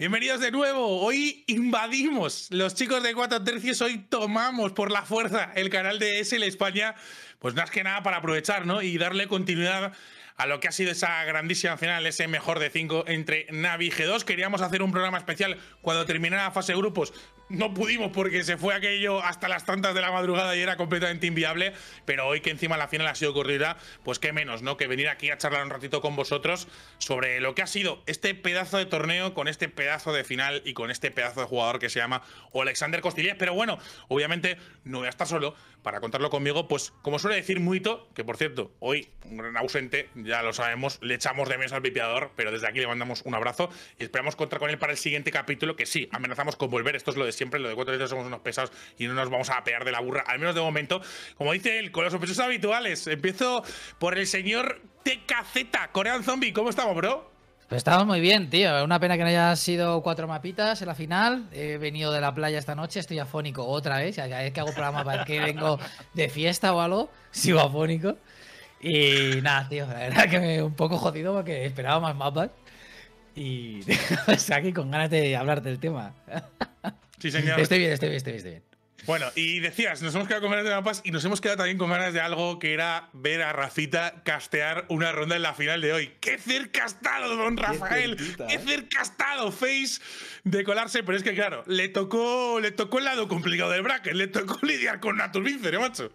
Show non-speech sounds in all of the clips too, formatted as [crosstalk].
Bienvenidos de nuevo. Hoy invadimos los chicos de Cuatro Tercios. Hoy tomamos por la fuerza el canal de SL España pues más que nada para aprovechar ¿no? y darle continuidad a lo que ha sido esa grandísima final, ese mejor de 5 entre Navi G2. Queríamos hacer un programa especial cuando terminara la fase de grupos. No pudimos porque se fue aquello hasta las tantas de la madrugada y era completamente inviable. Pero hoy que encima la final ha sido corrida, pues qué menos, ¿no? Que venir aquí a charlar un ratito con vosotros sobre lo que ha sido este pedazo de torneo, con este pedazo de final y con este pedazo de jugador que se llama Alexander Costillés. Pero bueno, obviamente no voy a estar solo para contarlo conmigo, pues como suele decir Muito, que por cierto, hoy un gran ausente, ya lo sabemos, le echamos de menos al vipiador, pero desde aquí le mandamos un abrazo y esperamos contar con él para el siguiente capítulo, que sí, amenazamos con volver, esto es lo de siempre, lo de cuatro días somos unos pesados y no nos vamos a pegar de la burra, al menos de momento, como dice él, con los sospechosos habituales, empiezo por el señor TKZ, Corean Zombie, ¿cómo estamos, bro? Pues estamos muy bien, tío. Una pena que no haya sido cuatro mapitas en la final. He venido de la playa esta noche, estoy afónico otra vez. Cada vez que hago programa para que vengo de fiesta o algo, sigo afónico. Y nada, tío, la verdad que me un poco jodido porque esperaba más mapas. Y [laughs] o aquí con ganas de hablar del tema. Sí, señor. bien, estoy bien, estoy bien. Estoy bien. Bueno, y decías, nos hemos quedado con ganas de mapas y nos hemos quedado también con ganas de algo que era ver a Rafita castear una ronda en la final de hoy. ¡Qué cerca ha estado, don Rafael! ¡Qué, ¿eh? cerca estado, Face! De colarse, pero es que claro, le tocó, le tocó el lado complicado del bracket, le tocó lidiar con Natur Vincere, ¿eh, macho.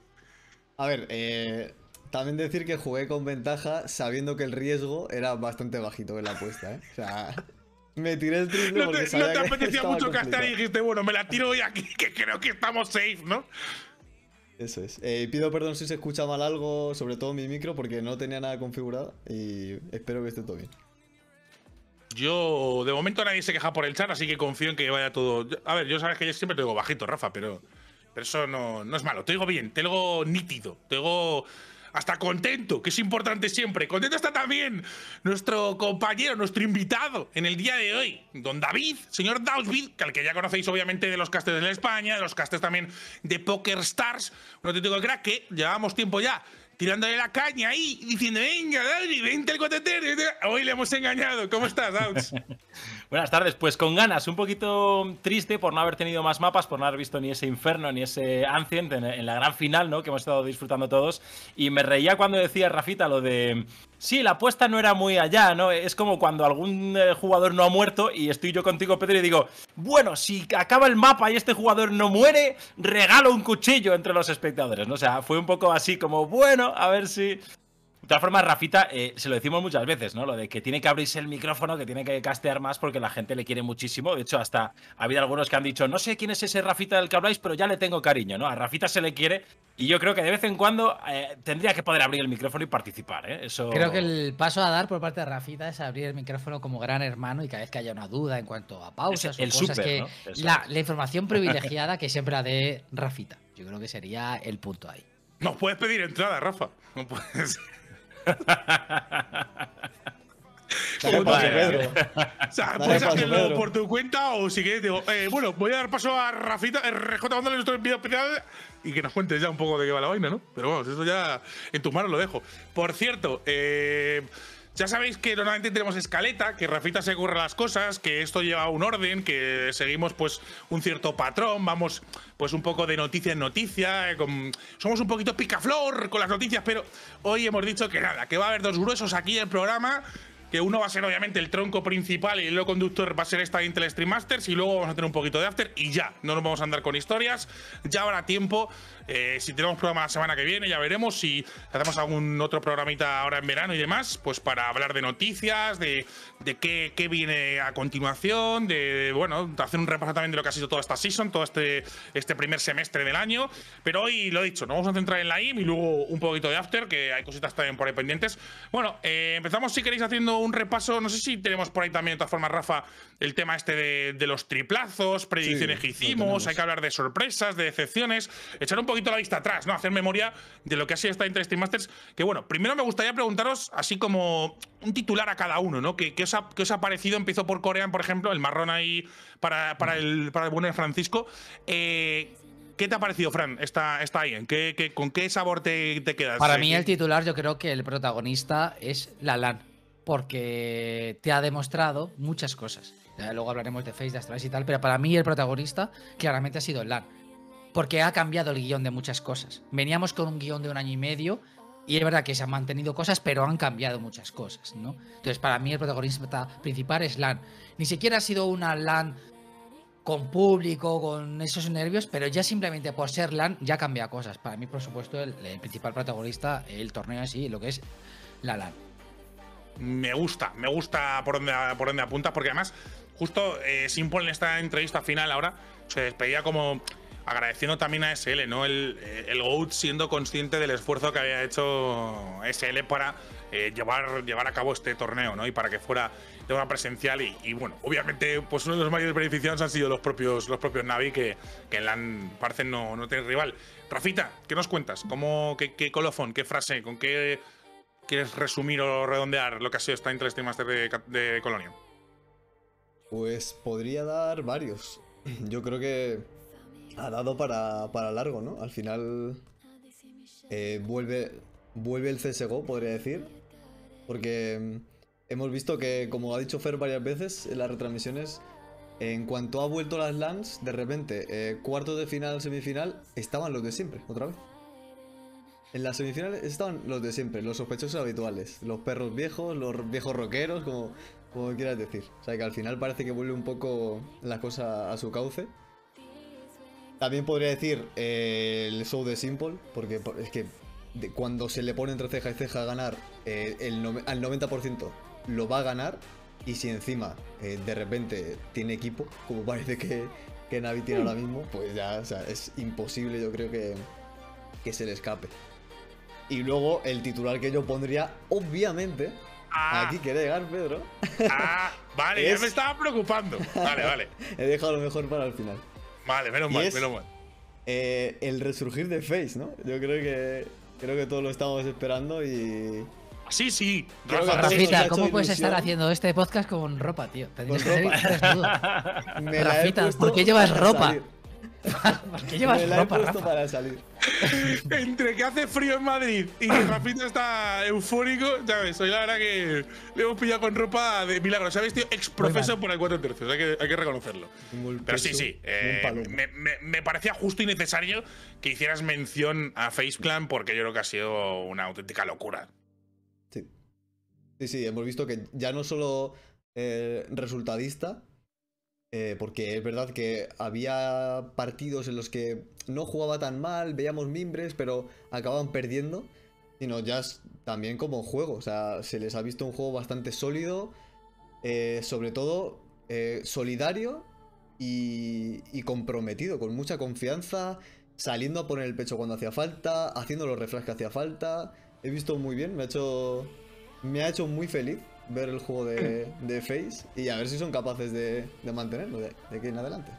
A ver, eh, también decir que jugué con ventaja sabiendo que el riesgo era bastante bajito en la apuesta, ¿eh? O sea, me tiré el triple. No te, apetecía mucho castar y dijiste, bueno, me la tiro hoy aquí, [laughs] que creo que estamos safe, ¿no? Eso es. Eh, pido perdón si se escucha mal algo, sobre todo mi micro, porque no tenía nada configurado y espero que esté todo bien. Yo, de momento nadie se queja por el chat, así que confío en que vaya todo. A ver, yo sabes que yo siempre te digo bajito, Rafa, pero, pero eso no, no es malo. Te digo bien, te digo nítido, te digo hasta contento, que es importante siempre. Contento está también nuestro compañero, nuestro invitado en el día de hoy, don David, señor David, que al que ya conocéis obviamente de los castes de España, de los castes también de Poker Stars, un auténtico crack que llevamos tiempo ya tirándole la caña ahí, diciendo, venga, David, vente al cuatetero. Hoy le hemos engañado. ¿Cómo estás, David? [laughs] Buenas tardes, pues con ganas, un poquito triste por no haber tenido más mapas, por no haber visto ni ese Inferno ni ese Ancient en, la gran final, ¿no? Que hemos estado disfrutando todos. Y me reía cuando decía Rafita lo de... Sí, la apuesta no era muy allá, ¿no? Es como cuando algún eh, jugador no ha muerto y estoy yo contigo, Pedro, y digo, bueno, si acaba el mapa y este jugador no muere, regalo un cuchillo entre los espectadores, ¿no? O sea, fue un poco así como, bueno, a ver si de todas formas, Rafita, eh, se lo decimos muchas veces, ¿no? Lo de que tiene que abrirse el micrófono, que tiene que castear más porque la gente le quiere muchísimo. De hecho, hasta ha habido algunos que han dicho, no sé quién es ese Rafita del que habláis, pero ya le tengo cariño, ¿no? A Rafita se le quiere y yo creo que de vez en cuando eh, tendría que poder abrir el micrófono y participar, ¿eh? Eso... Creo que el paso a dar por parte de Rafita es abrir el micrófono como gran hermano y cada vez que haya una duda en cuanto a pausas o cosas que... La, información privilegiada que siempre la dé Rafita. Yo creo que sería el punto ahí. No puedes pedir entrada, Rafa. No puedes. O sea, puedes hacerlo por tu cuenta o si quieres, digo, eh, bueno, voy a dar paso a Rafita, eh, RJ González, nuestro envío especial, y que nos cuentes ya un poco de qué va la vaina, ¿no? Pero bueno, eso ya en tus manos lo dejo. Por cierto, eh ya sabéis que normalmente tenemos escaleta, que Rafita se curra las cosas, que esto lleva un orden, que seguimos pues un cierto patrón, vamos pues un poco de noticia en noticia, eh, somos un poquito picaflor con las noticias, pero hoy hemos dicho que nada, que va a haber dos gruesos aquí en el programa que uno va a ser obviamente el tronco principal y el conductor va a ser esta Intel Stream Masters y luego vamos a tener un poquito de after y ya, no nos vamos a andar con historias, ya habrá tiempo, eh, si tenemos programa la semana que viene ya veremos si hacemos algún otro programita ahora en verano y demás, pues para hablar de noticias, de, de qué, viene a continuación, de, bueno, hacer un repaso también de lo que ha sido toda esta season, todo este, este primer semestre del año, pero hoy lo he dicho, nos vamos a centrar en la IM y luego un poquito de after, que hay cositas también por ahí pendientes. Bueno, eh, empezamos si queréis haciendo un repaso, no sé si tenemos por ahí también, de todas formas, Rafa, el tema este de, los triplazos, predicciones que hicimos, hay que hablar de sorpresas, de decepciones, echar un poquito la vista atrás, ¿no? Hacer memoria de lo que ha sido esta Interesting Masters, que bueno, primero me gustaría preguntaros, así como un titular a cada uno, ¿no? ¿Qué, qué, os, ha, qué parecido? Empezó por Corea por ejemplo, el marrón ahí para, para el, para bueno Francisco. Eh, ¿Qué te ha parecido, Fran, esta, esta con qué sabor te, te quedas? Para eh, mí el titular yo creo que el protagonista es la LAN porque te ha demostrado muchas cosas. Luego hablaremos de Face, de Astralis y tal, pero para mí el protagonista claramente ha sido el LAN, porque ha cambiado el guión de muchas cosas. Veníamos con un guión de un año y medio y es verdad que se han mantenido cosas, pero han cambiado muchas cosas, ¿no? Entonces, para mí el protagonista principal es LAN. Ni siquiera ha sido una LAN con público, con esos nervios, pero ya simplemente por ser LAN ya cambia cosas. Para mí, por supuesto, el, el principal protagonista, el torneo así, lo que es la LAN me gusta, me gusta por dónde por apuntas, porque además, justo eh, Simple en esta entrevista final ahora se despedía como agradeciendo también a SL, ¿no? Eh, el, GOAT siendo consciente del esfuerzo que había hecho SL para eh, llevar, llevar a cabo este torneo, ¿no? Y para que fuera de una presencial. Y, bueno, obviamente, pues uno de los mayores beneficiados han sido los propios, los propios Navi, que, que en LAN parcen no, no rival. Rafita, ¿qué nos cuentas? ¿Cómo, qué colofón, qué frase, con qué ¿Quieres resumir o redondear lo que ha sido esta Interesting Master de, Colonia? Pues podría dar varios. [clears throat] Yo creo que ha dado para, largo, ¿no? Al final eh, vuelve, vuelve el CSGO, podría decir. Porque mm, hemos visto que, como ha dicho Fer varias veces en las retransmisiones, en cuanto ha vuelto las LANs, de repente, eh, cuarto de final, semifinal, estaban los de siempre, otra vez. En las semifinales estaban los de siempre, los sospechosos habituales, los perros viejos, los viejos rockeros, como, como quieras decir. O sea que al final parece que vuelve un poco la cosa a su cauce. También podría decir eh, el show de Simple, porque es que cuando se le pone entre ceja y ceja a ganar, eh, al 90% lo va a ganar. Y si encima eh, de repente tiene equipo, como parece que, que Navi tiene ahora mismo, pues ya es imposible, yo creo que, que se le escape. Y luego el titular que yo pondría, obviamente, ah. aquí quiere llegar Pedro. Ah, vale, yo [laughs] me estaba preocupando. Vale, vale. [laughs] He dejado lo mejor para el final. Vale, menos mal, menos mal. Eh, el resurgir de Face, ¿no? Yo creo que creo que todos lo estamos esperando y. Sí, sí. Rafa, Rafita, ¿cómo puedes estar haciendo este podcast con ropa, tío? Tendrías [laughs] Rafita, ¿por qué llevas ropa? [laughs] llevas la para salir. [laughs] Entre que hace frío en Madrid y que Rafito está eufórico, ya ves, hoy la verdad que le hemos pillado con ropa de milagro. Se ha vestido por el 4 tercios, hay que, hay que reconocerlo. Pero sí, sí, eh, me, parecía justo y necesario que hicieras mención a Face porque yo creo que ha sido una auténtica locura. Sí. Sí, sí, hemos visto que ya no solo eh, resultadista, eh, porque es verdad que había partidos en los que no jugaba tan mal, veíamos mimbres, pero acababan perdiendo. Sino ya también como juego. O sea, se les ha visto un juego bastante sólido. Eh, sobre todo eh, solidario y, comprometido, con mucha confianza, saliendo a poner el pecho cuando hacía falta, haciendo los refrescos que hacía falta. He visto muy bien, me ha hecho. Me ha hecho muy feliz ver el juego de, de Face y a ver si son capaces de, mantenerlo de, que en adelante.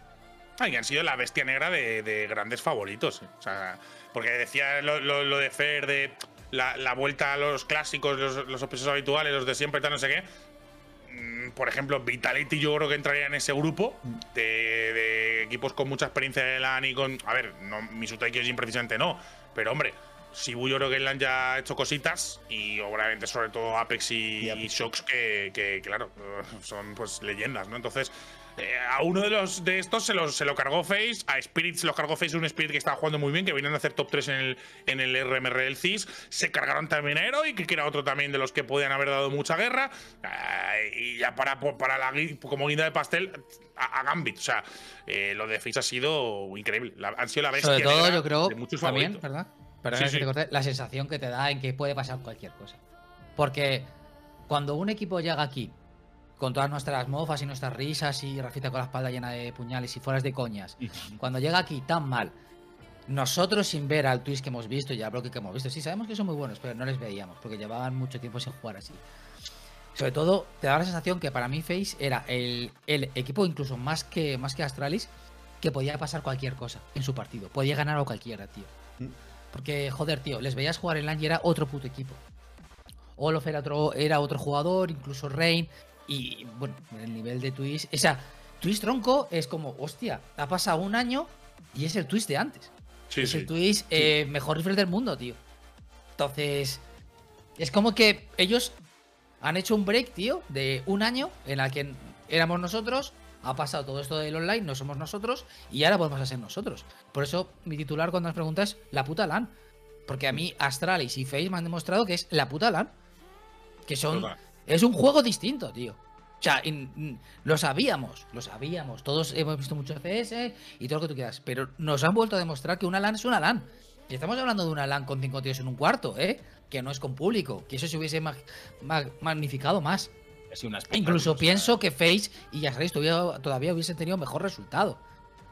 Ah, y han sido la bestia negra de, grandes favoritos. Eh. O sea, porque decía lo, de Fer, de la, vuelta a los clásicos, los, los habituales, los de siempre, tal, no sé qué mm, por ejemplo, Vitality yo creo que entraría en ese grupo de, equipos con mucha experiencia de LAN y con... A ver, no, que es precisamente no, pero hombre, si yo creo que han ya hecho cositas y obviamente sobre todo Apex y, Shox que, claro [laughs] son pues leyendas, ¿no? Entonces eh, a uno de los de estos se lo, se lo cargó Face, a Spirit se lo cargó Face, un Spirit que estaba jugando muy bien, que venían a hacer top 3 en el, en el RMR del CIS, se cargaron también a Heroic, que era otro también de los que podían haber dado mucha guerra, eh, y ya para, para la como guinda de pastel a, Gambit, o sea, eh, lo de Face ha sido increíble, han sido la bestia Sobre yo creo, de muchos también, ¿verdad? la sensación que te da en que puede pasar cualquier cosa. Porque cuando un equipo llega aquí, con todas nuestras mofas y nuestras risas y Rafita con la espalda llena de puñales y fueras de coñas, cuando llega aquí tan mal, nosotros sin ver al twist que hemos visto y al bloque que hemos visto, sí, sabemos que son muy buenos, pero no les veíamos porque llevaban mucho tiempo sin jugar así. Sobre todo, te da la sensación que para mí Face era el, equipo, incluso más que, más que Astralis, que podía pasar cualquier cosa en su partido. Podía ganar o cualquiera, tío. Mm. Porque, joder, tío, les veías jugar en LAN y era otro puto equipo. Olof era otro, era otro jugador, incluso Rain. Y bueno, el nivel de Twist. O sea, Twist tronco es como, hostia, ha pasado un año y es el Twist de antes. Sí, es el Twist eh, mejor rifle del mundo, tío. Entonces, es como que ellos han hecho un break, tío, de un año en el que éramos nosotros, ha pasado todo esto del online, no somos nosotros y ahora podemos hacer nosotros. Por eso mi titular cuando nos preguntas es la puta LAN. Porque a mí Astralis y Face me han demostrado que es la puta LAN. Que son... Es un juego distinto, tío. O sea, lo sabíamos, lo sabíamos. Todos hemos visto mucho CS y todo lo que tú quieras. Pero nos han vuelto a demostrar que una LAN es una LAN. Y estamos hablando de una LAN con cinco tíos en un cuarto, ¿eh? Que no es con público. Que eso se hubiese magnificado más. Incluso pienso que Face y Astralis todavía, hubiesen tenido mejor resultado.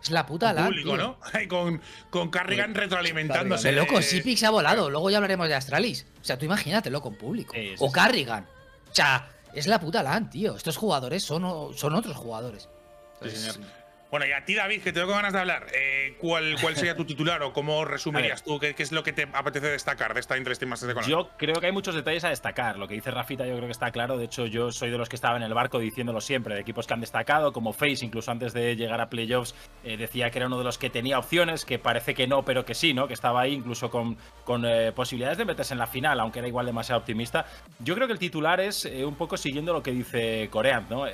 Es la puta lan [laughs] con, con Carrigan retroalimentándose. loco, Sipix ha volado. Luego ya hablaremos de Astralis. O sea, tú imagínatelo con público. o Carrigan. O sea, es la puta LAN, tío. Estos jugadores son, son otros jugadores. Bueno, y a ti, David, que tengo ganas de hablar, eh, ¿cuál, ¿cuál sería tu titular o cómo resumirías tú qué, es lo que te apetece destacar de esta interesting Masters Yo creo que hay muchos detalles a destacar. Lo que dice Rafita yo creo que está claro. De hecho, yo soy de los que estaba en el barco diciéndolo siempre, de equipos que han destacado, como Face, incluso antes de llegar a playoffs, eh, decía que era uno de los que tenía opciones, que parece que no, pero que sí, ¿no? Que estaba ahí incluso con, con eh, posibilidades de meterse en la final, aunque era igual demasiado optimista. Yo creo que el titular es un poco siguiendo lo que dice Corea, ¿no?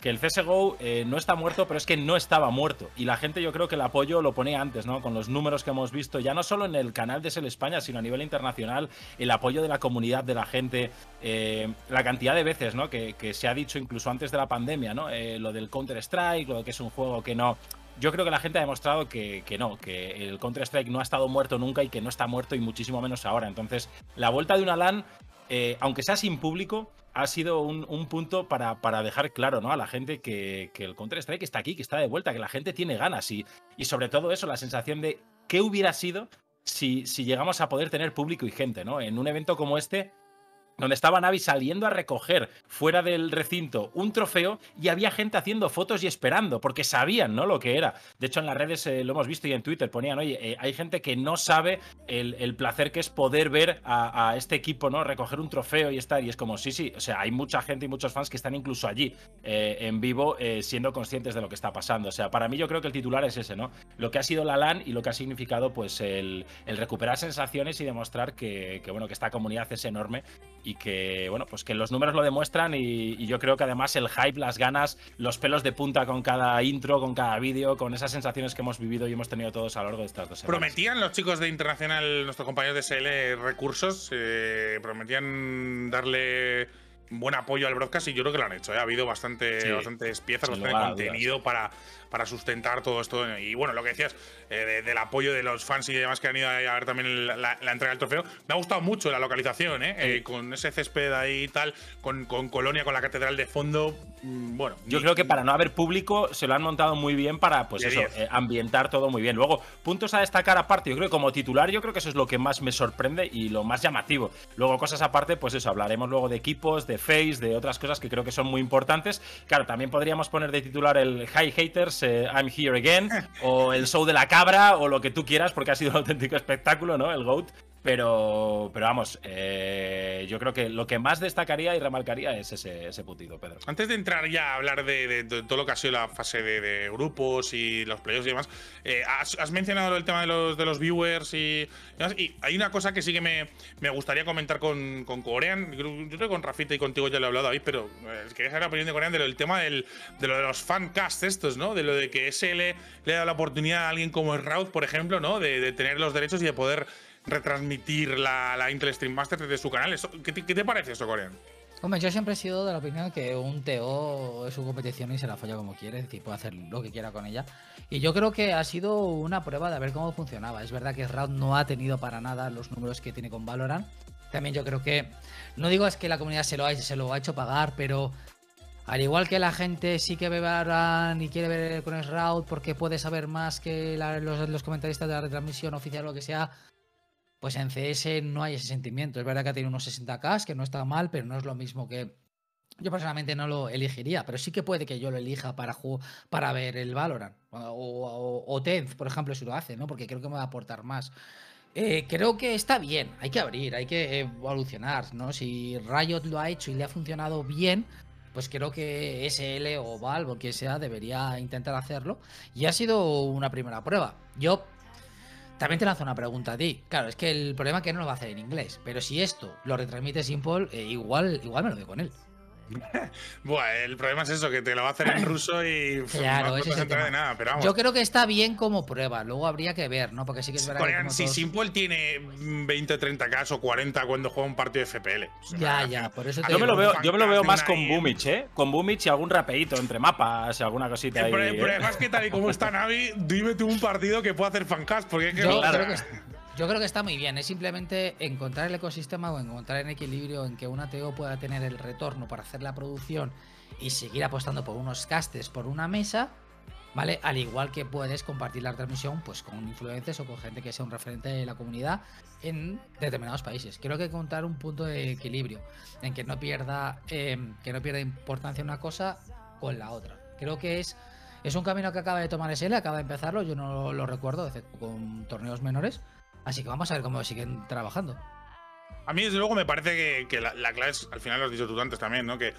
que el CSGO eh, no está muerto, pero es que no estaba muerto. Y la gente yo creo que el apoyo lo ponía antes, ¿no? Con los números que hemos visto, ya no solo en el canal de Sel España, sino a nivel internacional, el apoyo de la comunidad, de la gente, eh, la cantidad de veces, ¿no? Que, se ha dicho incluso antes de la pandemia, ¿no? Eh, lo del Counter-Strike, lo de que es un juego que no... Yo creo que la gente ha demostrado que, que no, que el Counter-Strike no ha estado muerto nunca y que no está muerto y muchísimo menos ahora. Entonces, la vuelta de una LAN, aunque sea sin público, ha sido un, punto para, para, dejar claro ¿no? a la gente que, el Counter-Strike está aquí, que está de vuelta, que la gente tiene ganas y, y sobre todo eso, la sensación de qué hubiera sido si, si llegamos a poder tener público y gente. ¿no? En un evento como este donde estaba Navi saliendo a recoger fuera del recinto un trofeo y había gente haciendo fotos y esperando, porque sabían ¿no? lo que era. De hecho, en las redes eh, lo hemos visto y en Twitter ponían, oye, eh, hay gente que no sabe el, placer que es poder ver a, este equipo, ¿no? Recoger un trofeo y estar. Y es como, sí, sí, o sea, hay mucha gente y muchos fans que están incluso allí eh, en vivo siendo conscientes de lo que está pasando. O sea, para mí yo creo que el titular es ese, ¿no? Lo que ha sido la LAN y lo que ha significado, pues, el, recuperar sensaciones y demostrar que, bueno, que esta comunidad es enorme y que, bueno, pues que los números lo demuestran y, yo creo que además el hype, las ganas, los pelos de punta con cada intro, con cada vídeo, con esas sensaciones que hemos vivido y hemos tenido todos a lo largo de estas dos semanas. Prometían los chicos de Internacional, nuestros compañeros de SL, recursos, eh, prometían darle buen apoyo al broadcast y yo creo que lo han hecho. ¿eh? Ha habido bastante, bastantes piezas, bastante contenido para para sustentar todo esto. Y bueno, lo que decías eh, del apoyo de los fans y demás que han ido a ver también la, entrega del trofeo. Me ha gustado mucho la localización, eh, eh, con ese césped ahí y tal, con, Colonia, con la catedral de fondo. Mm, bueno. Yo creo que para no haber público se lo han montado muy bien para, pues eso, ambientar todo muy bien. Luego, puntos a destacar aparte, yo creo que como titular, yo creo que eso es lo que más me sorprende y lo más llamativo. Luego, cosas aparte, pues eso, hablaremos luego de equipos, de face, de otras cosas que creo que son muy importantes. Claro, también podríamos poner de titular el High Haters eh, I'm Here Again, o el show de la cabra, o lo que tú quieras, porque ha sido un auténtico espectáculo, ¿no? El GOAT. Pero, pero vamos, eh, yo creo que lo que más destacaría y remarcaría es ese, ese putido, Pedro. Antes de entrar ya a hablar de, todo lo que ha sido la fase de, grupos y los playoffs y demás, eh, has, mencionado el tema de los, de los viewers y, y hay una cosa que sí que me, gustaría comentar con, con Corean. Yo, creo que con Rafita y contigo ya lo he hablado, David, pero eh, quería saber la opinión de Corean del tema de lo de los fancasts estos, ¿no? De lo de que SL le ha dado la oportunidad a alguien como Raud, por ejemplo, ¿no? de tener los derechos y de poder retransmitir la, la Intel Stream Master desde su canal. ¿qué, te, parece eso, Corean? Hombre, yo siempre he sido de la opinión que un TO es su competición y se la falla como quiere, es puede hacer lo que quiera con ella. Y yo creo que ha sido una prueba de ver cómo funcionaba. Es verdad que Raud no ha tenido para nada los números que tiene con Valorant. También yo creo que, no digo es que la comunidad se lo ha, se lo ha hecho pagar, pero al igual que la gente sí que ve Valorant y quiere ver con el porque puede saber más que los, los comentaristas de la retransmisión oficial o lo que sea, pues en CS no hay ese sentimiento. Es verdad que ha tenido unos 60k, que no está mal, pero no es lo mismo que. Yo personalmente no lo elegiría, pero sí que puede que yo lo elija para, para ver el Valorant. O, o, Tenz, por ejemplo, si lo hace, ¿no? Porque creo que me va a aportar más. Eh, creo que está bien, hay que abrir, hay que evolucionar, ¿no? Si Riot lo ha hecho y le ha funcionado bien, pues creo que SL o Valve o quien sea debería intentar hacerlo. Y ha sido una primera prueba. Yo también te lanzo una pregunta a ti. Claro, es que el problema es que no lo va a hacer en inglés, pero si esto lo retransmite Simple, eh, igual, igual me lo veo con él. [laughs] Bueno, el problema es eso, que te lo va a hacer en ruso y claro, no, no entra de nada, pero vamos. Yo creo que está bien como prueba, luego habría que ver, ¿no? Porque sí que Si Simple tiene 20, 30 k o 40 cuando juega un partido de FPL. Ya, ya, por eso yo Me lo veo, yo me lo veo más con Boomich, ¿eh? Con Boomich y algún rapeito entre mapas y alguna cosita El Pero, es que tal y como está Navi, dime tú un partido que pueda hacer fancast, porque es que yo creo que está muy bien, es simplemente encontrar el ecosistema o encontrar el equilibrio en que un ATO pueda tener el retorno para hacer la producción y seguir apostando por unos castes por una mesa, ¿vale? Al igual que puedes compartir la transmisión pues con influencers o con gente que sea un referente de la comunidad en determinados países. Creo que encontrar un punto de equilibrio en que no pierda, em, que no pierda importancia una cosa con la otra. Creo que es, es un camino que acaba de tomar SL, acaba de empezarlo, yo no lo, recuerdo, con torneos menores Así que vamos a ver cómo siguen trabajando. A mí, desde luego, me parece que, la, clave al final lo has dicho tú antes también, ¿no? Que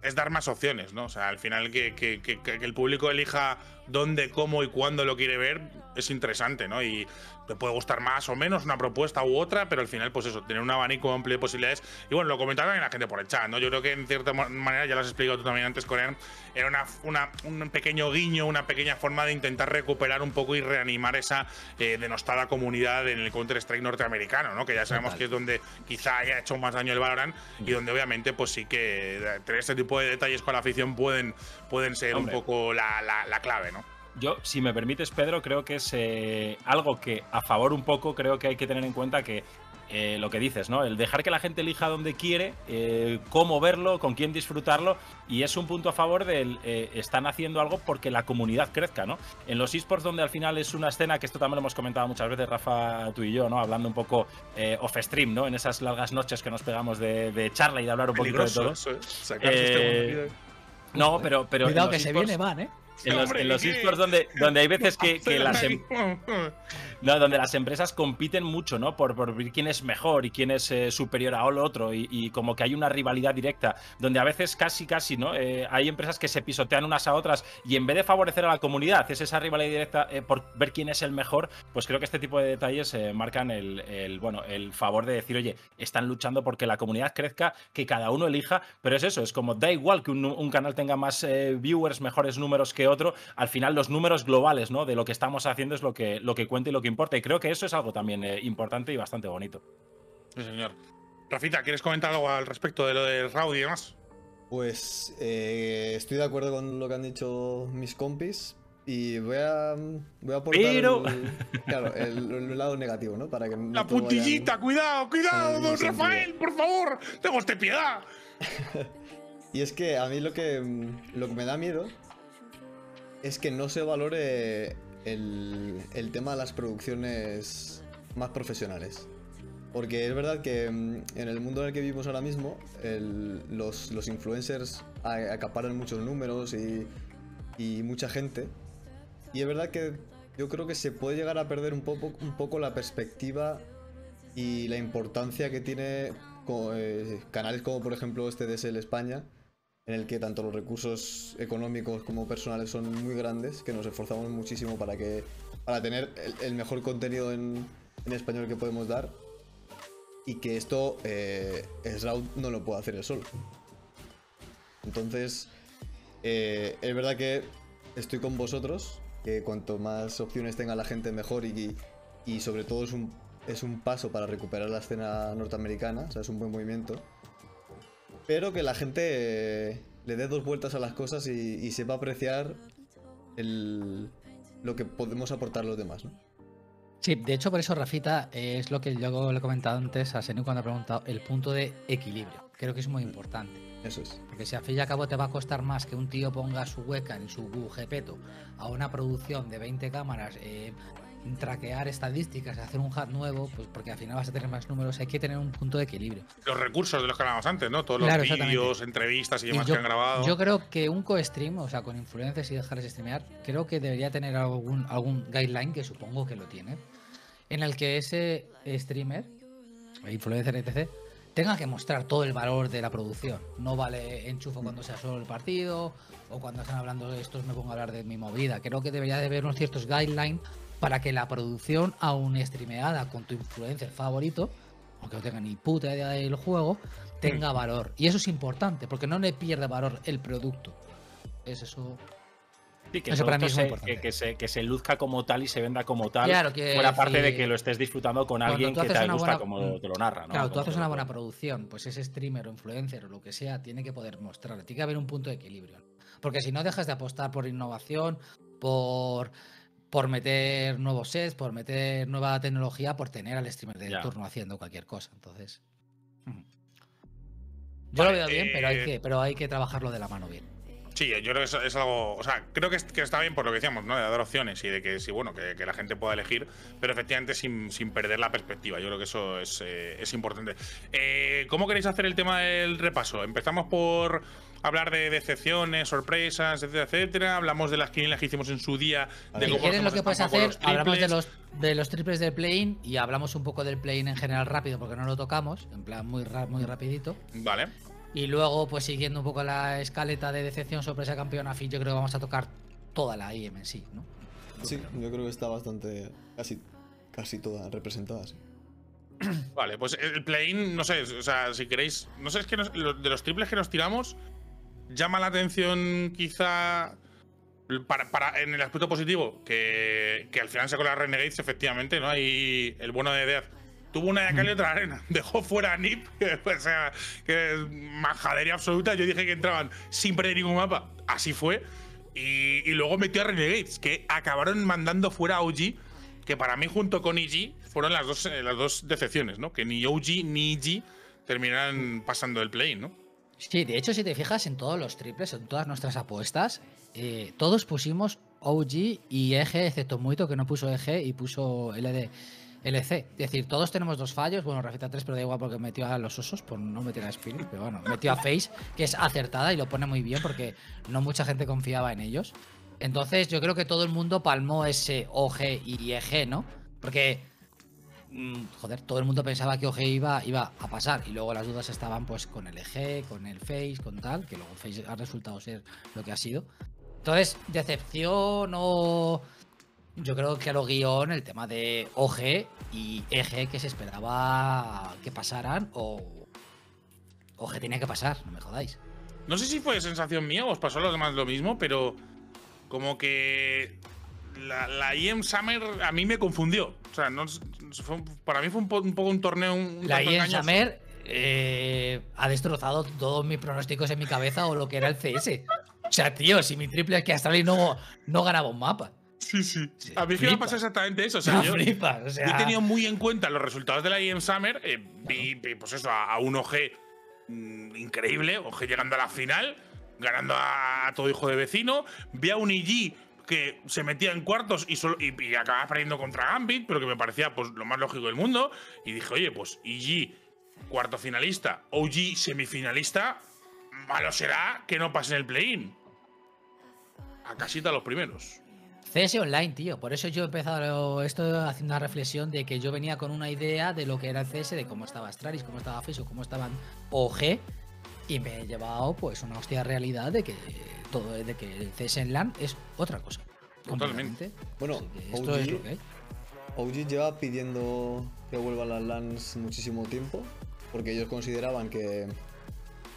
es dar más opciones, ¿no? O sea, al final que el público elija dónde, cómo y cuándo lo quiere ver es interesante, ¿no? Y te puede gustar más o menos una propuesta u otra, pero al final, pues eso, tener un abanico amplio de posibilidades. Y bueno, lo comentaba también la gente por el chat, ¿no? Yo creo que en cierta manera, ya lo has explicado tú también antes, Corean, era una, un pequeño guiño, una pequeña forma de intentar recuperar un poco y reanimar esa eh, denostada comunidad en el Counter-Strike norteamericano, ¿no? Que ya sabemos que es donde quizá haya hecho más daño el Valorant y donde obviamente, pues sí que eh, tener este tipo de detalles con la afición pueden, pueden ser un poco la clave, ¿no? yo, si me permites, Pedro, creo que es eh, algo que a favor un poco creo que hay que tener en cuenta que eh, lo que dices, ¿no? El dejar que la gente elija donde quiere, eh, cómo verlo, con quién disfrutarlo, y es un punto a favor del están haciendo algo porque la comunidad crezca, ¿no? En los esports, donde al final es una escena, que esto también lo hemos comentado muchas veces, Rafa, tú y yo, ¿no? Hablando un poco off stream, ¿no? En esas largas noches que nos pegamos de, charla y de hablar un poquito de todo. Este no, pero, pero. Cuidado que se viene van, ¿eh? [laughs] en los, en los donde, donde hay veces que, las em-, [laughs] no, donde las empresas compiten mucho, ¿no? Por, por ver quién es mejor y quién es eh, superior a otro y, como que hay una rivalidad directa, donde a veces casi, casi, ¿no? Eh, hay empresas que se pisotean unas a otras y en vez de favorecer a la comunidad, es esa rivalidad directa eh, por ver quién es el mejor, pues creo que este tipo de detalles marcan el, bueno, el favor de decir, oye, están luchando porque la comunidad crezca, que cada uno elija, pero es eso, es como da igual que un, un canal tenga más viewers, mejores números que otro, otro, al final los números globales ¿no? de lo que estamos haciendo es lo que, lo que cuenta y lo que importa. Y creo que eso es algo también eh, importante y bastante bonito. señor. Rafita, ¿quieres comentar algo al respecto de lo del raúl y demás? Pues eh, estoy de acuerdo con lo que han dicho mis compis, y voy a. Voy aportar el, claro, el, lado negativo, ¿no? Para que La puntillita, cuidado, cuidado, don Rafael, por favor, tengo usted piedad. [laughs] y es que a mí lo que, lo que me da miedo es que no se valore el, tema de las producciones más profesionales. Porque es verdad que mm, en el mundo en el que vivimos ahora mismo, los, influencers acaparan muchos números y, y, mucha gente. Y es verdad que yo creo que se puede llegar a perder un poco, un poco la perspectiva y la importancia que tiene eh, canales como por ejemplo este de sel España, en el que tanto los recursos económicos como personales son muy grandes, que nos esforzamos muchísimo para, que, para tener el, mejor contenido en, español que podemos dar y que esto eh, no lo puede hacer él solo. Entonces, eh, es verdad que estoy con vosotros, que cuanto más opciones tenga la gente mejor y, y sobre todo es un, es un paso para recuperar la escena norteamericana, o sea, es un buen movimiento Espero que la gente le dé dos vueltas a las cosas y, va sepa apreciar lo que podemos aportar los demás, ¿no? Sí, de hecho por eso Rafita es lo que yo le he comentado antes a Senu cuando ha preguntado el punto de equilibrio. Creo que es muy importante. Eso es. Porque si al fin y al cabo te va a costar más que un tío ponga su hueca en su bujepeto a una producción de 20 cámaras, eh, traquear estadísticas, hacer un hat nuevo, pues porque al final vas a tener más números, hay que tener un punto de equilibrio. Los recursos de los que hablábamos antes, ¿no? Todos los vídeos, entrevistas y demás que han grabado. Yo creo que un co-stream, o sea, con influencers y dejarles streamear, creo que debería tener algún, algún guideline, que supongo que lo tiene, en el que ese streamer, influencer, etc., tenga que mostrar todo el valor de la producción. No vale enchufo cuando sea solo el partido o cuando están hablando de estos me pongo a hablar de mi movida. Creo que debería de haber unos ciertos guidelines para que la producción, aún streameada con tu influencer favorito, aunque no tenga ni puta idea del juego, tenga mm. valor. Y eso es importante, porque no le pierde valor el producto. Es eso. Sí, que, para se, Que, se, luzca como tal y se venda como tal. Claro, que. Fuera parte de que lo estés disfrutando con alguien que te gusta como mm. te lo narra, Claro, tú haces una buena producción, pues ese streamer o influencer o lo que sea tiene que poder mostrar. Tiene que haber un punto de equilibrio. Porque si no dejas de apostar por innovación, por por meter nuevos sets, por meter nueva tecnología, por tener al streamer del turno haciendo cualquier cosa. Entonces. Yo lo veo bien, pero, hay eh, que, pero hay que trabajarlo de la mano bien. Sí, yo creo que es, algo. O sea, creo que, está bien por lo que decíamos, ¿no? De dar opciones y de que sí, bueno, que, la gente pueda elegir, pero efectivamente sin, perder la perspectiva. Yo creo que eso es, eh, es importante. Eh, ¿Cómo queréis hacer el tema del repaso? ¿Empezamos por.? hablar de decepciones, sorpresas, etcétera, etcétera. Hablamos de las quinielas que hicimos en su día. De si quieres lo que puedes hacer, hablamos de los, triples del plane y hablamos un poco del plane en general rápido porque no lo tocamos, en plan muy, muy rapidito. Vale. Y luego, pues siguiendo un poco la escaleta de decepción, sorpresa, campeona, fin, yo creo que vamos a tocar toda la IM en sí, ¿no? sí, yo creo que está bastante, casi, casi toda representada, sí. Vale, pues el plane, no sé, o sea, si queréis, no sé, es que de los triples que nos tiramos, llama la atención quizá para, en el aspecto positivo que, al final con la Renegades efectivamente, ¿no? Y el bueno de Death tuvo una de acá y otra arena. [laughs] Dejó fuera a Nip, que, [laughs] o sea, que es majadería absoluta. Yo dije que entraban sin perder ningún mapa. Así fue. Y, luego metió a Renegades, que acabaron mandando fuera a OG, que para mí junto con EG fueron las dos, eh, las dos decepciones, ¿no? Que ni OG ni EG terminaran pasando el play, ¿no? Sí, de hecho, si te fijas en todos los triples, en todas nuestras apuestas, eh, todos pusimos OG y EG, excepto Muito, que no puso EG y puso LD. LC. Es decir, todos tenemos dos fallos. Bueno, Rafita 3, pero da igual porque metió a los osos, por no meter a Spirit, pero bueno, metió a Face, que es acertada y lo pone muy bien porque no mucha gente confiaba en ellos. Entonces, yo creo que todo el mundo palmó ese OG y EG, ¿no? Porque Mm. joder, todo el mundo pensaba que OG iba, iba a pasar y luego las dudas estaban pues con el EG, con el Face, con tal, que luego Face ha resultado ser lo que ha sido. Entonces, decepción o... Yo creo que a lo guión el tema de OG y EG que se esperaba que pasaran o... OG tenía que pasar, no me jodáis. No sé si fue sensación mía o os pasó a los demás lo mismo, pero como que la, IEM Summer a mí me confundió. O sea, para mí fue un, poco un torneo. la IEM Summer eh, ha destrozado todos mis pronósticos en mi cabeza o lo que era el CS. O sea, tío, si mi triple es que Astralis no, no ganaba un mapa. Sí, sí. a mí me pasa exactamente eso. O sea, yo, he tenido muy en cuenta los resultados de la IEM Summer. Eh, vi, pues eso, a, un OG mm, increíble, OG llegando a la final, ganando a todo hijo de vecino. Vi a un IG que se metía en cuartos y, acababa perdiendo contra Gambit, pero que me parecía pues, lo más lógico del mundo. Y dije, oye, pues IG e cuarto finalista, OG semifinalista, malo será que no pasen el play-in. A casita los primeros. CS Online, tío. Por eso yo he empezado esto haciendo una reflexión de que yo venía con una idea de lo que era el CS, de cómo estaba Astralis, cómo estaba Fiso cómo estaban OG. Y me he llevado pues una hostia realidad de que todo de que el CSN es otra cosa. Totalmente. Bueno, OG, lleva pidiendo que vuelvan las LANs muchísimo tiempo, porque ellos consideraban que,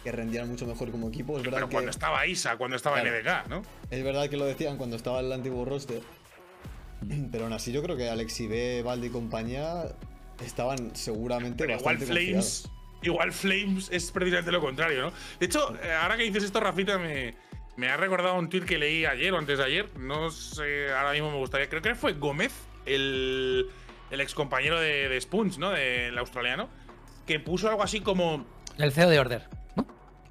que rendían mucho mejor como equipo. Es verdad Pero cuando estaba ISA, cuando estaba claro, ¿no? Es verdad que lo decían cuando estaba el antiguo roster. Mm. Pero aún así yo creo que Alexi B, Valdi y compañía estaban seguramente bastante Flames igual Flames es precisamente lo contrario, ¿no? De hecho, eh, ahora que dices esto, Rafita, me, me ha recordado un tweet que leí ayer o antes de ayer. No sé, ahora mismo me gustaría. Creo que fue Gómez, el, el ex de, de ¿no? Del australiano, que puso algo así como. El CEO de Order,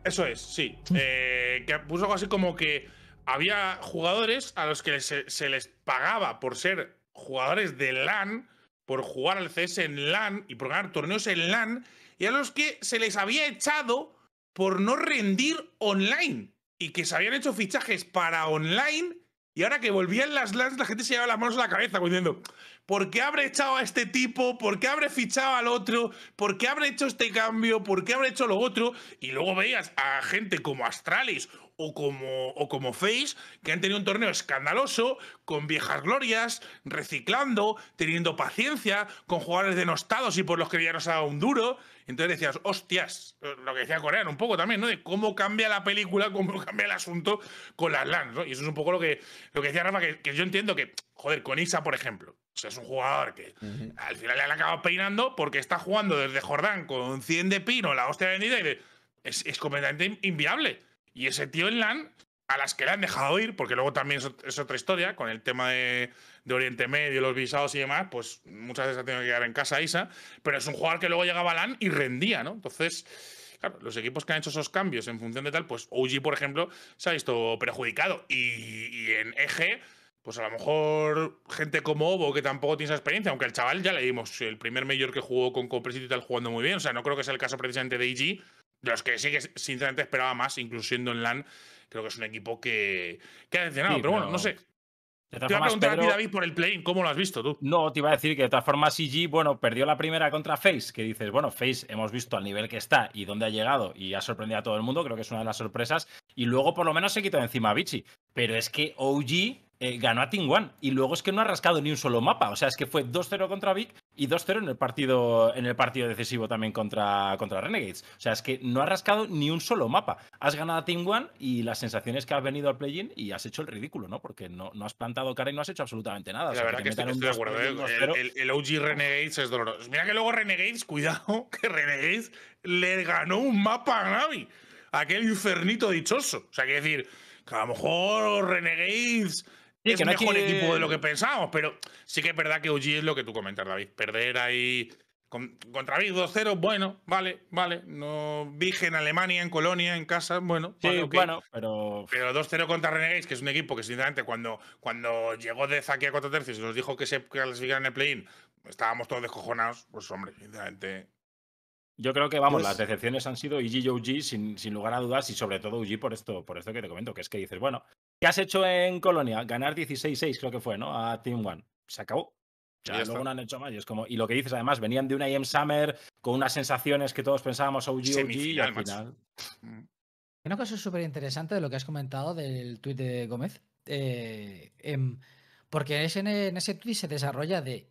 Eso es, sí. Eh, que puso algo así como que había jugadores a los que se les pagaba por ser jugadores de LAN, por jugar al CS e en LAN y por ganar torneos en LAN y a los que se les había echado por no rendir online y que se habían hecho fichajes para online y ahora que volvían las LANs la gente se llevaba las manos a la cabeza diciendo ¿por qué habré echado a este tipo? ¿por qué habré fichado al otro? ¿por qué habré hecho este cambio? ¿por qué habré hecho lo otro? Y luego veías a gente como Astralis o como, o como Face, que han tenido un torneo escandaloso, con viejas glorias, reciclando, teniendo paciencia, con jugadores denostados y por los que ya nos ha dado un duro. Entonces decías, hostias, eh, lo que decía Coreano un poco también, ¿no? De cómo cambia la película, cómo [laughs] cambia el asunto con las LAN ¿no? Y eso es un poco lo que, lo que decía Rafa, que, yo entiendo que, joder, con Isa, por ejemplo, o sea, es un jugador que al final le han acabado peinando porque está jugando desde Jordán con 100 de pino, la hostia vendida, y de, es, es completamente inviable. Y ese tío en LAN a las que le han dejado ir, porque luego también es otra historia con el tema de, de Oriente Medio, los visados y demás, pues muchas veces ha tenido que quedar en casa Isa, pero es un jugador que luego llegaba a LAN y rendía, ¿no? Entonces, claro, los equipos que han hecho esos cambios en función de tal, pues OG, por ejemplo, se ha visto perjudicado. Y, en Eje, pues a lo mejor gente como Ovo, que tampoco tiene esa experiencia, aunque el chaval ya le dimos el primer mayor que jugó con Copresito y tal jugando muy bien. O sea, no creo que sea el caso precisamente de IG, de los que sí que sinceramente esperaba más, incluso siendo en LAN, creo que es un equipo que, que ha decepcionado. pero, bueno, no sé te a preguntar a David, por el play ¿cómo lo has visto tú? No, te iba a decir que de todas formas CG, bueno, perdió la primera contra Face, que dices, bueno, Face hemos visto al nivel que está y dónde ha llegado y ha sorprendido a todo el mundo, creo que es una de las sorpresas, y luego por lo menos se quitó encima a Vichy. Pero es que OG eh, ganó a Team y luego es que no ha rascado ni un solo mapa, o sea, es que fue 2-0 contra Vic y 2-0 en el partido en el partido decisivo también contra, contra Renegades. O sea, es que no has rascado ni un solo mapa. Has ganado a Team One y las sensaciones que has venido al play y has hecho el ridículo, ¿no? Porque no, has plantado cara y no has hecho absolutamente nada. La verdad que, que estoy, de acuerdo. ¿eh? El, OG Renegades es doloroso. Mira que luego Renegades, [laughs] cuidado, que Renegades le ganó un mapa a Navi. Aquel infernito dichoso. O sea, quiere decir, que a lo mejor Renegades es que no mejor equipo de lo que pensábamos, pero sí que es verdad que UG es lo que tú comentas, David. Perder ahí contra Big 2-0, bueno, vale, vale. No vije en Alemania, en Colonia, en casa, bueno. Sí, bueno, pero. Pero 2-0 contra Renegades, que es un equipo que, sinceramente, cuando, cuando llegó de Zaki a 4 tercios y nos dijo que se clasificara en el play-in, estábamos todos descojonados. Pues, hombre, sinceramente. Yo creo que, vamos, pues las decepciones han sido UG y sin, lugar a dudas, y sobre todo UG por esto, por esto que te comento, que es que dices, bueno, ¿Qué has hecho en Colonia? Ganar 16-6 creo que fue, ¿no? A Team One. Se acabó. Ya luego no han hecho más. Y, es como, y lo que dices, además, venían de una IM Summer con unas sensaciones que todos pensábamos OG, OG y al final. Mm. Una cosa súper interesante de lo que has comentado del tuit de Gómez. Eh, em, porque en ese, en tuit se desarrolla de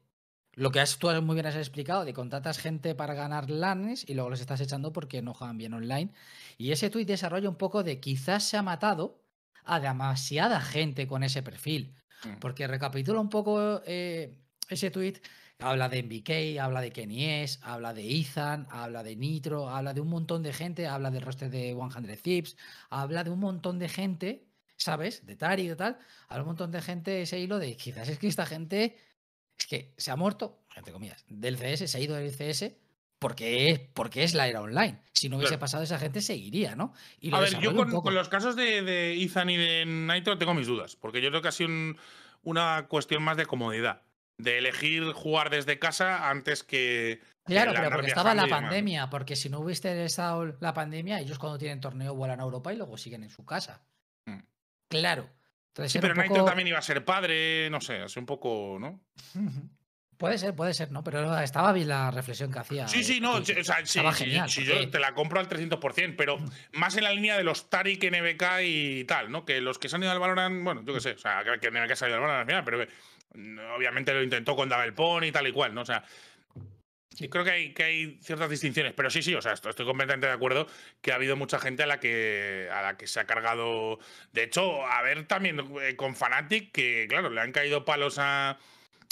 lo que has, tú muy bien has explicado, de contratas gente para ganar lanes y luego los estás echando porque no juegan bien online. Y ese tuit desarrolla un poco de quizás se ha matado a demasiada gente con ese perfil. Mm. Porque recapitula un poco eh, ese tweet. Habla de MBK, habla de Kenny habla de Ethan, habla de Nitro, habla de un montón de gente, habla del roster de 100 Zips, habla de un montón de gente, ¿sabes? De Tari y tal. Habla un montón de gente ese hilo de quizás es que esta gente es que se ha muerto, entre comillas, del CS, se ha ido del CS porque es, porque es la era online. Si no hubiese pasado, esa gente seguiría, ¿no? a ver, yo con, los casos de, de, Ethan y de Nitro tengo mis dudas, porque yo creo que ha sido una cuestión más de comodidad, de elegir jugar desde casa antes que. Claro, pero estaba la pandemia, porque si no hubiese estado la pandemia, ellos cuando tienen torneo vuelan a Europa y luego siguen en su casa. Mm. Claro. pero Nitro también iba a ser padre, no sé, hace un poco, ¿no? [laughs] Puede ser, puede ser, ¿no? Pero estaba bien la reflexión que hacía. Sí, sí, no. o sea, genial, sí, yo te la compro al 300%, pero mm. más en la línea de los Tarik, NBK y tal, ¿no? Que los que se han ido al Valorant, bueno, yo qué sé, o sea, que NBK se ha ido al Valorant al final, pero mm, obviamente lo intentó con el Pony y tal y cual, ¿no? O sea, y Creo que hay, que hay ciertas distinciones, pero sí, sí, o sea, estoy completamente de acuerdo que ha habido mucha gente a la que, a la que se ha cargado. De hecho, a ver también eh, con Fanatic, que claro, le han caído palos a,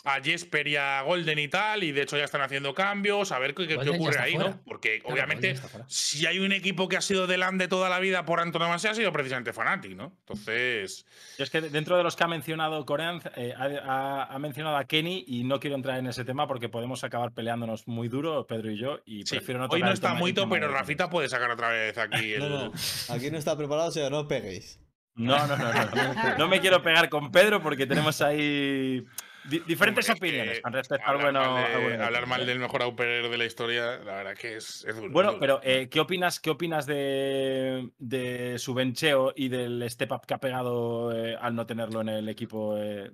a Jesper y a Golden y tal, y de hecho ya están haciendo cambios, a ver qué, qué pues ocurre ahí, ¿no? Porque obviamente si hay un equipo que ha sido delante toda la vida por antonomasia ha sido precisamente Fnatic, ¿no? Entonces... es que dentro de los que ha mencionado Corean, eh, ha, ha, mencionado a Kenny y no quiero entrar en ese tema porque podemos acabar peleándonos muy duro, Pedro y yo, y prefiero no Hoy no está muy pero Rafita puede sacar otra vez aquí. [laughs] El... no, aquí no está preparado, o sea, no peguéis. No, no, no, no. No me quiero pegar con Pedro porque tenemos ahí diferentes opiniones al respecto bueno. hablar mal del mejor de la historia, la verdad que es, duro. Bueno, pero eh, ¿qué opinas, qué opinas de, de su bencheo y del step up que ha pegado eh, al no tenerlo en el equipo? Eh?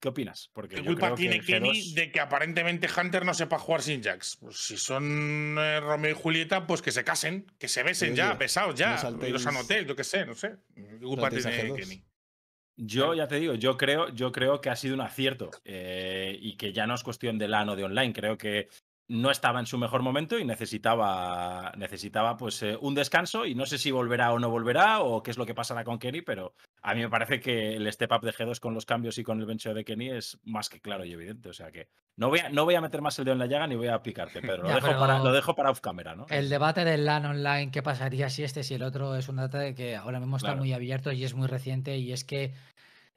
¿Qué opinas? Porque ¿Qué culpa tiene Kenny de que aparentemente Hunter no sepa jugar sin Jax? Pues si son Romeo y Julieta, pues que se casen, que se besen ya, pesados ya. Y Los anoté, yo qué sé, no sé. ¿Qué culpa tiene Kenny? Yo ya te digo, yo creo, yo creo que ha sido un acierto eh, y que ya no es cuestión de LAN o de online. Creo que no estaba en su mejor momento y necesitaba, necesitaba pues, eh, un descanso y no sé si volverá o no volverá o qué es lo que pasará con Kenny, pero a mí me parece que el step up de G2 con los cambios y con el bench de Kenny es más que claro y evidente. O sea que no voy a, no voy a meter más el dedo en la llaga ni voy a aplicarte, Pedro. Lo, dejo, pero para, lo dejo para off camera ¿no? El debate del LAN online, qué pasaría si este, si el otro, es un de que ahora mismo está muy abierto y es muy reciente y es que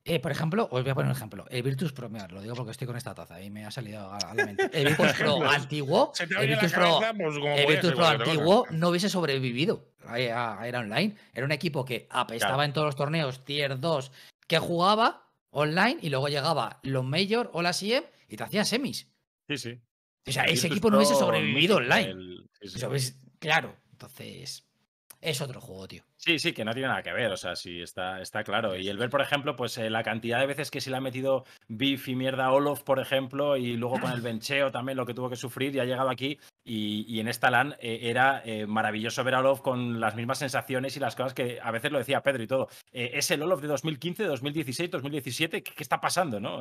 eh, por ejemplo, os voy a poner un ejemplo. El Virtus Pro, lo digo porque estoy con esta taza y me ha salido a, la mente. El Virtus Pro [laughs] antiguo, el Pro, pues, pues, antiguo no hubiese sobrevivido a, ah, Era Online. Era un equipo que apestaba en todos los torneos Tier 2, que jugaba online y luego llegaba los Major o la CM y te hacían semis. Sí, sí. O sea, ese equipo no hubiese sobrevivido online. Claro, entonces es otro juego, tío. Sí, sí, que no tiene nada que ver, o sea, sí, está, está claro. Y el ver, por ejemplo, pues eh, la cantidad de veces que se le ha metido Biff y mierda a Olof, por ejemplo, y luego con el [laughs] bencheo también lo que tuvo que sufrir y ha llegado aquí y, en esta LAN eh, era eh, maravilloso ver a Olof con las mismas sensaciones y las cosas que a veces lo decía Pedro y todo. es el Olof de 2015, 2016, 2017, ¿qué, está pasando, no?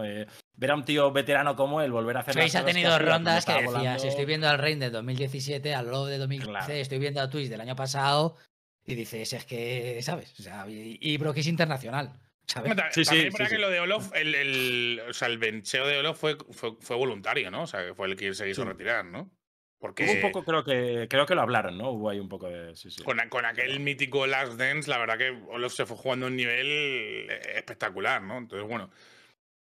ver a un tío veterano como él volver a hacer... Trace ha tenido rondas que, decías, estoy viendo al Reign de 2017, al Olof de 2015, estoy viendo a Twitch del año pasado y dices, es que, ¿sabes? y, y es internacional. ¿sabes? Sí, sí, sí, que lo de Olof, el, el, o sea, el bencheo de Olof fue, fue, voluntario, ¿no? O sea, que fue el que se hizo retirar, ¿no? Porque... Hubo un poco, creo que, creo que lo hablaron, ¿no? Hubo ahí un poco de. Con, con, aquel mítico Last Dance, la verdad que Olof se fue jugando a un nivel eh, espectacular, ¿no? Entonces, bueno,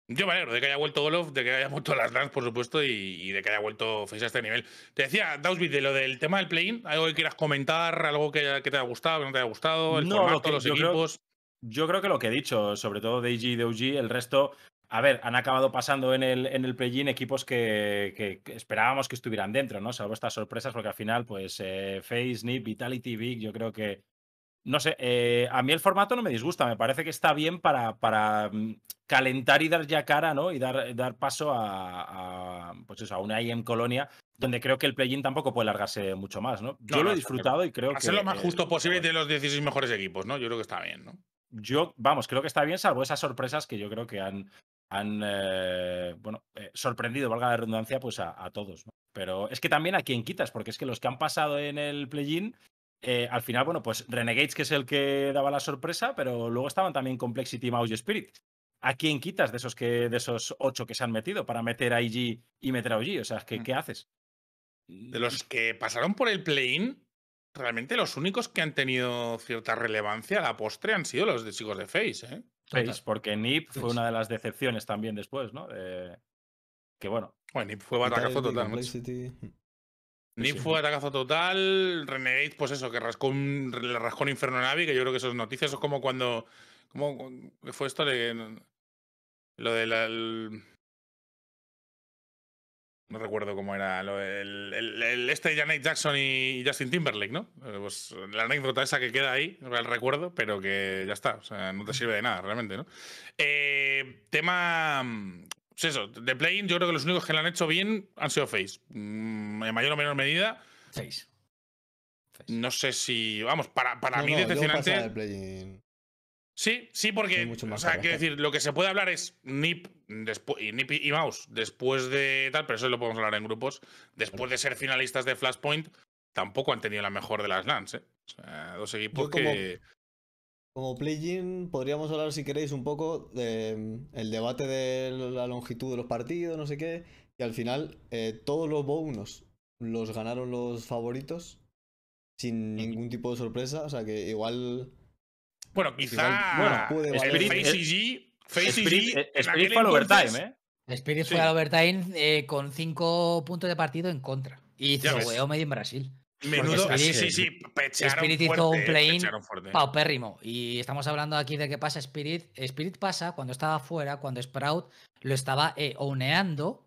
yo me alegro de que haya vuelto Olof, de que haya vuelto las [laughs] por supuesto, y, de que haya vuelto Face a este nivel. Te decía, Dausbit, de lo del tema del play-in, algo que quieras comentar, algo que, te haya gustado, que no te haya gustado, el no, formato, los yo equipos. Creo, yo creo que lo que he dicho, sobre todo de IG y de el resto, a ver, han acabado pasando en el, en el play equipos que, que, esperábamos que estuvieran dentro, ¿no? Salvo estas sorpresas, porque al final, pues, eh, Face, Nip, Vitality, Big, yo creo que no sé, eh, a mí el formato no me disgusta, me parece que está bien para, para mm, calentar y dar ya cara, ¿no? Y dar, dar paso a, pues eso, a una IM Colonia, donde creo que el play-in tampoco puede largarse mucho más, ¿no? Yo lo he disfrutado y creo que... Es lo más justo eh, posible eh, de los 16 mejores equipos, ¿no? Yo creo que está bien, ¿no? Yo, vamos, creo que está bien, salvo esas sorpresas que yo creo que han, han bueno, sorprendido, valga la redundancia, pues a, todos. Pero es que también a quien quitas, porque es que los que han pasado en el play-in eh, al final, bueno, pues Renegades, que es el que daba la sorpresa, pero luego estaban también Complexity, Mouse y Spirit. ¿A quién quitas de esos, que, de esos ocho que se han metido para meter a IG y meter a OG? O sea, ¿qué, mm. ¿qué haces? De los que pasaron por el play-in, realmente los únicos que han tenido cierta relevancia a la postre han sido los de chicos de Face, ¿eh? Face, porque NIP fue una de las decepciones también después, ¿no? que bueno. Bueno, NIP fue batacazo totalmente. Ninfo, atacazo total. Renegade, pues eso, que rascó un, le rascó un Inferno Navi, que yo creo que eso es noticia. Eso es como cuando. ¿Cómo fue esto Lo del no recuerdo cómo era. el, este de Janet Jackson y Justin Timberlake, ¿no? Eh, pues la anécdota esa que queda ahí, el recuerdo, pero que ya está. O sea, no te sirve de nada realmente, ¿no? Eh, tema eso, de Playing, yo creo que los únicos que lo han hecho bien han sido Face. Mm, en mayor o menor medida. Face. No sé si. Vamos, para, para mí, no, Sí, sí, porque. o sea, quiero ¿eh? decir, lo que se puede hablar es NIP, y y Mouse después de tal, pero eso lo podemos hablar en grupos. Después de ser finalistas de Flashpoint, tampoco han tenido la mejor de las LANs. ¿eh? O sea, dos equipos que. Como play-in, podríamos hablar, si queréis, un poco del mm, debate de la longitud de los partidos, no sé qué. Y al final, eh, todos los bonos los ganaron los favoritos sin ningún tipo de sorpresa. O sea que igual. Bueno, quizá. bueno, puede eh, ¿eh? fue al overtime, ¿eh? Spirit fue al overtime con cinco puntos de partido en contra. Y se medio en Brasil. Menudo, Spirit, sí, sí, sí, Spirit hizo un play in paupérrimo. Y estamos hablando aquí de qué pasa Spirit. Spirit pasa cuando estaba fuera, cuando Sprout lo estaba eh,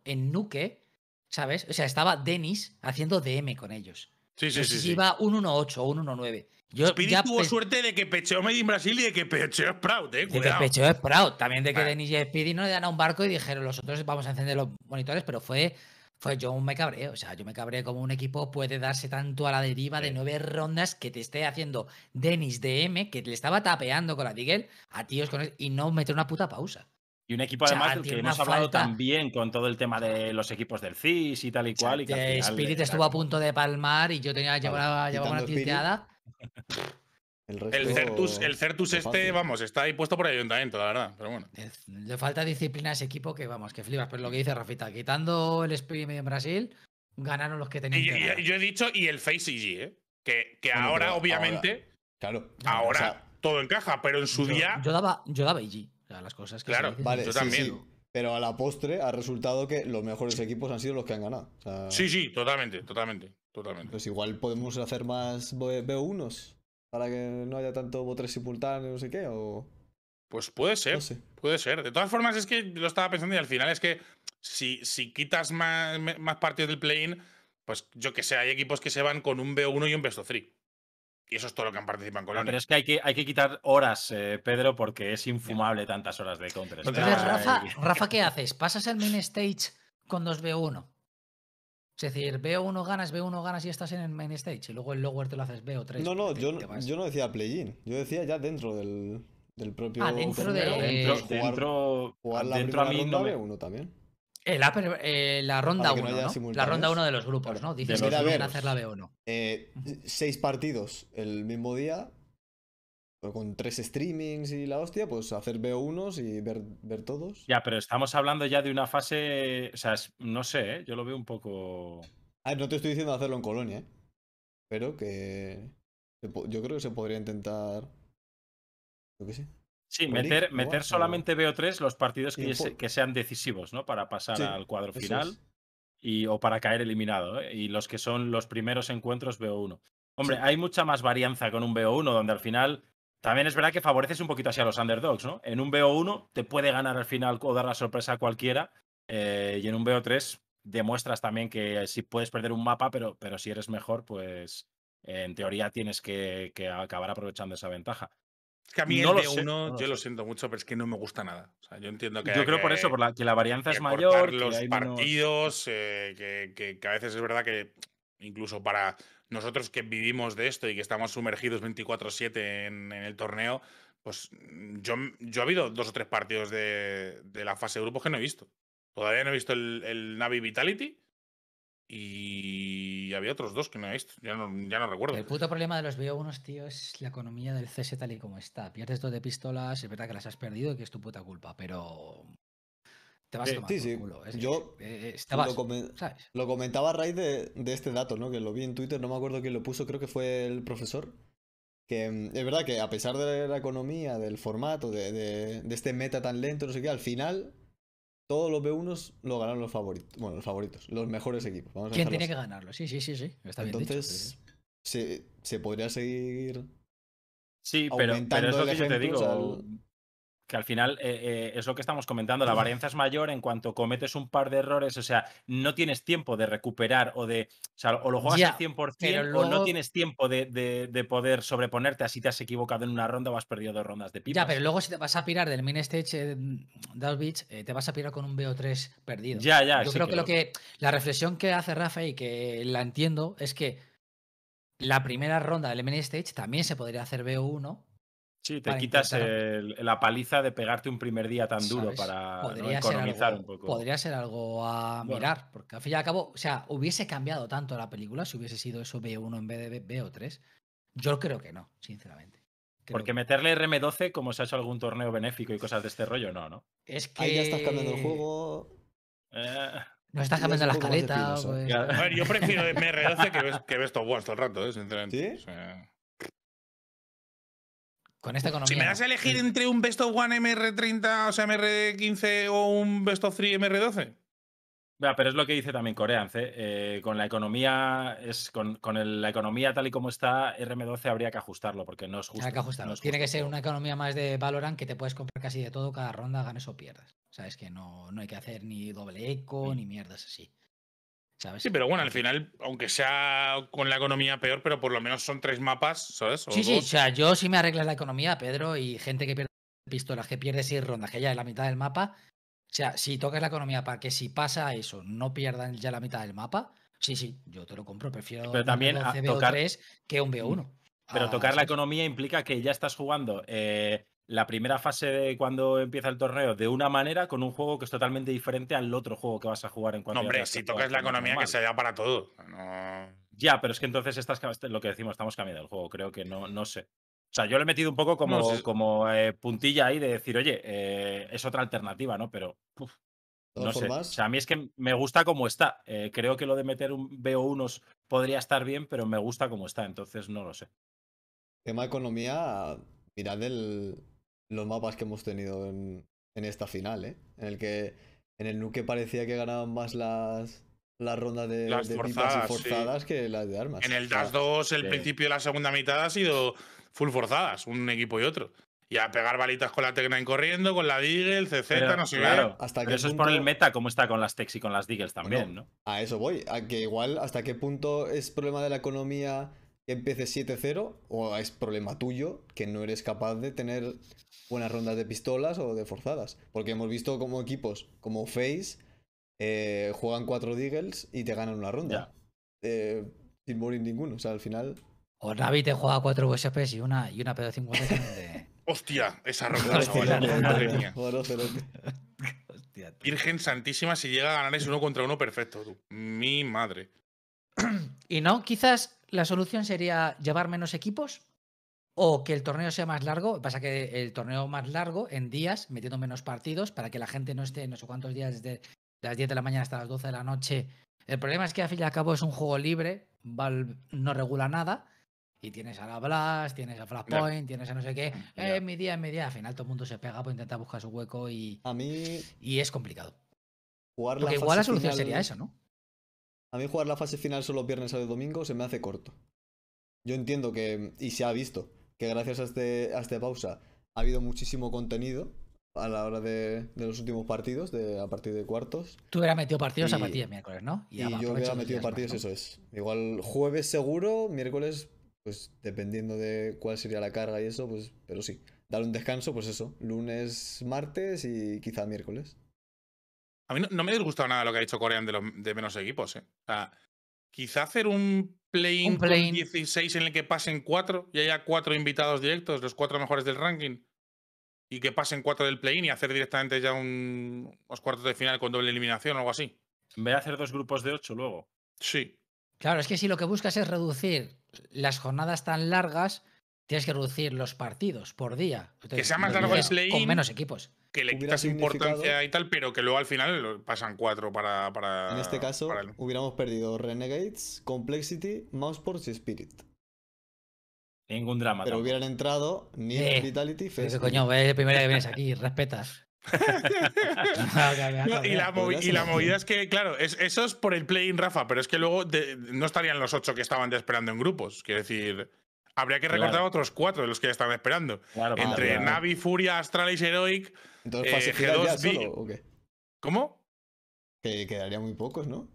en Nuke, ¿sabes? O sea, estaba Dennis haciendo DM con ellos. Sí, sí, sí, sí, Iba un 1-8 o un 1-9. Spirit ya tuvo suerte de que pecheó Made in Brasil y de que pecheó Sprout, eh. Cuidado. De que pecheó Sprout. También de que Denis y Spirit no le dan a un barco y dijeron los otros vamos a encender los monitores, pero fue pues yo me cabré, o sea, yo me cabré como un equipo puede darse tanto a la deriva de nueve rondas que te esté haciendo Denis DM, que le estaba tapeando con la Digel a tíos con él, y no meter una puta pausa. Y un equipo, además, que hemos hablado también con todo el tema de los equipos del CIS y tal y cual. Y Spirit estuvo a punto de palmar y yo tenía llevaba, llevaba una tilteada. [laughs] El, Certus, este, vamos, está ahí puesto por el ayuntamiento, la verdad. Pero bueno. Le falta disciplina a ese equipo que, vamos, que flipas. Pero lo que dice Rafita, quitando el Speed en Brasil, ganaron los que tenían. yo, he dicho, y el Face IG, ¿eh? que, que ahora, obviamente, claro, ahora todo encaja, pero en su día. Yo daba, yo daba IG, o sea, las cosas que Claro, vale, yo también. Pero a la postre ha resultado que los mejores equipos han sido los que han ganado. sí, sí, totalmente, totalmente, totalmente. Pues igual podemos hacer más B1s. Para que no haya tanto botes simultáneos, no sé qué, o... Pues puede ser, puede ser. De todas formas, es que lo estaba pensando y al final es que si, si quitas más, más partidos del plane pues yo que sé, hay equipos que se van con un B1 y un Best 3. Y eso es todo lo que han participado en Colonia. pero es que hay que, hay que quitar horas, eh, Pedro, porque es infumable tantas horas de Counter. Entonces, Rafa, ¿qué haces? ¿Pasas el main stage con dos b 1 es decir, veo 1 ganas, veo 1 ganas y estás en el main stage. Y luego el lower te lo haces o 3. No, no, yo, no decía play-in. Yo decía ya dentro del, propio. Ah, dentro de. Dentro, jugar, dentro, jugar la dentro a mí no también. Eh, la eh, ronda 1, no La ronda 1 de los grupos, ¿no? Dices que a hacer la B1. Eh, seis partidos el mismo día, con tres streamings y la hostia, pues hacer veo unos y ver, todos. Ya, pero estamos hablando ya de una fase. O sea, no sé, ¿eh? yo lo veo un poco. Ah, no te estoy diciendo hacerlo en Colonia, ¿eh? Pero que. Yo creo que se podría intentar. Yo sé. Sí, meter, meter solamente veo 3 los partidos que, sean decisivos, ¿no? Para pasar al cuadro final y, o para caer eliminado. ¿eh? Y los que son los primeros encuentros veo 1 Hombre, hay mucha más varianza con un veo 1 donde al final también es verdad que favoreces un poquito hacia los underdogs, ¿no? En un BO1 te puede ganar al final o dar la sorpresa a cualquiera. Eh, y en un BO3 demuestras también que sí puedes perder un mapa, pero, pero si eres mejor, pues en teoría tienes que, acabar aprovechando esa ventaja. Es que a mí no el 1 yo lo, siento mucho, pero es que no me gusta nada. yo entiendo que. Yo creo por eso, por la, que la varianza es mayor. Que los hay partidos, eh, que a veces es verdad que incluso para nosotros que vivimos de esto y que estamos sumergidos 24/7 en, el torneo, pues mm, yo, yo ha habido dos o tres partidos de, la fase de grupos que no he visto. Todavía no he visto el, Navi Vitality y había otros dos que no he visto. Ya no, ya no recuerdo. El puto problema de los BO1, tío, es la economía del CS tal y como está. Pierdes dos de pistolas, es verdad que las has perdido y que es tu puta culpa, pero te vas sí, sí. Yo lo, comentaba a raíz de, este dato, ¿no? Que lo vi en Twitter, no me acuerdo quién lo puso, creo que fue el profesor. Que mm, es verdad que a pesar de la economía, del formato, de, este meta tan lento, no sé qué, al final todos los B1 lo ganaron los favoritos. Bueno, los favoritos, los mejores equipos. ¿Quién tiene que ganarlo? Sí, sí, sí, sí. Entonces, Se, podría seguir. Sí, pero, es lo que yo te digo que al final eh, eh, es lo que estamos comentando, la varianza es mayor en cuanto cometes un par de errores, o sea, no tienes tiempo de recuperar o de, o, lo juegas al 100% o no tienes tiempo de, poder sobreponerte así si te has equivocado en una ronda o has perdido dos rondas de pipas. Ya, pero luego si te vas a pirar del main stage eh, mm, de te vas a pirar con un BO3 perdido. Ya, ya. Yo creo que, lo que la reflexión que hace Rafa y que la entiendo es que la primera ronda del main stage también se podría hacer BO1 Sí, te quitas la paliza de pegarte un primer día tan duro para economizar un poco. Podría ser algo a mirar, porque al fin y al cabo, o sea, hubiese cambiado tanto la película si hubiese sido eso B1 en vez de B3. Yo creo que no, sinceramente. porque meterle RM12 como se ha hecho algún torneo benéfico y cosas de este rollo, no, ¿no? Es que... ya estás cambiando el juego. Eh. No estás cambiando las caletas. A ver, yo prefiero [laughs] MR12 que, que ves todo el rato, ¿eh? sinceramente. Si me das a elegir entre un Best One MR30, o sea, MR15 o un Best of 3 MR12. pero es lo que dice también Corean, ¿eh? Eh, con la economía, es con, la economía tal y como está, RM12 habría que ajustarlo, porque no es justo. Tiene que ser una economía más de Valorant que te puedes comprar casi de todo cada ronda, ganes o pierdas. O sea, es que no, hay que hacer ni doble eco, ni mierdas así. Sí, pero bueno, al final, aunque sea con la economía peor, pero por lo menos son tres mapas, ¿sabes? sí, sí, o sea, yo sí me arreglas la economía, Pedro, y gente que pierde pistolas, que pierde seis rondas, que ya es la mitad del mapa. O sea, si tocas la economía para que si pasa eso, no pierdan ya la mitad del mapa, sí, sí, yo te lo compro. Prefiero pero también un ah, CBO3 que un b 1 Pero ah, tocar la economía implica que ya estás jugando eh, la primera fase de cuando empieza el torneo de una manera con un juego que es totalmente diferente al otro juego que vas a jugar en cuanto no, hombre, si tocas la economía que se da para todo. Ya, pero es que entonces estás este, lo que decimos, estamos cambiando el juego, creo que no, no sé. O sea, yo le he metido un poco como, como eh, puntilla ahí de decir, oye, eh, es otra alternativa, ¿no? Pero no sé. O sea, a mí es que me gusta como está. Eh, creo que lo de meter un BO1 podría estar bien, pero me gusta como está, entonces no lo sé. Tema economía, mirad el, los mapas que hemos tenido en, esta final, ¿eh? En el que en el Nuke parecía que ganaban más las, las rondas de, forzadas, que las de armas. En el DAS 2, el principio de la segunda mitad ha sido full forzadas, un equipo y otro. Y a pegar balitas con la Tecna corriendo, con la Deagle, CZ, no sé Hasta pero eso es por el meta, como está con las Tex y con las Deagles también, ¿no? A eso voy, que igual hasta qué punto es problema de la economía que empieces 7-0 o es problema tuyo que no eres capaz de tener buenas rondas de pistolas o de forzadas. Porque hemos visto como equipos como Face eh, juegan cuatro Deagles y te ganan una ronda. Eh, sin morir ninguno. O sea, al final. O Navi te juega cuatro USPs y una, y una pedo 50 de... [laughs] Hostia, esa [laughs] ronda Hostia, [laughs] Virgen Santísima, si llega a ganar es uno contra uno perfecto, tú. Mi madre. [clears throat] ¿Y no? Quizás la solución sería llevar menos equipos o que el torneo sea más largo. Pasa que el torneo más largo en días, metiendo menos partidos, para que la gente no esté no sé cuántos días desde las 10 de la mañana hasta las 12 de la noche. El problema es que a fin y al cabo es un juego libre, no regula nada. Y tienes a la Blast, tienes a Flashpoint, tienes a no sé qué. Mm, en eh, mi día, en mi día. Al final todo el mundo se pega por intentar buscar su hueco y. A mí. Y es complicado. Jugar Porque la igual la solución sería eso, ¿no? A mí jugar la fase final solo viernes a domingo se me hace corto. Yo entiendo que. Y se ha visto que gracias a, este, esta pausa ha habido muchísimo contenido a la hora de, los últimos partidos, a partir de cuartos. Tú hubieras metido partidos a partir de miércoles, ¿no? Y, yo hubiera metido partidos, eso es. Igual jueves seguro, miércoles, pues dependiendo de cuál sería la carga y eso, pues, pero sí. Dar un descanso, pues eso, lunes, martes y quizá miércoles. A mí no, me ha disgustado nada lo que ha dicho Corean de, menos equipos, ¿eh? Quizá hacer un play-in 16 en el que pasen cuatro y haya cuatro invitados directos, los cuatro mejores del ranking, y que pasen cuatro del play-in y hacer directamente ya un, unos cuartos de final con doble eliminación o algo así. En vez de hacer dos grupos de ocho luego. Sí. Claro, es que si lo que buscas es reducir las jornadas tan largas, tienes que reducir los partidos por día. que sea más largo el Con menos equipos. Que le quitas importancia y tal, pero que luego al final pasan cuatro para. en este caso, hubiéramos perdido Renegades, Complexity, Mouseports y Spirit. Ningún drama. Pero hubieran entrado ni eh, Vitality, Ese coño, es la primera que vienes aquí, respetas. [laughs] y, la movida es que, claro, eso es por el play-in, Rafa, pero es que luego no estarían los ocho que estaban esperando en grupos. Quiero decir, Habría que recortar otros cuatro de los que ya están esperando. Entre Navi, Furia, Astralis, Heroic. Entonces, eh, G2 ya ¿Cómo? Que quedaría muy pocos, ¿no?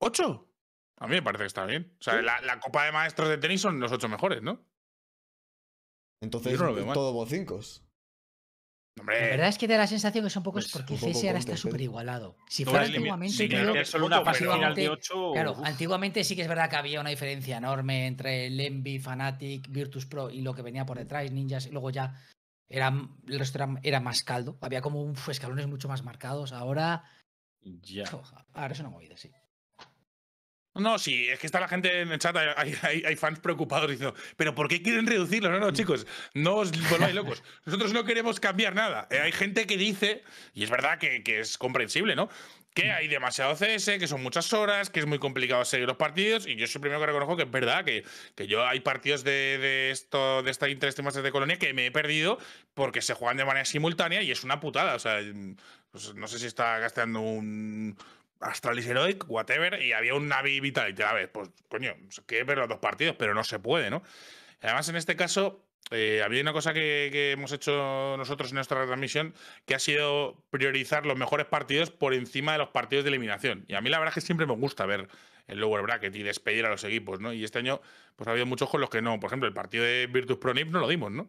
¿Ocho? A mí me parece que está bien. O sea, la, Copa de Maestros de tenis son los ocho mejores, ¿no? Entonces, no eh, todos vos cinco. La verdad es que da la sensación que son pocos pues porque CS ahora está súper igualado. Si fuera antiguamente. Sí, que solo una de Claro, antiguamente sí que es verdad que había una diferencia enorme entre el Envy, Fnatic, Virtus Pro y lo que venía por detrás, Ninjas, y luego ya era, el resto era, más caldo. Había como escalones mucho más marcados. Ahora. Ya. Ahora es una movida, sí. No, sí, es que está la gente en el chat, hay, fans preocupados diciendo, pero ¿por qué quieren reducirlo? No, no, mm. chicos, no os [laughs] volváis locos. Nosotros no queremos cambiar nada. Eh, hay gente que dice, y es verdad que, es comprensible, ¿no? Que mm. hay demasiado CS, que son muchas horas, que es muy complicado seguir los partidos, y yo soy el primero que reconozco que es verdad que, yo hay partidos de, de esto, de esta de Colonia que me he perdido porque se juegan de manera simultánea y es una putada. O sea, pues, no sé si está gastando un Astralis Heroic, whatever, y había un Navi Y te la ves, Pues, coño, que ver los dos partidos, pero no se puede, ¿no? Además, en este caso, eh, había una cosa que, hemos hecho nosotros en nuestra transmisión que ha sido priorizar los mejores partidos por encima de los partidos de eliminación. Y a mí la verdad es que siempre me gusta ver el lower bracket y despedir a los equipos, ¿no? Y este año, pues ha habido muchos con los que no. Por ejemplo, el partido de Virtus Pro Nip no lo dimos, ¿no?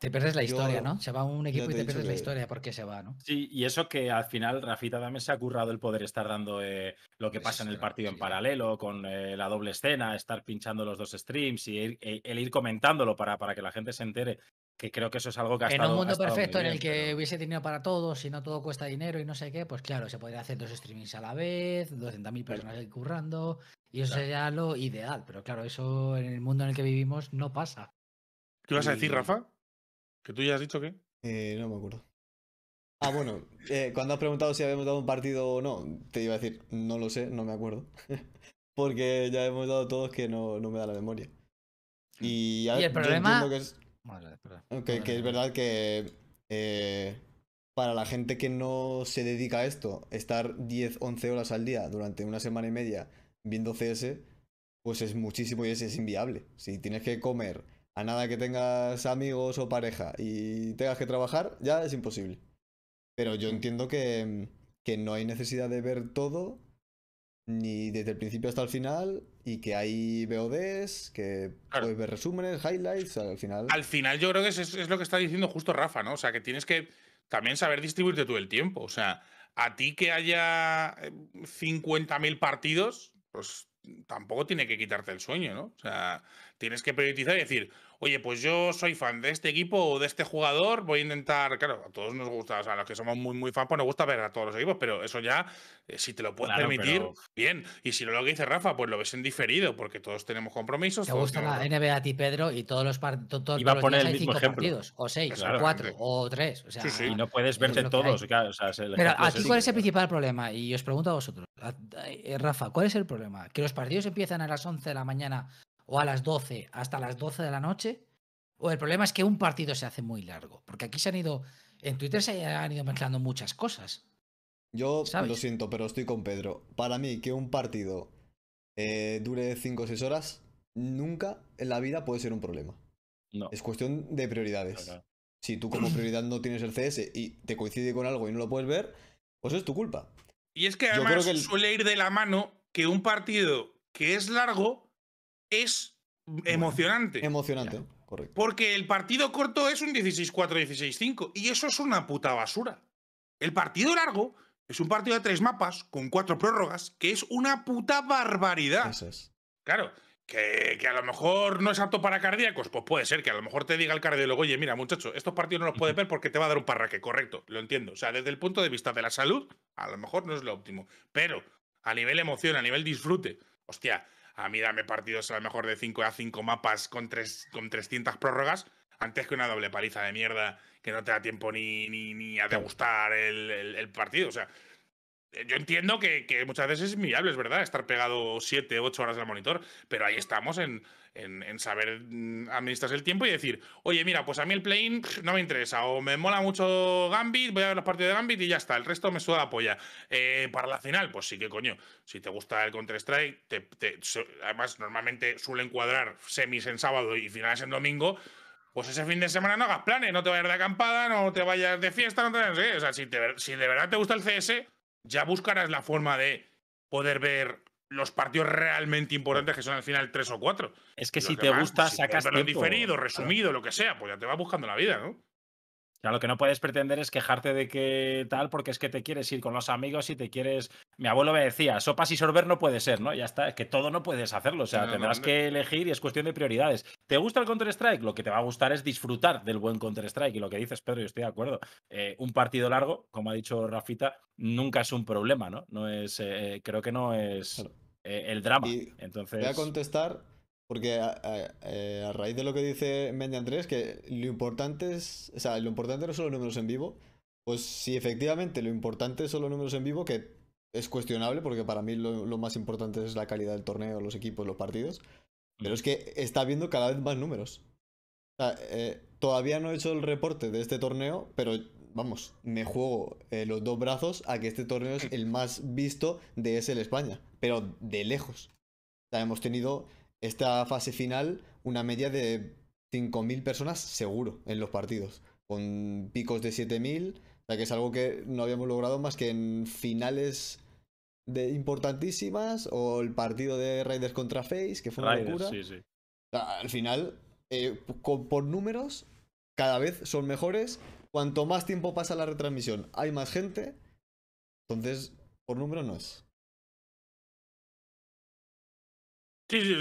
Te pierdes la historia, ¿no? Se va un equipo y te, pierdes la historia porque se va, ¿no? Sí, y eso que al final Rafita también se ha currado el poder estar dando eh, lo que pasa en el partido en paralelo, con eh, la doble escena, estar pinchando los dos streams y el, ir comentándolo para, para que la gente se entere. Que creo que eso es algo que ha En un mundo perfecto en el que hubiese tenido para todos y no todo cuesta dinero y no sé qué, pues claro, se podría hacer dos streamings a la vez, 200.000 personas ahí currando, y eso sería lo ideal. Pero claro, eso en el mundo en el que vivimos no pasa. ¿Qué vas a decir, Rafa? ¿Que tú ya has dicho qué? Eh, no me acuerdo. Ah, bueno, eh, cuando has preguntado si habíamos dado un partido o no, te iba a decir, no lo sé, no me acuerdo. [laughs] Porque ya hemos dado todos que no, me da la memoria. Y, a, el problema. Que es, que, es verdad que eh, para la gente que no se dedica a esto, estar 10, 11 horas al día durante una semana y media viendo CS, pues es muchísimo y es inviable. Si tienes que comer a nada que tengas amigos o pareja y tengas que trabajar, ya es imposible. Pero yo entiendo que, no hay necesidad de ver todo, ni desde el principio hasta el final, y que hay VODs, que puedes ver resúmenes, highlights, al final. Al final yo creo que es, es lo que está diciendo justo Rafa, ¿no? O sea, que tienes que también saber distribuirte todo el tiempo. O sea, a ti que haya 50.000 eh, partidos, pues tampoco tiene que quitarte el sueño, ¿no? O sea, tienes que priorizar y decir, oye, pues yo soy fan de este equipo o de este jugador, voy a intentar, claro, a todos nos gusta, o sea, a los que somos muy, muy fans, pues nos gusta ver a todos los equipos, pero eso ya, eh, si te lo puedes permitir, bien. Y si no lo que dice Rafa, pues lo ves en diferido, porque todos tenemos compromisos. Te gusta la NBA a ti, Pedro, y todos los partidos, a poner cinco partidos, o seis, o cuatro, o tres. O sea, Y no puedes verte todos, Pero aquí ¿cuál es el principal problema? Y os pregunto a vosotros, eh, Rafa, ¿cuál es el problema? ¿Que los partidos empiezan a las 11 de la mañana o a las 12 hasta las 12 de la noche, o el problema es que un partido se hace muy largo, porque aquí se han ido, en Twitter se han ido mezclando muchas cosas. Yo lo siento, pero estoy con Pedro. Para mí, que un partido eh, dure 5 o 6 horas, nunca en la vida puede ser un problema. No. Es cuestión de prioridades. Si tú como prioridad no tienes el CS y te coincide con algo y no lo puedes ver, pues es tu culpa. Y es que además suele ir de la mano que un partido que es largo es emocionante. Emocionante, correcto. Porque el partido corto es un 16-4, 16-5 y eso es una puta basura. El partido largo es un partido de tres mapas con cuatro prórrogas que es una puta barbaridad. Eso es. Claro. Que, que, a lo mejor no es apto para cardíacos, pues puede ser que a lo mejor te diga el cardiólogo, oye, mira, muchacho, estos partidos no los puedes ver porque te va a dar un parraque, correcto, lo entiendo. O sea, desde el punto de vista de la salud, a lo mejor no es lo óptimo. Pero a nivel emoción, a nivel disfrute, hostia, a mí dame partidos a lo mejor de 5 a 5 mapas con, tres, con 300 prórrogas antes que una doble paliza de mierda que no te da tiempo ni, ni, ni a degustar el, el partido. O sea, eh, yo entiendo que, muchas veces es inviable, es verdad, estar pegado 7, ocho horas al monitor, pero ahí estamos en, saber mm, administrar el tiempo y decir, oye, mira, pues a mí el plane no me interesa, o me mola mucho Gambit, voy a ver los partidos de Gambit y ya está, el resto me suda la polla. Eh, para la final, pues sí que coño, si te gusta el Counter-Strike, además normalmente suelen cuadrar semis en sábado y finales en domingo, pues ese fin de semana no hagas planes, no te vayas de acampada, no te vayas de fiesta, no te vayas de... O sea, si, si de verdad te gusta el CS ya buscarás la forma de poder ver los partidos realmente importantes que son al final tres o cuatro. Es que si te gusta, pues si sacas diferido, resumido, lo que sea, pues ya te va buscando la vida, ¿no? lo que no puedes pretender es quejarte de que tal, porque es que te quieres ir con los amigos y te quieres. Mi abuelo me decía, sopas y sorber no puede ser, ¿no? Ya está, es que todo no puedes hacerlo. O sea, tendrás que elegir y es cuestión de prioridades. ¿Te gusta el Counter-Strike? Lo que te va a gustar es disfrutar del buen Counter-Strike. Y lo que dices, Pedro, yo estoy de acuerdo. Eh, un partido largo, como ha dicho Rafita, nunca es un problema, ¿no? No es. Eh, eh, creo que no es. el drama. Entonces. Voy a contestar porque eh, a, raíz de lo que dice Mendy Andrés, que lo importante es. lo importante no son los números en vivo. Pues sí, efectivamente lo importante son los números en vivo, que es cuestionable, porque para mí lo, más importante es la calidad del torneo, los equipos, los partidos. Pero es que está habiendo cada vez más números. Eh, todavía no he hecho el reporte de este torneo, pero vamos, me juego eh, los dos brazos a que este torneo es el más visto de SL España, pero de lejos. O sea, hemos tenido esta fase final una media de 5.000 personas seguro en los partidos, con picos de 7.000, o sea que es algo que no habíamos logrado más que en finales de importantísimas o el partido de Raiders contra Face, que fue una locura. al final, eh, por números, cada vez son mejores. Cuanto más tiempo pasa la retransmisión, hay más gente. Entonces, por número no es. Sí, sí,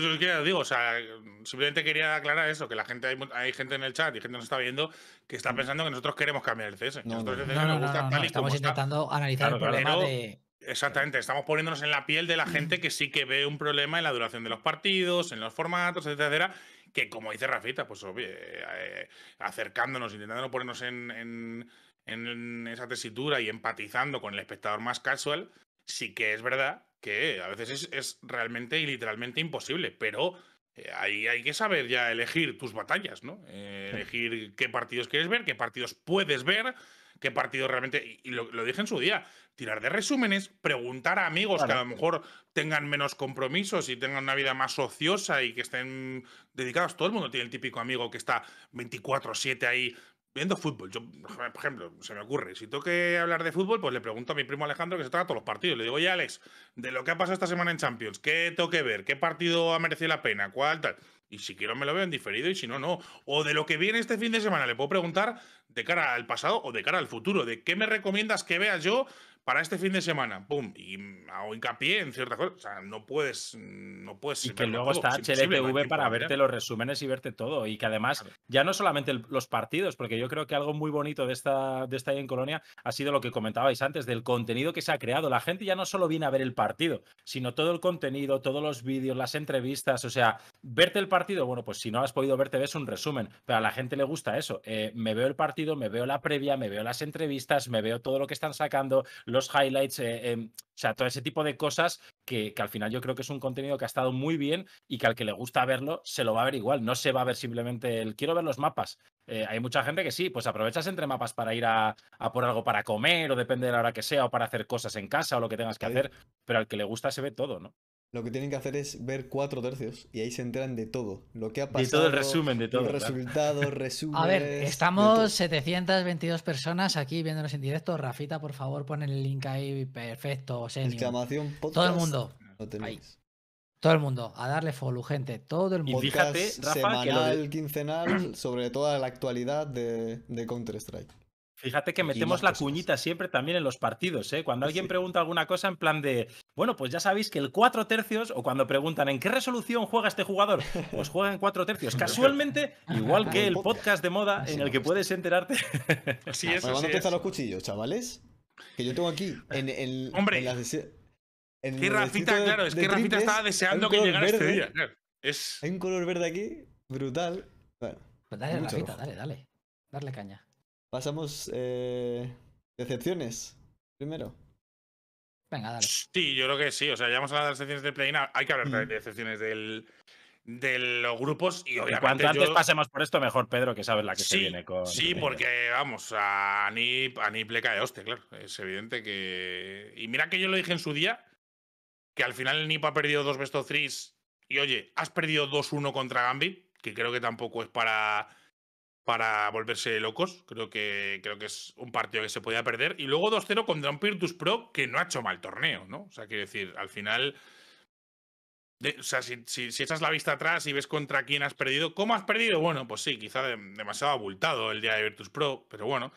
digo, o sea, simplemente quería aclarar eso, que la gente, hay, gente en el chat y gente nos está viendo que está mm. pensando que nosotros queremos cambiar el CS. No, no, estamos intentando analizar el problema de... Exactamente, estamos poniéndonos en la piel de la mm. gente que sí que ve un problema en la duración de los partidos, en los formatos, etcétera, que como dice Rafita, pues eh, eh, acercándonos, intentando ponernos en esa tesitura y empatizando con el espectador más casual, sí que es verdad que a veces es, realmente y literalmente imposible, pero eh, ahí hay que saber ya elegir tus batallas, ¿no? Eh, elegir qué partidos quieres ver, qué partidos puedes ver, qué partidos realmente. Y lo, dije en su día: tirar de resúmenes, preguntar a amigos que a lo mejor tengan menos compromisos y tengan una vida más ociosa y que estén dedicados. Todo el mundo tiene el típico amigo que está 24-7 ahí fútbol. Yo, por ejemplo, se me ocurre, si tengo que hablar de fútbol, pues le pregunto a mi primo Alejandro que se trata todos los partidos. Le digo, oye, Alex, de lo que ha pasado esta semana en Champions, ¿qué tengo que ver? ¿Qué partido ha merecido la pena? ¿Cuál tal? Y si quiero me lo veo en diferido y si no, no. O de lo que viene este fin de semana, le puedo preguntar de cara al pasado o de cara al futuro, de qué me recomiendas que vea yo para este fin de semana, pum, y hago hincapié en ciertas cosas. O sea, no puedes. No puedes y que luego está HLTV para verte los resúmenes y verte todo. Y que además, ya no solamente los partidos, porque yo creo que algo muy bonito de esta, de esta en Colonia ha sido lo que comentabais antes, del contenido que se ha creado. La gente ya no solo viene a ver el partido, sino todo el contenido, todos los vídeos, las entrevistas. O sea, verte el partido, bueno, pues si no has podido verte, ves un resumen. Pero a la gente le gusta eso. Eh, me veo el partido, me veo la previa, me veo las entrevistas, me veo todo lo que están sacando, los highlights, eh, em, o sea, todo ese tipo de cosas que, al final yo creo que es un contenido que ha estado muy bien y que al que le gusta verlo se lo va a ver igual. No se va a ver simplemente el quiero ver los mapas. Eh, hay mucha gente que sí, pues aprovechas entre mapas para ir a, por algo para comer o depende de la hora que sea o para hacer cosas en casa o lo que tengas que hacer, pero al que le gusta se ve todo, ¿no? lo que tienen que hacer es ver cuatro tercios y ahí se enteran de todo. Lo que ha pasado. Y todo el resumen, de todo. El resumen. [laughs] A ver, estamos 722 personas aquí viéndonos en directo. Rafita, por favor, pon el link ahí perfecto. Exclamación Todo el mundo. Lo ahí. Todo el mundo, a darle follow, gente. Todo el mundo. Y fíjate, semanal, que quincenal, sobre toda la actualidad de Counter-Strike. Fíjate que metemos la cuñita siempre también en los partidos, ¿eh? Cuando alguien pregunta alguna cosa en plan de, bueno, pues ya sabéis que el cuatro tercios, o cuando preguntan en qué resolución juega este jugador, pues [laughs] juega en cuatro tercios. Casualmente, igual que el podcast de moda en el que puedes enterarte. Sí, es los cuchillos, chavales. Que yo tengo aquí en, el Hombre, en qué Rafita, claro, es que Rafita estaba deseando que llegara este día. es... Hay un color verde aquí, brutal. Pues dale, Rafita, dale, dale. Darle caña. Pasamos eh, decepciones primero. Venga, dale. Sí, yo creo que sí. O sea, ya hemos hablado de excepciones de play Hay que hablar mm. de decepciones del, de los grupos y obviamente. Cuanto antes pasemos por esto, mejor Pedro, que sabes la que se viene con. Sí, porque vamos, a Nip, a Nip le cae hostia, claro. Es evidente que. Y mira que yo lo dije en su día, que al final el Nip ha perdido dos best of threes. Y oye, has perdido 2-1 contra Gambit, que creo que tampoco es para para volverse locos. Creo que, creo que es un partido que se podía perder. Y luego 2-0 contra un Virtus Pro que no ha hecho mal torneo, ¿no? O sea, quiero decir, al final. o sea, si, si, echas la vista atrás y ves contra quién has perdido, ¿cómo has perdido? Bueno, pues sí, quizá demasiado abultado el día de Virtus Pro, pero bueno.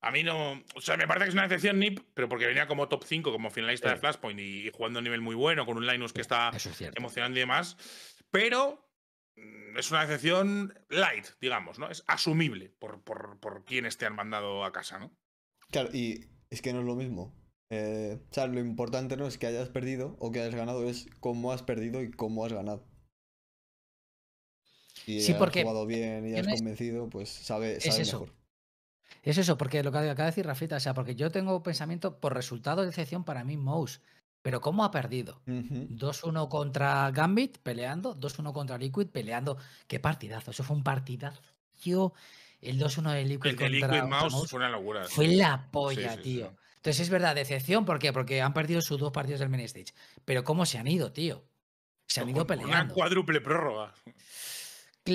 A mí no. O sea, me parece que es una excepción NIP, pero porque venía como top 5, como finalista de Flashpoint y, jugando a nivel muy bueno, con un Linus que está emocionante y demás. Pero Mm, es una excepción light, digamos, ¿no? Es asumible por, por, quienes te han mandado a casa, ¿no? Claro, y es que no es lo mismo. Eh, o lo importante no es que hayas perdido o que hayas ganado, es cómo has perdido y cómo has ganado. Y has jugado bien y has convencido, pues sabe, es eso. mejor. Es eso, porque lo que acaba de decir Rafita, o sea, porque yo tengo pensamiento por resultado de excepción para mí, Mouse. Pero ¿cómo ha perdido? 2-1 contra Gambit peleando, 2-1 contra Liquid peleando. Qué partidazo, eso fue un partidazo. El 2-1 de Liquid el contra Liquid Mouse, fue una locura. Fue la polla, tío. Entonces es verdad, decepción, ¿por qué? Porque han perdido sus dos partidos del main stage. Pero ¿cómo se han ido, tío? Se han ido peleando. Una cuádruple prórroga.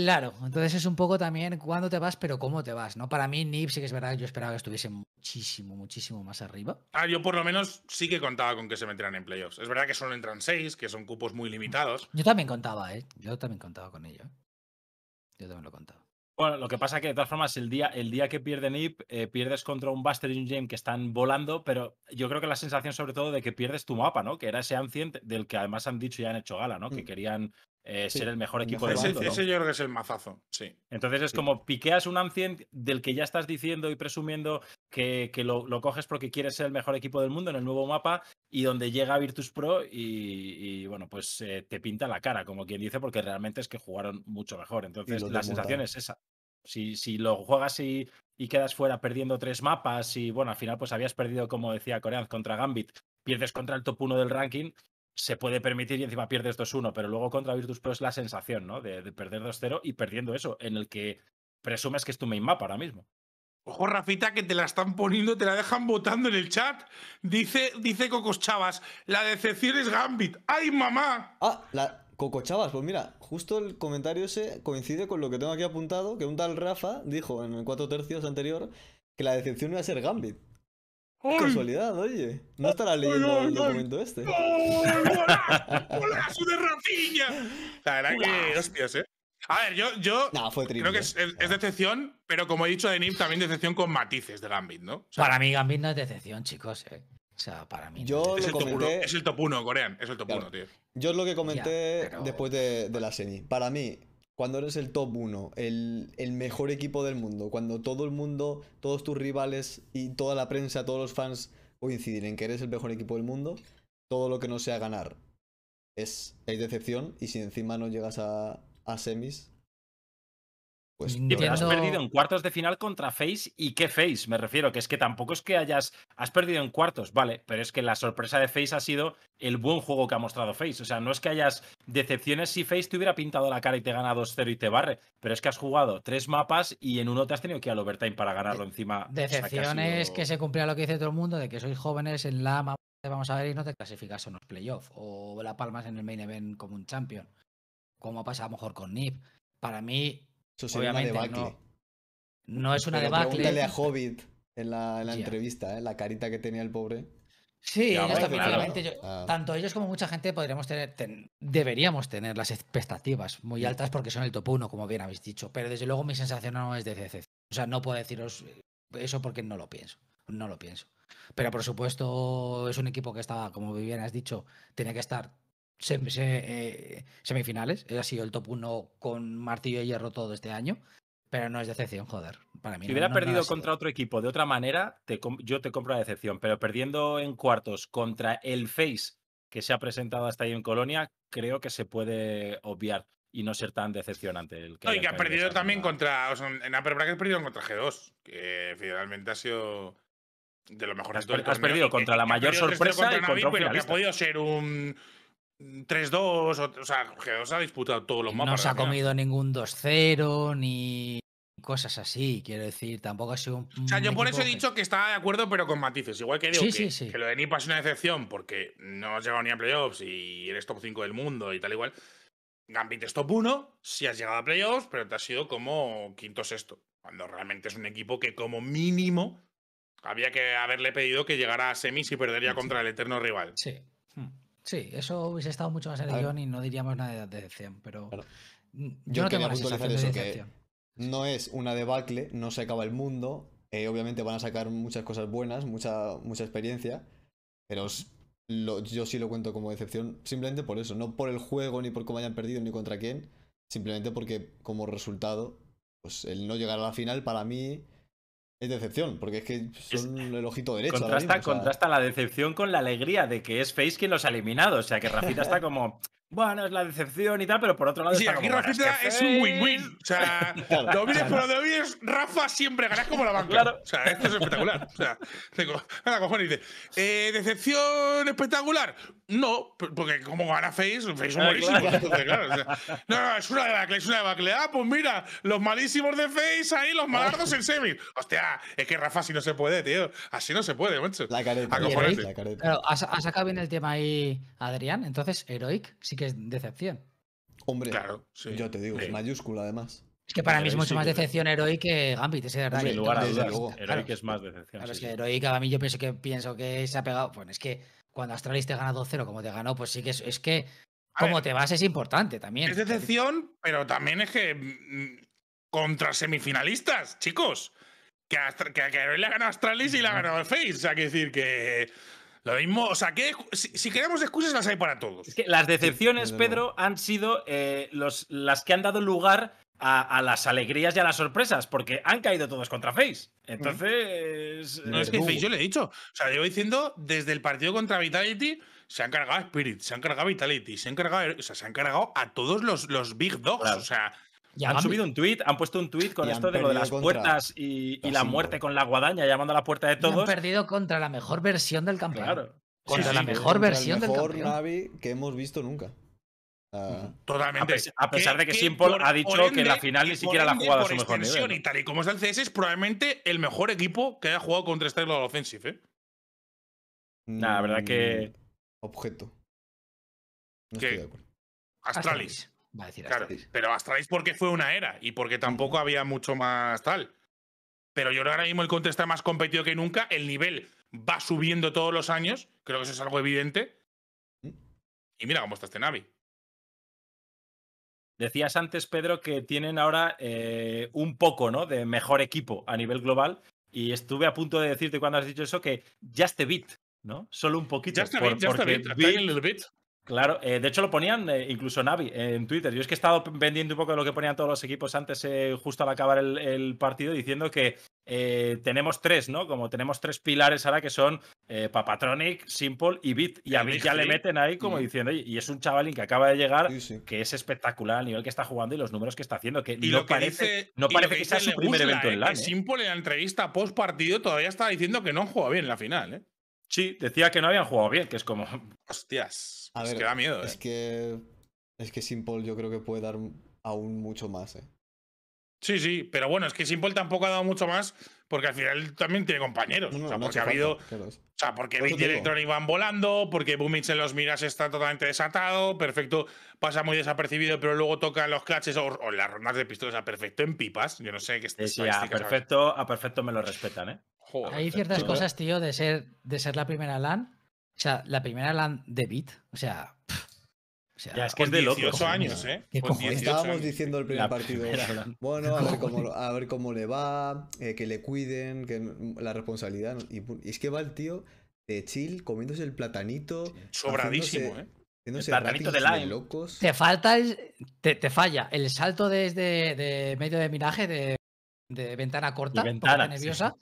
Claro, entonces es un poco también cuándo te vas, pero cómo te vas, ¿no? Para mí, Nip sí que es verdad, que yo esperaba que estuviese muchísimo, muchísimo más arriba. Ah, yo por lo menos sí que contaba con que se metieran en playoffs. Es verdad que solo entran seis, que son cupos muy limitados. Yo también contaba, ¿eh? Yo también contaba con ello. ¿eh? Yo también lo contaba. Bueno, lo que pasa es que de todas formas el día, el día que pierde Nip, eh, pierdes contra un Buster y un que están volando, pero yo creo que la sensación sobre todo de que pierdes tu mapa, ¿no? Que era ese Ancient del que además han dicho y han hecho gala, ¿no? Que mm. querían eh, ser el mejor equipo del mundo. Ese, que es el mazazo, sí. Entonces es como piqueas un Ancient del que ya estás diciendo y presumiendo que, lo, coges porque quieres ser el mejor equipo del mundo en el nuevo mapa y donde llega Virtus Pro y, bueno, pues eh, te pinta la cara, como quien dice, porque realmente es que jugaron mucho mejor. Entonces la sensación es esa. Si, si lo juegas y, y quedas fuera perdiendo tres mapas y bueno, al final pues habías perdido, como decía Coreanz, contra Gambit, pierdes contra el top 1 del ranking, se puede permitir y encima pierdes 2-1, pero luego contra Virtus Pro es la sensación, ¿no? De, perder 2-0 y perdiendo eso, en el que presumes que es tu main map ahora mismo. Ojo, Rafita, que te la están poniendo, te la dejan votando en el chat. Dice, dice Cocos Chavas, la decepción es Gambit. ¡Ay, mamá! Ah, la Coco Chavas, pues mira, justo el comentario ese coincide con lo que tengo aquí apuntado, que un tal Rafa dijo en el 4 tercios anterior que la decepción iba a ser Gambit. Ay, Casualidad, oye. No estará leyendo el documento este. ¡Hola! ¡Hola, de Rafinha! La verdad que hostias, ¿eh? A ver, yo, yo no, fue creo que ¿eh? es, decepción, pero como he dicho de Nip, también decepción con matices de Gambit, ¿no? para mí Gambit no es decepción, chicos, ¿eh? O sea, para mí. Yo es, lo el top es el top 1, Corean. Es el top 1, tío. Yo es lo que comenté después de, de la semi. Para mí, cuando eres el top 1, el, mejor equipo del mundo, cuando todo el mundo, todos tus rivales y toda la prensa, todos los fans coinciden en que eres el mejor equipo del mundo, todo lo que no sea ganar es, es decepción y si encima no llegas a, a semis, pues has perdido en cuartos de final contra Face y qué Face, me refiero, que es que tampoco es que hayas, has perdido en cuartos, vale, pero es que la sorpresa de Face ha sido el buen juego que ha mostrado Face, o sea, no es que hayas decepciones si Face te hubiera pintado la cara y te gana 2-0 y te barre, pero es que has jugado tres mapas y en uno te has tenido que ir al overtime para ganarlo encima. Decepciones que, se cumplía lo que dice todo el mundo, de que sois jóvenes en la mapa, vamos a ver y no te clasificas en los playoffs, o la palmas en el main event como un champion, como pasa a lo mejor con Nip. Para mí, eso Obviamente, No, no es una Pero Pregúntale a Hobbit en la, entrevista, ¿eh? la carita que tenía el pobre. Sí, ya, yo, ah. tanto ellos como mucha gente tener, deberíamos tener las expectativas muy mm. altas porque son el top 1, como bien habéis dicho. Pero desde luego mi sensación no es de CCC. O sea, no puedo deciros eso porque no lo pienso. No lo pienso. Pero por supuesto, es un equipo que estaba, como bien has dicho, tenía que estar eh, semifinales. ha sido el top 1 con martillo y hierro todo este año. Pero no es decepción, joder. Para mí, si hubiera perdido contra otro equipo de otra manera, yo te compro la decepción. Pero perdiendo en cuartos contra el Face que se ha presentado hasta ahí en Colonia, creo que se puede obviar y no ser tan decepcionante. no, y que ha perdido también contra. En en Upper Bracket contra G2, que finalmente ha sido de lo mejor. Has, perdido contra la mayor sorpresa. pero que ha podido ser un 3-2, o, sea, G2 ha disputado todos los eh, mapas. No se ha comido ningún 2-0, ni cosas así, quiero decir, tampoco ha sido un... O sea, yo por eso he dicho que estaba de acuerdo, pero con matices. Igual que digo que, lo de Nipa es una excepción, porque no has llegado ni a playoffs y eres top 5 del mundo y tal igual. Gambit es top 1, sí has llegado a playoffs, pero te has sido como quinto sexto, cuando realmente es un equipo que como mínimo había que haberle pedido que llegara a semis y perdería contra el eterno rival. Sí. Sí, eso hubiese estado mucho más en el y no diríamos nada de decepción, pero yo, no tengo la de decepción. No es una debacle, no se acaba el mundo, eh, obviamente van a sacar muchas cosas buenas, mucha, mucha experiencia, pero yo sí lo cuento como decepción simplemente por eso, no por el juego, ni por cómo hayan perdido, ni contra quién, simplemente porque como resultado, pues el no llegar a la final para mí es decepción, porque es que son el ojito derecho. Contrasta, contrasta la decepción con la alegría de que es Face quien los ha eliminado. O sea que Rafita está como bueno, es la decepción y tal, pero por otro lado. Sí, aquí es un win-win. O sea, [laughs] lo vienes por lo vienes, Rafa siempre ganas como la banca. Claro. O sea, esto es espectacular. O sea, tengo, cojones dice: eh, ¿Decepción espectacular? No, porque como gana Face, Face es ah, buenísimos. Claro. no, es una debacle, es una Ah, pues mira, los malísimos de Face ahí, los malardos en semi. Hostia, es que Rafa, así no se puede, tío. Así no se puede, macho. La careta. la careta. Claro, sacado bien el tema ahí Adrián. Entonces, Heroic sí que decepción. Hombre, claro, yo te digo, es mayúscula además. Es que para mí es mucho más decepción Heroic que Gambit, ese de verdad. En lugar de Heroic es más decepción. es que Heroic a mí yo pienso que, pienso que se ha pegado. Bueno, es que cuando Astralis te gana 2-0 como te ganó, pues sí que es, que como te vas es importante también. Es decepción, pero también es que mm, contra semifinalistas, chicos. Que, que, le ha ganado Astralis y le ha ganado Face. O sea, que decir que... Lo mismo, o sea, que si, queremos excusas las hay para todos. las decepciones, Pedro, han sido eh, los, las que han dado lugar a, las alegrías y a las sorpresas, porque han caído todos contra Face. Entonces. Mm. No, es que uh. Face yo le he dicho. O sea, llevo diciendo desde el partido contra Vitality. Se han cargado a Spirit, se han cargado Vitality, se han cargado, o sea, se han cargado a todos los, los Big Dogs. O sea, han subido un tweet, han puesto un tweet con esto de lo de las puertas y, la muerte con la guadaña llamando a la puerta de todos. perdido contra la mejor versión del campeón. Contra la mejor versión el mejor del mejor Navi que hemos visto nunca. Totalmente. A, pesar de que, Simple ha dicho que la final ni siquiera la ha jugado a su mejor nivel. Y tal y como está el CS, es probablemente el mejor equipo que haya jugado contra Star este Offensive. ¿eh? Nah, la verdad que. Mm, objeto. No Astralis. Va a decir claro, Pero Astralis porque fue una era y porque tampoco había mucho más tal. Pero yo creo que ahora mismo el counter está más competido que nunca. El nivel va subiendo todos los años. Creo que eso es algo evidente. Y mira cómo está este Navi. Decías antes, Pedro, que tienen ahora eh, un poco ¿no? de mejor equipo a nivel global. Y estuve a punto de decirte cuando has dicho eso que ya este bit, ¿no? Solo un poquito. Just a bit, ya just a bit. Claro, eh, de hecho lo ponían eh, incluso Navi en Twitter. Yo es que he estado vendiendo un poco de lo que ponían todos los equipos antes, eh, justo al acabar el, partido, diciendo que tenemos tres, ¿no? Como tenemos tres pilares ahora que son Papatronic, Simple y Bit. Y a Bit ya le meten ahí como mm. diciendo, y es un chavalín que acaba de llegar, que es espectacular el nivel que está jugando y los números que está haciendo. Que y no lo parece, no parece que, sea su primer evento en LAN. Simple en la entrevista post partido todavía está diciendo que no juega bien en la final, ¿eh? Sí, decía que no habían jugado bien, que es como. [laughs] Hostias. es que da miedo. Es eh. que. Es que Simple yo creo que puede dar aún mucho más, ¿eh? Sí, sí, pero bueno, es que Simple tampoco ha dado mucho más porque al final también tiene compañeros. o sea, porque ha habido. O sea, porque y Electronic van volando, porque Bumich en los miras está totalmente desatado, perfecto, pasa muy desapercibido, pero luego toca los caches o, o, las rondas de pistolas a perfecto en pipas. Yo no sé qué sí, sí, a perfecto, a perfecto me lo respetan, ¿eh? Hay ciertas cosas, tío, de ser, de ser la primera LAN. O sea, la primera LAN de beat O sea. o sea ya es que es de locos. años, ¿eh? Estábamos diciendo el primer partido. Bueno, a ver, cómo, a ver cómo le va, eh, que le cuiden, que la responsabilidad. Y, es que va el tío de chill comiéndose el platanito. Sobradísimo, ¿eh? El platanito de Locos. Te falta, te, te, falla el salto desde de medio de miraje de, de ventana corta, ventana, nerviosa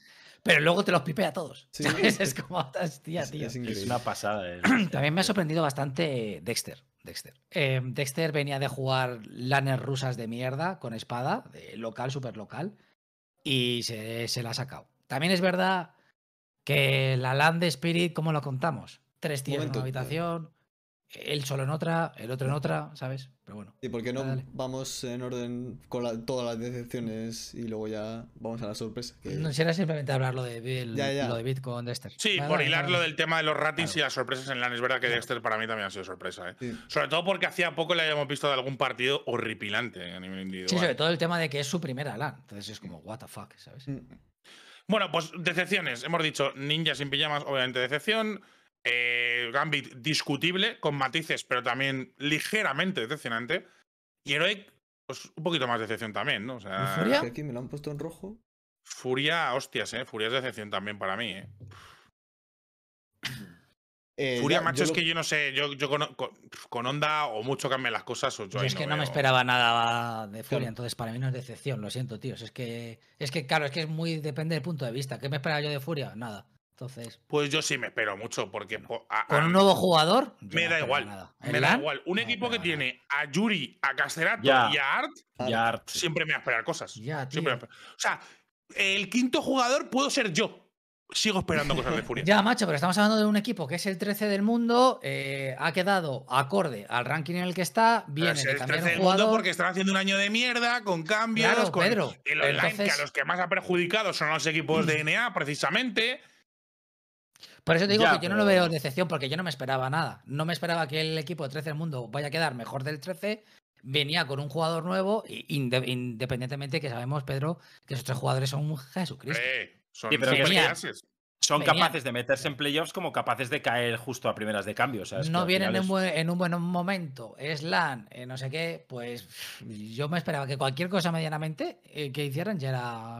pero luego te los pipea a todos. Sí, [laughs] Es, como, hostia, tío. Es, una pasada. ¿eh? [clears throat] También me ha sorprendido bastante Dexter. Dexter. Eh, Dexter venía de jugar lanes rusas de mierda con espada, local, super local, y se, la ha sacado. También es verdad que la LAN de Spirit, ¿cómo lo contamos? Tres tíos en una habitación él solo en otra, el otro en otra, ¿sabes? Pero bueno. ¿Y por qué no vamos en orden con todas las decepciones y luego ya vamos a la sorpresa. No será simplemente hablar lo de, Lo de Bitcoin, Dexter. Sí, por hilar lo del tema de los ratings y las sorpresas en LAN. Es verdad que Dexter para mí también ha sido sorpresa. ¿eh? Sobre todo porque hacía poco le habíamos visto de algún partido horripilante a nivel individual. Sí, sobre todo el tema de que es su primera LAN. Entonces es como, what the fuck, ¿sabes? Mm. Bueno, pues decepciones. Hemos dicho Ninja sin pijamas, obviamente decepción. Eh, Gambit discutible, con matices, pero también ligeramente decepcionante. Y Heroic, pues un poquito más decepción también, ¿no? ¿Furia? Aquí me lo han puesto en rojo. Furia, hostias, ¿eh? Furia es decepción también para mí, eh. [clears throat] Eh, Furia, macho, es que yo no sé, yo, con, onda o mucho cambian las cosas. es que no me esperaba nada de Furia, entonces para mí no es decepción, lo siento, tío Es que, es que, claro, es que es muy, depende del punto de vista. ¿Qué me esperaba yo de Furia? Nada. Pues yo sí me espero mucho, porque. ¿Con un nuevo jugador? Me da igual. Me da igual. Un equipo que tiene a Yuri, a Cacerato y a Art, Siempre me va a esperar cosas. O sea, el quinto jugador puedo ser yo. Sigo esperando cosas de [laughs] Furia. ya, macho, pero estamos hablando de un equipo que es el 13 del mundo, eh, ha quedado acorde al ranking en el que está, viene el de 13 del jugador... mundo porque están haciendo un año de mierda con cambios, a los que más ha perjudicado son los equipos de [clears throat] NA, precisamente. Por eso te digo que yo no lo veo decepción, porque yo no me esperaba nada. No me esperaba que el equipo de 13 del mundo vaya a quedar mejor del 13. Venía con un jugador nuevo, independientemente que sabemos, Pedro, que esos tres jugadores son un Jesucristo. son capaces de meterse en playoffs como capaces de caer justo a primeras de cambio. No vienen en, un buen momento. Es LAN, eh, no sé qué. Pues yo me esperaba que cualquier cosa medianamente eh, que hicieran ya era.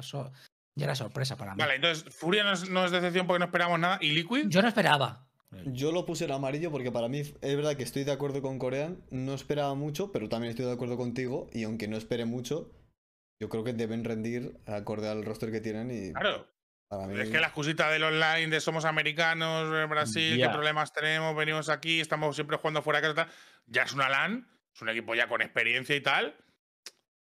Ya era sorpresa para mí. Vale, entonces Furia no es, decepción porque no esperamos nada. ¿Y Liquid? Yo no esperaba. Yo lo puse en amarillo porque para mí es verdad que estoy de acuerdo con Corean. No esperaba mucho, pero también estoy de acuerdo contigo. Y aunque no espere mucho, yo creo que deben rendir acorde al roster que tienen. Y claro. Es que la excusita del online de somos americanos, eh, Brasil, qué problemas tenemos, venimos aquí, estamos siempre jugando fuera de casa. Ya es una LAN, es un equipo ya con experiencia y tal.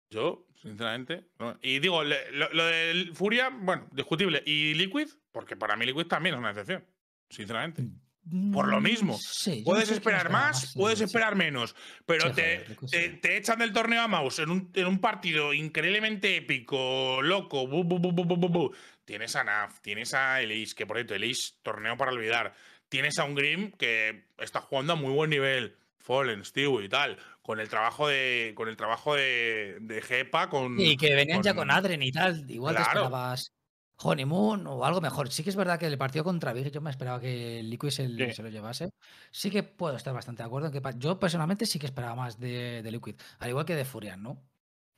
Yo sinceramente. Y digo, lo, de Furia, bueno, discutible. Y Liquid, porque para mí Liquid también es una excepción, sinceramente. Mm, por lo mismo. puedes esperar más, puedes esperar menos, pero te, te, echan del torneo a Mouse en un, partido increíblemente épico, loco. tienes a NAF, tienes a Elise, que por cierto, Elise, torneo para olvidar. Tienes a un Grim que está jugando a muy buen nivel. Fallen, Stewie y tal, con el trabajo de con el trabajo de, Gepa, con y que venían ya con Adren y tal, igual te esperabas Honeymoon o algo mejor. Sí que es verdad que el partido contra Big, yo me esperaba que Liquid se, lo llevase. Sí que puedo estar bastante de acuerdo yo personalmente sí que esperaba más de, Liquid, al igual que de Furian, ¿no?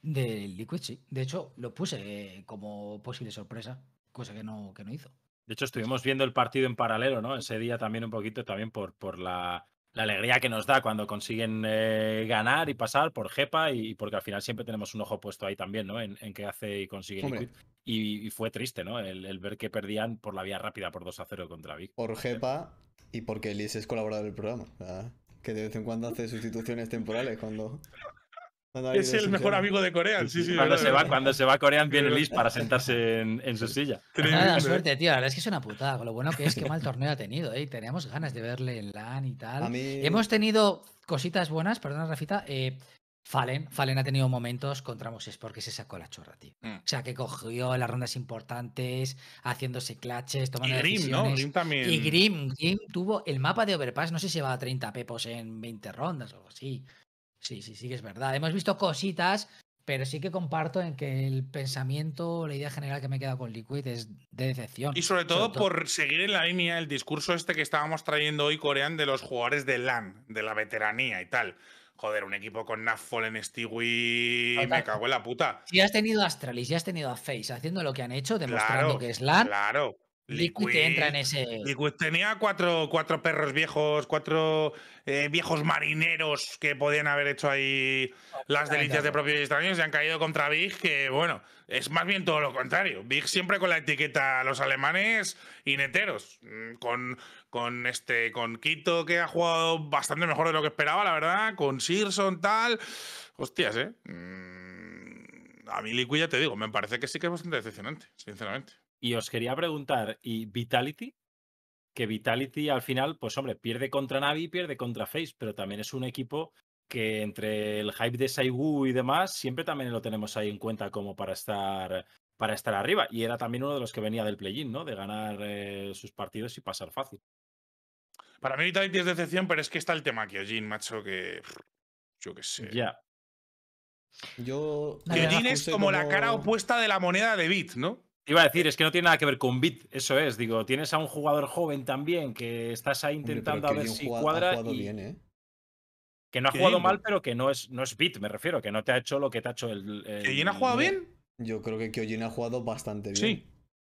De Liquid sí. De hecho, lo puse eh, como posible sorpresa, cosa que no, que no hizo. De hecho, estuvimos viendo el partido en paralelo, ¿no? Ese día también un poquito, también por, por la la alegría que nos da cuando consiguen eh, ganar y pasar por Jepa y, porque al final siempre tenemos un ojo puesto ahí también, ¿no? En, en qué hace y consigue Y, fue triste, ¿no? El, ver que perdían por la vía rápida por 2 a 0 contra Vic. Por Jepa y porque Elise es colaborador del programa, que de vez en cuando hace sustituciones temporales cuando es el mejor amigo de Corea, Sí, sí, cuando, se va, cuando se va a Corea, viene Liz para sentarse en, su silla. [laughs] Nada, suerte, tío. La verdad es que es una putada. lo bueno que es que mal torneo ha tenido. Eh, Teníamos ganas de verle en LAN y tal. hemos tenido cositas buenas, perdona, Rafita. Eh, Fallen, Fallen ha tenido momentos contra Moses porque se sacó la chorra, tío. Mm. O sea, que cogió las rondas importantes, haciéndose claches, tomando y Grim, ¿no? también. Y Grim, Grim tuvo el mapa de Overpass, no sé si llevaba 30 pepos en 20 rondas o algo así. Sí, sí, sí que es verdad. Hemos visto cositas, pero sí que comparto en que el pensamiento, la idea general que me he quedado con Liquid es de decepción. Y sobre todo, por seguir en la línea el discurso este que estábamos trayendo hoy, Corean, de los jugadores de LAN, de la veteranía y tal. Joder, un equipo con Nafol en Stewie, me cago en la puta. Si has tenido a Astralis, si has tenido a Face haciendo lo que han hecho, demostrando que es LAN. Claro. Liquid, entra en ese. tenía cuatro, cuatro perros viejos, cuatro eh, viejos marineros que podían haber hecho ahí las delicias de propios extraños y han caído contra Big, que bueno, es más bien todo lo contrario. Big siempre con la etiqueta a los alemanes y neteros. Mm, con, con este, con Quito, que ha jugado bastante mejor de lo que esperaba, la verdad. Con Searson, tal. Hostias, eh. Mm, a mí Liquid ya te digo, me parece que sí que es bastante decepcionante, sinceramente. Y os quería preguntar, ¿y Vitality? Que Vitality al final, pues hombre, pierde contra Navi, pierde contra Face, pero también es un equipo que entre el hype de Saigu y demás, siempre también lo tenemos ahí en cuenta como para estar para estar arriba. Y era también uno de los que venía del play-in, ¿no? De ganar eh, sus partidos y pasar fácil. Para mí Vitality es decepción, pero es que está el tema Kyojin, macho, que... Yo qué sé. Ya. Yo... Kyojin es como, la cara opuesta de la moneda de Bit, ¿no? Iba a decir, es que no tiene nada que ver con bit, eso es. Digo, tienes a un jugador joven también que estás ahí intentando a ver si cuadra. Ha y... bien, ¿eh? Que no ha jugado mal, pero que no es, no es bit, me refiero, que no te ha hecho lo que te ha hecho el. ¿Kyojin ha jugado bien? Yo creo que Kyojin ha jugado bastante bien. Sí.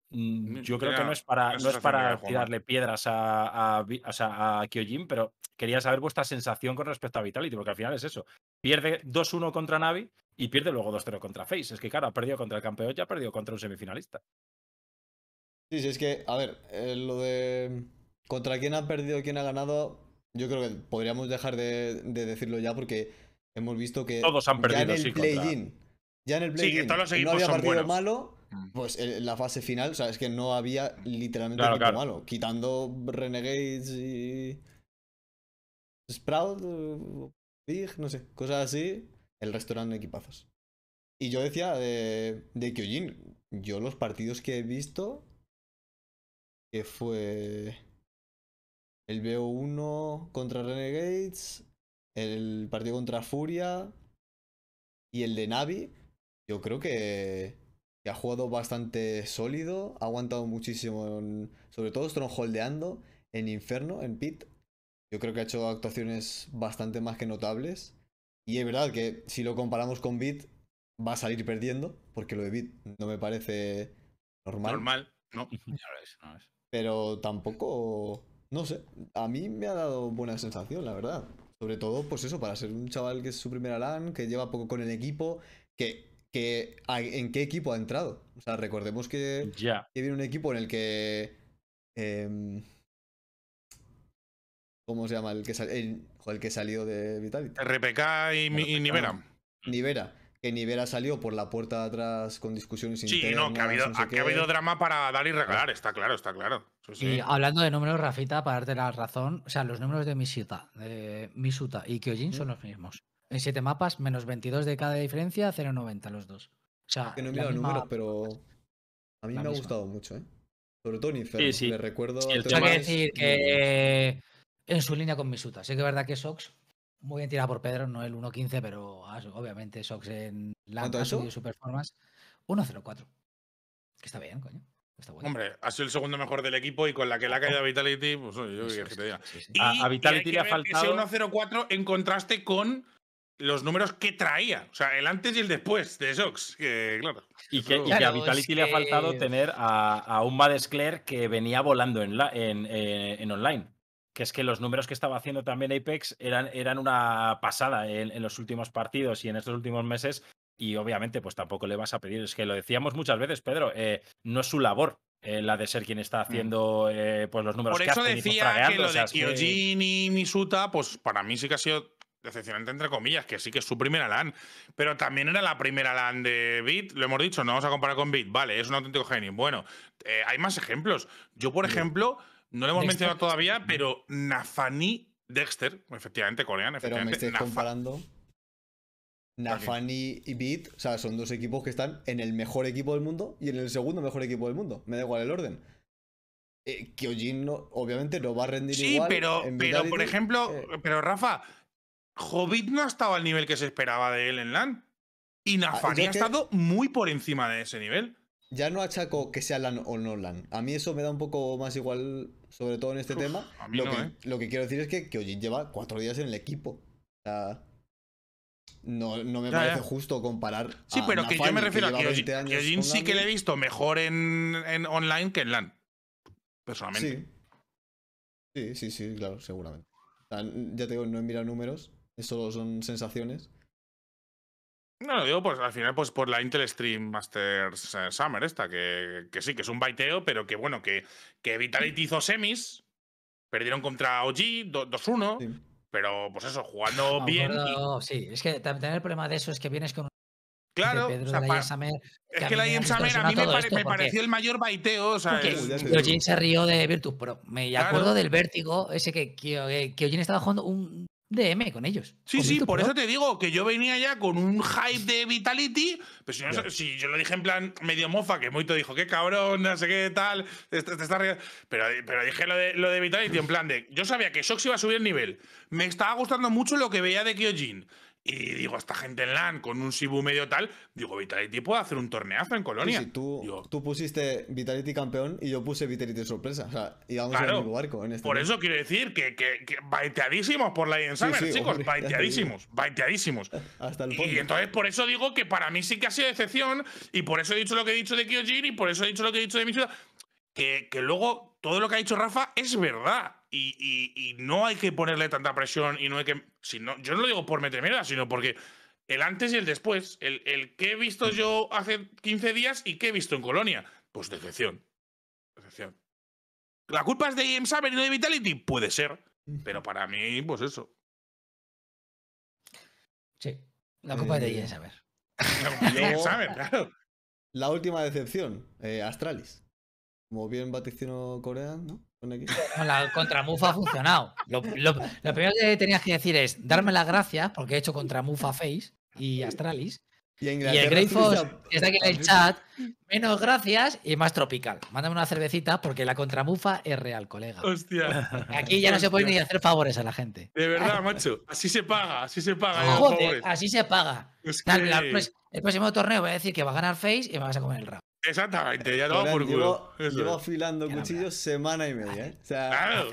Mm, yo creo que no es para, no para tirarle piedras a, a, a Kyojin, pero quería saber vuestra sensación con respecto a Vitality, porque al final es eso. Pierde 2-1 contra Navi, y pierde luego 2-0 contra Face. Es que, claro, ha perdido contra el campeón, ya ha perdido contra un semifinalista. Sí, sí, es que, a ver, eh, lo de contra quién ha perdido, quién ha ganado, yo creo que podríamos dejar de, decirlo ya porque hemos visto que. Todos han perdido, el sí, Ya en el play-in. Sí, no había partido malo. Mm. Pues en eh, la fase final, o sea, es que no había literalmente malo. Quitando Renegades y. Sprout, eh, Big, no sé, cosas así. El resto eran equipazos. Y yo decía de, de Kyojin, yo los partidos que he visto, que fue el BO1 contra Renegades, el partido contra Furia y el de Navi, yo creo que, ha jugado bastante sólido, ha aguantado muchísimo, sobre todo strongholdeando en Inferno, en Pit. Yo creo que ha hecho actuaciones bastante más que notables. Y es verdad que si lo comparamos con Bit, va a salir perdiendo, porque lo de Bit no me parece normal. Normal, no, no es. Pero tampoco, no sé, a mí me ha dado buena sensación, la verdad. Sobre todo, pues eso, para ser un chaval que es su primera LAN, que lleva poco con el equipo, que, que en qué equipo ha entrado. O sea, recordemos que, viene un equipo en el que... Em, ¿Cómo se llama? El que, salió de Vitality. RPK y, Nivera. Nivera. Que Nivera salió por la puerta de atrás con discusiones sí, internas. Sí, no, que ha habido, drama para dar y regalar, está claro, está claro. Y hablando de números, Rafita, para darte la razón, o sea, los números de Misuta, de Misuta y Kyojin son los mismos. En siete mapas, menos 22 de cada diferencia, 0,90 los dos. O sea, que no he mirado números, pero a mí me ha gustado mucho, ¿eh? Sobre todo en Inferno, sí, sí. le recuerdo. decir que en su línea con Misuta. Sí que es verdad que Sox, muy bien tirada por Pedro, no el 1.15, pero ah, obviamente Sox en la ha su performance. 1.04. Que está bien, coño. Hombre, ha sido el segundo mejor del equipo y con la que le ha caído a Vitality, pues yo qué que te diga. A, Vitality le ha faltado. Ese 1.04 en contraste con los números que traía, o sea, el antes y el después de Sox, Y que, a Vitality le ha faltado tener a, un un Madescler que venía volando en, en, eh, en online que es que los números que estaba haciendo también Apex eran, eran una pasada en, en, los últimos partidos y en estos últimos meses. Y obviamente, pues tampoco le vas a pedir, es que lo decíamos muchas veces, Pedro, eh, no es su labor eh, la de ser quien está mm. haciendo eh, pues los números Por eso decía y que lo de Kyojin y Misuta, pues para mí sí que ha sido decepcionante entre comillas, que sí que es su primera LAN, pero también era la primera LAN de Bit, lo hemos dicho, no vamos a comparar con Bit, vale, es un auténtico genio. Bueno, hay más ejemplos. Yo, por ejemplo, no lo hemos mencionado pues, todavía, pero Nafani Dexter, efectivamente, coreano, efectivamente. Pero me estáis comparando. Nafani y Beat, o sea, son dos equipos que están en el mejor equipo del mundo y en el segundo mejor equipo del mundo. Me da igual el orden. Eh, Kyojin no, obviamente no va a rendir sí, igual. Sí, pero, por ejemplo, eh. pero Rafa, Hobbit no ha estado al nivel que se esperaba de él en LAN. Y ah, Nafani ha estado muy por encima de ese nivel. Ya no achaco que sea LAN o no LAN. A mí eso me da un poco más igual sobre todo en este tema. ¿eh? lo, que, quiero decir es que Kyojin lleva cuatro días en el equipo. O sea, no, no me parece justo comparar. Sí, pero que yo me refiero a Kyojin. Kyojin sí que le he visto mejor en, online que en LAN. Personalmente. Sí. sí, sí, claro, seguramente. ya te digo, no he mirado números, solo son sensaciones. No, lo digo pues, al final pues por la Intel Stream Masters Summer esta, que, que, sí, que es un baiteo, pero que bueno, que, que Vitality hizo semis, perdieron contra OG 2-1, pero pues eso, jugando bien. No, Sí, es que también el problema de eso es que vienes con... Claro, es que la IEM Summer a mí me, pareció el mayor baiteo. O sea, que Eugene se rió de Virtus pero Me acuerdo del vértigo ese que, que, estaba jugando un DM con ellos. Sí, sí, por eso te digo que yo venía ya con un hype de Vitality. Pero si, yo lo dije en plan medio mofa, que Moito dijo, qué cabrón, no sé qué tal, pero, dije lo de, lo de Vitality en plan de. Yo sabía que Shox iba a subir nivel. Me estaba gustando mucho lo que veía de Kyojin. Y digo, esta gente en LAN con un Sibu medio tal, digo, Vitality puede hacer un torneazo en Colonia. tú, pusiste Vitality campeón y yo puse Vitality sorpresa. O sea, íbamos en barco este Por eso quiero decir que, que, baiteadísimos por la Iden chicos, baiteadísimos, [laughs] Hasta el fondo. Y entonces por eso digo que para mí sí que ha sido decepción y por eso he dicho lo que he dicho de Kyojin y por eso he dicho lo que he dicho de mi ciudad. Que, que luego todo lo que ha dicho Rafa es verdad. Y, no hay que ponerle tanta presión y no hay que. no yo no lo digo por meter mierda, sino porque el antes y el después, el, que he visto yo hace 15 días y que he visto en Colonia, pues decepción. Decepción. ¿La culpa es de James Saber y no de Vitality? Puede ser, pero para mí, pues eso. Sí, la culpa es de James eh, Saber. claro. La última decepción, eh, Astralis. Como bien vaticino Corea, ¿no? [laughs] la contramufa ha funcionado. Lo, primero que tenías que decir es darme las gracias porque he hecho contramufa Face y Astralis. Y, el greyfoss que está aquí en el chat. Menos gracias y más tropical. Mándame una cervecita porque la contramufa es real, colega. Hostia. Aquí ya no se puede ni hacer favores a la gente. De verdad, macho. Así se paga, así se paga. Eh, así se paga. Pues, el próximo torneo voy a decir que va a ganar Face y me vas a comer el rap. Exactamente, ya todo por culo. Llevo, afilando cuchillos semana y media. ¿eh? claro,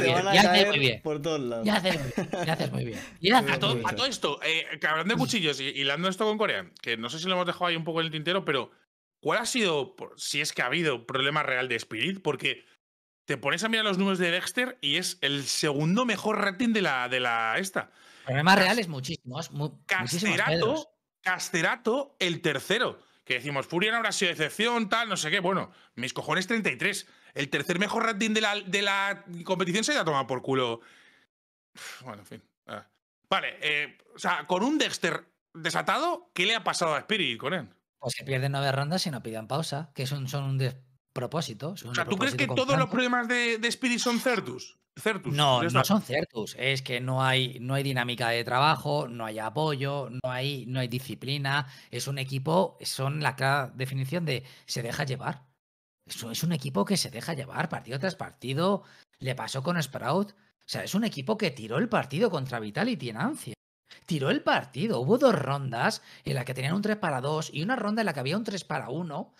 te, ya caer muy bien. por todos lados. Ya haces, muy bien. a, todo, esto, eh, hablando de cuchillos y hilando esto con Corea, que no sé si lo hemos dejado ahí un poco en el tintero, pero ¿cuál ha sido, si es que ha habido problema real de Spirit? Porque te pones a mirar los números de Dexter y es el segundo mejor rating de la, de la esta. Problemas reales muchísimos. Mu Casterato, Casterato, el tercero que decimos, Furia ahora habrá sido excepción, tal, no sé qué. Bueno, mis cojones 33. El tercer mejor rating de la, de la competición se haya tomado por culo. [sighs] Bueno, en fin. Vale, eh, o sea, con un Dexter desatado, ¿qué le ha pasado a Spirit con él? Pues se pierden nueve rondas y no pidan pausa, que son, son un despropósito. o sea, ¿tú crees que todos los problemas de, de Spirit son Certus? No, no son Certus. Es que no hay, no hay dinámica de trabajo, no hay apoyo, no hay, no hay disciplina. Es un equipo, son la definición de se deja llevar. Es, un equipo que se deja llevar partido tras partido. Le pasó con Sprout. O sea, es un equipo que tiró el partido contra Vitality en Ancia. Tiró el partido. Hubo dos rondas en las que tenían un 3 para 2 y una ronda en la que había un 3 para 1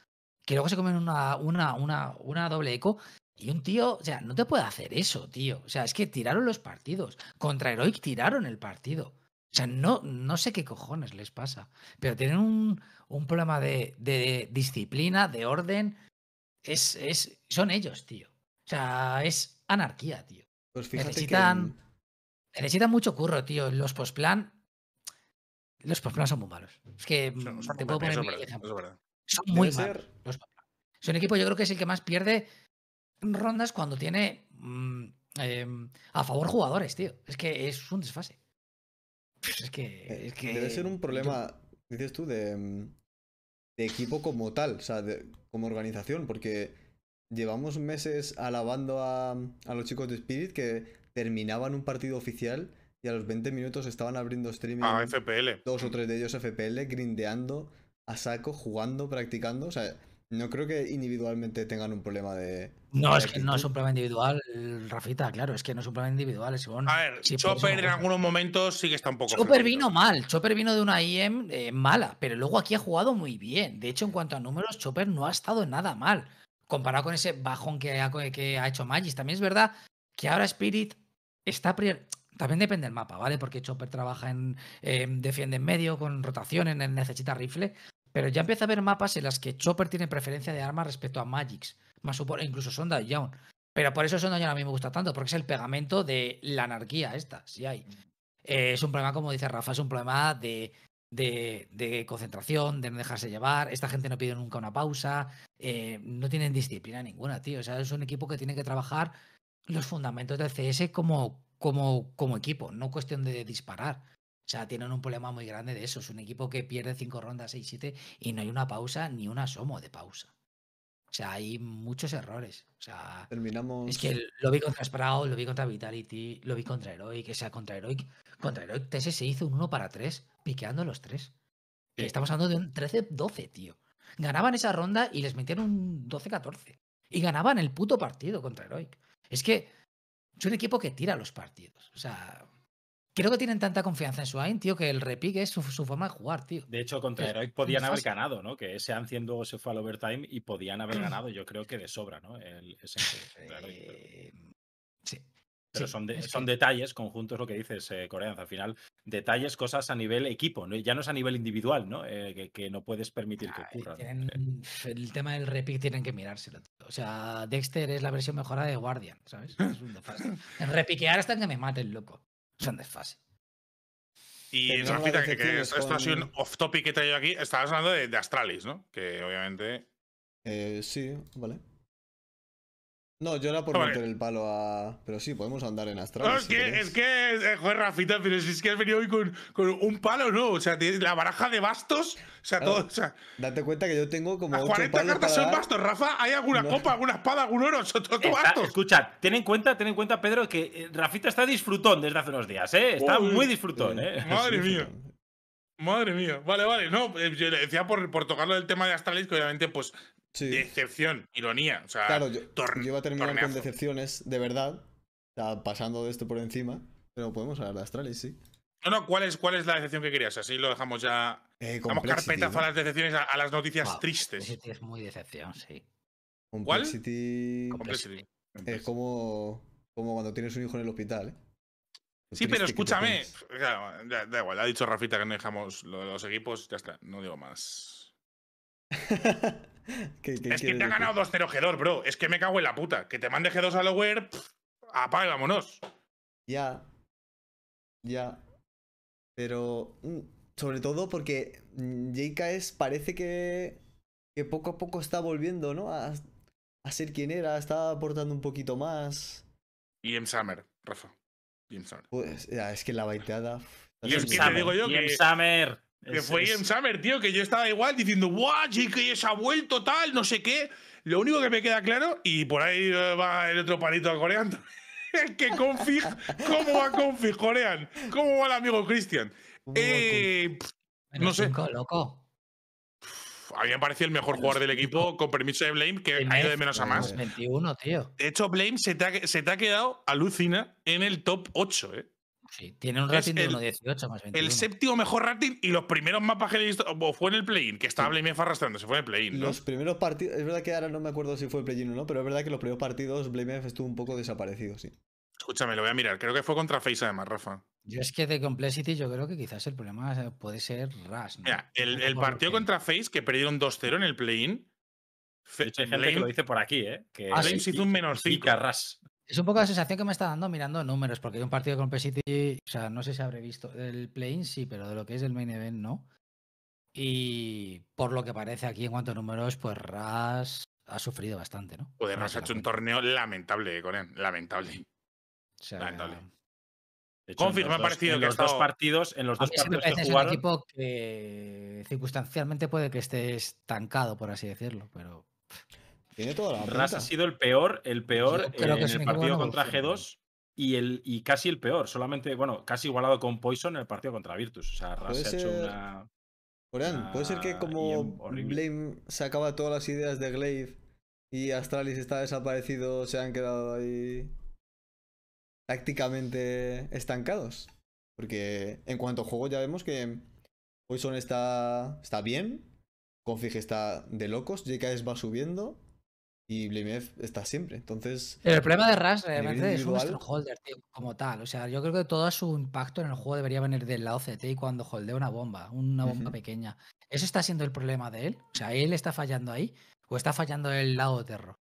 que luego se comen una, una, una, una, doble eco, y un tío, o sea, no te puede hacer eso, tío. O sea, es que tiraron los partidos. Contra Heroic tiraron el partido. O sea, no, no sé qué cojones les pasa. Pero tienen un, un problema de, de, disciplina, de orden. Es, es, son ellos, tío. O sea, es anarquía, tío. Pues necesitan, necesitan mucho curro, tío. Los postplan. Los postplan son muy malos. Es que te puedo poner. son muy malos. Son un equipo, yo creo que es el que más pierde rondas cuando tiene mm, em, a favor jugadores, tío. Es que es un desfase. Es que, eh, Debe ser un problema, dices tú, mm, de, equipo como tal, o sea, como organización, porque llevamos meses alabando a, a los chicos de Spirit que terminaban un partido oficial y a los 20 minutos estaban abriendo streaming. Ah, FPL. Dos o tres de ellos FPL, grindeando a saco, jugando, practicando. O sea, no creo que individualmente tengan un problema de. No, es que no es un problema individual, Rafita, claro, es que no es un problema individual. A ver, Chopper en algunos momentos sí que está un poco. Chopper vino mal, Chopper vino de una IEM eh, mala, pero luego aquí ha jugado muy bien. De hecho, en cuanto a números, Chopper no ha estado nada mal, comparado con ese bajón que ha, que ha hecho Magis. También es verdad que ahora Spirit está. También depende del mapa, ¿vale? Porque Chopper trabaja en. Eh, defiende en medio con rotaciones, necesita rifle. Pero ya empieza a haber mapas en las que Chopper tiene preferencia de armas respecto a Magix, más incluso Sonda y Young. Pero por eso Sonda Young a mí me gusta tanto, porque es el pegamento de la anarquía esta, si hay. Mm. Eh, es un problema, como dice Rafa, es un problema de, de, concentración, de no dejarse llevar. Esta gente no pide nunca una pausa, eh, no tienen disciplina ninguna, tío. O sea, es un equipo que tiene que trabajar los fundamentos del CS como, como, como equipo, no cuestión de disparar. O sea, tienen un problema muy grande de eso. Es un equipo que pierde 5 rondas, 6-7 y no hay una pausa ni un asomo de pausa. O sea, hay muchos errores. O sea, terminamos. Es que lo vi contra Sprout, lo vi contra Vitality, lo vi contra Heroic, o sea, contra Heroic. Contra Heroic TS se hizo un 1 para 3, piqueando los tres. estamos hablando de un 13-12, tío. Ganaban esa ronda y les metieron un 12-14. Y ganaban el puto partido contra Heroic. Es que es un equipo que tira los partidos. O sea, Creo que tienen tanta confianza en Swain, tío, que el repique es su, forma de jugar, tío. De hecho, contra Heroic podían haber ganado, ¿no? Que ese Ancien luego se fue al overtime y podían haber mm. ganado, yo creo que de sobra, ¿no? Eh, sí. Pero son, son detalles conjuntos, lo que dices, eh, Coreans, al final, detalles, cosas a nivel equipo, ¿no? ya no es a nivel individual, ¿no? Eh, que, no puedes permitir que ocurra. El tema del repique tienen que mirárselo. O sea, Dexter es la versión mejorada de Guardian, ¿sabes? [laughs] repiquear hasta que me maten, loco son un Y Rafita, que, que esto, con... ha sido un off topic que he aquí. Estabas hablando de, Astralis, ¿no? Que obviamente. Eh, sí, vale. No, yo era por meter el palo a. Pero sí, podemos andar en astral. No, es, que, es, que, eh, joder, Rafita, pero si es que has venido hoy con, con, un palo, ¿no? O sea, tienes la baraja de bastos. O sea, todo. O sea, Date cuenta que yo tengo como. Las 40 cartas son bastos, Rafa. Hay alguna copa, alguna espada, algún oro, son todos bastos. Escucha, ten en cuenta, ten en cuenta, Pedro, que eh, Rafita está disfrutón desde hace unos días, ¿eh? Está muy disfrutón, ¿eh? Madre mía. Madre mía, vale, vale. No, eh, yo le decía por, por tocarlo del tema de Astralis, que obviamente, pues Decepción, ironía. O sea, claro, yo, voy a terminar con decepciones, de verdad. pasando de esto por encima. Pero podemos hablar de Astralis, sí. No, no, ¿cuál es, cuál es la decepción que querías? Así lo dejamos ya. Eh, Damos a las decepciones, a, las noticias tristes. es muy decepción, sí. ¿Cuál? Es como, como cuando tienes un hijo en el hospital, ¿eh? Pues sí, pero escúchame. da igual, ha dicho Rafita que no dejamos lo de los equipos, ya está, no digo más. [laughs] es que te ha ganado 2-0 G2, bro. Es que me cago en la puta. Que te mande G2 a Lower, vámonos. Ya. Ya. Pero. Mm, sobre todo porque JKS parece que. Que poco a poco está volviendo, ¿no? A, ser quien era, está aportando un poquito más. Y en Summer, Rafa. Summer. Pues, es que la baiteada. Y es Summer. Que fue en Summer, tío, que yo estaba igual diciendo, ¡guau, que se ha vuelto tal, no sé qué! Lo único que me queda claro, y por ahí eh, va el otro palito coreano, [laughs] es que config, ¿cómo va config corean? ¿Cómo va el amigo Christian? Eh, no sé. loco. A mí me parece el mejor jugador del equipo, con permiso de Blame, que ha ido de menos a más. 21, tío. De hecho, Blame se te ha, se te ha quedado alucina en el top 8, ¿eh? Sí, tiene un rating de 1.18 más 21. El séptimo mejor rating y los primeros mapas que he visto. fue en el play-in, que estaba Blamef arrastrando, se fue en el play-in. Los primeros partidos. Es verdad que ahora no me acuerdo si fue el play-in o no, pero es verdad que los primeros partidos Blamef estuvo un poco desaparecido, sí. Escúchame, lo voy a mirar. Creo que fue contra Face además, Rafa. Yo es que de Complexity yo creo que quizás el problema eh, puede ser Ras. ¿no? Mira, el, partido contra Face, que perdieron 2-0 en el play-in. lo dice por aquí, ¿eh? Que ah, hizo un menos es un poco la sensación que me está dando mirando números, porque hay un partido con City, o sea, no sé si habré visto. El play-in sí, pero de lo que es el main event no. Y por lo que parece aquí en cuanto a números, pues Ras ha sufrido bastante, ¿no? Joder, Ras ha hecho un torneo lamentable eh, con él, lamentable. O sea, lamentable. Confirma ha parecido que los dos partidos, en los dos partidos que jugaron. Es un equipo que circunstancialmente puede que esté estancado, por así decirlo, pero. Ras ha sido el peor, el peor en, el partido contra G2 y, el, y casi el peor. Solamente, bueno, casi igualado con Poison en el partido contra Virtus. O sea, Ras ha hecho una. puede ser que como Blame sacaba todas las ideas de Glaive y Astralis está desaparecido, se han quedado ahí tácticamente estancados. Porque en cuanto a juego ya vemos que Poison está, está bien, Config está de locos, JKS va subiendo, y Blamef está siempre. Entonces. el problema de ras realmente es un holder, como tal. O sea, yo creo que todo su impacto en el juego debería venir del lado CT y cuando holdea una bomba, una bomba pequeña. ¿Eso está siendo el problema de él? O sea, ¿él está fallando ahí? ¿O está fallando el lado terror?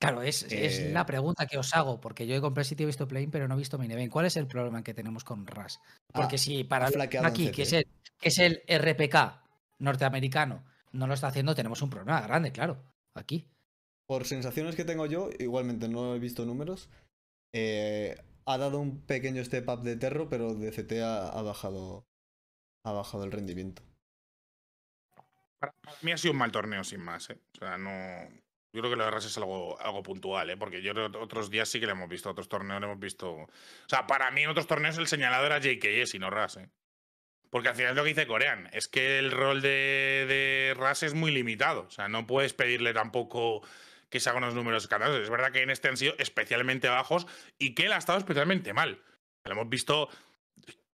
Claro, es, la eh. pregunta que os hago, porque yo he comprado City he visto Plane, pero no he visto Mineven. ¿Cuál es el problema que tenemos con ras Porque ah, si para aquí, que es, que es el RPK norteamericano, no lo está haciendo, tenemos un problema grande, claro, aquí por sensaciones que tengo yo, igualmente no he visto números, eh, ha dado un pequeño step up de terror, pero de CT ha, bajado ha bajado el rendimiento. Para, mí ha sido un mal torneo sin más, eh. O sea, no... Yo creo que lo de Ras es algo, puntual, ¿eh? porque yo otros días sí que le hemos visto, otros torneos le hemos visto. O sea, para mí en otros torneos el señalado era JKS y no Ras. Eh. Porque al final es lo que dice Corean, es que el rol de, de Ras es muy limitado. O sea, no puedes pedirle tampoco que se hagan unos números escandalosos. Es verdad que en este han sido especialmente bajos y que él ha estado especialmente mal. Lo hemos visto,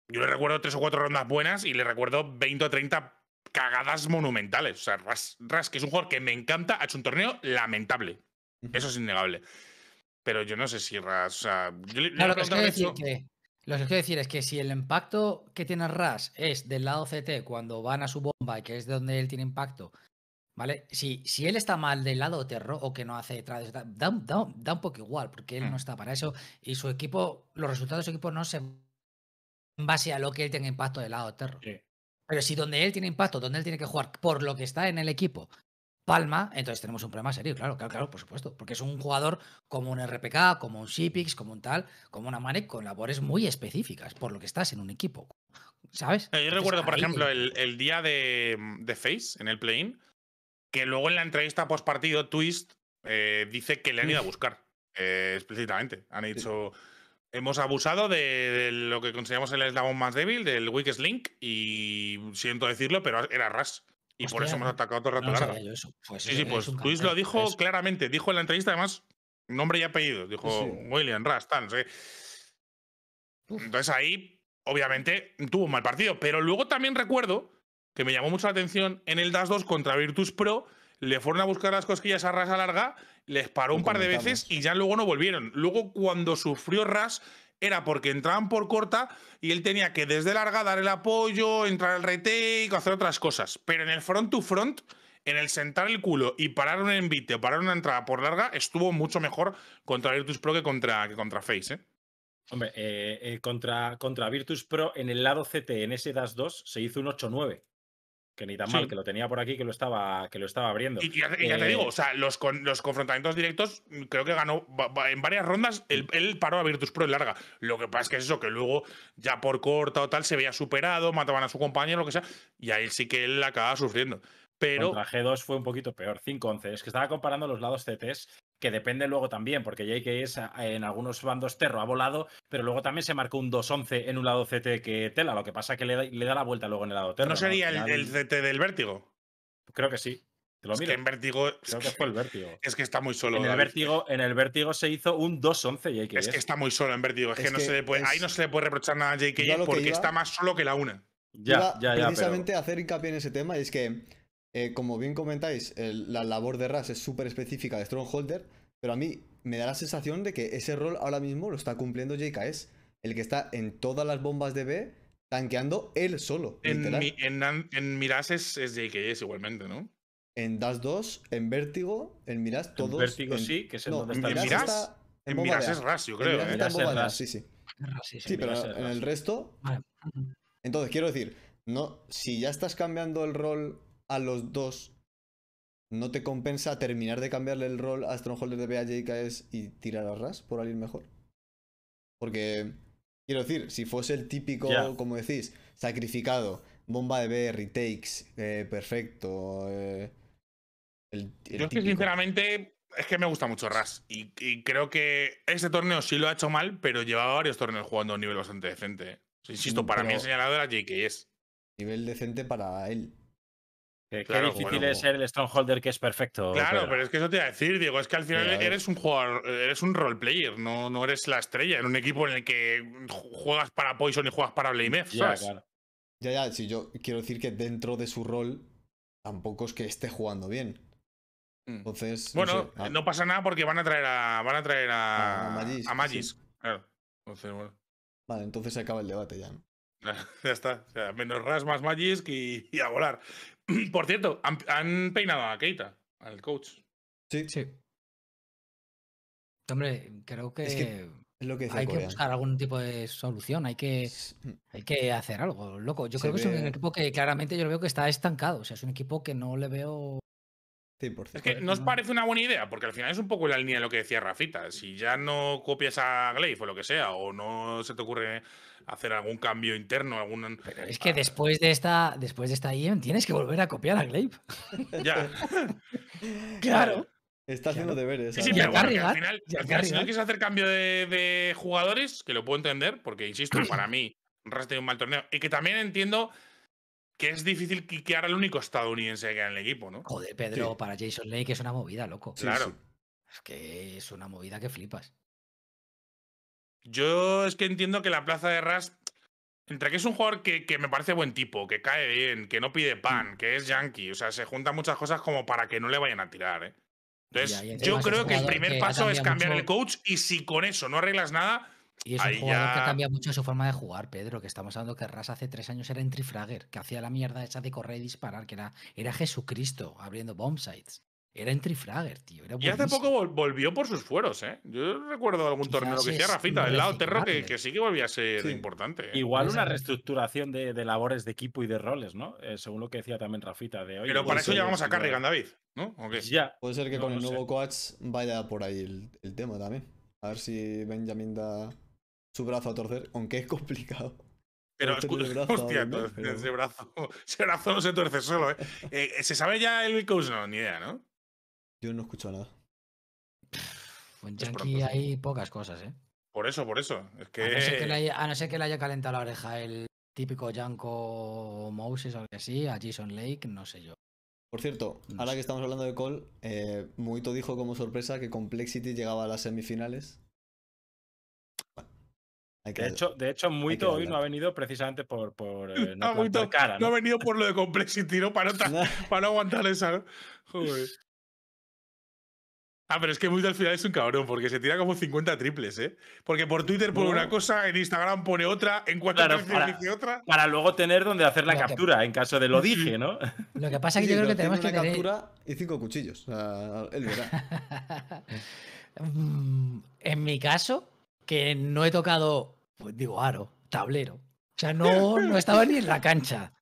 yo le recuerdo tres o cuatro rondas buenas y le recuerdo 20 o 30 cagadas monumentales. O sea, Ras, Ras, que es un jugador que me encanta, ha hecho un torneo lamentable. Eso es innegable. Pero yo no sé si Ras. lo que quiero decir es que si el impacto que tiene Ras es del lado CT cuando van a su bomba y que es de donde él tiene impacto, si, él está mal del lado terror o que no hace trades, da, da, da, un poco igual, porque él no hmm. está para eso y su equipo, los resultados de su equipo no se en base a lo que él tenga impacto del lado terror. Pero si donde él tiene impacto, donde él tiene que jugar, por lo que está en el equipo, palma, entonces tenemos un problema serio, claro, claro, claro, por supuesto, porque es un jugador como un RPK, como un Shipix, como un tal, como una mare con labores muy específicas, por lo que estás en un equipo, ¿sabes? Eh, yo recuerdo, por ejemplo, el, día de, de Face en el play-in, que luego en la entrevista post partido Twist eh, dice que le han ido a buscar eh, explícitamente. Han dicho, hemos abusado de, lo que consideramos el eslabón más débil, del weakest link, y siento decirlo, pero era Ras. Y por eso hemos atacado todo el rato pues sí, sí, pues Twist lo dijo claramente, dijo en la entrevista además, nombre y apellido, dijo William Ras, tal, no sé. Entonces ahí, obviamente, tuvo un mal partido, pero luego también recuerdo que me llamó mucho la atención en el DAS 2 contra Virtus Pro. Le fueron a buscar las cosquillas a Ras a larga, les paró un par de veces y ya luego no volvieron. Luego, cuando sufrió Ras, era porque entraban por corta y él tenía que desde larga dar el apoyo, entrar al retake, hacer otras cosas. Pero en el front to front, en el sentar el culo y parar un envite o parar una entrada por larga, estuvo mucho mejor contra Virtus Pro que contra, que contra Face, ¿eh? Hombre, eh, eh, contra, contra Virtus Pro en el lado CT, en ese DAS 2, se hizo un 8-9 que ni tan mal, que lo tenía por aquí, que lo estaba, que lo estaba abriendo. Y, ya, te digo, eh, o sea, los, con, los confrontamientos directos, mm, creo que ganó en varias rondas, mm. él, paró a Virtus Pro en larga. Lo que pasa es que es eso, que luego ya por corta o tal se veía superado, mataban a su compañero, lo que sea, y ahí sí que él acababa sufriendo. Pero... Contra G2 fue un poquito peor, 5-11. Es que estaba comparando los lados CTs que depende luego también, porque J.K. es ah, en algunos bandos terro ha volado, pero luego también se marcó un 2-11 en un lado CT que tela, lo que pasa es que le da, la vuelta luego en el lado terro. ¿No sería El, CT del vértigo? Creo que sí. es que en vértigo. Creo que fue el vértigo. Es que está muy solo. En el vértigo, en el vértigo se hizo un 2-11 J.K. Es que ¿eh? está muy solo en vértigo. Es, que, no se puede, ahí no se le puede reprochar nada a J.K. porque está más solo que la una. Ya, ya, ya. Precisamente hacer hincapié en ese tema y es que eh, como bien comentáis, la labor de Ras es súper específica de Strongholder, pero a mí me da la sensación de que ese rol ahora mismo lo está cumpliendo JKS, el que está en todas las bombas de B, tanqueando él solo. En, mi, Miras es, JKS igualmente, ¿no? En Das 2, en Vértigo, en Miras, todos. En Vértigo sí, que es el donde está en Miras, es Ras, yo creo. En sí, sí. sí, sí pero en el resto. Entonces, quiero decir, no, si ya estás cambiando el rol a los dos, ¿no te compensa terminar de cambiarle el rol a Strongholder de a JKS y tirar a Ras por alguien mejor? Porque, quiero decir, si fuese el típico, como decís, sacrificado, bomba de B, retakes, eh, perfecto. Eh, Yo es que sinceramente es que me gusta mucho Ras. Y, creo que ese torneo sí lo ha hecho mal, pero llevaba varios torneos jugando a un nivel bastante decente. Insisto, mm, para mí el señalado era JKS. Nivel decente para él. Qué, difícil es ser el Strongholder que es perfecto. Claro, pero es que eso te iba a decir, Diego. Es que al final eres un jugador, eres un roleplayer, no, no eres la estrella en un equipo en el que juegas para Poison y juegas para Blamef. ¿sabes? Ya, claro. ya, ya, sí, yo quiero decir que dentro de su rol tampoco es que esté jugando bien. Mm. Entonces. Bueno, ah. no, pasa nada porque van a traer a. Van a traer a. Magis. Claro. Vale, entonces se acaba el debate ya, [laughs] ya está. O sea, menos Ras, más Magisk y, a volar. [clears throat] Por cierto, han, peinado a Keita, al coach. Sí. Sí. Hombre, creo que, lo hay que buscar algún tipo de solución, hay que, mm. hay que hacer algo, loco. Yo creo que es un equipo que claramente yo lo veo que está estancado, o sea, es un equipo que no le veo es que no os parece una buena idea, porque al final es un poco la línea de lo que decía Rafita. Si ya no copias a Glaive o lo que sea, o no se te ocurre hacer algún cambio interno, algún. es que ah. después de esta, después de esta IEM tienes que volver a copiar a Glaive. [laughs] Ya. [laughs] claro. Está haciendo deberes. si no quieres hacer cambio de, jugadores, que lo puedo entender, porque insisto, para mí, Rastro un mal torneo. Y que también entiendo que es difícil quiquear al único estadounidense que hay en el equipo, ¿no? Joder, Pedro, para Jason Lake es una movida, loco. claro. Es que es una movida que flipas. Yo es que entiendo que la plaza de Ras, entre que es un jugador que, que, me parece buen tipo, que cae bien, que no pide pan, mm. que es yankee, o sea, se juntan muchas cosas como para que no le vayan a tirar, ¿eh? Entonces, yo creo que el primer paso es cambiar el coach y si con eso no arreglas nada, y es un jugador que cambia mucho su forma de jugar, Pedro, que estamos hablando que Ras hace tres años era entry fragger, que hacía la mierda esa de correr y disparar, que era, era Jesucristo abriendo bombsites. Era entry fragger, tío. y hace poco volvió por sus fueros, ¿eh? Yo recuerdo algún torneo que hacía Rafita del lado Terra que, que, sí que volvía a ser importante. ¿eh? Igual una reestructuración de, labores de equipo y de roles, ¿no? Eh, según lo que decía también Rafita de hoy. Pero para pues eso llegamos a pues Carrigan, David, ¿no? ¿O Ya. Puede ser que con el nuevo coach vaya por ahí el tema también. A ver si Benjamin da su brazo a torcer, aunque es complicado. Pero hostia, Ese, brazo, ese brazo no se torce solo, ¿eh? [laughs] ¿eh? se sabe ya el Coach? No, ni idea, ¿no? Yo no escucho nada. En pues Yankee hay pocas cosas, ¿eh? Por eso, por eso. Es que... A, no ser que le haya, calentado la oreja el típico Janko Moses o algo así, a Jason Lake, no sé yo. Por cierto, ahora que estamos hablando de Cole, eh, Muito dijo como sorpresa que Complexity llegaba a las semifinales de hecho, de hecho, Muito hoy no ha venido precisamente por, [laughs] eh, no, Muito, cara, ¿no? ha venido por lo de Complexity, ¿no? [laughs] Para, no. para aguantar esa, ¿no? Ah, pero es que Muito al final es un cabrón, porque se tira como 50 triples, ¿eh? Porque por Twitter pone una cosa, en Instagram pone otra, en cuatro dice otra. Para luego tener donde hacer la captura, en caso de lo dije, ¿no? Lo que [laughs] pasa es que yo creo que tenemos que tener. captura y cinco cuchillos. él verá. Mm, en mi caso, que no he tocado, pues digo, aro, tablero. O sea, no, no [laughs] estaba ni en la cancha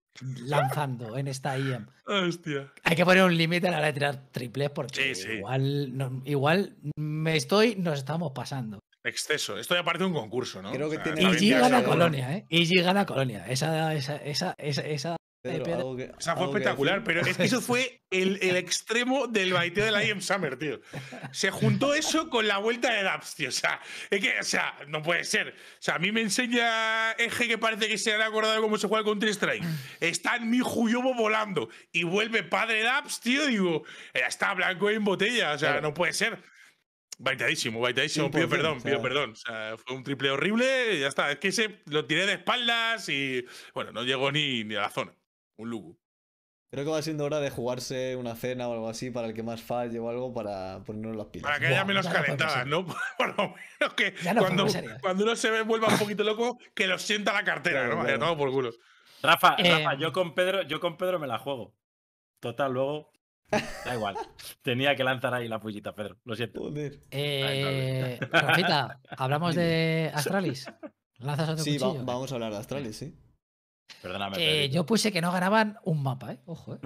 lanzando en esta IEM. Hostia. Hay que poner un límite a la hora de tirar triples porque Igual, igual me estoy, nos estamos pasando. Exceso. Esto ya parte de un concurso, ¿no? Y G gana Colonia, ¿eh? Y gana Colonia. Esa, esa, esa, esa, o sea, fue espectacular, pero es que eso fue [laughs] el, extremo del baiteo del IM Summer, tío. Se juntó eso con la vuelta de Daps, tío. O sea, es que, o sea, no puede ser. O sea, a mí me enseña Eje que parece que se han acordado cómo se juega con Counter-Strike. Mm. Está en mi Juyobo volando y vuelve padre Daps, tío. Digo, eh, está blanco en botella. O sea, no puede ser. Baitadísimo, baitadísimo. Pido perdón, pido perdón. O sea, fue un triple horrible, ya está. Es que se lo tiré de espaldas y, bueno, no llegó ni a la zona. Un Lugu. Creo que va siendo hora de jugarse una cena o algo así para el que más falle o algo para ponernos las pilas. Para que me menos calentadas, ¿no? [laughs] Por lo menos que cuando, uno se vuelva un poquito loco, que lo sienta la cartera, ¿no? por culos. Eh. Rafa, yo con Pedro, yo con Pedro me la juego. Total, luego. Da igual. [laughs] Tenía que lanzar ahí la fullita, Pedro. Lo siento. Eh, Rafita, hablamos de Astralis. Lanzas otro sí, vamos a hablar de Astralis, sí yo puse que no ganaban un mapa, ¿eh? Ojo, ¿eh?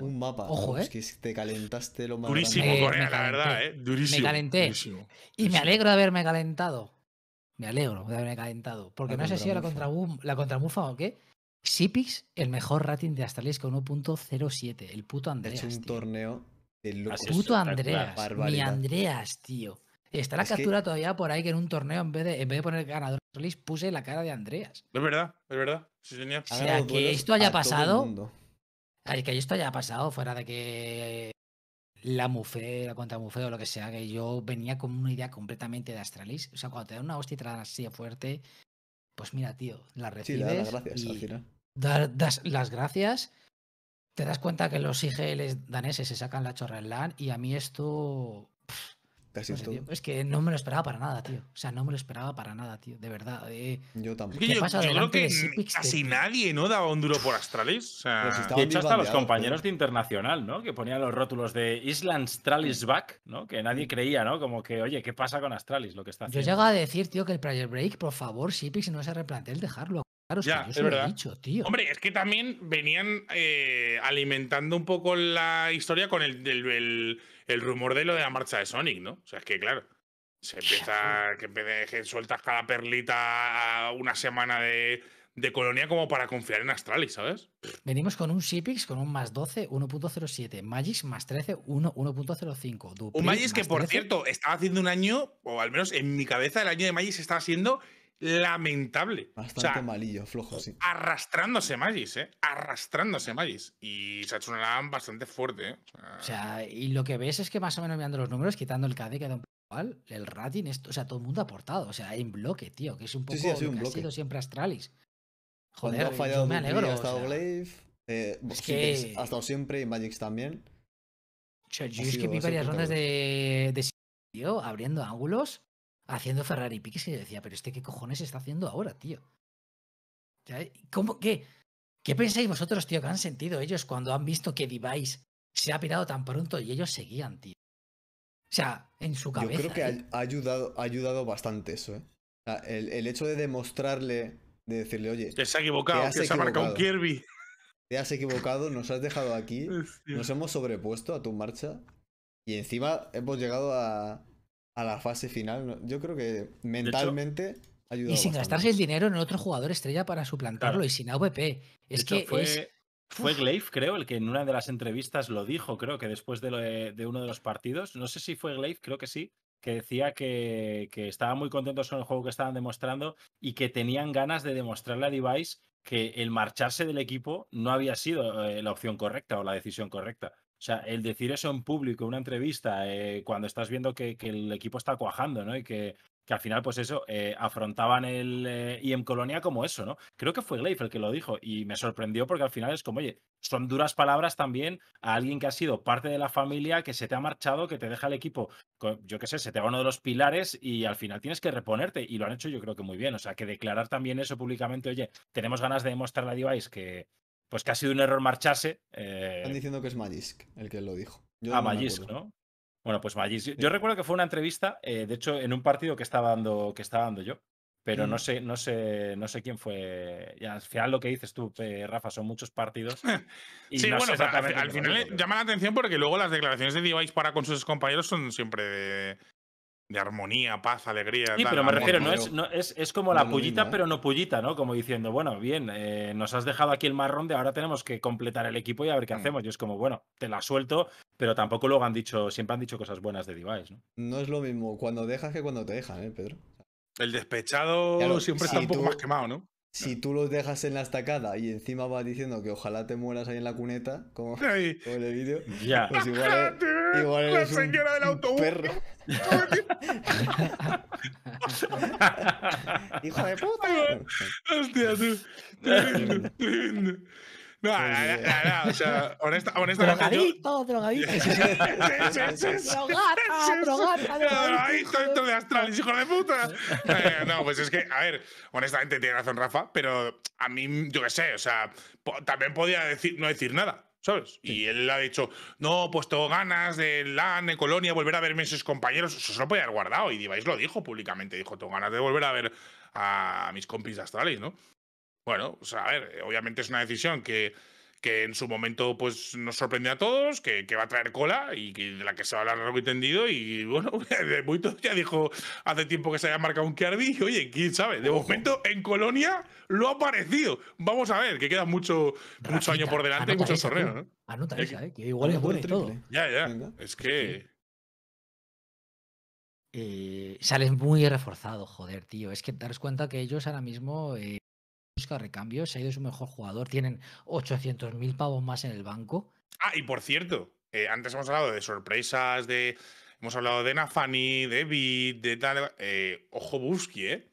un mapa. Ojo, ¿eh? Es que te calentaste lo más. Durísimo, la verdad, ¿eh? Durísimo. Me calenté. Y me alegro de haberme calentado. Me alegro de haberme calentado. Porque ah, no sé si era la contramufa la o qué. Sipix, el mejor rating de Astralis con 1.07. El puto Andreas. He un torneo el Puto Andreas. Mi Andreas, tío. Está la captura todavía por ahí que en un torneo, en vez de, en vez de poner ganador puse la cara de Andreas. Es verdad, es verdad. O sea, que esto haya pasado. que esto haya pasado, fuera de que la Mufé, la contra o lo que sea, que yo venía con una idea completamente de Astralis. O sea, cuando te dan una hostia y así fuerte, pues mira, tío, la recibes. Sí, da las gracias das las gracias. Te das cuenta que los IGLs daneses se sacan la chorra en LAN y a mí esto pues, es que no me lo esperaba para nada, tío. O sea, no me lo esperaba para nada, tío. De verdad. Eh. yo tampoco. yo, creo que casi nadie no daba un duro por Astralis. O sea, de hecho, hasta los compañeros de Internacional, ¿no? Que ponían los rótulos de Island Astralis Back, ¿no? Que nadie creía, ¿no? Como que, oye, ¿qué pasa con Astralis? Lo que está Yo llego a decir, tío, que el prior Break, por favor, si no se replante el dejarlo. Claro, es Hombre, es que también venían eh, alimentando un poco la historia con el, del el el rumor de lo de la marcha de Sonic, ¿no? O sea, es que claro, se empieza, que, que sueltas cada perlita una semana de, colonia como para confiar en Astralis, ¿sabes? Venimos con un Shipix con un más 12, 1.07, Magix más 13, 1.05. Un Magix que, por cierto, estaba haciendo un año, o al menos en mi cabeza, el año de Magix estaba siendo lamentable. Bastante malillo, flojo, sí. Arrastrándose Magis, ¿eh? Arrastrándose Magis. Y se ha hecho una bastante fuerte, ¿eh? O sea, y lo que ves es que más o menos mirando los números, quitando el KD, queda un poco igual, el rating, esto, o sea, todo el mundo ha aportado, o sea, en bloque, tío, que es un poco lo que bloque. ha sido siempre Astralis. Joder, fallado me alegro. Ha estado eh, es que... ha estado siempre y Magix también. yo es que vi varias rondas de, abriendo ángulos haciendo Ferrari Piques y le decía, pero este qué cojones está haciendo ahora, tío. ¿Cómo qué? ¿Qué pensáis vosotros, tío, que han sentido ellos cuando han visto que Device se ha pirado tan pronto y ellos seguían, tío? O sea, en su cabeza. Yo creo que ha, ayudado, ayudado bastante eso, ¿eh? El, el, hecho de demostrarle, de decirle, oye. Te has equivocado, te has se ha marcado un Kirby. [laughs] Te has equivocado, nos has dejado aquí, [laughs] nos hemos sobrepuesto a tu marcha y encima hemos llegado a, a la fase final. Yo creo que mentalmente hecho, Y sin gastarse el dinero en otro jugador estrella para suplantarlo y sin AVP. Es que fue, fue Glaive, creo, el que en una de las entrevistas lo dijo, creo que después de, uno de los partidos. No sé si fue Glaive, creo que sí, que decía que, que estaban muy contentos con el juego que estaban demostrando y que tenían ganas de demostrarle a Device que el marcharse del equipo no había sido eh, la opción correcta o la decisión correcta. O sea, el decir eso en público, en una entrevista, eh, cuando estás viendo que, el equipo está cuajando, ¿no? Y que, al final, pues eso, eh, afrontaban el eh, y en Colonia como eso, ¿no? Creo que fue Gleif el que lo dijo y me sorprendió porque al final es como, oye, son duras palabras también a alguien que ha sido parte de la familia, que se te ha marchado, que te deja el equipo, yo qué sé, se te va uno de los pilares y al final tienes que reponerte. Y lo han hecho yo creo que muy bien. O sea, que declarar también eso públicamente, oye, tenemos ganas de demostrarle a Device que, pues que ha sido un error marcharse. Eh, Están diciendo que es Magisk el que lo dijo. ah, no ¿no? Bueno, pues Magisk. Yo recuerdo que fue una entrevista, eh, de hecho, en un partido que estaba dando, que estaba dando yo, pero no mm. sé, no sé, no sé quién fue. al final lo que dices tú, Rafa, son muchos partidos. [laughs] sí, bueno, al, final llama la atención porque luego las declaraciones de Device para con sus compañeros son siempre de de armonía, paz, alegría. Sí, pero me refiero, no es, es, como la pullita, pero no pullita, ¿no? Como diciendo, bueno, bien, eh, nos has dejado aquí el marrón de ahora tenemos que completar el equipo y a ver qué mm. hacemos. yo es como, bueno, te la suelto, pero tampoco luego han dicho, siempre han dicho cosas buenas de Device, ¿no? No es lo mismo cuando dejas que cuando te dejan, ¿eh, Pedro? El despechado siempre está un poco más quemado, ¿no? Si tú los dejas en la estacada y encima vas diciendo que ojalá te mueras ahí en la cuneta, como, en el vídeo, pues igual. Igual la señora del autobús. Perro. [laughs] Hijo de puta. Hostia, tú. No, no, no, o sea, honesta, honestamente. Drogadito, yo... drogadito. sí, drogata, drogata, drogadito dentro de Astralis, hijo de puta. Eh, no, pues es que, a ver, honestamente tiene razón Rafa, pero a mí, yo qué sé, o sea, también podía decir, no decir nada. ¿Sabes? Y él ha dicho, no, puesto ganas de LAN, de Colonia, volver a verme a mis compañeros. Eso se lo podía haber guardado. Y Device lo dijo públicamente. Dijo, tengo ganas de volver a ver a mis compis de Astralis, ¿no? Bueno, o pues, sea, a ver, eh, obviamente es una decisión que que en su momento pues nos sorprende a todos, que, va a traer cola y de la que se va a hablar largo y tendido. Y bueno, [laughs] de ya dijo hace tiempo que se había marcado un Kirby. Y oye, quién sabe, de momento en Colonia lo ha aparecido. Vamos a ver, que queda mucho, mucho año por delante y muchos Ah, ¿no? Anota esa, eh, que igual es bueno y todo. Ya, ya. Es que. Eh, sales muy reforzado, joder, tío. Es que daros cuenta que ellos ahora mismo eh, busca recambio, se ha ido su mejor jugador, tienen 800.000 pavos más en el banco. Ah, y por cierto, eh, antes hemos hablado de sorpresas, de hemos hablado de Nafani, de Bit, de tal. Eh, ojo, Buski, ¿eh?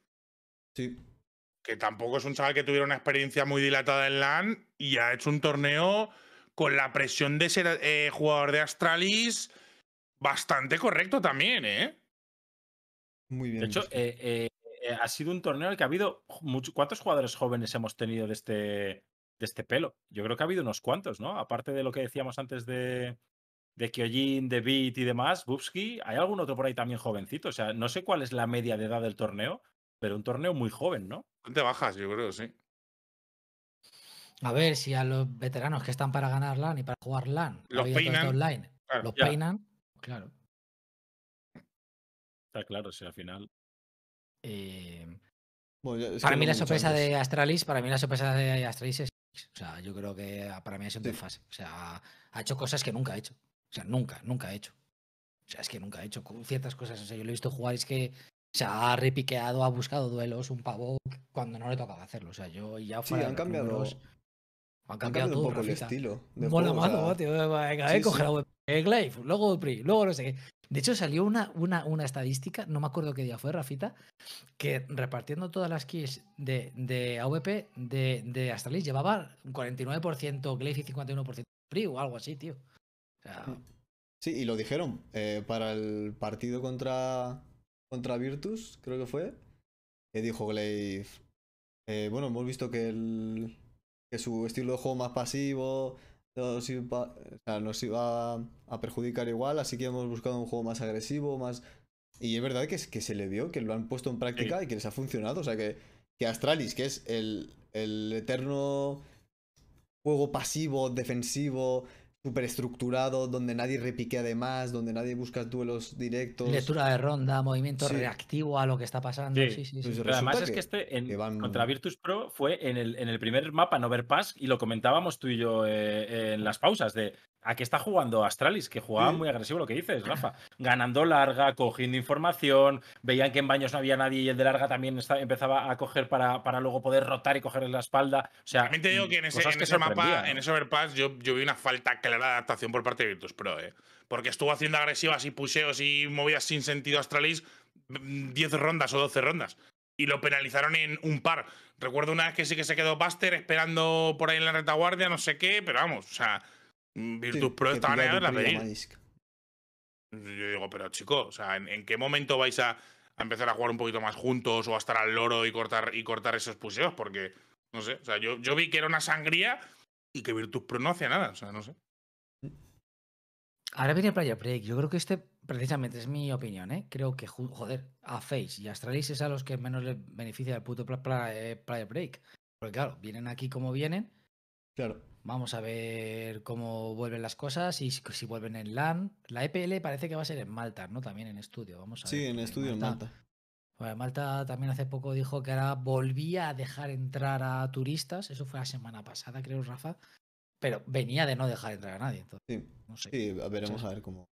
Sí. Que tampoco es un chaval que tuviera una experiencia muy dilatada en LAN y ha hecho un torneo con la presión de ser eh, jugador de Astralis bastante correcto también, ¿eh? Muy bien. De hecho, eh, ha sido un torneo en el que ha habido. ¿Cuántos jugadores jóvenes hemos tenido de este, de este pelo? Yo creo que ha habido unos cuantos, ¿no? Aparte de lo que decíamos antes de, de Kyojin, de Beat y demás, Bubski. hay algún otro por ahí también jovencito. O sea, no sé cuál es la media de edad del torneo, pero un torneo muy joven, ¿no? De bajas, yo creo, sí. A ver, si a los veteranos que están para ganar LAN y para jugar LAN, los peinan. Online, los peinan, pues claro. Está claro, si al final. Eh, para mí la sorpresa de Astralis, para mí la sorpresa de Astralis es... O sea, yo creo que para mí ha sido un desfase. O sea, ha hecho cosas que nunca ha hecho. O sea, nunca, nunca ha hecho. O sea, es que nunca ha hecho ciertas cosas. O sea, yo lo he visto jugar, es que se ha repiqueado, ha buscado duelos, un pavo cuando no le tocaba hacerlo. O sea, yo ya han cambiado. Ha cambiado un poco el estilo. De Mola Glaive, luego Pri, luego no sé qué. De hecho, salió una, una, una, estadística, no me acuerdo qué día fue, Rafita, que repartiendo todas las keys de, de AVP de, de Astralis llevaba un 49% Glaive y 51% Pri o algo así, tío. Mm. Sí, y lo dijeron. Eh, para el partido contra, contra Virtus, creo que fue, que dijo Glaive. Eh, bueno, hemos visto que el, su estilo de juego más pasivo nos iba, a perjudicar igual, así que hemos buscado un juego más agresivo, más... Y es verdad que, que se le dio, que lo han puesto en práctica y que les ha funcionado, o sea que, que Astralis, que es el, el eterno juego pasivo, defensivo, súper estructurado, donde nadie repique además, donde nadie busca duelos directos. Lectura de ronda, movimiento reactivo a lo que está pasando. Sí, sí, sí. Pues además es que este contra Virtus Pro fue en el, en el primer mapa en Overpass y lo comentábamos tú y yo eh, en las pausas de ¿A qué está jugando Astralis? Que jugaba muy agresivo lo que dices, Rafa. Ganando larga, cogiendo información, veían que en baños no había nadie y el de larga también empezaba a coger para, para luego poder rotar y cogerle la espalda. O sea, también te digo mm, que en ese, en ese en ese overpass, yo, yo vi una falta clara de adaptación por parte de Virtus Pro, ¿eh? porque estuvo haciendo agresivas y puseos y movidas sin sentido Astralis 10 mm, rondas o 12 rondas. Y lo penalizaron en un par. Recuerdo una vez que sí que se quedó Buster esperando por ahí en la retaguardia, no sé qué, pero vamos, o sea, Mm, Virtus Pro está en la Yo digo, pero chicos, o sea, ¿en, qué momento vais a, empezar a jugar un poquito más juntos o a estar al loro y cortar, y cortar esos puseos? Porque, no sé, o sea, yo, yo vi que era una sangría y que Virtus Pro no hacía nada, o sea, no sé. Ahora viene Player Break. Yo creo que este, precisamente, es mi opinión, ¿eh? Creo que, joder, a Face y a Astralis es a los que menos les beneficia el puto eh, Player Break. Porque, claro, vienen aquí como vienen. Claro. Vamos a ver cómo vuelven las cosas y si, vuelven en LAN. La EPL parece que va a ser en Malta, ¿no? También en estudio. sí, en estudio en Malta. Pues Malta. también hace poco dijo que ahora volvía a dejar entrar a turistas. Eso fue la semana pasada, creo, Rafa. Pero venía de no dejar entrar a nadie. sí, veremos a ver cómo.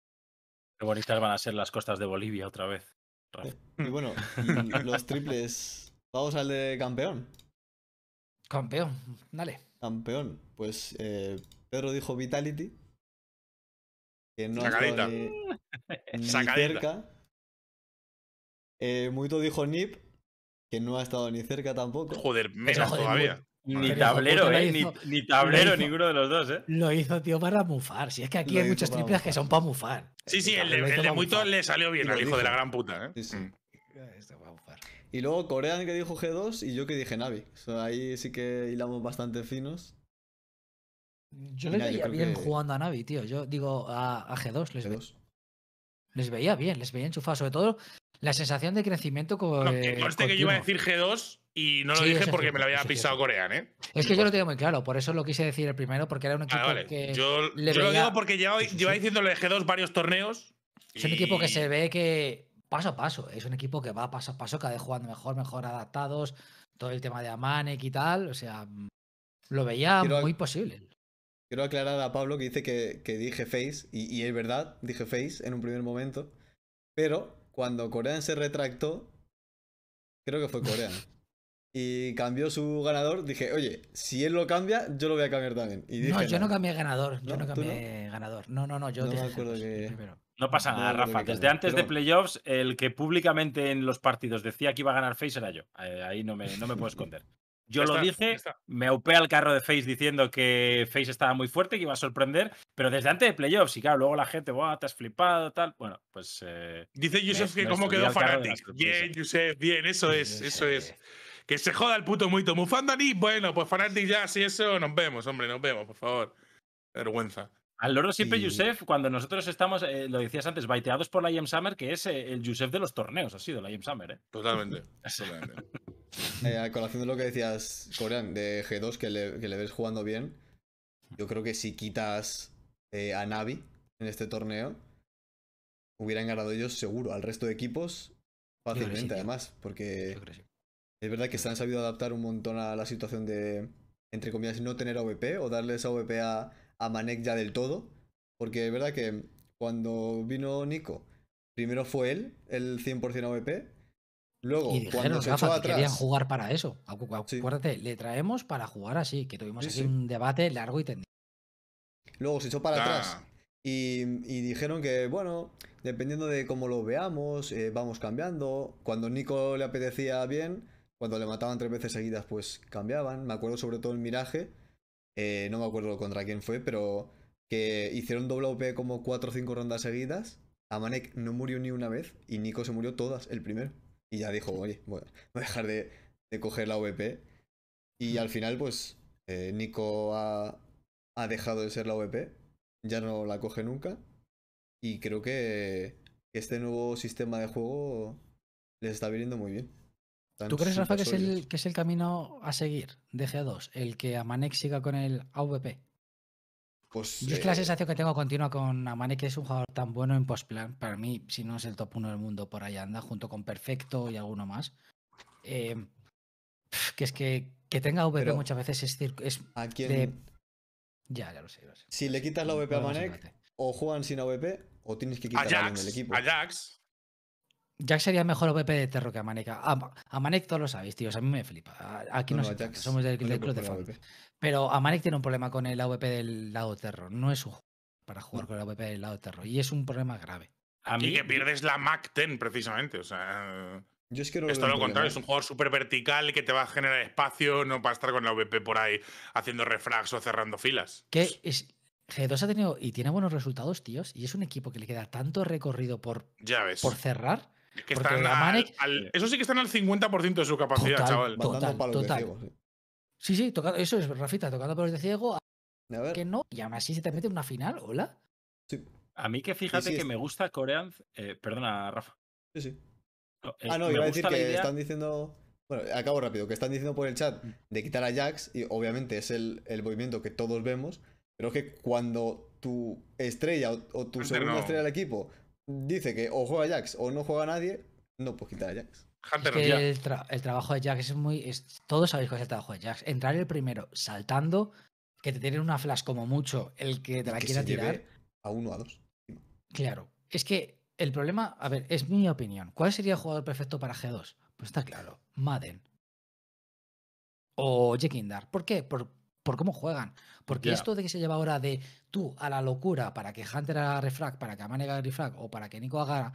Qué bonitas van a ser las costas de Bolivia otra vez. Y bueno, los triples. [laughs] Vamos al de campeón. Campeón, dale. Campeón, pues eh, Pedro dijo Vitality. Que no Sacadita. Ni, [laughs] ni cerca. Eh, Muito dijo Nip, que no ha estado ni cerca tampoco. Joder, menos todavía. Eh, ni, tablero, ni, tablero, ninguno de los dos, ¿eh? Lo hizo, tío, para mufar. Si es que aquí hay muchas triples que son para mufar. Sí, sí, el, de Muito le salió bien al hijo de la gran puta, ¿eh? Sí, sí. Mm. Este y luego Corean que dijo G2 y yo que dije Navi. ahí sí que hilamos bastante finos. Yo les veía bien jugando a Navi, tío. Yo digo a, G2, les, les veía bien, les veía enchufado. Sobre todo la sensación de crecimiento con. No, que que yo iba a decir G2 y no lo dije porque me lo había pisado Corean, ¿eh? Es que yo lo tengo muy claro, por eso lo quise decir el primero, porque era un ah, equipo que. Yo, lo digo porque lleva, lleva diciéndole G2 varios torneos. Es un equipo que se ve que paso a paso. Es un equipo que va paso a paso, cada vez jugando mejor, mejor adaptados, todo el tema de Amanek y tal. O sea, mm, lo veía muy posible. Quiero aclarar a Pablo que dice que, dije face, y, es verdad, dije face en un primer momento, pero cuando Corea se retractó, creo que fue Corea. [laughs] y cambió su ganador, dije, oye, si él lo cambia, yo lo voy a cambiar también. no, yo no, cambié ganador, yo no cambié ganador. No, no, no, yo no acuerdo que... No pasa nada, Rafa. Desde antes de playoffs, el que públicamente en los partidos decía que iba a ganar Face era yo. Eh, ahí no me, no me puedo esconder. [laughs] Yo lo dije, me apea al carro de Face diciendo que Face estaba muy fuerte, que iba a sorprender, pero desde antes de playoffs, y claro, luego la gente, Buah, te has flipado, tal. Bueno, pues. Eh, Dice Yusef que cómo quedó Fanatic. Bien, Yusef, bien, eso es, eso es. Que se joda el puto muy Mufandani, bueno, pues Fanatic ya, si eso, nos vemos, hombre, nos vemos, por favor. Vergüenza. Al loro siempre, Yusef, cuando nosotros estamos, eh, lo decías antes, baiteados por la IM Summer, que es eh, el Yusef de los torneos, ha sido la IM Summer. ¿eh? Totalmente. [laughs] totalmente. [laughs] eh, a colación de lo que decías, Corean, de G2, que le, ves jugando bien, yo creo que si quitas eh, a Navi en este torneo, hubieran ganado ellos seguro al resto de equipos fácilmente, además, porque es verdad que se han sabido adaptar un montón a la situación de, entre comillas, no tener AVP o darles AVP a a Manek ya del todo, porque es verdad que cuando vino Nico, primero fue él, el 100% AVP. Luego, y cuando se echó que querían jugar para eso. Acuérdate, le traemos para jugar así, que tuvimos así un debate largo y tendido. Luego se echó para ah. atrás y, dijeron que, bueno, dependiendo de cómo lo veamos, eh, vamos cambiando. Cuando Nico le apetecía bien, cuando le mataban tres veces seguidas, pues cambiaban. Me acuerdo sobre todo el Miraje, eh, no me acuerdo contra quién fue, pero que hicieron doble OP como 4 o 5 rondas seguidas. Amanek no murió ni una vez y Nico se murió todas, el primero. Y ya dijo, oye, [laughs] voy a dejar de, coger la op Y al final, pues, eh, Nico ha, dejado de ser la vp ya no la coge nunca. Y creo que este nuevo sistema de juego les está viniendo muy bien. ¿Tú crees, Rafa, que es, el, que es, el, camino a seguir de GA2? El que Amanek siga con el AVP. Pues, Yo es que la eh, sensación que tengo continua con Amanek que es un jugador tan bueno en postplan. Para mí, si no es el top 1 del mundo, por ahí anda, junto con Perfecto y alguno más. Eh, que es que, que tenga AVP muchas veces es, es ¿a Ya, ya lo sé, lo Si le quitas la AVP a Manek, o juegan sin AVP, o tienes que quitar a alguien el equipo. Ajax. Jack sería mejor OPP de Terro que Amaneca. A, a todos lo sabéis, tíos. A mí me flipa. Aquí no, somos del, club de fans. Pero Amanek tiene un problema con el AVP del lado Terro. No es un juego para jugar con el AVP del lado Terro. Y es un problema grave. A mí, que pierdes la Mac 10, precisamente. O sea. Yo es que Esto lo contrario, es un ¿eh? jugador súper vertical que te va a generar espacio, no para estar con la VP por ahí haciendo refrags o cerrando filas. Que pues G2 ha tenido y tiene buenos resultados, tíos, y es un equipo que le queda tanto recorrido por, por cerrar que están eso sí que están al 50% de su capacidad, chaval. Total, total. sí. sí, eso es, Rafita, tocando palos de ciego. A ver. Que no, y aún así se te mete una final, hola. A mí que fíjate que me gusta Corean. Eh, perdona, Rafa. Sí, sí. ah, no, iba a decir que están diciendo. Bueno, acabo rápido, que están diciendo por el chat de quitar a Jax, y obviamente es el, movimiento que todos vemos, pero es que cuando tu estrella o, tu segunda estrella del equipo dice que o juega Jax o no juega nadie, no pues quita a Jax. el, trabajo de Jax es muy. todos sabéis cuál es el trabajo de Jax. Entrar el primero saltando, que te tienen una flash como mucho, el que te la quiera tirar. a uno a dos. Claro. Es que el problema, a ver, es mi opinión. ¿Cuál sería el jugador perfecto para G2? Pues está claro, Madden. O Jekindar. ¿Por qué? Por, por cómo juegan. Porque esto de que se lleva ahora de tú a la locura para que Hunter haga refrag, para que Amane haga refrag o para que Nico haga,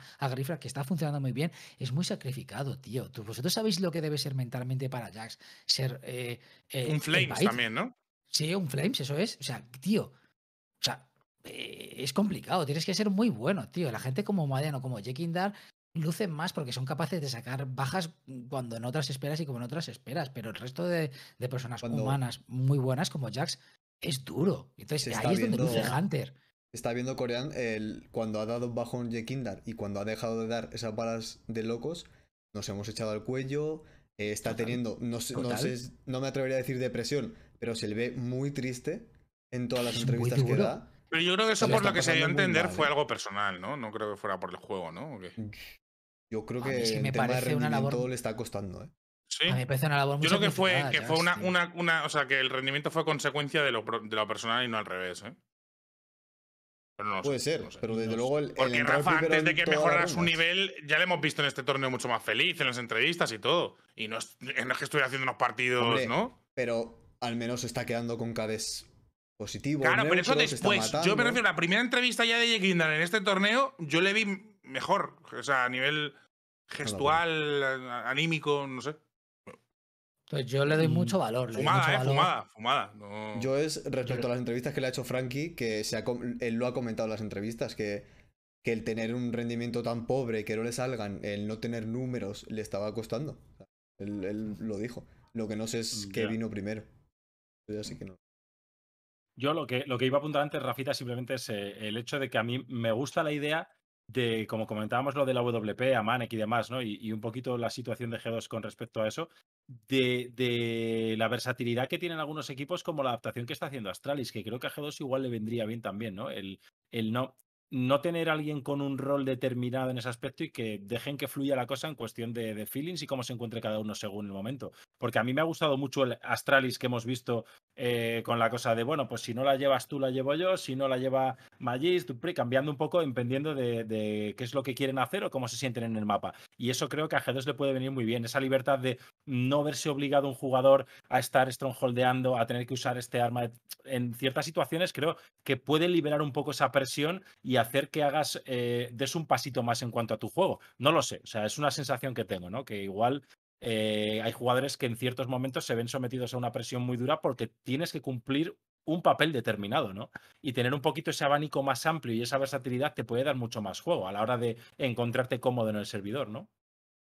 que está funcionando muy bien, es muy sacrificado, tío. ¿Tú, vosotros sabéis lo que debe ser mentalmente para Jax. Ser. Eh, eh, un Flames también, ¿no? Sí, un Flames, eso es. O sea, tío. O sea, eh, es complicado. Tienes que ser muy bueno, tío. La gente como Mariano, como Jekindar lucen más porque son capaces de sacar bajas cuando en otras esperas y como en otras esperas, pero el resto de, personas humanas muy buenas como Jax es duro. Entonces ahí es donde luce Hunter. Está viendo Corean el, cuando ha dado bajo un Jekindar y cuando ha dejado de dar esas balas de locos, nos hemos echado al cuello, eh, está teniendo, no, sé, no, me atrevería a decir depresión, pero se le ve muy triste en todas las entrevistas que da. Pero yo creo que eso, por lo que se dio a entender, fue ¿eh? algo personal, ¿no? No creo que fuera por el juego, ¿no? Mm. Yo creo que, me el de una le está costando, ¿eh? Sí. A mí me parece una labor Yo creo que fue, que fue una, una, O sea, que el rendimiento fue consecuencia de lo, personal y no al revés, ¿eh? Puede ser, pero desde luego Porque Rafa, antes de que mejorara su nivel, ya le hemos visto en este torneo mucho más feliz, en las entrevistas y todo. Y no es, es que estuviera haciendo unos partidos, ¿no? Pero al menos está quedando con Cades positivo. Claro, pero eso después. Yo me refiero a la primera entrevista ya de Jake en este torneo, yo le vi mejor. O sea, a nivel gestual, anímico, no sé. Pues yo le doy mm, mucho valor. Fumada, eh, fumada, fumada. Yo es respecto a las entrevistas que le ha hecho Frankie, que se él lo ha comentado en las entrevistas, que, que el tener un rendimiento tan pobre, que no le salgan, el no tener números, le estaba costando. Él, lo dijo. Lo que no sé es qué vino primero. Yo lo que, lo que iba a apuntar antes, Rafita, simplemente es eh, el hecho de que a mí me gusta la idea de, como comentábamos, lo de la WP, Amanek y demás, ¿no? Y, un poquito la situación de G2 con respecto a eso, de, de, la versatilidad que tienen algunos equipos como la adaptación que está haciendo Astralis, que creo que a G2 igual le vendría bien también, ¿no? El, el no, no tener a alguien con un rol determinado en ese aspecto y que dejen que fluya la cosa en cuestión de, feelings y cómo se encuentre cada uno según el momento. Porque a mí me ha gustado mucho el Astralis que hemos visto eh, con la cosa de, bueno, pues si no la llevas tú, la llevo yo, si no la lleva Magis, cambiando un poco dependiendo de, qué es lo que quieren hacer o cómo se sienten en el mapa. Y eso creo que a G2 le puede venir muy bien, esa libertad de no verse obligado un jugador a estar strongholdeando, a tener que usar este arma en ciertas situaciones, creo que puede liberar un poco esa presión y hacer que hagas, eh, des un pasito más en cuanto a tu juego. No lo sé, o sea, es una sensación que tengo, ¿no? Que igual eh, hay jugadores que en ciertos momentos se ven sometidos a una presión muy dura porque tienes que cumplir un papel determinado, ¿no? Y tener un poquito ese abanico más amplio y esa versatilidad te puede dar mucho más juego a la hora de encontrarte cómodo en el servidor, ¿no?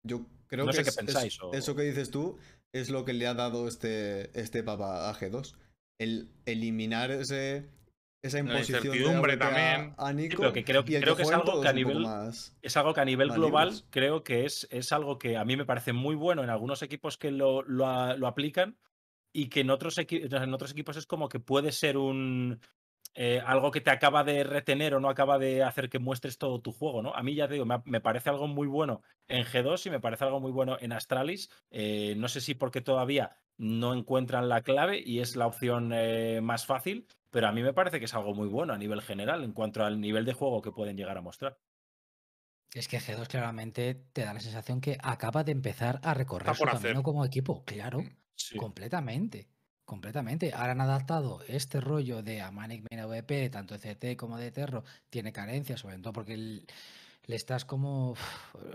Yo creo que, sé qué pensáis, eso que dices tú es lo que le ha dado este, este papá a G2. El eliminar ese, esa imposición la también. creo que, creo, que, es, algo que a nivel, es algo que a nivel global creo que es, es algo que a mí me parece muy bueno en algunos equipos que lo, aplican y que en otros, en otros equipos es como que puede ser un, eh, algo que te acaba de retener o no acaba de hacer que muestres todo tu juego, ¿no? A mí ya te digo, me, parece algo muy bueno en G2 y me parece algo muy bueno en Astralis. Eh, no sé si porque todavía no encuentran la clave y es la opción eh, más fácil, pero a mí me parece que es algo muy bueno a nivel general en cuanto al nivel de juego que pueden llegar a mostrar. Es que G2 claramente te da la sensación que acaba de empezar a recorrer su camino como equipo, claro, mm, completamente. Completamente. Ahora han adaptado este rollo de a Manic VP, tanto de CT como de Terro, tiene carencias, sobre todo porque le estás como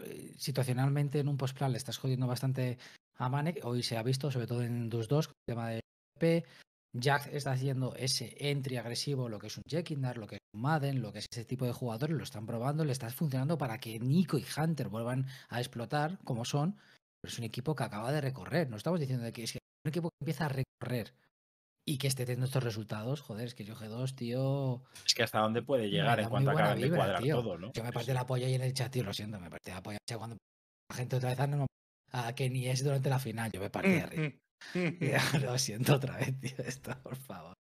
eh, situacionalmente en un postplan, le estás jodiendo bastante a Hoy se ha visto, sobre todo en dust 2, el tema de VP, Jack está haciendo ese entry agresivo, lo que es un Jekindar, lo que es un Madden, lo que es ese tipo de jugadores, lo están probando, le está funcionando para que Nico y Hunter vuelvan a explotar como son, pero es un equipo que acaba de recorrer, no estamos diciendo que es un equipo que empieza a recorrer y que esté teniendo estos resultados, joder, es que yo G2, tío... Es que hasta dónde puede llegar en cuanto acaban de cuadrar todo, ¿no? Yo me partí la ahí en el chat, tío, lo siento, me partí la polla cuando la gente otra vez ah, a ah, que ni es durante la final, yo me partí de arriba. Mm, mm. [laughs] ya, lo siento otra vez, tío, esto, por favor.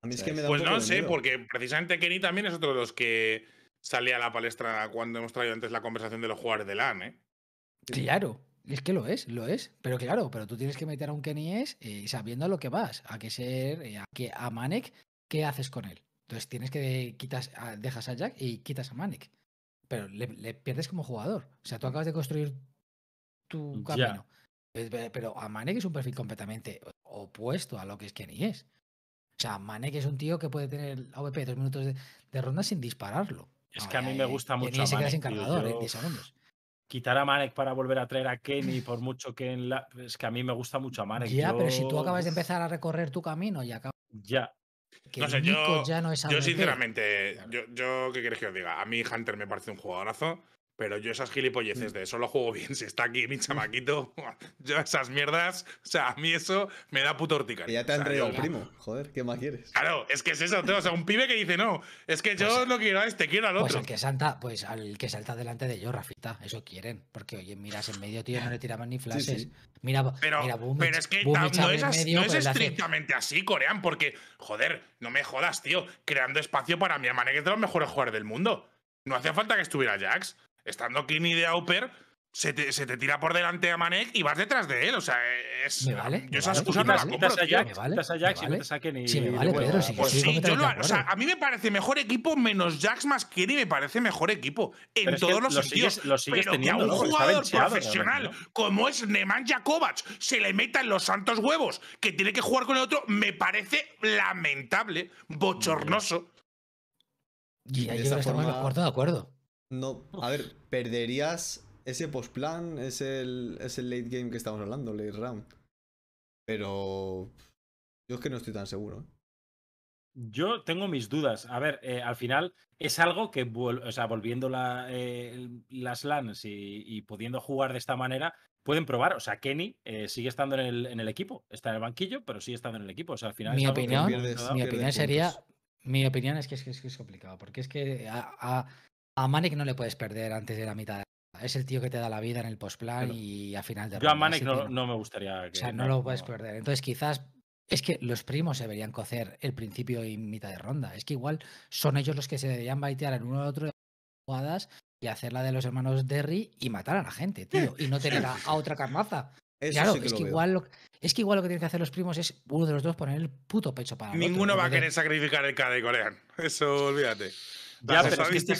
pues no sé, porque precisamente Kenny también es otro de los que sale a la palestra cuando hemos traído antes la conversación de los jugadores de LAN, ¿eh? Claro, es que lo es, lo es. Pero claro, pero tú tienes que meter a un Kenny es eh, sabiendo a lo que vas, a qué ser, eh, a que a Manek, ¿qué haces con él? Entonces tienes que quitas, a, dejas a Jack y quitas a Manek. Pero le, pierdes como jugador. O sea, tú acabas de construir tu camino. Pero a Manek es un perfil completamente opuesto a lo que es Kenny es. O sea, Manek es un tío que puede tener AVP dos minutos de, ronda sin dispararlo. Es que a mí eh, me gusta mucho. Kenny se en eh, segundos. Quitar a Manek para volver a traer a Kenny, [laughs] por mucho que en la. Es que a mí me gusta mucho a Manek. Ya, pero si tú acabas de empezar a recorrer tu camino y acabas. Ya. no sé, yo, Yo, sinceramente, yo, yo, ¿qué quieres que os diga? A mí Hunter me parece un jugadorazo. Pero yo esas gilipolleces mm. de eso lo juego bien si está aquí mi chamaquito, [laughs] yo esas mierdas, o sea, a mí eso me da puto horticaria. Ya te han primo, joder, ¿qué más quieres? Claro, es que es eso, tío, o sea, un pibe que dice, no, es que yo pues lo quiero a te este, quiero al pues otro. Pues el que, salta, pues al que salta delante de yo, Rafita, eso quieren, porque oye, miras en medio, tío, no le tiraban ni flashes. Mira, pero, boom, pero es que no, es, pues estrictamente así, Corean, porque, joder, no me jodas, tío, creando espacio para mi amane, que es de los mejores jugadores del mundo. No hacía falta que estuviera Jax. Estando Kini de Auper, se te, se te, tira por delante a Manek y vas detrás de él. O sea, es. Me vale. Yo esas pues cosas no las compro. a Vale, a vale. si Sí, me vale, Pedro. sí, pues o sea, a mí me parece mejor equipo menos Jax más Kenny me parece mejor equipo. En todos los sentidos. que a un jugador profesional como es Nemanja Jakovac se le meta en los santos huevos que tiene que jugar con el otro, me parece lamentable, bochornoso. Y, ahí de acuerdo, de acuerdo. No, a ver, perderías ese post-plan, ese, el late game que estamos hablando, late round. Pero yo es que no estoy tan seguro. ¿eh? Yo tengo mis dudas. A ver, eh, al final es algo que, o sea, volviendo la, eh, las LANs y, pudiendo jugar de esta manera, pueden probar. O sea, Kenny sigue estando en el, equipo. Está en el banquillo, pero sigue estando en el equipo. O sea, al final. Mi opinión, mi opinión sería. Mi opinión es que, es es complicado, porque es que a Manic no le puedes perder antes de la mitad. De la... Es el tío que te da la vida en el postplan y a final de ronda... Yo a Manic no, me gustaría que. O sea, no, lo puedes perder. Entonces, quizás es que los primos se deberían cocer el principio y mitad de ronda. Es que igual son ellos los que se deberían baitear en uno al otro de jugadas y hacer la de los hermanos Derry y matar a la gente, tío. Y no tener a, otra carnaza. claro, es, que igual lo, es que igual lo que tienen que hacer los primos es uno de los dos poner el puto pecho para. Ninguno va a querer sacrificar el K de Corean. Eso olvídate. Ya, pero es que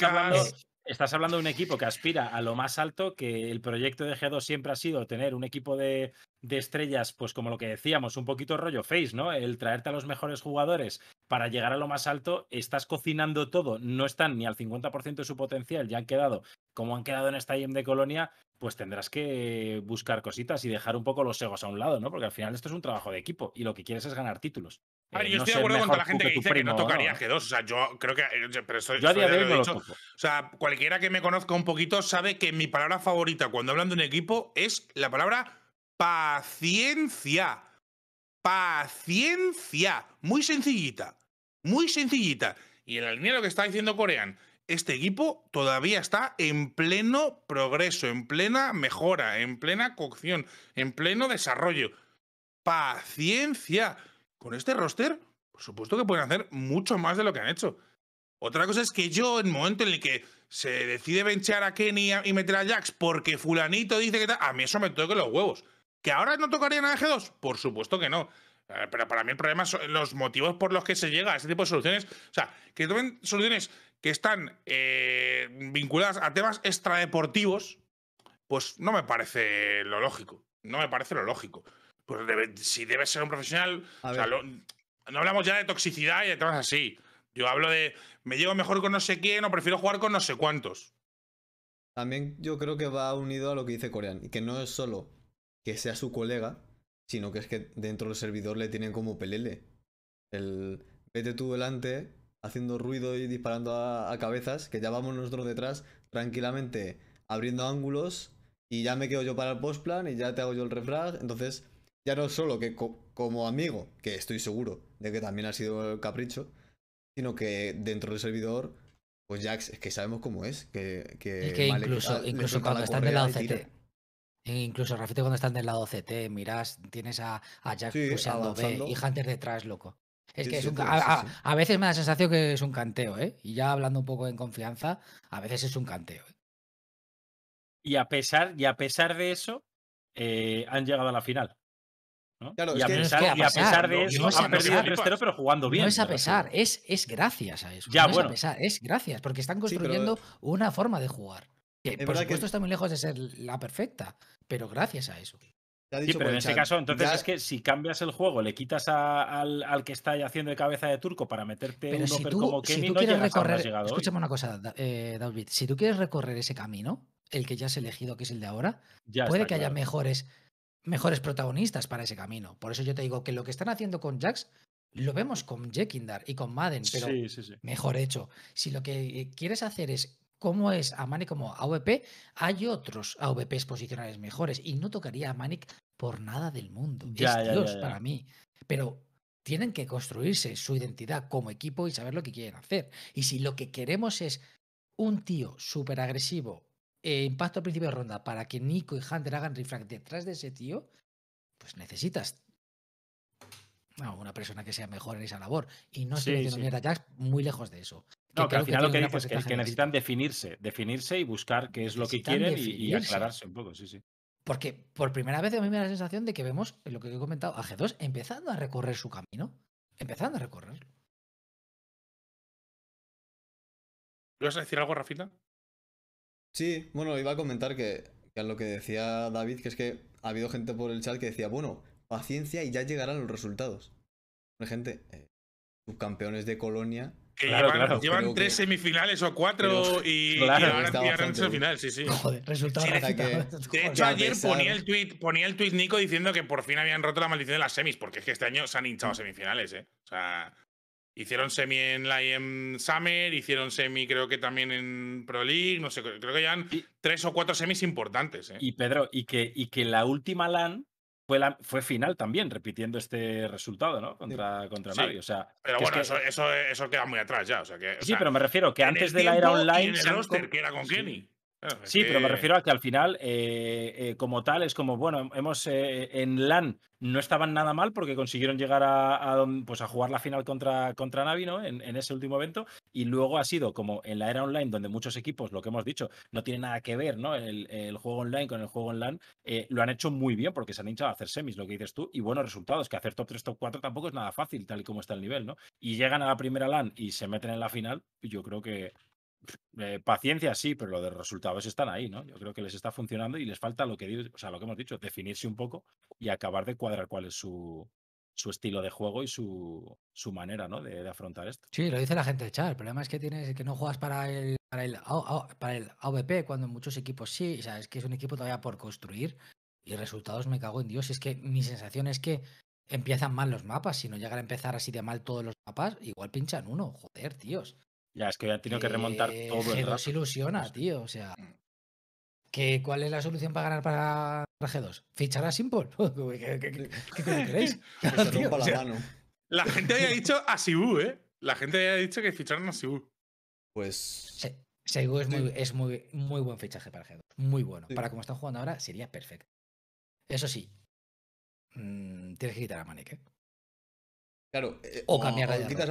estás hablando, de un equipo que aspira a lo más alto, que el proyecto de G2 siempre ha sido tener un equipo de, de estrellas, pues como lo que decíamos, un poquito rollo face, ¿no? El traerte a los mejores jugadores para llegar a lo más alto, estás cocinando todo, no están ni al 50% de su potencial, ya han quedado como han quedado en esta IEM de Colonia, pues tendrás que buscar cositas y dejar un poco los egos a un lado, ¿no? Porque al final esto es un trabajo de equipo y lo que quieres es ganar títulos. A eh, yo estoy de acuerdo con toda la gente que, dice que no tocaría g G2. O sea, yo creo que. Eh, pero de O sea, cualquiera que me conozca un poquito sabe que mi palabra favorita cuando hablan de un equipo es la palabra paciencia. Paciencia. Muy sencillita. Muy sencillita. Y el la que está diciendo Corean, este equipo todavía está en pleno progreso, en plena mejora, en plena cocción, en pleno desarrollo. Paciencia. Con este roster, por supuesto que pueden hacer mucho más de lo que han hecho. Otra cosa es que yo, en el momento en el que se decide benchear a Kenny y meter a Jax porque fulanito dice que tal, a mí eso me toca los huevos. ¿Que ahora no tocarían a G2? Por supuesto que no. Eh, pero para mí el problema son los motivos por los que se llega a ese tipo de soluciones. O sea, que tomen soluciones que están eh, vinculadas a temas extradeportivos, pues no me parece lo lógico. No me parece lo lógico. Pues si debes ser un profesional, no hablamos ya de toxicidad y de temas así. Yo hablo de, me llevo mejor con no sé quién o prefiero jugar con no sé cuántos. También yo creo que va unido a lo que dice Corean, que no es solo que sea su colega, sino que es que dentro del servidor le tienen como pelele. El vete tú delante, haciendo ruido y disparando a, cabezas, que ya vamos nosotros detrás tranquilamente abriendo ángulos y ya me quedo yo para el postplan y ya te hago yo el refrag. Entonces, ya no solo que como amigo, que estoy seguro de que también ha sido el capricho, sino que dentro del servidor, pues ya es que sabemos cómo es. Que, es que incluso, incluso eh, cuando están del lado CT. Incluso Rafete cuando están del lado CT, miras, tienes a, Jack Jax B y Hunter detrás, loco. Es que a, veces me da la sensación que es un canteo, ¿eh? Y ya hablando un poco en confianza, a veces es un canteo. ¿eh? Y, a pesar, y a pesar de eso, eh, han llegado a la final. y, a pesar, de eso, han perdido el pero jugando bien. No es a pesar, es, gracias a eso. es a pesar, es gracias, porque están construyendo una forma de jugar. Que, por supuesto, está muy lejos de ser la perfecta, pero gracias a eso sí, pero en ese caso, entonces es que si cambias el juego, le quitas al, que está haciendo de cabeza de turco para meterte un si como Kenny, Escúchame una cosa, eh, David. Si tú quieres recorrer ese camino, el que ya has elegido, que es el de ahora, puede que haya mejores, mejores protagonistas para ese camino. Por eso yo te digo que lo que están haciendo con Jax lo vemos con Jekindar y con Madden, pero mejor hecho. Si lo que quieres hacer es cómo es a Manic como AVP, hay otros AVPs posicionales mejores y no tocaría a Manic por nada del mundo. Ya, es Dios para mí. Pero tienen que construirse su identidad como equipo y saber lo que quieren hacer. Y si lo que queremos es un tío súper agresivo, impacto eh, al principio de ronda, para que Nico y Hunter hagan refract detrás de ese tío, pues necesitas una persona que sea mejor en esa labor. Y no estoy sí, muy lejos de eso. No, que, al final lo que dices es que, necesitan definirse, definirse y buscar qué es lo que quieren y, aclararse un poco, sí, sí. Porque por primera vez a mí me da la sensación de que vemos lo que he comentado, a G2 empezando a recorrer su camino. Empezando a recorrerlo. vas a decir algo, Rafita? Sí, bueno, iba a comentar que, que, lo que decía David, que es que ha habido gente por el chat que decía, bueno, paciencia y ya llegarán los resultados. Hay gente, eh, subcampeones de Colonia que llevan, tres semifinales o cuatro y, ahora y, ahora el final, sí, sí. Joder, de, que... hecho, ayer ponía el, tweet, ponía el tweet Nico diciendo que por fin habían roto la maldición de las semis, porque es que este año se han hinchado semifinales, ¿eh? O sea, hicieron semi en la IM Summer, hicieron semi creo que también en Pro League, no sé, creo que llevan han tres o cuatro semis importantes, ¿eh? Y Pedro, y que, y que la última LAN fue, final también, repitiendo este resultado, ¿no? Contra, contra Mario O sea, pero bueno, eso, eso, queda muy atrás ya. O sea, que, sí, pero me refiero que antes de la era online. que era con Kenny. Ah, sí, pero me refiero a que al final, eh, eh, como tal, es como, bueno, hemos eh, en LAN no estaban nada mal porque consiguieron llegar a, pues a jugar la final contra, contra Navi, En, ese último evento. Y luego ha sido como en la era online, donde muchos equipos, lo que hemos dicho, no tiene nada que ver, ¿no? El, el juego online con el juego en LAN, lo han hecho muy bien porque se han hinchado a hacer semis, lo que dices tú, y buenos resultados, que hacer top 3, top 4 tampoco es nada fácil, tal y como está el nivel, ¿no? Y llegan a la primera LAN y se meten en la final, yo creo que eh, paciencia sí, pero lo de resultados están ahí, ¿no? Yo creo que les está funcionando y les falta lo que, o sea, lo que hemos dicho, definirse un poco y acabar de cuadrar cuál es su, estilo de juego y su, manera ¿no? de, afrontar esto. Sí, lo dice la gente de chat. El problema es que tienes que no juegas para el, para el, para el AVP cuando muchos equipos sí. O sea, es que es un equipo todavía por construir y resultados me cago en Dios. Es que mi sensación es que empiezan mal los mapas. Si no llegan a empezar así de mal todos los mapas, igual pinchan uno. Joder, tíos. Ya, es que ya tenido que remontar eh, todo el G2 ilusiona, tío. O sea, mm. ¿cuál es la solución para ganar para G2? ¿Fichar a Simple? [laughs] ¿Qué, qué, qué, [laughs] que se [laughs] la La gente había dicho a Sibu, ¿eh? La gente había dicho que ficharon a Sibu. Pues. Sí. es, muy, es muy, muy buen fichaje para G2. Muy bueno. Para como están jugando ahora, sería perfecto. Eso sí, mm, tienes que quitar a Manek. ¿eh? Claro, eh, o, a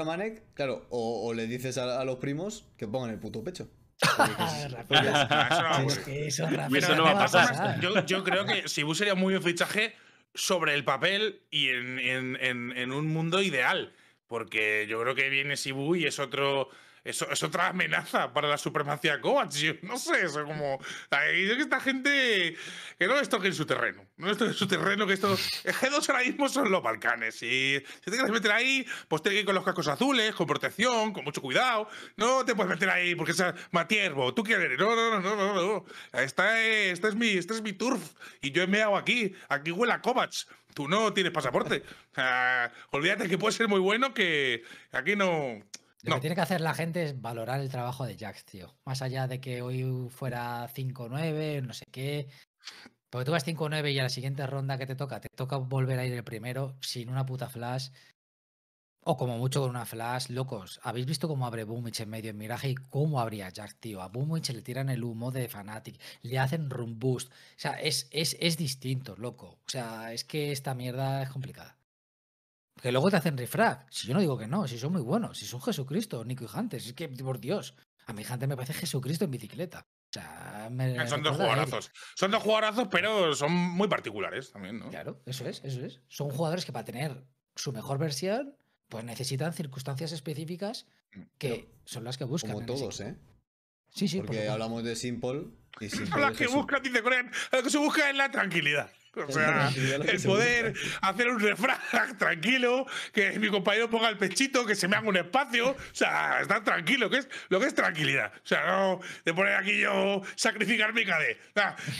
Manek, claro, o, le dices a, los primos que pongan el puto pecho. [laughs] [laughs] Eso no va a pasar. Yo, creo que Sibu sería muy buen fichaje sobre el papel y en, en un mundo ideal. Porque yo creo que viene Sibu y es otro eso es otra amenaza para la supremacía Kovacs. Yo no sé, eso como. Esta gente que no les toque en su terreno. No les toque en su terreno, que estos G2 ahora mismo son los Balcanes. Y si te quieres meter ahí, pues te que ir con los cascos azules, con protección, con mucho cuidado. No te puedes meter ahí porque es matiervo tú quieres. No, no, no, no, no. Esta es, es, mi, este es mi turf. Y yo me hago aquí. Aquí huele a Kovacs tú no tienes pasaporte. olvídate que puede ser muy bueno que aquí no. Lo que tiene que hacer la gente es valorar el trabajo de Jax, tío. Más allá de que hoy fuera 5-9, no sé qué. Porque tú vas 5-9 y a la siguiente ronda que te toca, te toca volver a ir el primero sin una puta flash. O como mucho con una flash, locos. ¿Habéis visto cómo abre Boomich en medio en Miraje y cómo abría Jax, tío? A Boomich le tiran el humo de Fnatic. le hacen run boost. O sea, es, es, es distinto, loco. O sea, es que esta mierda es complicada. Que luego te hacen refrag. Si yo no digo que no, si son muy buenos, si son Jesucristo, Nico y Hunter, es que, por Dios, a mi Hunter me parece Jesucristo en bicicleta. O sea, son dos jugadorazos. Son dos jugadorazos, pero son muy particulares también, ¿no? Claro, eso es, eso es. Son jugadores que para tener su mejor versión, pues necesitan circunstancias específicas mm. que son las que buscan. Como todos, ¿eh? Sí, sí. Porque hablamos de Simple [laughs] las que buscan, dice lo que se busca es la tranquilidad. O sea, el poder hacer un refrán [laughs] tranquilo, que mi compañero ponga el pechito, que se me haga un espacio, o sea, estar tranquilo, que es lo que es tranquilidad. O sea, no de poner aquí yo sacrificar mi KD.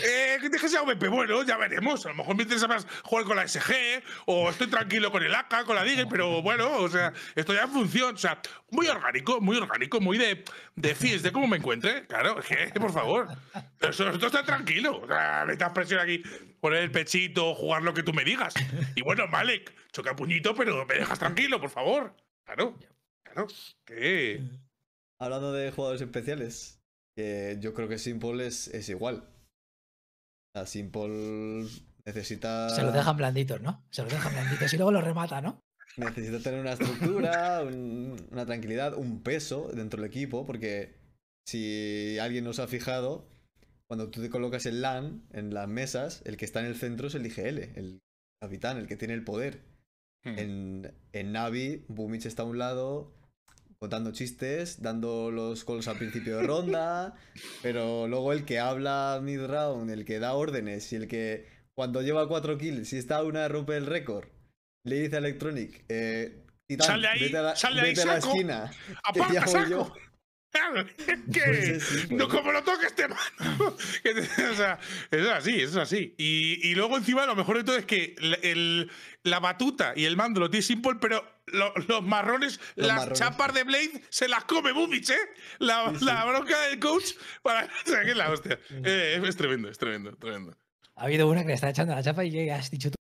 eh, déjese a VP, bueno, ya veremos. A lo mejor me interesa más jugar con la SG, o estoy tranquilo con el AK, con la DIGE, pero bueno, o sea, estoy en función. O sea, muy orgánico, muy orgánico, muy de, de fies, de cómo me encuentre. Claro, es que, por favor. Pero esto está tranquilo. O sea, metas presión aquí poner el pechito, jugar lo que tú me digas. Y bueno, Malek, choca puñito, pero me dejas tranquilo, por favor. Claro, claro. ¿Qué? Hablando de jugadores especiales, yo creo que Simple es, es igual. sea, Simple necesita. Se los dejan blanditos, ¿no? Se los dejan blanditos y luego lo remata, ¿no? Necesita tener una estructura, una tranquilidad, un peso dentro del equipo, porque si alguien no se ha fijado, cuando tú te colocas el LAN en las mesas, el que está en el centro es el IGL, el capitán, el que tiene el poder. Hmm. En, en, Navi, Boomich está a un lado, contando chistes, dando los calls al principio de ronda, [laughs] pero luego el que habla mid-round, el que da órdenes y el que cuando lleva cuatro kills y está una rompe el récord, le dice a Electronic, eh, Titán, ahí, la, esquina, aparta, yo. Es [laughs] que no, como lo toques te mando. [laughs] o sea, es así, es así. Y, y, luego encima lo mejor de todo es que el, la batuta y el mando lo tiene Simple, pero los marrones, las chapas de Blade se las come Bubich, ¿eh? La, la, bronca del coach para... [laughs] O sea, que es la hostia. Eh, es tremendo, es tremendo, tremendo. Ha habido una que le está echando la chapa y que has dicho tú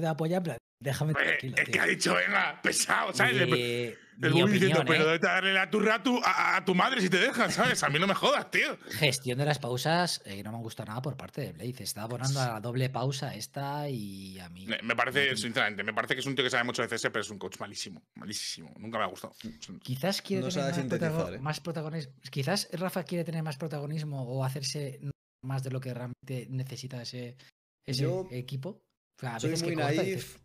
de apoyar, déjame tranquilo. Es que ha dicho, venga, pesado, ¿sabes? El mi pero ¿eh? darle la turra a tu, a tu madre si te dejan, ¿sabes? A mí no me jodas, tío. Gestión de las pausas eh, no me gusta nada por parte de Blade. Está abonando a la doble pausa esta y a mí. Me parece, sinceramente, me parece que es un tío que sabe mucho de CS, pero es un coach malísimo. Malísimo. Nunca me ha gustado. Quizás quiere tener más, ¿eh? protagonismo. Quizás Rafa quiere tener más protagonismo o hacerse más de lo que realmente necesita ese, equipo. que naif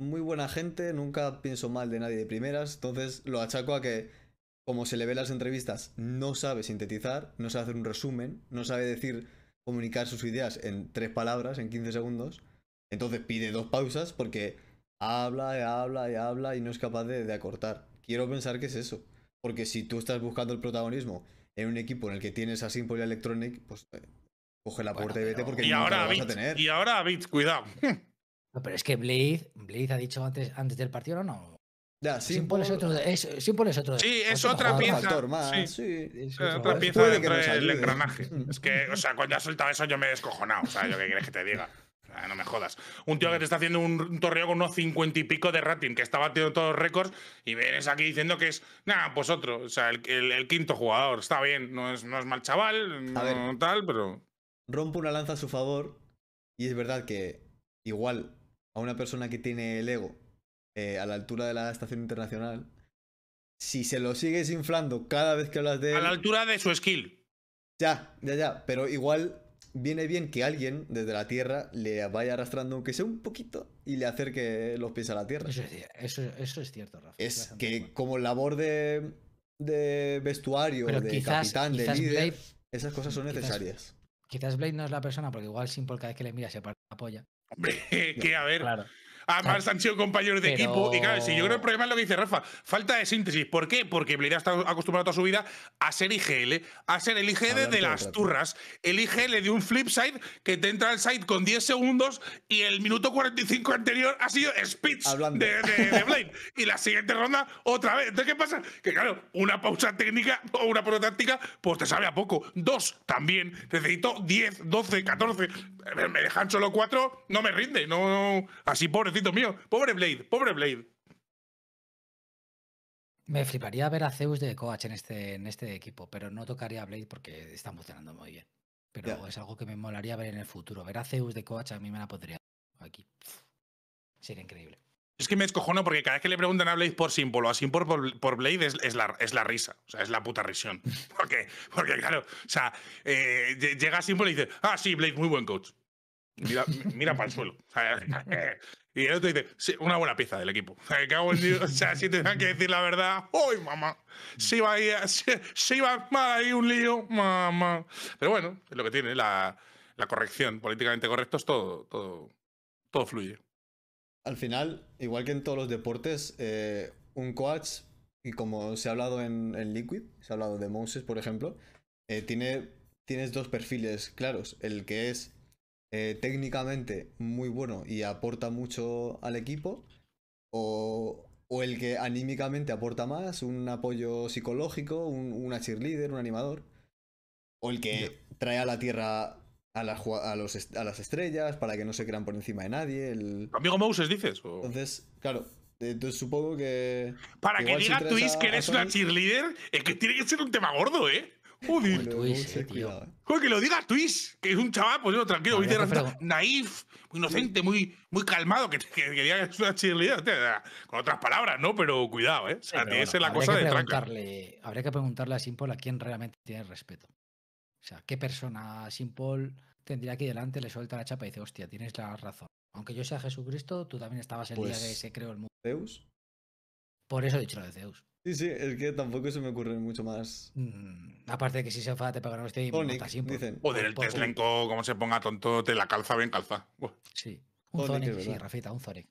muy buena gente, nunca pienso mal de nadie de primeras, entonces lo achaco a que, como se le ve en las entrevistas, no sabe sintetizar, no sabe hacer un resumen, no sabe decir, comunicar sus ideas en tres palabras, en 15 segundos. Entonces pide dos pausas porque habla y habla y habla y no es capaz de, acortar. Quiero pensar que es eso. Porque si tú estás buscando el protagonismo en un equipo en el que tienes a Simple Electronic, pues eh, coge la puerta y vete porque y ahora vas a tener. Y ahora Bits, cuidado. No, pero es que Blade, Blade ha dicho antes, antes del partido, ¿no? no. Ya, sí, es otro. Es, otro. Sí, es otra pieza. es otra pieza dentro del engranaje. [laughs] Es que, o sea, cuando has soltado eso yo me he descojonado. O sea, yo qué quieres que te diga. no me jodas. Un tío que te está haciendo un torreo con unos cincuenta y pico de rating, que está batiendo todos los récords, y vienes aquí diciendo que es, nada, pues otro, o sea, el, quinto jugador. Está bien, no es, no es mal chaval, tal, pero. Rompe una lanza a su favor, y es verdad que igual a una persona que tiene el ego eh, a la altura de la estación internacional, si se lo sigues inflando cada vez que hablas de A la altura de su skill. Ya, ya, ya. Pero igual viene bien que alguien desde la Tierra le vaya arrastrando, aunque sea un poquito, y le acerque los pies a la Tierra. Eso es, cierto, Rafa. Es que como labor de, de vestuario, de capitán, de líder, esas cosas son necesarias. Quizás, Blade no es la persona, porque igual Simple cada vez que le mira se parte Hombre, [laughs] que a ver, claro. Además, ah. han sido compañeros de equipo. Y claro, sí, yo creo que el problema es lo que dice Rafa: falta de síntesis. ¿Por qué? Porque Blade está acostumbrado toda su vida a ser IGL, a ser el IGL de las turras, el IGL de un flip side que te entra al side con 10 segundos y el minuto 45 anterior ha sido speech de, Blade. y la siguiente ronda, otra vez. Entonces, ¿qué pasa? Que claro, una pausa técnica o una pausa táctica, pues te sabe a poco. Dos también. Necesito 10, 12, 14. Me dejan solo cuatro, no me rinde. No, no. Así, pobrecito mío, pobre Blade, pobre Blade. Me fliparía ver a Zeus de coach en este, en este equipo, pero no tocaría a Blade porque está funcionando muy bien. Pero es algo que me molaría ver en el futuro. Ver a Zeus de coach a mí me la podría aquí. Sería increíble. Es que me descojono porque cada vez que le preguntan a Blade por símbolo, a Simpor por, Blade es, la, es la risa, o sea, es la puta risión. [laughs] Porque, porque claro, o sea, eh, llega símbolo y dice, ah, sí, Blade, muy buen coach. Mira, mira para el suelo. [laughs] Y el te dice, una buena pieza del equipo. [laughs] Cago en o sea, si te que decir la verdad, ¡ay, mamá! Si iba ahí, si, mal un lío, mamá. Pero bueno, es lo que tiene la, corrección. Políticamente correcto es todo, todo, todo fluye. Al final, igual que en todos los deportes, eh, un coach, y como se ha hablado en, Liquid, se ha hablado de Moses, por ejemplo, eh, tiene, tienes dos perfiles claros. El que es eh, técnicamente muy bueno y aporta mucho al equipo, o, el que anímicamente aporta más, un apoyo psicológico, un, una cheerleader, un animador, o el que trae a la tierra a, a, las estrellas para que no se crean por encima de nadie. El... Amigo Moses, dices. Entonces, claro, eh, entonces supongo que. Para que, diga Twist que eres una cheerleader, que tiene que ser un tema gordo, ¿eh? Eh, eh. Joder. que lo diga Twist, que es un chaval, pues yo tranquilo, naif, inocente, muy, muy calmado, que, quería que una con otras palabras, ¿no? Pero cuidado, ¿eh? O sea, tiene esa la cosa de tranca. Habría que preguntarle a Simple a quién realmente tiene respeto. O sea, ¿qué persona Simple tendría aquí delante, le suelta la chapa y dice, hostia, tienes la razón. Aunque yo sea Jesucristo, tú también estabas el día pues que se creó el mundo. ¿Zeus? Por eso he dicho lo de Zeus. Sí, sí, es que tampoco se me ocurre mucho más. Mm, aparte de que si se enfada te pegará este y Sonic, siempre. Dicen. el Teslenco, como se ponga tonto, te la calza bien calza. Sí. Un Sonic, sí, Rafita, un Sonic,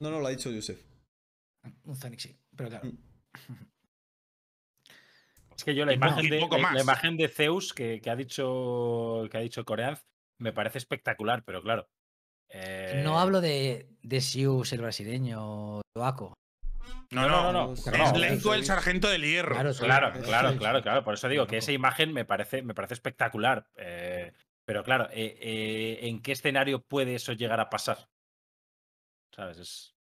No, no, lo ha dicho Josef. Un Sonic sí, pero claro. Mm. [laughs] Es que yo la imagen, de, eh, la, imagen de Zeus que, ha dicho que ha dicho Coreaz me parece espectacular, pero claro. Eh, no hablo de, de Zeus el brasileño, Toaco no, no, no. Es Lenko el sargento del hierro. Claro, claro, claro, claro, Por eso digo que esa imagen me parece, me parece espectacular. Eh, pero claro, eh, eh, ¿en qué escenario puede eso llegar a pasar? ¿Sabes?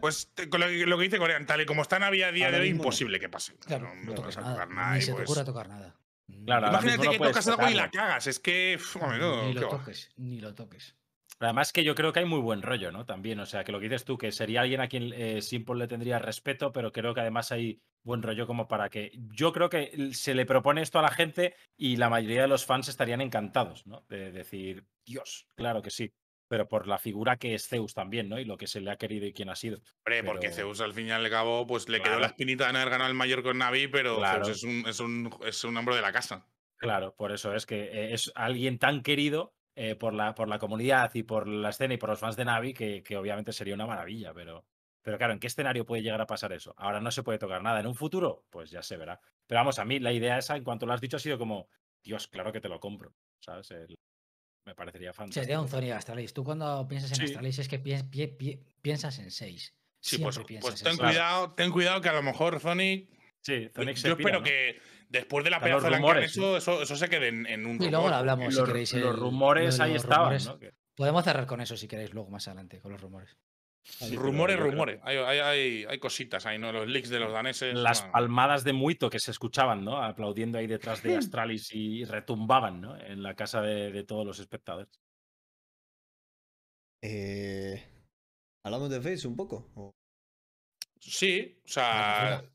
Pues lo, que dice Corean, tal y como están a día, ah, de hoy, imposible que pase. Claro, no, tocas tocar ah, nada. Ni se te pues ocurra tocar nada. Imagínate que tocas algo y la cagas. Es que. ni, lo toques, ni lo toques. Además que yo creo que hay muy buen rollo, ¿no? También, o sea, que lo que dices tú, que sería alguien a quien eh, Simple le tendría respeto, pero creo que además hay buen rollo como para que... Yo creo que se le propone esto a la gente y la mayoría de los fans estarían encantados, ¿no? De decir, Dios, claro que sí. Pero por la figura que es Zeus también, ¿no? Y lo que se le ha querido y quién ha sido. Hombre, porque Zeus al fin y al cabo, pues le quedó la espinita de no haber ganado el mayor con Navi, pero es un, es, un, es un hombre de la casa. Claro, por eso es que eh, es alguien tan querido eh, por, la, por la comunidad y por la escena y por los fans de Navi, que, obviamente sería una maravilla, pero, pero claro, ¿en qué escenario puede llegar a pasar eso? Ahora no se puede tocar nada. En un futuro, pues ya se verá. Pero vamos, a mí la idea esa, en cuanto lo has dicho, ha sido como, Dios, claro que te lo compro, ¿sabes? me parecería fantástico. Sería un Sony Astralis. Tú cuando piensas en Astralis es que piensas en 6. Sí, pues, ten, cuidado, ten cuidado que a lo mejor Sonic. Sí, Yo espero que Después de la pena de rumores, eso, eso, se queda en, un rumor. Y luego lo hablamos, los, si queréis. los rumores ahí estaban. Podemos cerrar con eso si queréis luego más adelante, con los rumores. rumores, rumores. Hay, hay, hay, cositas ahí, ¿no? Los leaks de los daneses. Las palmadas de Muito que se escuchaban, ¿no? Aplaudiendo ahí detrás de [laughs] Astralis y retumbaban, ¿no? En la casa de, todos los espectadores. Eh, ¿Hablamos de Face un poco? Sí, o sea, ah, pues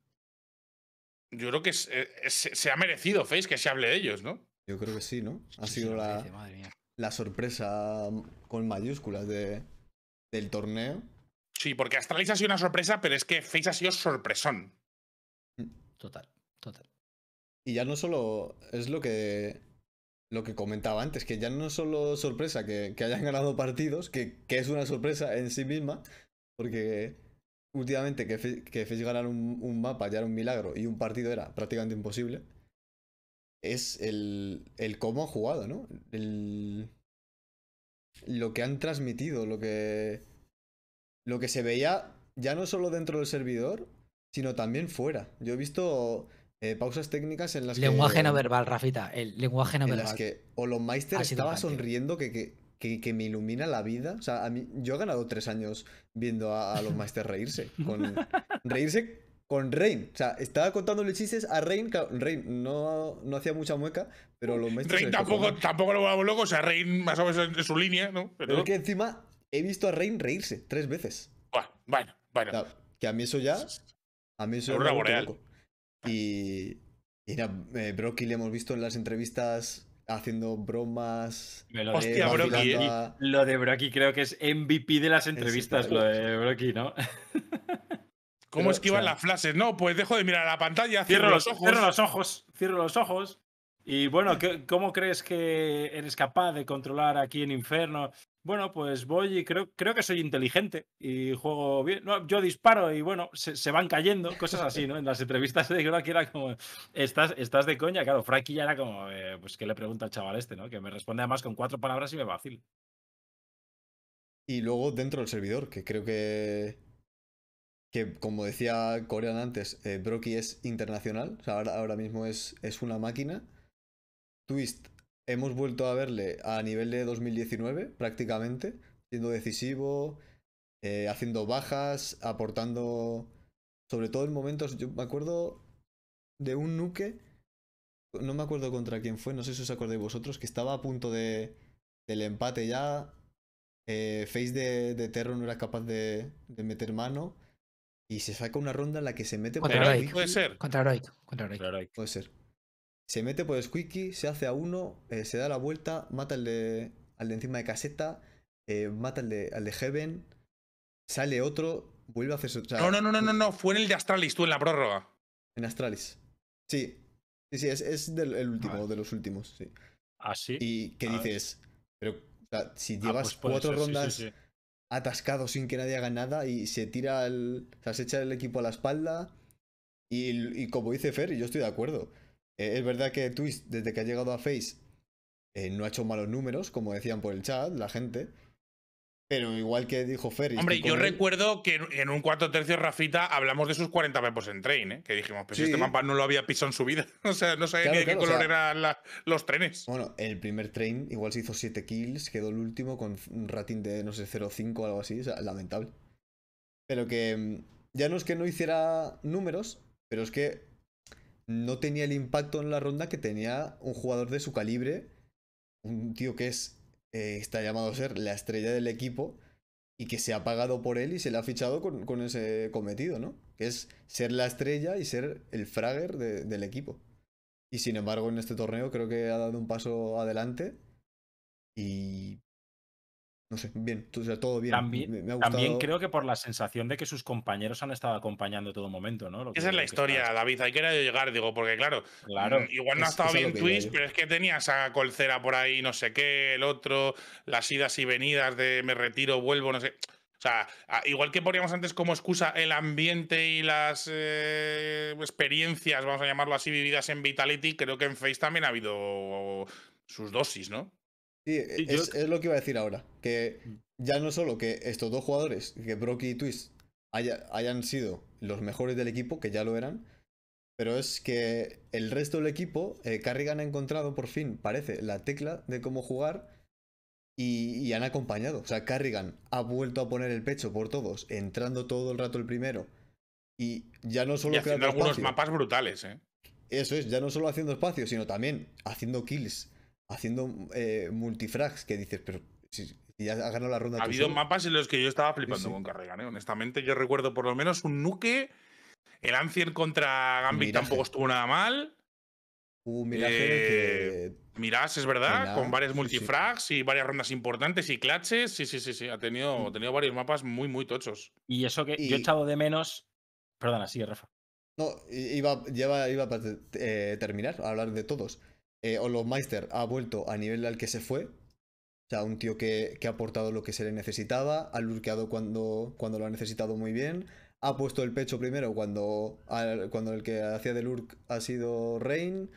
yo creo que eh, se ha merecido, Face, que se hable de ellos, ¿no? Yo creo que sí, ¿no? Ha sido la, sorpresa con mayúsculas de, del torneo. Sí, porque Astralis ha sido una sorpresa, pero es que Face ha sido sorpresón. Total, total. Y ya no solo es lo que lo que comentaba antes, que ya no es solo sorpresa que, que hayan ganado partidos, que, que, es una sorpresa en sí misma, porque últimamente que, que ganar un, mapa ya era un milagro y un partido era prácticamente imposible, es el, el cómo han jugado, ¿no? El, lo que han transmitido, lo que, lo que se veía ya no solo dentro del servidor, sino también fuera. Yo he visto eh, pausas técnicas en las que. Lenguaje no verbal, Rafita. El lenguaje no verbal. En las que maestros estaba sonriendo que, que, que, me ilumina la vida. O sea, yo he ganado tres años viendo a, los [laughs] maestros reírse. [laughs] reírse con Rain. O sea, estaba contándole chistes a Rain. Rain no, no hacía mucha mueca, pero los maestros. Rain tampoco, tampoco lo volvamos loco. O sea, Rain más o menos en su línea, ¿no? Pero, que encima he visto a Rain reírse tres veces. Bueno, bueno, que a mí eso ya. A mí eso. Aurora Y. Mira, eh, le hemos visto en las entrevistas haciendo bromas. Hostia, eh, Brocky. Eh. Lo de Brocky creo que es MVP de las entrevistas, lo de Brocky, ¿no? [laughs] ¿Cómo esquivan las flashes? No, pues dejo de mirar la pantalla, cierro, los ojos. Cierro los ojos, cierro los ojos. Y bueno, ¿cómo crees que eres capaz de controlar aquí en Inferno? Bueno, pues voy y creo, creo que soy inteligente y juego bien. yo disparo y bueno, se, van cayendo, cosas así, ¿no? En las entrevistas de Grock era como, estás, estás de coña, claro, Frankie ya era como, eh, pues que le pregunta al chaval este, ¿no? Que me responde además con cuatro palabras y me vacil. Y luego dentro del servidor, que creo que, que como decía Corean antes, eh, Broki es internacional, ahora, ahora mismo es, es una máquina. Twist hemos vuelto a verle a nivel de 2019 prácticamente, siendo decisivo, eh, haciendo bajas, aportando, sobre todo en momentos, yo me acuerdo de un nuke, no me acuerdo contra quién fue, no sé si os acordáis vosotros, que estaba a punto de, del empate ya, eh, Face de, Terror no era capaz de, meter mano. Y se saca una ronda en la que se mete contra Heroic. ser. Contra Contra Heroic. Puede ser. Se mete por squeaky, se hace a uno, eh, se da la vuelta, mata al de, encima de caseta, eh, mata al de, al Heaven, sale otro, vuelve a hacer su. no, no, no, no, no, fue en el de Astralis, tú en la prórroga. En Astralis. Sí. Sí, sí, es, del el último, de los últimos, sí. Ah, sí. Y qué ah, dices, pero si ah, llevas pues cuatro rondas atascado sin que nadie haga nada y se tira el. O sea, se echa el equipo a la espalda. Y, y como dice Fer, yo estoy de acuerdo. Eh, es verdad que Twist, desde que ha llegado a Face, eh, no ha hecho malos números, como decían por el chat, la gente. Pero igual que dijo Ferry. Hombre, yo recuerdo que en un cuarto tercio Rafita hablamos de sus 40 pepos en train, ¿eh? Que dijimos, pues si este mapa no lo había pisado en su vida. [laughs] o sea, no sabía ni de qué color eran los trenes. Bueno, el primer train igual se hizo 7 kills, quedó el último con un rating de, no sé, 0.5 o algo así. O sea, lamentable. Pero que mm, ya no es que no hiciera números, pero es que no tenía el impacto en la ronda que tenía un jugador de su calibre, un tío que es, eh, está llamado a ser la estrella del equipo y que se ha pagado por él y se le ha fichado con, ese cometido, ¿no? Que es ser la estrella y ser el fragger del equipo. Y sin embargo, en este torneo creo que ha dado un paso adelante y no sé, bien, todo bien. También, me, también, creo que por la sensación de que sus compañeros han estado acompañando todo momento, ¿no? Lo que, Esa es la historia, David, ahí quería llegar, digo, porque claro, claro mm, igual no ha estado bien Twitch, pero es que tenía esa Colcera por ahí, no sé qué, el otro, las idas y venidas de me retiro, vuelvo, no sé. O sea, igual que poníamos antes como excusa el ambiente y las eh, experiencias, vamos a llamarlo así, vividas en Vitality, creo que en Face también ha habido sus dosis, ¿no? E, es, lo que iba a decir ahora. Que mm. ya no solo que estos dos jugadores, que Brock y Twist, hayan sido los mejores del equipo, que ya lo eran, pero es que el resto del equipo, eh, Carrigan ha encontrado por fin, parece, la tecla de cómo jugar y, han acompañado. O sea, Carrigan ha vuelto a poner el pecho por todos, entrando todo el rato el primero. Y ya no solo que haciendo algunos mapas brutales, ¿eh? Eso es, ya no solo haciendo espacio, sino también haciendo kills haciendo eh, multifrags que dices, pero si, ya has ganado la ronda. Ha habido mapas en los que yo estaba flipando con Carregane. honestamente. Yo recuerdo por lo menos un nuke. El Ancien contra Gambit tampoco estuvo nada mal. Un eh, es verdad, con varios multifrags y varias rondas importantes y clatches. Sí, sí, sí, sí. Ha tenido, mm. tenido varios mapas muy, muy tochos. Y eso que yo he echado de menos. Perdona, sigue, Rafa. No, iba, iba, para eh, terminar a hablar de todos. Eh, Olofmeister ha vuelto a nivel al que se fue. O sea, un tío que, ha aportado lo que se le necesitaba, ha lurkeado cuando, cuando lo ha necesitado muy bien, ha puesto el pecho primero cuando, cuando el que hacía de lurk ha sido Rain,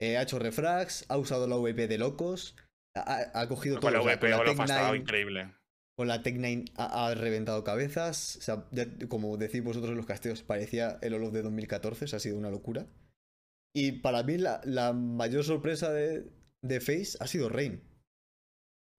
eh, ha hecho refrags, ha usado la VP de locos, ha, cogido todo. con la VP ha increíble. Con la Tech 9 ha, reventado cabezas. O sea, como decís vosotros en los casteos, parecía el Olof de 2014, ha sido una locura. Y para mí la, mayor sorpresa de, Face ha sido Rain.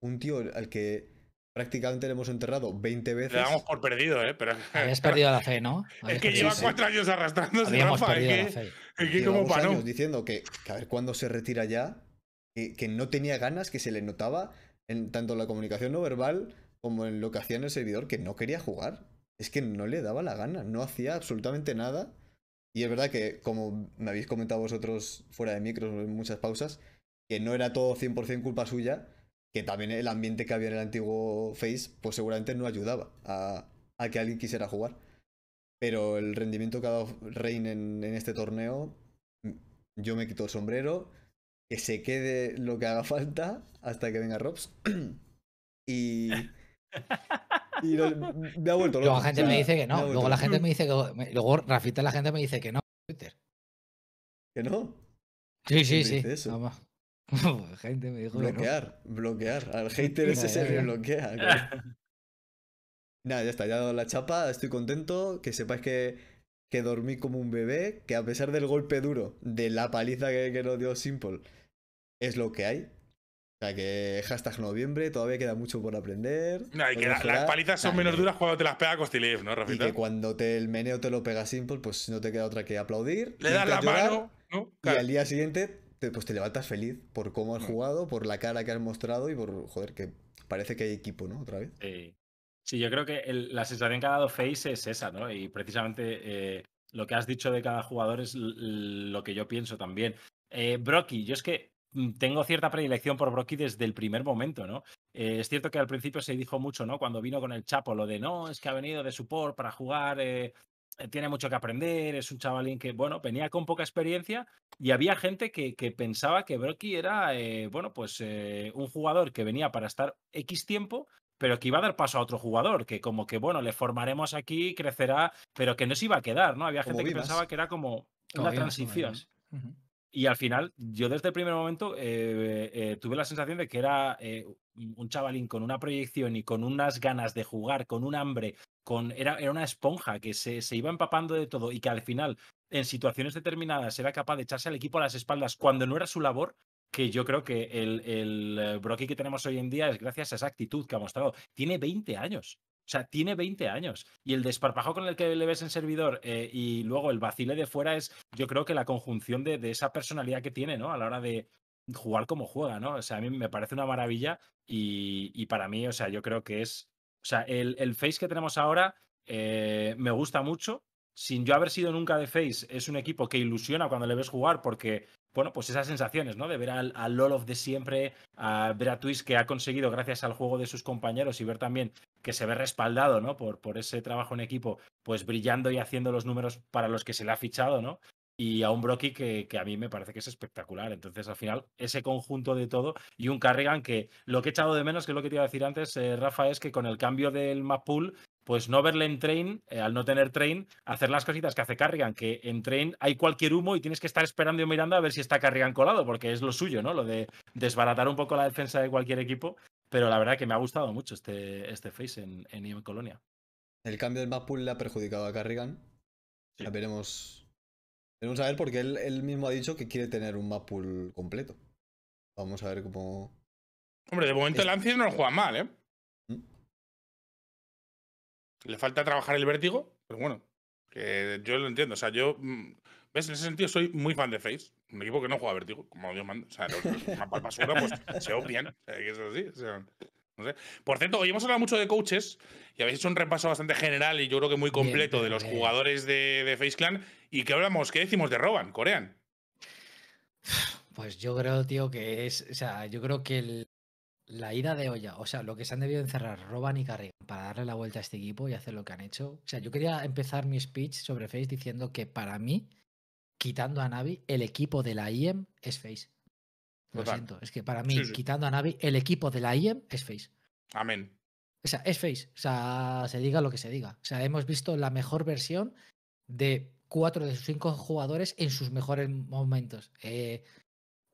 Un tío al que prácticamente le hemos enterrado 20 veces. Le damos por perdido, ¿eh? Pero... Habías perdido la fe, ¿no? [laughs] es que lleva cuatro años arrastrándose, Habíamos Rafa. Es que, que como para años diciendo que, a ver cuándo se retira ya, que, no tenía ganas, que se le notaba en tanto la comunicación no verbal como en lo que hacía en el servidor, que no quería jugar. Es que no le daba la gana, no hacía absolutamente nada. Y es verdad que, como me habéis comentado vosotros fuera de micros, en muchas pausas, que no era todo 100% culpa suya, que también el ambiente que había en el antiguo Face, pues seguramente no ayudaba a, que alguien quisiera jugar. Pero el rendimiento que ha dado Reign en, este torneo, yo me quito el sombrero, que se quede lo que haga falta hasta que venga Robs. [clears throat] y... [laughs] Y me ha vuelto Luego la gente me dice que no. Luego la gente me dice que. Luego Rafita la gente me dice que no. Twitter. ¿Que no? Sí, sí, sí. [laughs] gente me dijo. Bloquear, que bloquear. Al hater ese se bloquea. [laughs] Nada, ya está, ya he dado la chapa, estoy contento, que sepáis que, que dormí como un bebé, que a pesar del golpe duro, de la paliza que, que nos dio Simple, es lo que hay sea que hashtag noviembre, todavía queda mucho por aprender. las palizas son menos duras cuando te las pega Costilev, ¿no, Rafita? que cuando te, el meneo te lo pega Simple, pues no te queda otra que aplaudir. Le das la mano, Y al día siguiente, te, pues te levantas feliz por cómo has jugado, por la cara que has mostrado y por, joder, que parece que hay equipo, ¿no? Otra vez. Sí, yo creo que la sensación que ha dado Face es esa, ¿no? Y precisamente eh, lo que has dicho de cada jugador es lo que yo pienso también. Eh, Brocky, yo es que Mm, tengo cierta predilección por Brocky desde el primer momento, ¿no? Eh, es cierto que al principio se dijo mucho, ¿no? Cuando vino con el Chapo, lo de no, es que ha venido de por para jugar, eh, eh, tiene mucho que aprender, es un chavalín que, bueno, venía con poca experiencia y había gente que, pensaba que Brocky era, bueno, pues un jugador que venía para estar X tiempo pero que iba a dar paso a otro jugador, que como que, bueno, le formaremos aquí, crecerá, pero que no se iba a quedar, ¿no? Había gente que pensaba que era como, una transición. Y al final, yo desde el primer momento eh, eh, tuve la sensación de que era eh, un chavalín con una proyección y con unas ganas de jugar, con un hambre, con era, era una esponja que se, iba empapando de todo y que al final, en situaciones determinadas, era capaz de echarse al equipo a las espaldas cuando no era su labor. Que yo creo que el, el Brocky que tenemos hoy en día es gracias a esa actitud que ha mostrado. Tiene 20 años. O sea, tiene 20 años. Y el desparpajo con el que le ves en servidor eh, y luego el vacile de fuera es, yo creo que la conjunción de, de, esa personalidad que tiene, ¿no? A la hora de jugar como juega, ¿no? O sea, a mí me parece una maravilla y, para mí, o sea, yo creo que es, o sea, el, el face que tenemos ahora eh, me gusta mucho, sin yo haber sido nunca de Face, es un equipo que ilusiona cuando le ves jugar porque, bueno, pues esas sensaciones, ¿no? De ver al, Lolo de siempre, a ver a Twist que ha conseguido gracias al juego de sus compañeros y ver también que se ve respaldado, ¿no? Por, por ese trabajo en equipo, pues brillando y haciendo los números para los que se le ha fichado, ¿no? Y a un Brocky que, a mí me parece que es espectacular. Entonces, al final, ese conjunto de todo y un Carrigan que lo que he echado de menos, que es lo que te iba a decir antes, eh, Rafa, es que con el cambio del map pool pues no verle en train, eh, al no tener train, hacer las cositas que hace Carrigan, que en train hay cualquier humo y tienes que estar esperando y mirando a ver si está Carrigan colado, porque es lo suyo, ¿no? Lo de desbaratar un poco la defensa de cualquier equipo. Pero la verdad que me ha gustado mucho este, este face en, en Colonia. El cambio del map pool le ha perjudicado a Carrigan. Ya veremos. Veremos a ver porque él, él, mismo ha dicho que quiere tener un map pool completo. Vamos a ver cómo. Hombre, de momento el Ancien no lo juega mal, ¿eh? Le falta trabajar el vértigo, pero bueno, que yo lo entiendo. O sea, yo, mm, ¿ves? En ese sentido soy muy fan de Face, un equipo que no juega vértigo, como Dios manda. O sea, los, pues se obvian. O no sé. Por cierto, hoy hemos hablado mucho de coaches y habéis hecho un repaso bastante general y yo creo que muy completo de los jugadores de, de Face Clan. ¿Y qué hablamos? ¿Qué decimos de Roban, Corean? Pues yo creo, tío, que es. O sea, yo creo que el, la ida de olla, o sea, lo que se han debido encerrar Roban y Carrigan para darle la vuelta a este equipo y hacer lo que han hecho. O sea, yo quería empezar mi speech sobre Face diciendo que para mí, quitando a Navi, el equipo de la IEM es Face. Lo siento, es que para mí, quitando a Navi, el equipo de la IEM es Face. Amén. O sea, es Face. O sea, se diga lo que se diga. O sea, hemos visto la mejor versión de cuatro de sus cinco jugadores en sus mejores momentos. Eh,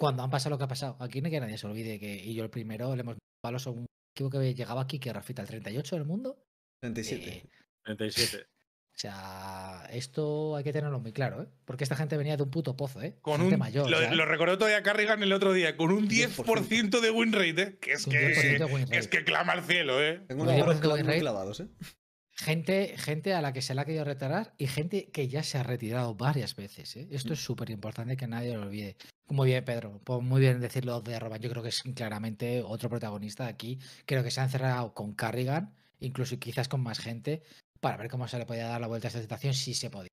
cuando han pasado lo que ha pasado. Aquí no que nadie se olvide que y yo el primero le hemos palos a un equipo que llegaba aquí que Rafita el 38 del mundo. 37. 37. Eh, [laughs] o sea, esto hay que tenerlo muy claro, ¿eh? Porque esta gente venía de un puto pozo, ¿eh? Con un, mayor, lo, recordó todavía Carrigan el otro día, con un 10%, de win rate, ¿eh? Que es que, es que clama al cielo, ¿eh? Tengo unos clavados, ¿eh? Gente, gente a la que se la ha querido retirar y gente que ya se ha retirado varias veces. ¿eh? Esto mm. es súper importante que nadie lo olvide. Muy bien, Pedro. Pues muy bien decirlo de Roban. Yo creo que es claramente otro protagonista aquí. Creo que se ha cerrado con Carrigan, incluso quizás con más gente, para ver cómo se le podía dar la vuelta a esta situación, si se podía.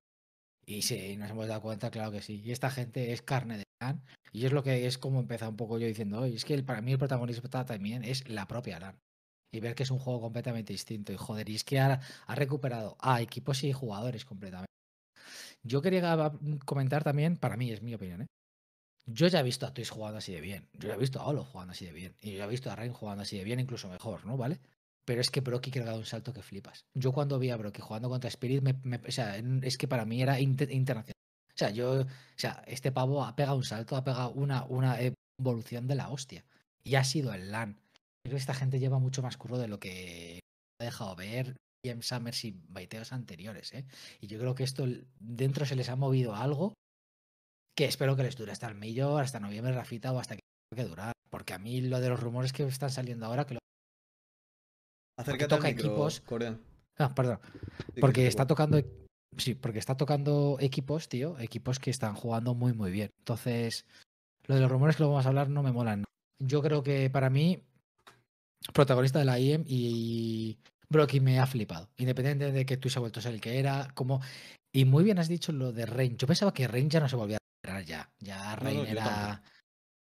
Y sí, nos hemos dado cuenta, claro que sí. Y esta gente es carne de Lan. Y es lo que es como empezar un poco yo diciendo, hoy es que para mí el protagonista también es la propia Lan. Y ver que es un juego completamente distinto. Y joder, y es que ha, ha recuperado a equipos y jugadores completamente. Yo quería comentar también, para mí es mi opinión, ¿eh? Yo ya he visto a Twitch jugando así de bien. Yo ya he visto a Olo jugando así de bien. Y yo ya he visto a Rain jugando así de bien, incluso mejor, ¿no? ¿Vale? Pero es que Brocky que ha dado un salto que flipas. Yo cuando vi a Brocky jugando contra Spirit, es que para mí era internacional. O sea, yo, o sea, este pavo ha pegado un salto, ha pegado una, una evolución de la hostia. Y ha sido el LAN. Creo que esta gente lleva mucho más curro de lo que ha dejado ver James Summers y baiteos anteriores, ¿eh? Y yo creo que esto dentro se les ha movido algo que espero que les dure hasta el millo, hasta noviembre, Rafita, o hasta que que durar. Porque a mí lo de los rumores que están saliendo ahora, que lo... Acerca toca equipos... Corea. Ah, perdón. porque está tocando... E, sí, porque está tocando equipos, tío, equipos que están jugando muy, muy bien. Entonces, lo de los rumores que lo vamos a hablar no me molan. Yo creo que para mí, protagonista de la IEM y Brocky me ha flipado. Independiente de que tú se ha vuelto a ser el que era, como... Y muy bien has dicho lo de range Yo pensaba que range ya no se volvía ya. Ya Reiner, No,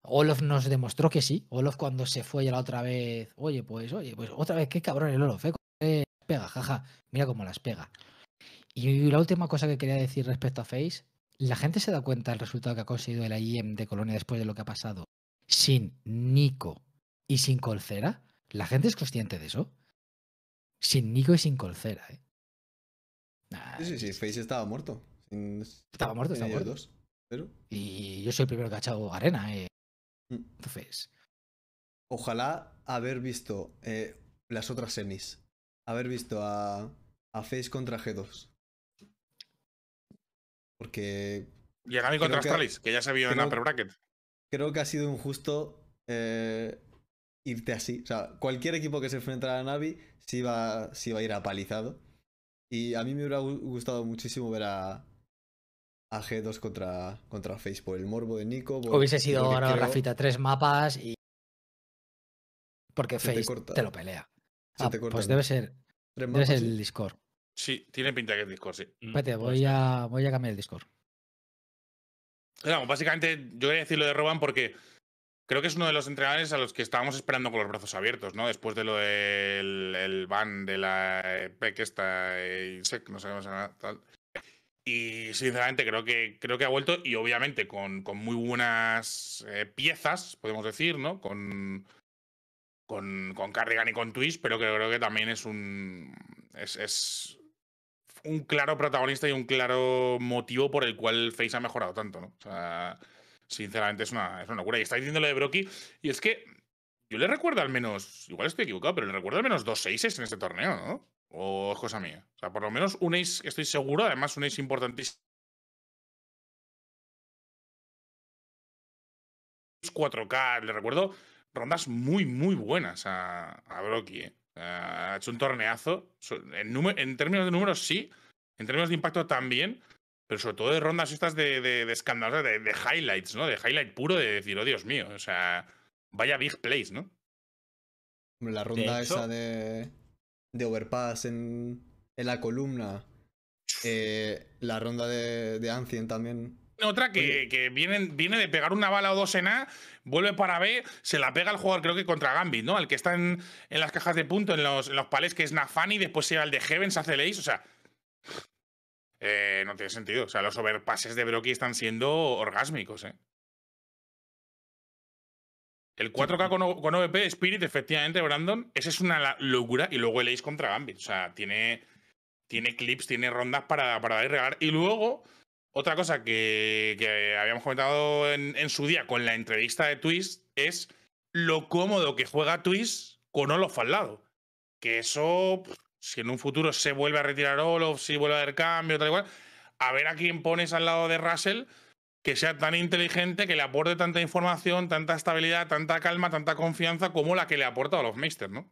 Olof nos demostró que sí. Olof cuando se fue ya la otra vez. Oye, pues, oye, pues otra vez, qué cabrón el Olof, eh. Pega, jaja. Mira cómo las pega. Y la última cosa que quería decir respecto a Face, la gente se da cuenta del resultado que ha conseguido el IEM de Colonia después de lo que ha pasado. Sin Nico y sin Colcera, la gente es consciente de eso. Sin Nico y sin Colcera, eh. sí, sí, sí, Face estaba muerto. Estaba muerto, estaba muerto. Y yo soy el primero que ha echado arena. Eh. Mm. Entonces. Ojalá haber visto eh, las otras semis. Haber visto a, a Face contra G2. Porque. Y a contra Astralis, que, ya se vio en Upper Bracket. Creo que ha sido injusto eh, irte así. O sea, cualquier equipo que se enfrentara a Navi se iba, se iba a ir apalizado. Y a mí me hubiera gustado muchísimo ver a, a G2 contra, contra Face por el morbo de Nico. Hubiese sido ahora Rafita tres mapas y. Porque Face te, lo pelea. Ah, pues debe ser, debe ser el Discord. Sí, tiene pinta que es Discord, sí. vete mm, voy a, voy a cambiar el Discord. Pues básicamente yo quería decir lo de Roban porque creo que es uno de los entrenadores a los que estábamos esperando con los brazos abiertos, ¿no? Después de lo del el ban de la PEC esta, eh, Insect, no sabemos nada, tal. Y sinceramente creo que, creo que ha vuelto y obviamente con, con muy buenas eh, piezas, podemos decir, ¿no? Con, con, con, Carrigan y con Twitch, pero que creo que también es un, es, un claro protagonista y un claro motivo por el cual Face ha mejorado tanto, ¿no? O sea, sinceramente es una, es una locura. Y está diciendo lo de Brocky, y es que yo le recuerdo al menos, igual estoy equivocado, pero le recuerdo al menos dos seises en este torneo, ¿no? O es cosa mía. O sea, por lo menos un ace, estoy seguro, además un ace importantísimo. 4K, le recuerdo rondas muy, muy buenas a, a Brocky. Eh. ha hecho un torneazo. En, términos de números, sí. En términos de impacto, también. Pero sobre todo de rondas estas de, de, de de, highlights, ¿no? De highlight puro de decir, oh Dios mío, o sea, vaya big plays, ¿no? La ronda esa de de Overpass en, la columna. Eh, la ronda de, de Ancient también. Otra que, viene, de pegar una bala o dos en A, vuelve para B, se la pega al jugador, creo que contra Gambit, ¿no? Al que está en, las cajas de punto, en los, los palés, que es Nafani, después se va al de Heavens, hace ace, o sea. Eh, no tiene sentido. O sea, los overpasses de Brocky están siendo orgásmicos, ¿eh? El 4K con, OVP, Spirit, efectivamente, Brandon, esa es una locura. Y luego el Ace contra Gambit. O sea, tiene, tiene clips, tiene rondas para, para y regalar. Y luego, otra cosa que, habíamos comentado en, en, su día con la entrevista de Twist es lo cómodo que juega Twist con Olof al lado. Que eso, si en un futuro se vuelve a retirar Olof, si vuelve a haber cambio, tal y cual, a ver a quién pones al lado de Russell que sea tan inteligente, que le aporte tanta información, tanta estabilidad, tanta calma, tanta confianza como la que le aporta a los míster ¿no?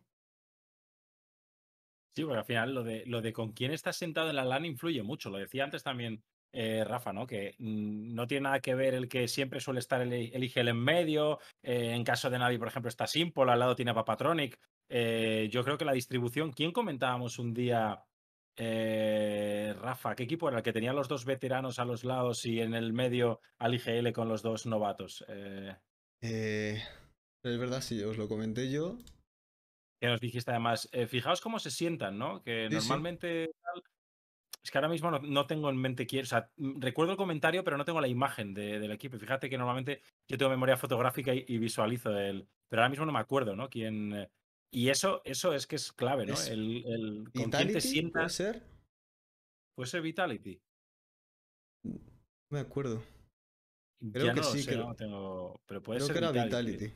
Sí, porque al final lo de, con quién estás sentado en la LAN influye mucho. Lo decía antes también eh, Rafa, ¿no? Que mm, no tiene nada que ver el que siempre suele estar el, el en medio. Eh, en caso de nadie, por ejemplo, está Simple, al lado tiene a Papatronic. Eh, yo creo que la distribución, ¿quién comentábamos un día eh, Rafa, ¿qué equipo era el que tenía los dos veteranos a los lados y en el medio al IGL con los dos novatos? Eh, eh, es verdad, sí, os lo comenté yo. Que nos dijiste además, fijaos cómo se sientan, ¿no? Que normalmente... Es que ahora mismo no, tengo en mente quién, o sea, mm, recuerdo el comentario, pero no tengo la imagen del equipo. Fíjate que normalmente yo tengo memoria fotográfica y, visualizo el, pero ahora mismo no me acuerdo, ¿no? Quién, y eso, eso es que es clave, ¿no? el, el con quién te sientas. ¿Puede ser? ¿Puede ser Vitality? No me acuerdo. Creo que sí, creo. Pero puede ser era Vitality.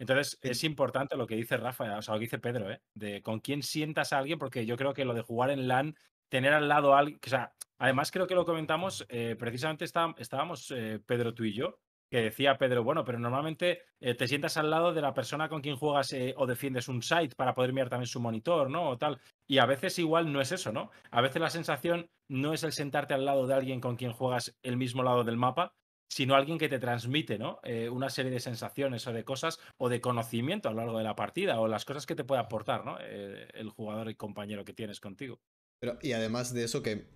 Entonces, es importante lo que dice Rafa, o sea, lo que dice Pedro, ¿eh? De con quién sientas a alguien, porque yo creo que lo de jugar en LAN, tener al lado a alguien, o sea, además creo que lo comentamos, eh, precisamente estábamos eh, Pedro tú y yo, que decía Pedro, bueno, pero normalmente eh, te sientas al lado de la persona con quien juegas eh, o defiendes un site para poder mirar también su monitor, ¿no? O tal. Y a veces igual no es eso, ¿no? A veces la sensación no es el sentarte al lado de alguien con quien juegas el mismo lado del mapa, sino alguien que te transmite, ¿no? Eh, una serie de sensaciones o de cosas o de conocimiento a lo largo de la partida o las cosas que te puede aportar, ¿no? el jugador y compañero que tienes contigo. Pero, y además de eso que,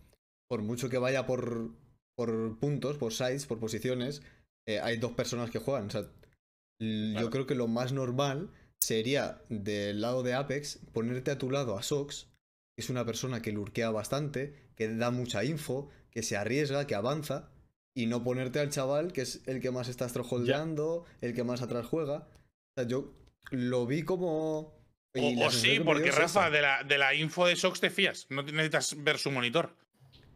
por mucho que vaya por, por puntos, por sites, por posiciones, eh, hay dos personas que juegan. yo creo que lo más normal sería del lado de Apex ponerte a tu lado a Sox, que es una persona que lurquea bastante, que da mucha info, que se arriesga, que avanza, y no ponerte al chaval que es el que más está estrojoldeando el que más atrás juega. yo lo vi como. O, sí, porque Rafa, de la, de la, info de Sox te fías, no necesitas ver su monitor.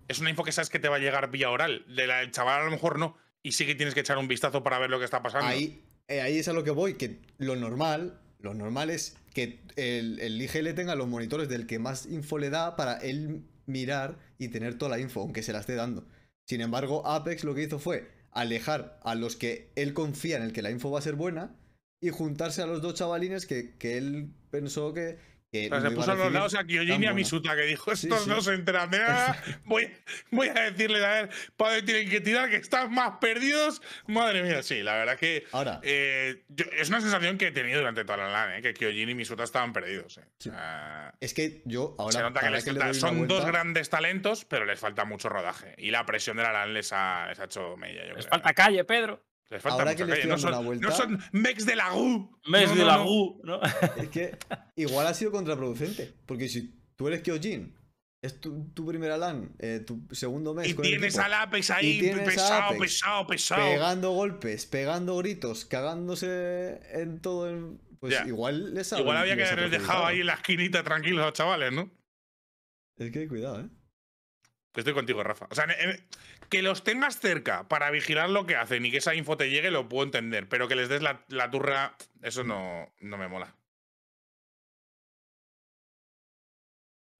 Es una info que sabes que te va a llegar vía oral. De la, el chaval a lo mejor no y sí que tienes que echar un vistazo para ver lo que está pasando. Ahí, eh, ahí es a lo que voy, que lo normal, lo normal es que el, IGL tenga los monitores del que más info le da para él mirar y tener toda la info, aunque se la esté dando. Sin embargo, Apex lo que hizo fue alejar a los que él confía en el que la info va a ser buena y juntarse a los dos chavalines que, que él pensó que, se puso a los lados a Kyojin y a Misuta, que dijo, estos no se enteran nada, [laughs] voy, voy a decirle a ver, padre, tienen que tirar, que están más perdidos. Madre mía, sí, la verdad que eh, es una sensación que he tenido durante toda la LAN, eh, que Kyojin y Misuta estaban perdidos. Eh. es que yo ahora... Se nota que, son dos grandes talentos, pero les falta mucho rodaje. Y la presión de la LAN les ha, ha hecho media. Yo les falta calle, Pedro. Ahora que les ¿eh? estoy una vuelta. No son Mex de la GU. Mex de la GU, ¿no? Es que igual ha sido contraproducente. Porque si tú eres Kyojin, es tu, tu primera LAN, eh, tu segundo mes. Y tienes al Apex ahí, pesado, pesado, pesado. Pegando golpes, pegando gritos, cagándose en todo el. Pues igual les Igual había que haber dejado ahí en la esquinita tranquilos a los chavales, ¿no? Es que cuidado, ¿eh? estoy contigo, Rafa. O sea, que los tengas cerca para vigilar lo que hacen y que esa info te llegue, lo puedo entender. Pero que les des la, turra, eso no, no me mola.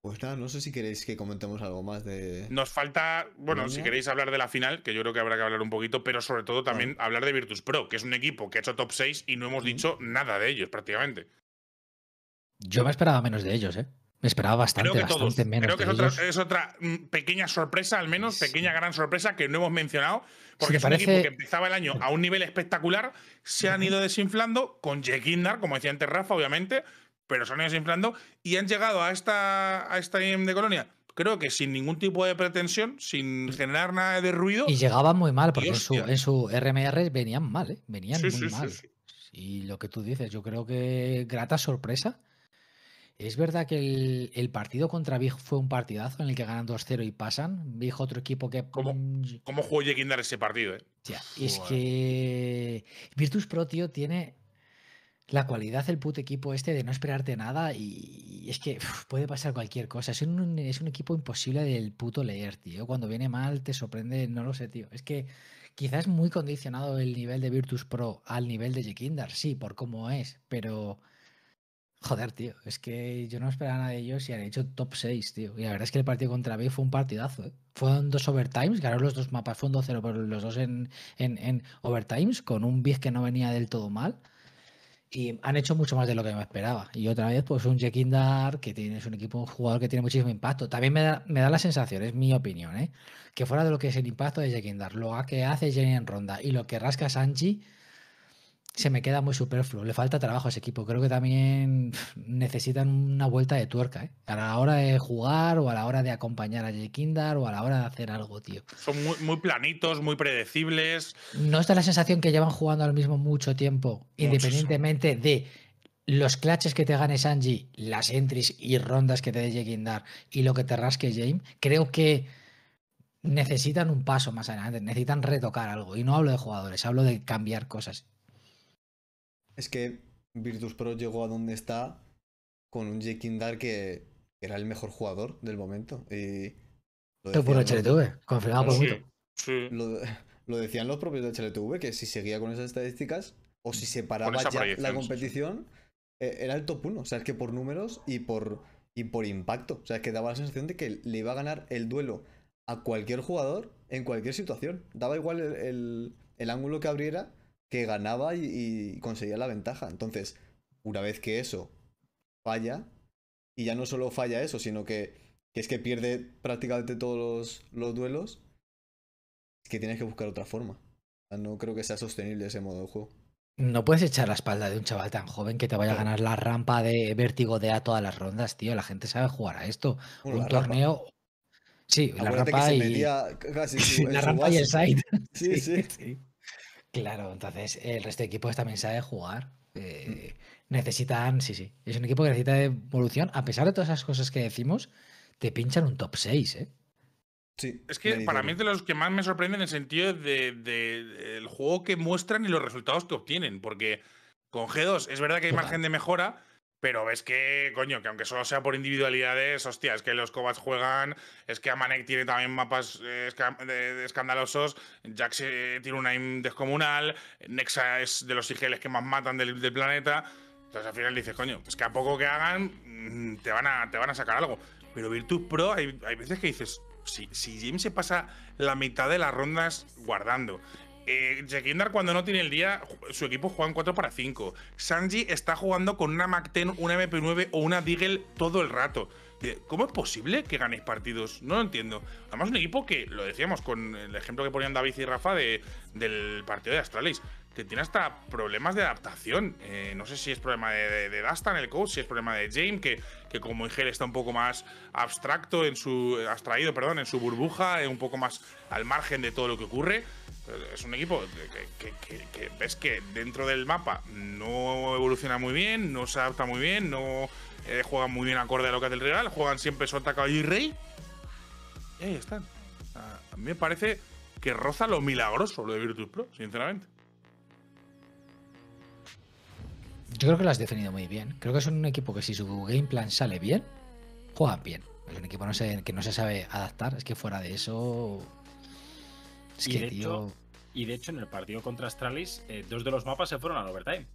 Pues nada, no sé si queréis que comentemos algo más de. Nos falta, bueno, si queréis hablar de la final, que yo creo que habrá que hablar un poquito, pero sobre todo también hablar de Virtus Pro, que es un equipo que ha hecho top 6 y no hemos dicho nada de ellos prácticamente. Yo me esperaba menos de ellos, ¿eh? Me esperaba bastante, que menos. Creo que es otra, mm, pequeña sorpresa, al menos, pequeña gran sorpresa que no hemos mencionado, porque es parece... equipo que empezaba el año a un nivel espectacular, se han ido desinflando con Jekindar, como decía antes Rafa, obviamente, pero se han ido desinflando y han llegado a esta, a esta de Colonia. Creo que sin ningún tipo de pretensión, sin generar nada de ruido. Y llegaban muy mal, porque en su, RMR venían mal, ¿eh? venían muy mal. Y lo que tú dices, yo creo que grata sorpresa ¿Es verdad que el, partido contra Big fue un partidazo en el que ganan 2-0 y pasan? Big otro equipo que. ¿Cómo, mm, cómo jugó Jekinder ese partido, eh? es que. Virtus Pro, tío, tiene la cualidad del puto equipo este de no esperarte nada y, es que puede pasar cualquier cosa. Es un, es un equipo imposible del puto leer, tío. Cuando viene mal te sorprende, no lo sé, tío. Es que quizás muy condicionado el nivel de Virtus Pro al nivel de Jekinder, sí, por cómo es, pero. Joder, tío, es que yo no esperaba nada de ellos y han hecho top 6, tío. Y la verdad es que el partido contra B fue un partidazo. ¿eh? Fueron dos overtimes, ganaron los dos mapas, fue un 2-0 por los dos en, en, overtimes, con un Big que no venía del todo mal. Y han hecho mucho más de lo que me esperaba. Y otra vez, pues un Jekindar, que tiene, es un equipo, un jugador que tiene muchísimo impacto. También me da, me da la sensación, es mi opinión, ¿eh? que fuera de lo que es el impacto de Jekindar, lo que hace Jenny en ronda y lo que rasca Sanji se me queda muy superfluo. Le falta trabajo a ese equipo. Creo que también necesitan una vuelta de tuerca, ¿eh? A la hora de jugar o a la hora de acompañar a Jekindar o a la hora de hacer algo, tío. Son muy, planitos, muy predecibles. ¿No está la sensación que llevan jugando al mismo mucho tiempo, independientemente de los clutches que te gane Sanji, las entries y rondas que te dé Jekindar y lo que te rasque James? Creo que necesitan un paso más adelante, necesitan retocar algo. Y no hablo de jugadores, hablo de cambiar cosas. Es que Virtus Pro llegó a donde está con un Jekindar Dark que era el mejor jugador del momento. Y 1 HLTV, confirmado por sí, sí. Lo, decían los propios de HLTV, que si seguía con esas estadísticas o si se paraba ya la competición, e-, era el top 1. O sea, es que por números y por, y por impacto. O sea, es que daba la sensación de que le iba a ganar el duelo a cualquier jugador en cualquier situación. Daba igual el ángulo que abriera que ganaba y, conseguía la ventaja. Entonces, una vez que eso falla, y ya no solo falla eso, sino que, es que pierde prácticamente todos los, duelos, es que tienes que buscar otra forma. no creo que sea sostenible ese modo de juego. No puedes echar la espalda de un chaval tan joven que te vaya a ganar la rampa de vértigo de A todas las rondas, tío. La gente sabe jugar a esto. un torneo. Sí, la rampa, y... [laughs] la rampa y el side. sí. [laughs] sí. Claro, entonces el resto de equipos también sabe jugar. Eh, mm. necesitan, sí, sí. Es un equipo que necesita evolución. A pesar de todas esas cosas que decimos, te pinchan un top 6, ¿eh? Sí, es que para mí es de los que más me sorprenden en el sentido de, de, juego que muestran y los resultados que obtienen. Porque con G2 es verdad que hay margen de mejora, pero ves que, coño, que aunque solo sea por individualidades, hostia, es que los cobas juegan, es que Amanek tiene también mapas eh, escandalosos, Jax eh, tiene una aim descomunal, Nexa es de los sigiles que más matan del, planeta. Entonces al final dices, coño, es pues que a poco que hagan, mm, te van a, te van a sacar algo. Pero Virtus Pro, hay, veces que dices, si, si se pasa la mitad de las rondas guardando, eh, cuando no tiene el día, su equipo juega en 4 para 5. Sanji está jugando con una Mac-10, una MP9 o una Deagle todo el rato. Eh, ¿Cómo es posible que ganéis partidos? No lo entiendo. Además, un equipo que, lo decíamos con el ejemplo que ponían David y Rafa de, del partido de Astralis, que tiene hasta problemas de adaptación. Eh, no sé si es problema de, de, el coach, si es problema de James, que, que como Ingel está un poco más abstracto, en su, eh, abstraído perdón, en su burbuja, un poco más al margen de todo lo que ocurre. Es un equipo que, ves que dentro del mapa no evoluciona muy bien, no se adapta muy bien, no eh, juegan muy bien acorde a lo que hace el rival, juegan siempre su ataque y rey. Y ahí están. A mí me parece que roza lo milagroso lo de Virtus Pro, sinceramente. Yo creo que lo has definido muy bien. Creo que son un equipo que si su game plan sale bien, juega bien. Es un equipo no que no se sabe adaptar. Es que fuera de eso y de hecho, y de hecho, en el partido contra Astralis, eh, dos de los mapas se fueron al overtime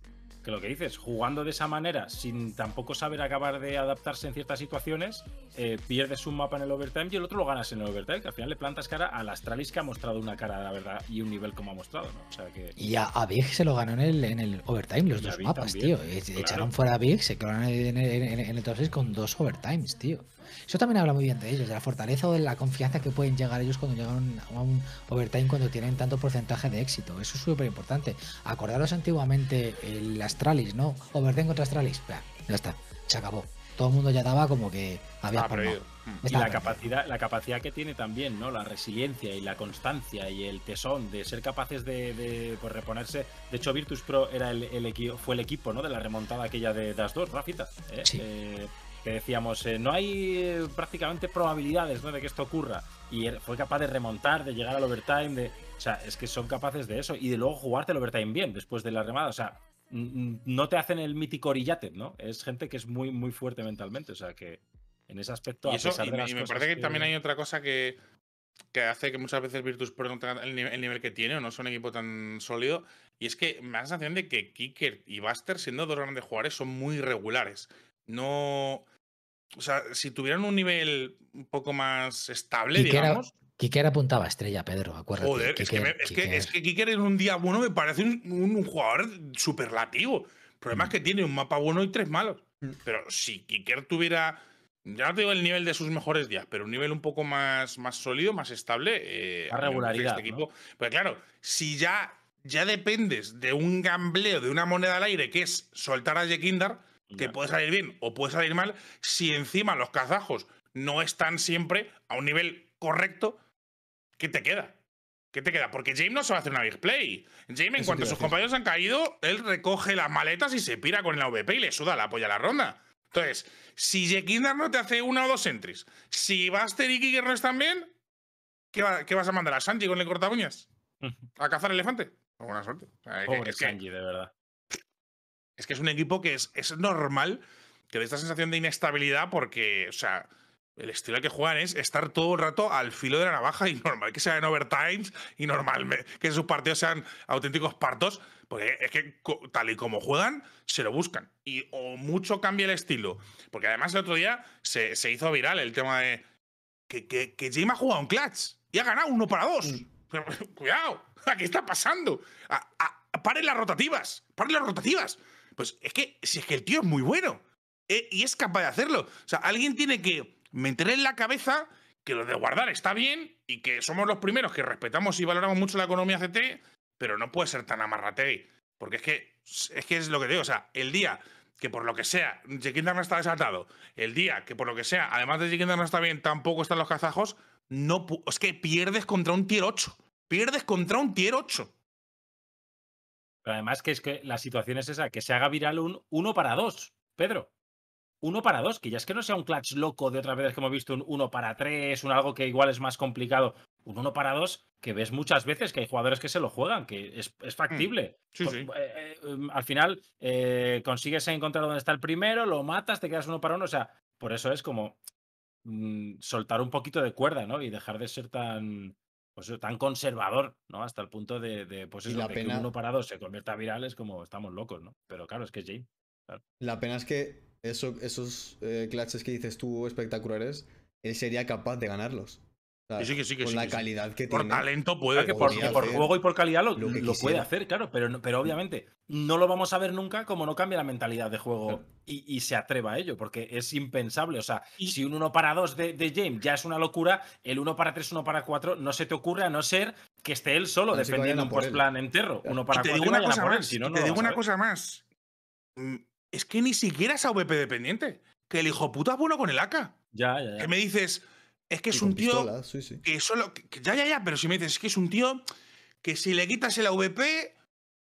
que lo que dices, jugando de esa manera, sin tampoco saber acabar de adaptarse en ciertas situaciones, eh, pierdes un mapa en el overtime y el otro lo ganas en el overtime, que al final le plantas cara al Astralis que ha mostrado una cara de la verdad y un nivel como ha mostrado, ¿no? O sea que... Y a, Big se lo ganó en el, overtime, los dos mapas, tío. Echaron fuera a Big, se quedaron en, el top con dos overtimes, tío. Eso también habla muy bien de ellos, de la fortaleza o de la confianza que pueden llegar ellos cuando llegan a un overtime cuando tienen tanto porcentaje de éxito. Eso es súper importante. Acordaros antiguamente eh, las Astralis, ¿no? Overden contra Astralis. Ya, está, se acabó. Todo el mundo ya daba como que había ah, y la capacidad, la capacidad que tiene también, ¿no? La resiliencia y la constancia y el tesón de ser capaces de, pues, reponerse. De hecho, Virtus Pro era el, equipo fue el equipo, ¿no? De la remontada aquella de Das 2, Rafita. ¿eh? Eh, que decíamos, eh, no hay prácticamente probabilidades ¿no? de que esto ocurra. Y fue capaz de remontar, de llegar al overtime, de, o sea, es que son capaces de eso. Y de luego jugarte el overtime bien después de la remada. O sea, no te hacen el mítico orillate, ¿no? Es gente que es muy, muy fuerte mentalmente, o sea que en ese aspecto... Y, eso, me, parece que, también hay otra cosa que, que hace que muchas veces Virtus no tenga el nivel, que tiene o no es un equipo tan sólido, y es que me da la sensación de que Kicker y Buster, siendo dos grandes jugadores, son muy regulares. No... O sea, si tuvieran un nivel un poco más estable, digamos. Kiker apuntaba estrella, Pedro, acuérdate. Joder, es, que Kiker en un día bueno me parece un, jugador superlativo. El problema es que tiene un mapa bueno y tres malos. Mm. Pero si Kiker tuviera, ya no te digo el nivel de sus mejores días, pero un nivel un poco más, más sólido, más estable. Eh, regularidad. Este equipo. Pero pues claro, si ya, ya dependes de un gambleo, de una moneda al aire, que es soltar a Jekindar, que puede salir bien o puede salir mal, si encima los kazajos no están siempre a un nivel correcto, ¿qué te queda? ¿Qué te queda? Porque James no se va a hacer una big play. James, en cuanto sus compañeros han caído, él recoge las maletas y se pira con el VP y le suda la apoya a la ronda. Entonces, si Jekinder no te hace una o dos entries, si Buster y Kicker no están bien, ¿qué, vas a mandar a Sanji con el cortabuñas? [laughs] ¿A cazar elefante? Pues buena suerte. es que, Sanji, de verdad. Es que es un equipo que es, es normal que dé esta sensación de inestabilidad porque, o sea, el estilo que juegan es estar todo el rato al filo de la navaja y normal que sean overtimes y normal que sus partidos sean auténticos partos, porque es que tal y como juegan, se lo buscan. Y o mucho cambia el estilo. Porque además el otro día se, hizo viral el tema de que, que, Jim ha jugado un clutch y ha ganado uno para dos. Mm. [laughs] cuidado, ¿qué está pasando? paren las rotativas, paren las rotativas. Pues es que si es que el tío es muy bueno eh, y es capaz de hacerlo. O sea, alguien tiene que me enteré en la cabeza que lo de guardar está bien y que somos los primeros que respetamos y valoramos mucho la economía CT, pero no puede ser tan amarrate. Porque es que, es que es lo que digo, o sea, el día que por lo que sea, Jekyll no está desatado, el día que por lo que sea, además de Jekyll no está bien, tampoco están los kazajos, no es que pierdes contra un tier 8. Pierdes contra un tier 8. Pero además que es que la situación es esa, que se haga viral un 1 para 2, Pedro uno para dos, que ya es que no sea un clutch loco de otras veces que hemos visto un uno para tres, un algo que igual es más complicado. Un uno para dos que ves muchas veces que hay jugadores que se lo juegan, que es, mm. factible. Pues, eh, eh, em, al final eh, consigues encontrar dónde está el primero, lo matas, te quedas uno para uno. O sea, por eso es como mm, soltar un poquito de cuerda, ¿no? Y dejar de ser tan, pues, tan conservador, ¿no? Hasta el punto de, de pues la uno para dos se convierta viral, es como estamos locos, ¿no? Pero claro, es que es Jane. La pena es que eso, esos eh, clashes que dices tú espectaculares, él sería capaz de ganarlos. con la calidad que por tiene. Por talento puede. por, juego y por calidad lo, puede hacer, claro, pero, pero obviamente no lo vamos a ver nunca como no cambia la mentalidad de juego y, se atreva a ello, porque es impensable. O sea, si un 1 para 2 de, James ya es una locura, el 1 para 3, 1 para 4 no se te ocurre a no ser que esté él solo, dependiendo defendiendo un plan enterro. uno para te digo una Te digo una cosa más. Mm, es que ni siquiera es AVP dependiente. Que el hijo puta es bueno con el AK. Ya, ya, ya. Que me dices, es que es un tío que solo. ya, ya, ya, pero si me dices, es que es un tío que si le quitas el AVP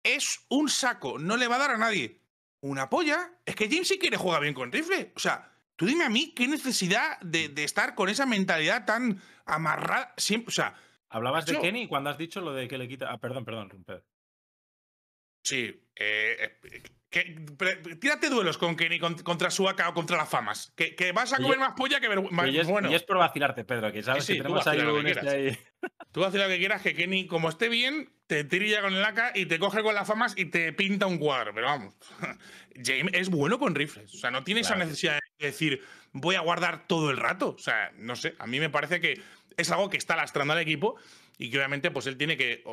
es un saco, no le va a dar a nadie. Una polla. Es que James sí quiere jugar bien con rifle. O sea, tú dime a mí qué necesidad de, estar con esa mentalidad tan amarrada. Siempre, o sea. Hablabas de Kenny cuando has dicho lo de que le quita. Ah, perdón, perdón, romper, Sí, eh, eh que, tírate duelos con Kenny Contra su Suaca o contra las famas. Que, vas a comer más polla que más, bueno. Y es por vacilarte, Pedro, que sabes que tenemos ahí este [laughs] Tú haces lo que quieras, que Kenny, como esté bien, te tirilla con el AK y te coge con las famas y te pinta un cuadro. Pero vamos, [laughs] James es bueno con rifles. O sea, no tiene esa necesidad de decir voy a guardar todo el rato. O sea, no sé, a mí me parece que es algo que está lastrando al equipo y que obviamente pues él tiene que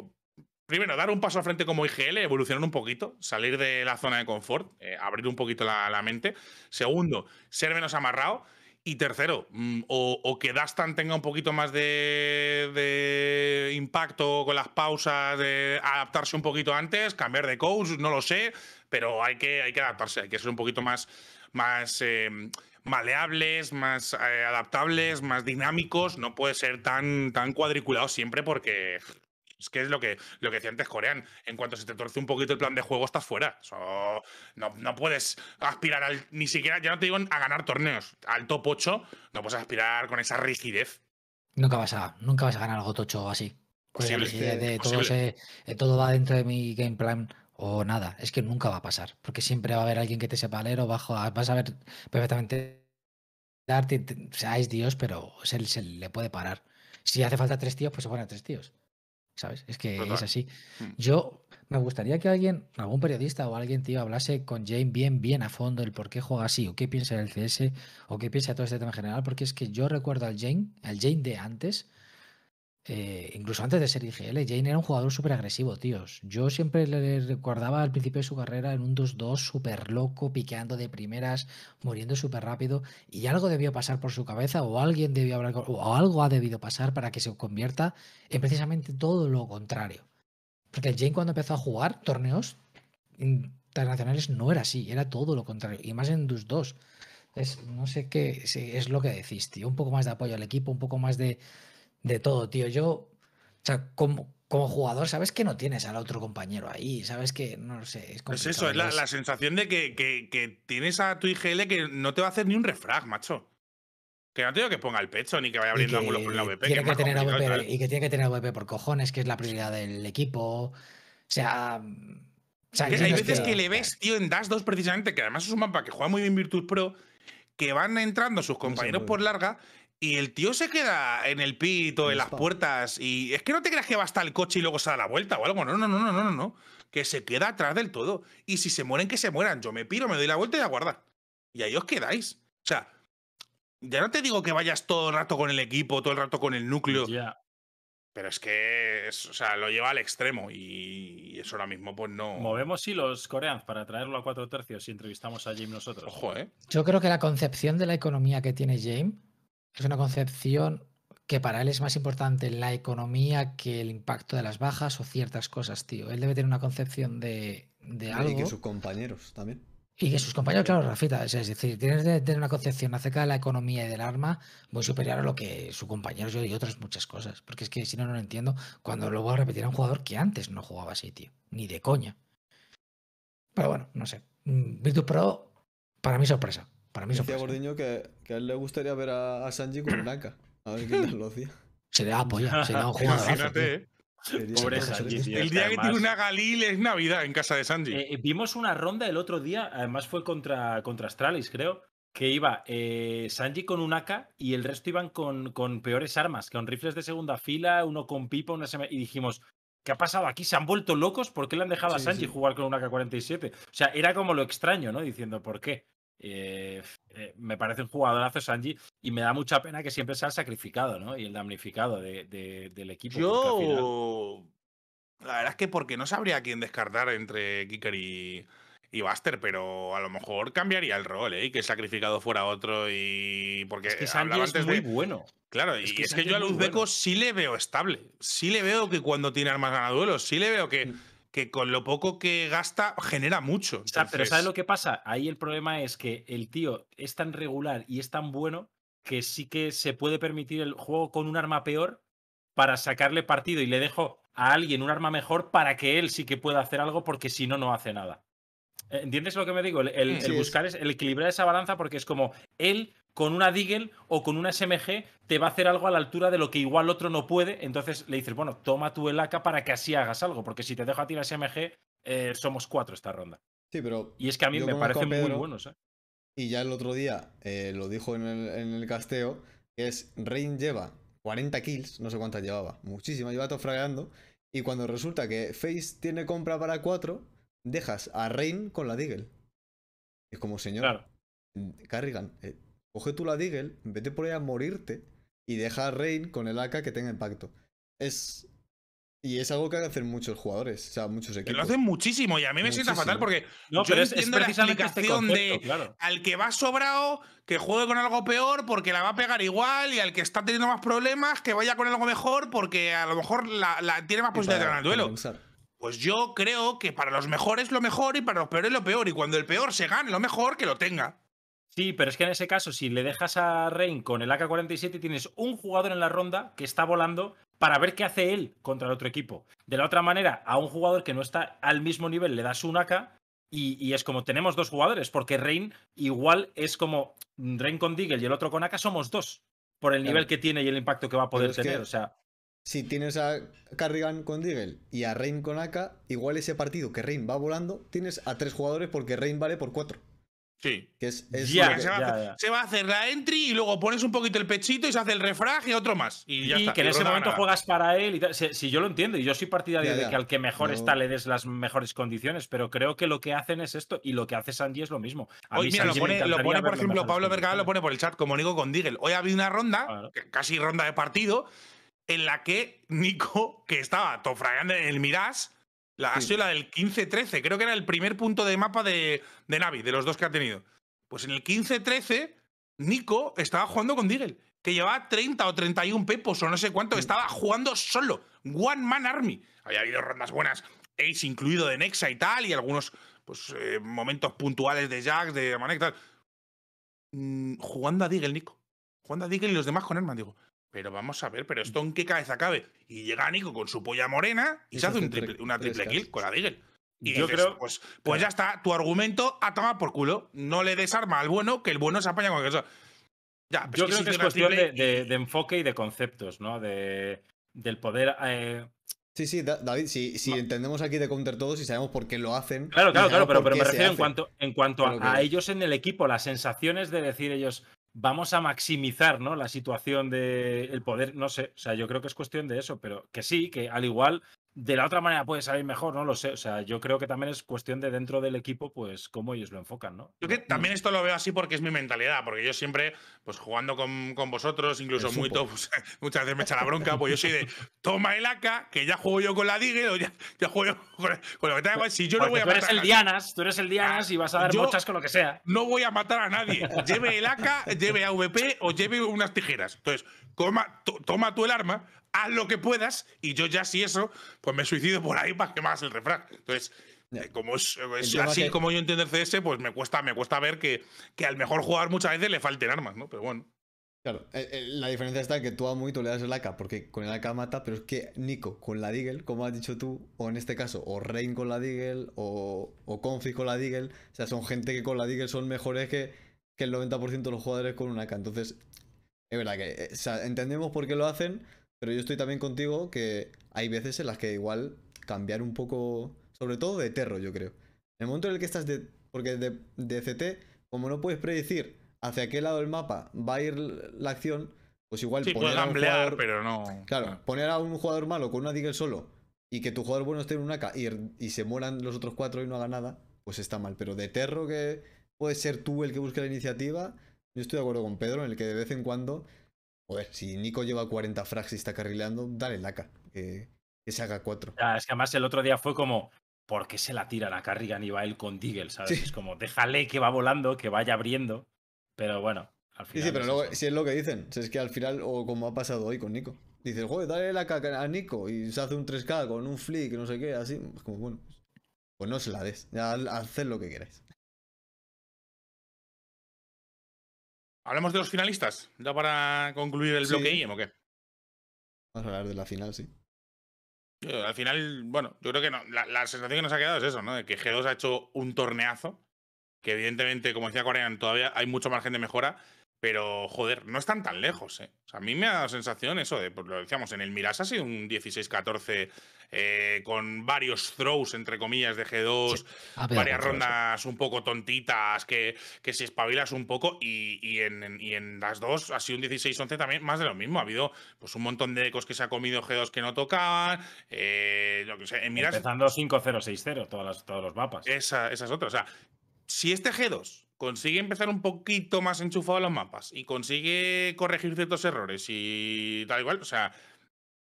primero, dar un paso al frente como IGL, evolucionar un poquito, salir de la zona de confort, eh, abrir un poquito la, mente. Segundo, ser menos amarrado. Y tercero, mm, o, que Dastan tenga un poquito más de, impacto con las pausas, de adaptarse un poquito antes, cambiar de coach, no lo sé, pero hay que, hay que adaptarse, hay que ser un poquito más, más eh, maleables, más eh, adaptables, más dinámicos. No puede ser tan, tan cuadriculado siempre porque que es lo que, lo que decía antes Corean. En cuanto se te torce un poquito el plan de juego, estás fuera. no, no, puedes aspirar al, ni siquiera, ya no te digo a ganar torneos. Al top 8 no puedes aspirar con esa rigidez. Nunca vas a, nunca vas a ganar algo tocho así. posible, de, todo, va dentro de mi game plan o nada. Es que nunca va a pasar. Porque siempre va a haber alguien que te sepa leer o bajo. Ah, vas a ver perfectamente darte. O sea, es Dios, pero se, se le puede parar. Si hace falta tres tíos, pues se a tres tíos. ¿sabes? Es que es así. Hmm. Yo me gustaría que alguien, algún periodista o alguien, tío, hablase con Jane bien, bien a fondo el por qué juega así, o qué piensa del CS, o qué piensa de todo este tema en general, porque es que yo recuerdo al Jane, al Jane de antes, eh, incluso antes de ser IGL, Jane era un jugador súper agresivo, tíos. Yo siempre le recordaba al principio de su carrera en un 2-2 súper loco, piqueando de primeras, muriendo súper rápido. Y algo debió pasar por su cabeza, o alguien debió hablar, o algo ha debido pasar para que se convierta en precisamente todo lo contrario. Porque Jane, cuando empezó a jugar torneos internacionales, no era así, era todo lo contrario. Y más en 2-2. Es, no sé qué es, es lo que decís, tío. Un poco más de apoyo al equipo, un poco más de de todo, tío. Yo, o sea, como, como jugador, sabes que no tienes al otro compañero ahí, sabes que, no sé, es pues Es eso, es la, sensación de que, que, tienes a tu IGL que no te va a hacer ni un refrag, macho. Que no te que ponga el pecho ni que vaya abriendo ángulo con la VP. y que tiene que tener VP por cojones, que es la prioridad del equipo. O sea. O sea hay veces que, le ves, tío, en das 2 precisamente, que además es un mapa que juega muy bien Virtus Pro, que van entrando sus compañeros pues. por larga y el tío se queda en el pito, en las puertas. Y es que no te creas que va hasta el coche y luego se da la vuelta o algo. No, no, no, no, no, no. Que se queda atrás del todo. Y si se mueren, que se mueran. Yo me piro, me doy la vuelta y a Y ahí os quedáis. O sea, ya no te digo que vayas todo el rato con el equipo, todo el rato con el núcleo. Pero es que, o sea, lo lleva al extremo y, eso ahora mismo, pues no. Movemos los coreanos para traerlo a cuatro tercios y entrevistamos a Jim nosotros. Ojo, ¿eh? Yo creo que la concepción de la economía que tiene James es una concepción que para él es más importante la economía que el impacto de las bajas o ciertas cosas, tío. Él debe tener una concepción de, algo. Y que sus compañeros también. Y que sus compañeros, claro, Rafita, es decir, tienes que tener una concepción acerca de la economía y del arma muy superior a lo que su compañero yo y otras muchas cosas. Porque es que si no, no lo entiendo cuando lo voy a repetir a un jugador que antes no jugaba así, tío. Ni de coña. Pero bueno, no sé. Mm, Virtus Pro, para mí sorpresa. Para mí Decía Gordiño que, a él le gustaría ver a, Sanji con AK. A ver qué lo hacía. se le ha [laughs] un jugador. Imagínate, eh. Pobre Sanji, El día que tiene una Galil es Navidad en casa de Sanji. Eh, eh, vimos una ronda el otro día, además fue contra, Astralis, creo, que iba eh, Sanji con un AK y el resto iban con, con peores armas, con rifles de segunda fila, uno con pipa, una y dijimos, ¿qué ha pasado aquí? ¿Se han vuelto locos? ¿Por qué le han dejado a Sanji jugar con un AK-47? O sea, era como lo extraño, ¿no? Diciendo, ¿por qué? Eh, eh, me parece un jugadorazo Sanji y me da mucha pena que siempre sea el sacrificado ¿no? y el damnificado del equipo. Yo, la verdad es que porque no sabría quién descartar entre Kicker y, y Buster, pero a lo mejor cambiaría el rol ¿eh? y que el sacrificado fuera otro. y porque Es que es muy bueno. Claro, y es que yo a Luz sí le veo estable. Sí le veo que cuando tiene armas ganaduelos, sí le veo que. Mm que con lo poco que gasta genera mucho. pero ¿sabes lo que pasa? Ahí el problema es que el tío es tan regular y es tan bueno que sí que se puede permitir el juego con un arma peor para sacarle partido y le dejo a alguien un arma mejor para que él sí que pueda hacer algo porque si no, no hace nada. ¿Entiendes lo que me digo? El, el buscar, es, el equilibrar esa balanza porque es como él con una Deagle o con una SMG te va a hacer algo a la altura de lo que igual otro no puede. Entonces le dices, bueno, toma tu el para que así hagas algo, porque si te dejo a ti la SMG, eh, somos cuatro esta ronda. Sí, pero. Y es que a mí me parecen muy buenos, ¿eh? Y ya el otro día eh, lo dijo en el, en casteo, que es Rain lleva 40 kills, no sé cuántas llevaba, muchísimas, lleva todo Y cuando resulta que Face tiene compra para cuatro, dejas a Rain con la Deagle. Es como, señor. Carrigan, Coge tú la Deagle, vete por ahí a morirte y deja a Rain con el AK que tenga impacto. Es. Y es algo que hacen muchos jugadores, o sea, muchos equipos. Lo hacen muchísimo y a mí me sienta fatal porque yo entiendo la este explicación de al que va sobrado que juegue con algo peor porque la va a pegar igual y al que está teniendo más problemas que vaya con algo mejor porque a lo mejor la, tiene más posibilidades de ganar el duelo. Pues yo creo que para los mejores lo mejor y para los peores lo peor. Y cuando el peor se gane lo mejor, que lo tenga. Sí, pero es que en ese caso, si le dejas a Rein con el AK-47, tienes un jugador en la ronda que está volando para ver qué hace él contra el otro equipo. De la otra manera, a un jugador que no está al mismo nivel le das un AK y, es como tenemos dos jugadores, porque Rein igual es como Rein con Deagle y el otro con AK somos dos, por el nivel que tiene y el impacto que va a poder tener. O sea, si tienes a Carrigan con Deagle y a Rein con AK, igual ese partido que Rein va volando, tienes a tres jugadores porque Rein vale por cuatro. Sí. Que es, se, va, a hacer la entry y luego pones un poquito el pechito y se hace el refrag y otro más. Y, que en ese momento juegas para él. Y tal. Si, yo lo entiendo, y yo soy partidario de que al que mejor está le des las mejores condiciones, pero creo que lo que hacen es esto y lo que hace Sanji es lo mismo. Hoy, lo pone, por ejemplo, Pablo Mercado este lo pone por el chat, como Nico con Digel. Hoy ha habido una ronda, casi ronda de partido, en la que Nico, que estaba tofragando en el miras. La, Ha sido la del 15-13, creo que era el primer punto de mapa de, de Navi, de los dos que ha tenido. Pues en el 15-13, Nico estaba jugando con Digel, que llevaba 30 o 31 pepos o no sé cuánto, mm. estaba jugando solo, One Man Army. Había habido rondas buenas, Ace incluido de Nexa y tal, y algunos pues, eh, momentos puntuales de Jax, de Manek y tal. Mm, jugando a Digel, Nico. Jugando a Digel y los demás con Herman, digo pero vamos a ver, pero esto en qué cabeza cabe. Y llega Nico con su polla morena y, se hace una triple kill con la Deagle. Y yo creo. Pues, pues ya está, tu argumento ha tomado por culo. No le desarma al bueno, que el bueno se apaña con eso. Ya, yo creo que es cuestión de, enfoque y de conceptos, ¿no? De, del poder. Eh, sí, sí, David, si, si entendemos aquí de counter todos y sabemos por qué lo hacen. Claro, claro, claro, pero, pero me refiero en cuanto, en cuanto a ellos en el equipo, las sensaciones de decir ellos, vamos a maximizar ¿no? la situación del poder, no sé, o sea, yo creo que es cuestión de eso, pero que sí, que al igual de la otra manera puede salir mejor, no lo sé. O sea, yo creo que también es cuestión de dentro del equipo, pues cómo ellos lo enfocan, ¿no? Yo que también mm. esto lo veo así porque es mi mentalidad, porque yo siempre, pues jugando con, vosotros, incluso muy top, [laughs] muchas veces me echa la bronca, pues yo soy de toma el AK, que ya juego yo con la Digue, o ya, juego yo con, lo que tenga. Si yo no voy a matar. Tú eres el Dianas, tú eres el Dianas y vas a dar muchas con lo que sea. No voy a matar a nadie. Lleve el AK, lleve AVP o lleve unas tijeras. Entonces, toma tú el arma, haz lo que puedas y yo ya si eso, pues me suicido por ahí para que me hagas el refrán. Entonces, eh, como es, eh, así como yo entiendo el CS, pues me cuesta, me cuesta ver que, que al mejor jugador muchas veces le falten armas, ¿no? Pero bueno. Claro, eh, la diferencia está en que tú a muy tú le das el AK, porque con el AK mata, pero es que Nico con la Deagle, como has dicho tú, o en este caso, o rein con la Deagle, o, o Confi con la Deagle, o sea, son gente que con la Deagle son mejores que, que el 90% de los jugadores con un AK. Entonces, es verdad que entendemos por qué lo hacen, pero yo estoy también contigo que hay veces en las que igual cambiar un poco, sobre todo de terro, yo creo. En el momento en el que estás de. Porque de, CT, como no puedes predecir hacia qué lado del mapa va a ir la acción, pues igual poner a pero no. Claro, ah. poner a un jugador malo con una digel solo y que tu jugador bueno esté en una AK er, y, se mueran los otros cuatro y no haga nada, pues está mal. Pero de terro que puedes ser tú el que busque la iniciativa, yo estoy de acuerdo con Pedro en el que de vez en cuando Joder, si Nico lleva 40 frags y está carrileando, dale la Que, que se haga 4. Ah, es que además el otro día fue como. ¿Por qué se la tira la Carrigan y va él con Deagle? ¿Sabes? Es como, déjale que va volando, que vaya abriendo. Pero bueno, al final. Sí, sí pero luego, si es lo que dicen. es que al final, o como ha pasado hoy con Nico. Dices, joder, dale la caca a Nico y se hace un 3K con un flick, no sé qué, así. Es pues como, bueno, pues no se la des. Ya haced lo que queráis. ¿Hablamos de los finalistas? ya para concluir el bloque IEM o qué? Vamos a hablar de la final, sí. al final, bueno, yo creo que La, sensación que nos ha quedado es eso, ¿no? De que G2 ha hecho un torneazo, que evidentemente, como decía Corean, todavía hay mucho margen de mejora, pero joder, no están tan lejos, ¿eh? O sea, a mí me ha dado sensación eso de, pues, lo decíamos, en el Miras ha sido un 16-14 eh, con varios throws, entre comillas, de G2, varias rondas un poco tontitas, que, que si espabilas un poco, y, y, en, y en las dos ha un 16-11 también más de lo mismo. Ha habido pues un montón de ecos que se ha comido G2 que no tocaban, lo que sea, Empezando 5-0, 6-0, todos los mapas. Esa, esas otras. O sea, si este G2 consigue empezar un poquito más enchufado a los mapas y consigue corregir ciertos errores y tal igual, o sea,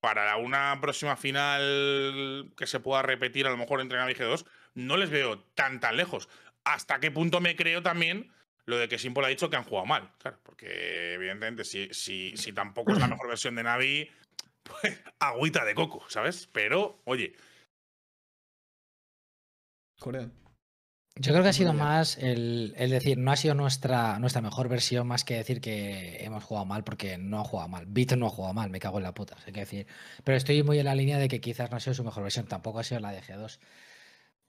para una próxima final que se pueda repetir a lo mejor entre Navi G2, no les veo tan tan lejos. ¿Hasta qué punto me creo también lo de que Simple ha dicho que han jugado mal? Claro, porque evidentemente si, si, si tampoco es la mejor versión de Navi, pues agüita de coco, ¿sabes? Pero, oye. Corea. Yo creo que ha sido más el, el, decir, no ha sido nuestra, nuestra mejor versión más que decir que hemos jugado mal, porque no ha jugado mal. Beat no ha jugado mal, me cago en la puta. que decir. Pero estoy muy en la línea de que quizás no ha sido su mejor versión, tampoco ha sido la de G2.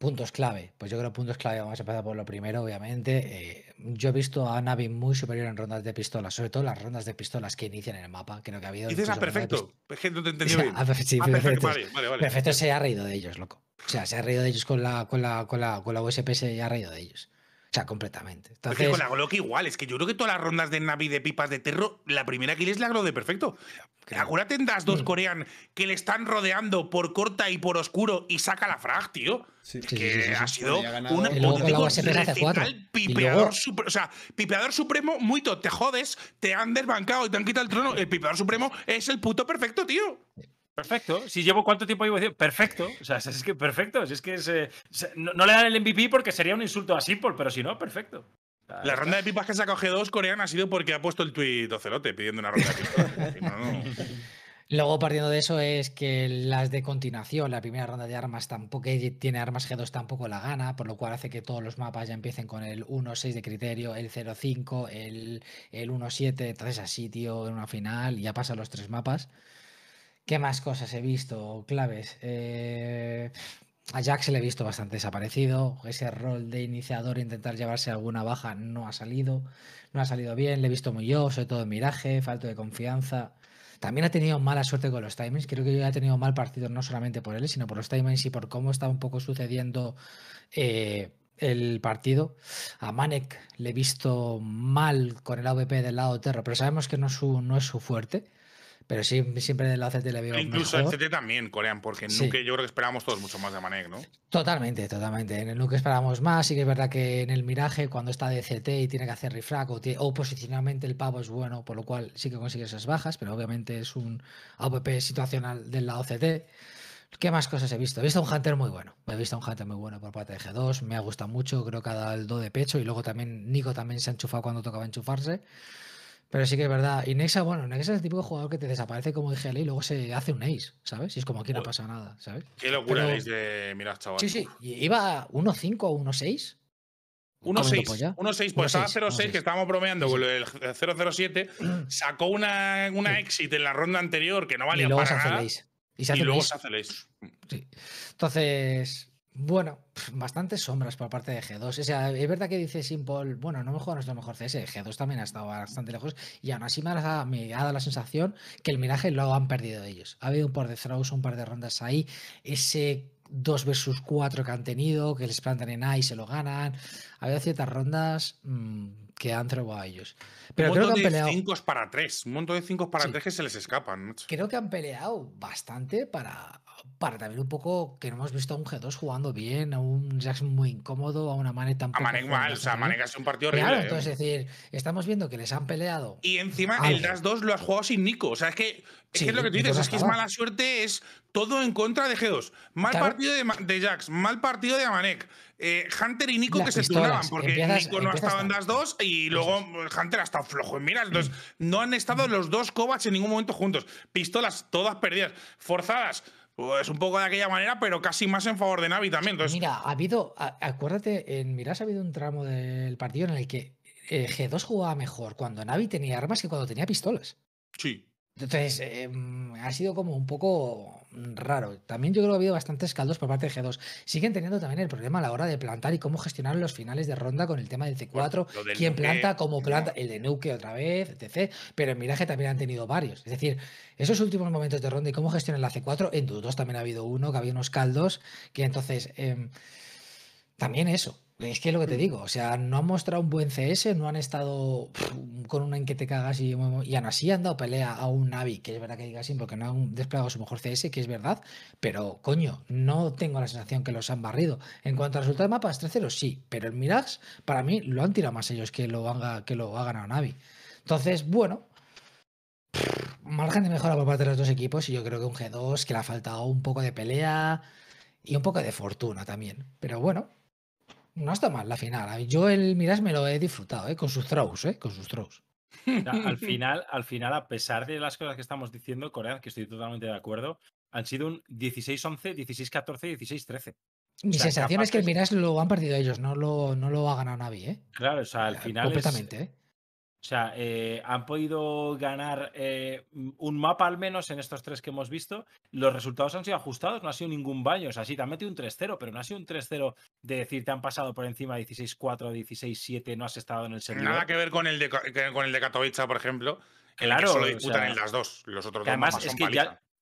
Puntos clave. Pues yo creo puntos clave. Vamos a empezar por lo primero, obviamente. Eh, yo he visto a Navi muy superior en rondas de pistolas, sobre todo las rondas de pistolas que inician en el mapa. Creo que ha habido. Dices ah, perfecto. Es que no te [laughs] bien. [laughs] Ah, pues ah, perfecto. Vale, vale, perfecto se ha reído de ellos, loco. O sea, se ha reído de ellos con la, con la, con la, con la USP, se ha reído de ellos sea, completamente. con la Glock igual, es que yo creo que todas las rondas de Navi de pipas de Terror, la primera que es la de perfecto. Ahora das dos mm. coreanos que le están rodeando por corta y por oscuro y saca la frag, tío. que ha sido un auténtico pipeador, o pipeador supremo, muy to, te jodes, te han desbancado y te han quitado el trono. El pipeador supremo es el puto perfecto, tío. Perfecto. Si llevo cuánto tiempo llevo Perfecto. O sea, [laughs] es que perfecto. Es que es, eh, no, le dan el MVP porque sería un insulto a Simple, pero si no, perfecto. La ronda de pipas que se ha cogido dos Corean ha sido porque ha puesto el tuit Ocelote pidiendo una ronda de pipas. [laughs] Luego, partiendo de eso, es que las de continuación, la primera ronda de armas tampoco tiene armas G2 tampoco la gana, por lo cual hace que todos los mapas ya empiecen con el 1-6 de criterio, el 0-5, el, el 1-7, entonces así, tío, en una final, ya pasan los tres mapas. ¿Qué más cosas he visto? Claves. Eh, a Jack se le he visto bastante desaparecido. Ese rol de iniciador, intentar llevarse alguna baja, no ha salido. No ha salido bien. Le he visto muy yo, sobre todo en miraje, falto de confianza. También ha tenido mala suerte con los timings. Creo que yo he tenido mal partido no solamente por él, sino por los timings y por cómo está un poco sucediendo eh, el partido. A Manek le he visto mal con el AVP del lado terra, pero sabemos que no no es su fuerte pero sí, siempre en la OCT le veo. Incluso en el CT también, Corean, porque en Nuke yo creo que esperábamos todos mucho más de Manek, ¿no? Totalmente, totalmente. En el Nuke esperábamos más. Sí que es verdad que en el Miraje, cuando está de CT y tiene que hacer refrag o, posicionalmente el pavo es bueno, por lo cual sí que consigue esas bajas, pero obviamente es un AWP situacional del lado CT. ¿Qué más cosas he visto? He visto un Hunter muy bueno. He visto un Hunter muy bueno por parte de G2. Me ha gustado mucho. Creo que ha dado el do de pecho. Y luego también Nico también se ha enchufado cuando tocaba enchufarse. Pero sí que es verdad. Y Nexa, bueno, Nexa es el tipo de jugador que te desaparece como dije y luego se hace un ace, ¿sabes? Y es como aquí no pasa nada, ¿sabes? Qué locura el ace de Mirad, chaval. Sí, sí. ¿Iba 1-5 o 1-6? 1-6, 1-6, pues estaba 0-6, que estábamos bromeando con el 007, [clears throat] sacó una, exit en la ronda anterior que no valía y luego se hace El ace. Y, luego se hace el ace. Sí. Entonces, bueno, bastantes sombras por parte de G2. es verdad que dice Simple, bueno, no me es lo mejor CS. G2 también ha estado bastante lejos y aún así me ha, dado la sensación que el miraje lo han perdido ellos. Ha habido un par de throws, un par de rondas ahí. Ese 2 versus 4 que han tenido, que les plantan en A y se lo ganan. Ha habido ciertas rondas mm, que han trovado a ellos. Pero creo que han peleado. De 5 para 3, un montón de 5 para 3 que se les escapan. Creo que han peleado bastante para para también un poco que no hemos visto a un G2 jugando bien, a un Jax muy incómodo, a una Manek tampoco. A Manek mal, o sea, Manek sido un partido horrible. Claro, entonces eh. es decir, estamos viendo que les han peleado. Y encima el Dash 2 lo has jugado sin Nico, o sea, es que es, lo que tú dices, es que es mala suerte, es todo en contra de G2. Mal partido de, Jax, mal partido de Amanek. Eh, Hunter y Nico que se porque Nico no ha en las dos y luego Hunter ha estado flojo en miras. Mm. Entonces, no han estado los dos Kovacs en ningún momento juntos. Pistolas todas perdidas, forzadas. Pues un poco de aquella manera, pero casi más en favor de Navi también. Mira, ha habido, acuérdate, en Miras ha habido un tramo del partido en el que eh, G2 jugaba mejor cuando Navi tenía armas que cuando tenía pistolas. Sí. Entonces, eh, mm, ha sido como un poco raro. También yo creo que ha habido bastantes caldos por parte de G2. Siguen teniendo también el problema a la hora de plantar y cómo gestionar los finales de ronda con el tema del C4, quién planta, cómo planta, el de Nuke otra vez, etc. Pero en Miraje también han tenido varios. Es decir, esos últimos momentos de ronda y cómo gestionan la C4, en Dudos también ha habido uno, que había unos caldos, que entonces... Em, también eso. Es que es lo que te digo, o sea, no han mostrado un buen CS, no han estado con una en que te cagas y, aún así han dado pelea a un Navi, que es verdad que diga así, porque no han desplegado su mejor CS, que es verdad, pero coño, no tengo la sensación que los han barrido. En cuanto a resultados de mapas, 3-0 sí, pero el Mirax para mí lo han tirado más ellos que lo, han, que lo ha ganado Navi. Entonces, bueno, margen de mejora por parte de los dos equipos y yo creo que un G2 que le ha faltado un poco de pelea y un poco de fortuna también, pero bueno no está mal la final. Yo el Miras me lo he disfrutado, ¿eh? con sus throws, ¿eh? con sus throws. al, [laughs] final, al final, a pesar de las cosas que estamos diciendo, Corea, que estoy totalmente de acuerdo, han sido un 16-11, 16-14, 16-13. Mi sensación es que el Miras lo han partido ellos, no lo, no lo ha ganado nadie. ¿eh? Claro, o sea, al final. Completamente. eh. O sea, eh, han podido ganar eh, un mapa al menos en estos tres que hemos visto. Los resultados han sido ajustados, no ha sido ningún baño. O sea, sí, te han metido un 3-0, pero no ha sido un 3-0 de decir te han pasado por encima 16-4, 16-7, no has estado en el semifinal. Nada que ver con el de, con el de Katowice, por ejemplo. Claro. solo disputan en las dos. Los otros dos además, es que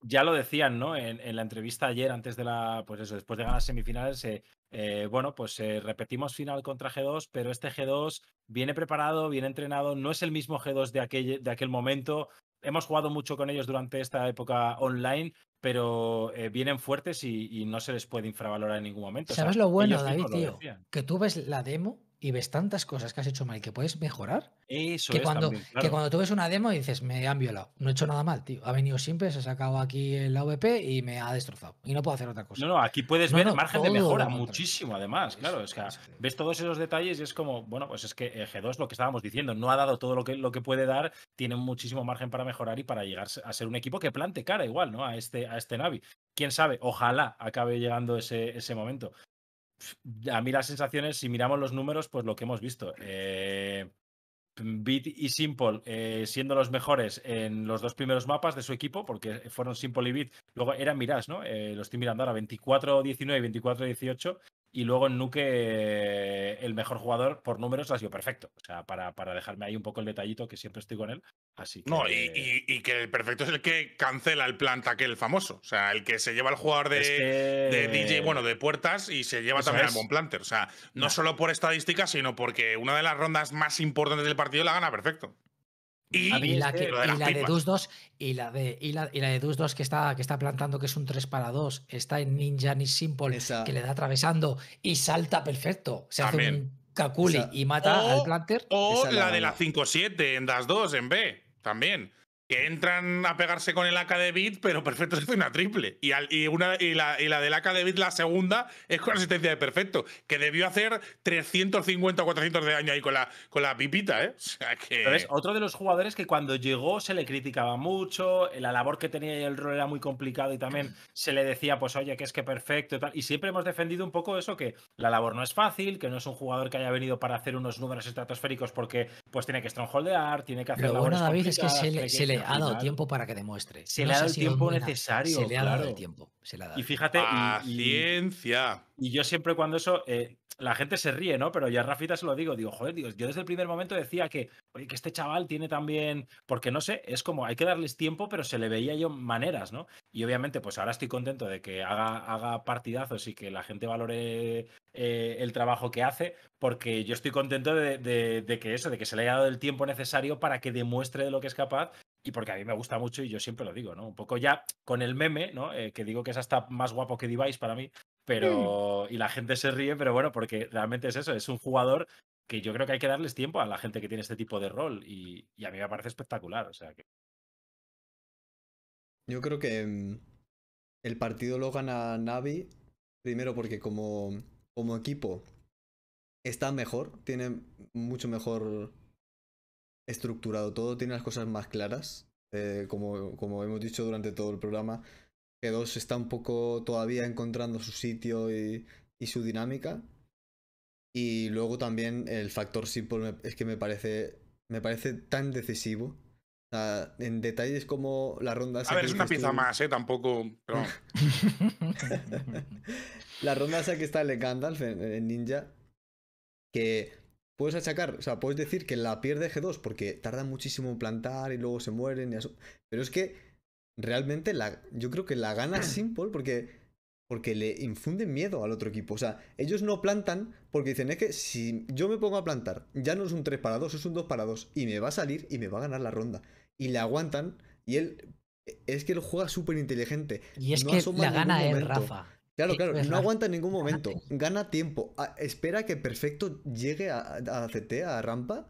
ya, lo decían, ¿no? En, la entrevista ayer, antes de la. Pues eso, después de ganar semifinales, eh, eh, bueno, pues eh, repetimos final contra G2, pero este G2 viene preparado, viene entrenado, no es el mismo G2 de aquel, de aquel momento. Hemos jugado mucho con ellos durante esta época online, pero eh, vienen fuertes y, no se les puede infravalorar en ningún momento. ¿Sabes lo bueno, David, tío? que tú ves la demo y ves tantas cosas que has hecho mal y que puedes mejorar. Eso es cuando, Que cuando tú ves una demo y dices, me han violado. No he hecho nada mal, tío. Ha venido siempre, se ha sacado aquí el AVP y me ha destrozado. Y no puedo hacer otra cosa. No, no, aquí puedes ver margen de mejora muchísimo, además. claro, es que ves todos esos detalles y es como, bueno, pues es que eh, G2, lo que estábamos diciendo, no ha dado todo lo que, lo que puede dar, tiene muchísimo margen para mejorar y para llegar a ser un equipo que plante cara igual, ¿no? A este, a este Navi. Quién sabe, ojalá acabe llegando ese, ese momento a mí las sensaciones, si miramos los números, pues lo que hemos visto. Eh, Bit y Simple eh, siendo los mejores en los dos primeros mapas de su equipo, porque fueron Simple y Bit. Luego eran miras ¿no? Los eh, lo estoy mirando ahora, 24-19 y 24-18. Y luego en Nuke, el mejor jugador por números ha sido perfecto. O sea, para, para dejarme ahí un poco el detallito que siempre estoy con él. Así No, y, que el perfecto es el que cancela el plan aquel famoso. O sea, el que se lleva al jugador de, DJ, bueno, de puertas y se lleva también es. al planter O sea, no, solo por estadísticas, sino porque una de las rondas más importantes del partido la gana perfecto. Y, la, que, de y la, de Dus 2 y la de, y la, la de 2 que está, que está plantando que es un 3 para 2, está en Ninja Ni Simple que le da atravesando y salta perfecto. Se hace un caculi y mata al planter. O la, la de la 5-7 en Das 2 en B. También que entran a pegarse con el AK de Bit, pero Perfecto se hace una triple. Y, una, y, la, y la, del AK de Bit, la segunda, es con asistencia de Perfecto, que debió hacer 350 o 400 de daño ahí con la, con la pipita, ¿eh? Pero es otro de los jugadores que cuando llegó se le criticaba mucho, la labor que tenía y el rol era muy complicado y también se le decía, pues oye, que es que Perfecto y tal. Y siempre hemos defendido un poco eso, que la labor no es fácil, que no es un jugador que haya venido para hacer unos números estratosféricos porque pues tiene que strongholdear, tiene que hacer labores bueno, es que le ha dado tiempo para que demuestre. Se le ha dado el tiempo necesario. Se le ha dado el tiempo. Se y fíjate. Paciencia. Y, yo siempre cuando eso. Eh, la gente se ríe, ¿no? Pero ya Rafita se lo digo. Digo, joder, digo, yo desde el primer momento decía que, oye, que este chaval tiene también. Porque no sé, es como hay que darles tiempo, pero se le veía yo maneras, ¿no? Y obviamente, pues ahora estoy contento de que haga, haga partidazos y que la gente valore eh, el trabajo que hace, porque yo estoy contento de, de, que eso, de que se le haya dado el tiempo necesario para que demuestre de lo que es capaz y porque a mí me gusta mucho y yo siempre lo digo, ¿no? Un poco ya con el meme, ¿no? Eh, que digo que es hasta más guapo que Device para mí, mm. pero... Y la gente se ríe, pero bueno, porque realmente es eso, es un jugador que yo creo que hay que darles tiempo a la gente que tiene este tipo de rol y, a mí me parece espectacular, o sea que... Yo creo que mm, el partido lo gana Navi, primero porque como, como equipo está mejor, tiene mucho mejor estructurado todo, tiene las cosas más claras. Eh, como, como hemos dicho durante todo el programa, que 2 está un poco todavía encontrando su sitio y, su dinámica. Y luego también el factor simple es que me parece, me parece tan decisivo. en detalles como la ronda... A ver, es una pieza más, ¿eh? Tampoco... [laughs] la ronda esa que está en Gandalf, en Ninja, que puedes achacar, o sea, puedes decir que la pierde G2 porque tarda muchísimo en plantar y luego se mueren. Y Pero es que realmente la, yo creo que la gana [clears throat] Simple porque, porque le infunden miedo al otro equipo. O sea, ellos no plantan porque dicen, es que si yo me pongo a plantar, ya no es un 3 para 2, es un 2 para 2 y me va a salir y me va a ganar la ronda. Y le aguantan y él... Es que lo juega súper inteligente. Y es que la gana él, Rafa. Claro, eh, claro, pues no aguanta en ningún momento. Gana tiempo. Ah, espera que Perfecto llegue a, a CT, a rampa,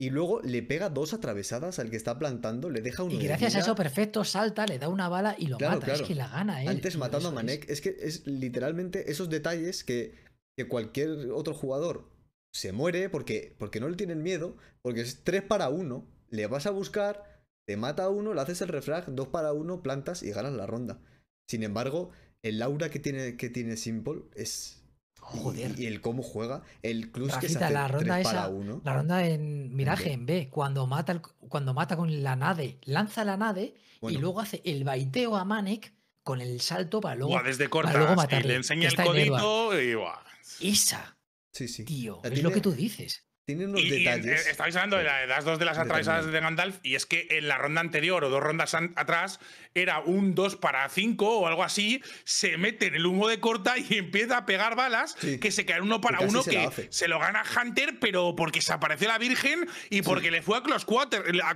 y luego le pega dos atravesadas al que está plantando, le deja un. Y gracias a eso, perfecto, salta, le da una bala y lo mata. Es que la gana, Antes matando a Manek, es. que es literalmente esos detalles que, cualquier otro jugador se muere porque, porque no le tienen miedo, porque es 3 para 1, le vas a buscar, te mata a uno, le haces el refrag, 2 para 1, plantas y ganas la ronda. Sin embargo, el aura que tiene, que tiene Simple es. Joder. Y, el cómo juega, el cruz que se hace la para uno. La ronda en Mirage en B, cuando mata, cuando mata con la nade, lanza la nade y luego hace el baiteo a Manek con el salto para luego, desde luego Y le enseña el codito y Esa. Sí, sí. Tío, es lo que tú dices. Tiene unos eh, detalles. estabais hablando de, las dos de las atravesadas de Gandalf, y es que en la ronda anterior o dos rondas atrás era un 2 para 5 o algo así. Se mete en el humo de corta y [laughs] empieza a pegar balas que se caen uno para uno. que se lo gana Hunter, pero porque se apareció la Virgen y porque le fue a close, a,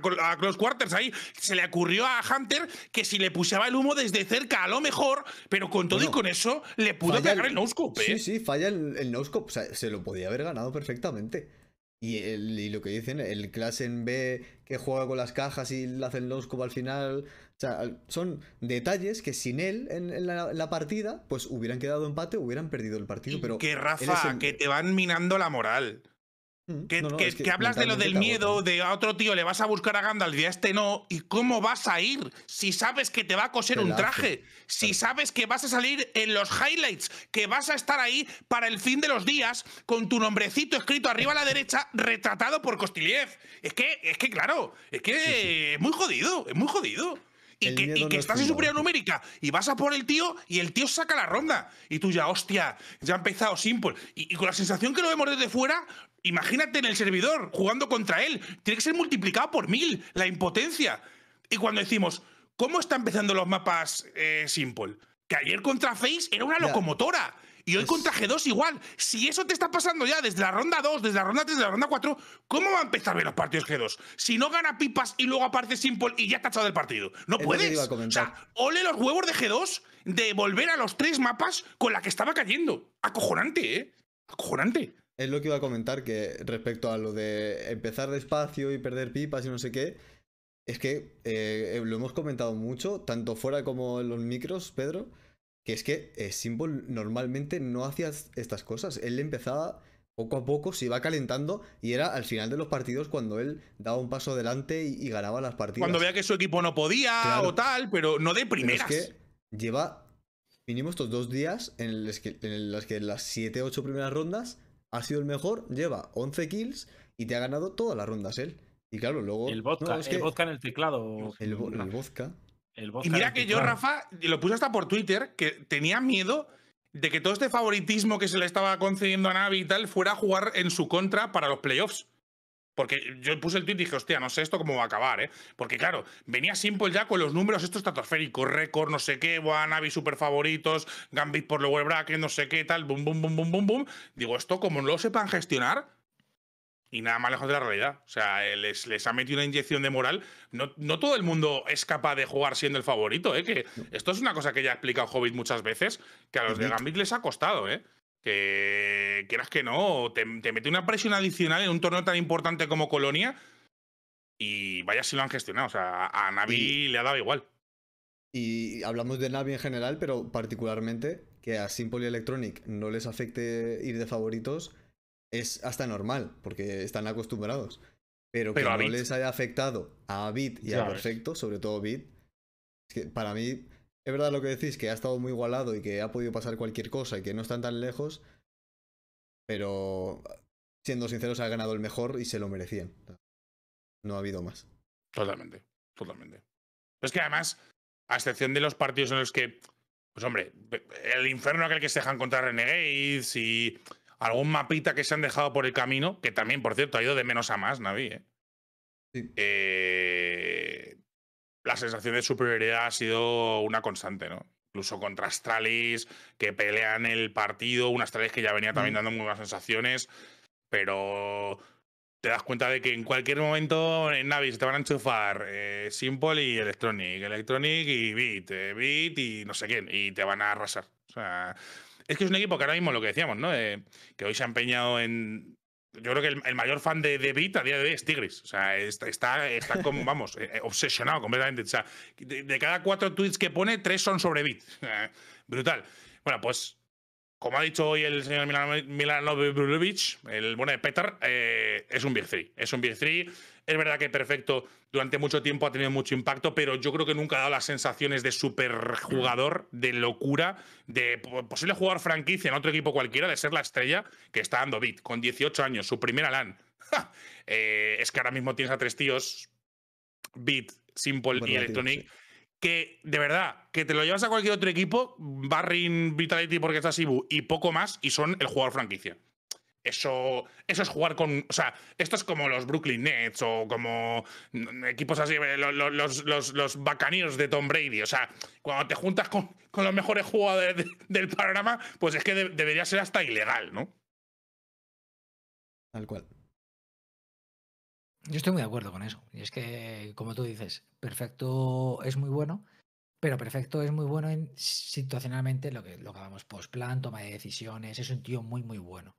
Quarters ahí. Se le ocurrió a Hunter que si le pusiera el humo desde cerca, a lo mejor, pero con todo y con eso le pudo pegar el, noscope Sí, ¿eh? sí, falla el, el O sea, se lo podía haber ganado perfectamente. Y, y, lo que dicen, el en B que juega con las cajas y le hacen los como al final. son detalles que sin él en, la, partida, pues hubieran quedado empate, hubieran perdido el partido. Pero que Rafa, que te van minando la moral. Mm, que, hablas de lo del miedo, de a otro tío le vas a buscar a Gandalf y a este no, ¿y cómo vas a ir si sabes que te va a coser un traje? Si sabes que vas a salir en los highlights, que vas a estar ahí para el fin de los días con tu nombrecito escrito arriba a la derecha, retratado por Costiliev. Es que, es que claro, es que es muy jodido, es muy jodido. Y que, estás en superior numérica y vas a por el tío y el tío saca la ronda. Y tú ya, hostia, ya ha empezado simple. Y, y, con la sensación que lo vemos desde fuera, Imagínate en el servidor jugando contra él. Tiene que ser multiplicado por mil la impotencia. Y cuando decimos, ¿cómo está empezando los mapas eh, Simple? Que ayer contra Face era una locomotora. Y hoy contra G2 igual. Si eso te está pasando ya desde la ronda 2, desde la ronda 3, desde la ronda 4, ¿cómo va a empezar a ver los partidos G2? Si no gana pipas y luego aparece Simple y ya está echado del partido. No puedes. o sea, ole los huevos de G2 de volver a los tres mapas con la que estaba cayendo. Acojonante, ¿eh? Acojonante es lo que iba a comentar, que respecto a lo de empezar despacio y perder pipas y no sé qué, es que eh, eh, lo hemos comentado mucho, tanto fuera como en los micros, Pedro, que es que eh, Simbol normalmente no hacía estas cosas. Él empezaba poco a poco, se iba calentando y era al final de los partidos cuando él daba un paso adelante y, ganaba las partidas. Cuando veía que su equipo no podía o tal, pero no de primeras. es que lleva mínimo estos dos días en, las en las que las 7-8 primeras rondas ha sido el mejor, lleva 11 kills y te ha ganado todas las rondas él. Y claro, luego. El vodka, vodka en el teclado. El, vodka. y mira que yo, Rafa, lo puse hasta por Twitter, que tenía miedo de que todo este favoritismo que se le estaba concediendo a Navi y tal fuera a jugar en su contra para los playoffs. Porque yo puse el tweet y dije, hostia, no sé esto cómo va a acabar, ¿eh? Porque claro, venía Simple ya con los números estos estratosféricos, récord, no sé qué, Wanabi super favoritos, Gambit por lo bracket, no sé qué, tal, boom boom boom boom boom boom Digo, esto como no lo sepan gestionar, y nada más lejos de la realidad. O sea, les, les ha metido una inyección de moral. No, no, todo el mundo es capaz de jugar siendo el favorito, ¿eh? Que esto es una cosa que ya ha explicado Hobbit muchas veces, que a los de Gambit les ha costado, ¿eh? que quieras que no, te, mete una presión adicional en un torneo tan importante como Colonia y vaya si lo han gestionado. O sea, a Navi le ha dado igual. Y hablamos de Navi en general, pero particularmente que a Simple Electronic no les afecte ir de favoritos es hasta normal, porque están acostumbrados. Pero, que no les haya afectado a Bit y a Perfecto, sobre todo Bit, es que para mí es verdad lo que decís, que ha estado muy igualado y que ha podido pasar cualquier cosa y que no están tan lejos, pero siendo sinceros, ha ganado el mejor y se lo merecían. No ha habido más. Totalmente, totalmente. Es que además, a excepción de los partidos en los que, pues hombre, el infierno aquel que se dejan contra Renegades y algún mapita que se han dejado por el camino, que también, por cierto, ha ido de menos a más, Navi, ¿eh? Eh, la sensación de superioridad ha sido una constante, ¿no? Incluso contra Astralis, que pelean el partido, un Astralis que ya venía también mm. dando muy buenas sensaciones, pero te das cuenta de que en cualquier momento en Navi se te van a enchufar eh, Simple y Electronic, Electronic y Beat, eh, Beat y no sé quién, y te van a arrasar. O sea, es que es un equipo que ahora mismo lo que decíamos, ¿no? Eh, que hoy se ha empeñado en yo creo que el, mayor fan de, de, Beat a día de hoy es Tigris. O sea, está, está, [laughs] como, vamos, eh, eh, obsesionado completamente. O sea, de, cada cuatro tweets que pone, tres son sobre Beat. Brutal. Bueno, pues, como ha dicho hoy el señor Milanovic, el bueno de Petar, eh, es un Big Three. Es un Big Three. Es verdad que perfecto, durante mucho tiempo ha tenido mucho impacto, pero yo creo que nunca ha dado las sensaciones de superjugador, de locura, de posible jugador franquicia en otro equipo cualquiera, de ser la estrella que está dando beat con 18 años, su primera LAN. [laughs] Eh, es que ahora mismo tienes a tres tíos, Beat, Simple y Electronic. que de verdad, que te lo llevas a cualquier otro equipo, Barrin, Vitality porque está Sibu y poco más, y son el jugador franquicia. Eso, eso es jugar con. O sea, esto es como los Brooklyn Nets o como mm, equipos así, eh, los, los, bacaneos de Tom Brady. O sea, cuando te juntas con, los mejores jugadores del panorama, pues es que debería ser hasta ilegal, ¿no? Tal cual. Yo estoy muy de acuerdo con eso. Y es que, como tú dices, perfecto es muy bueno, pero perfecto es muy bueno en situacionalmente lo que, lo que hablamos, post-plan, toma de decisiones. Es un tío muy, muy bueno.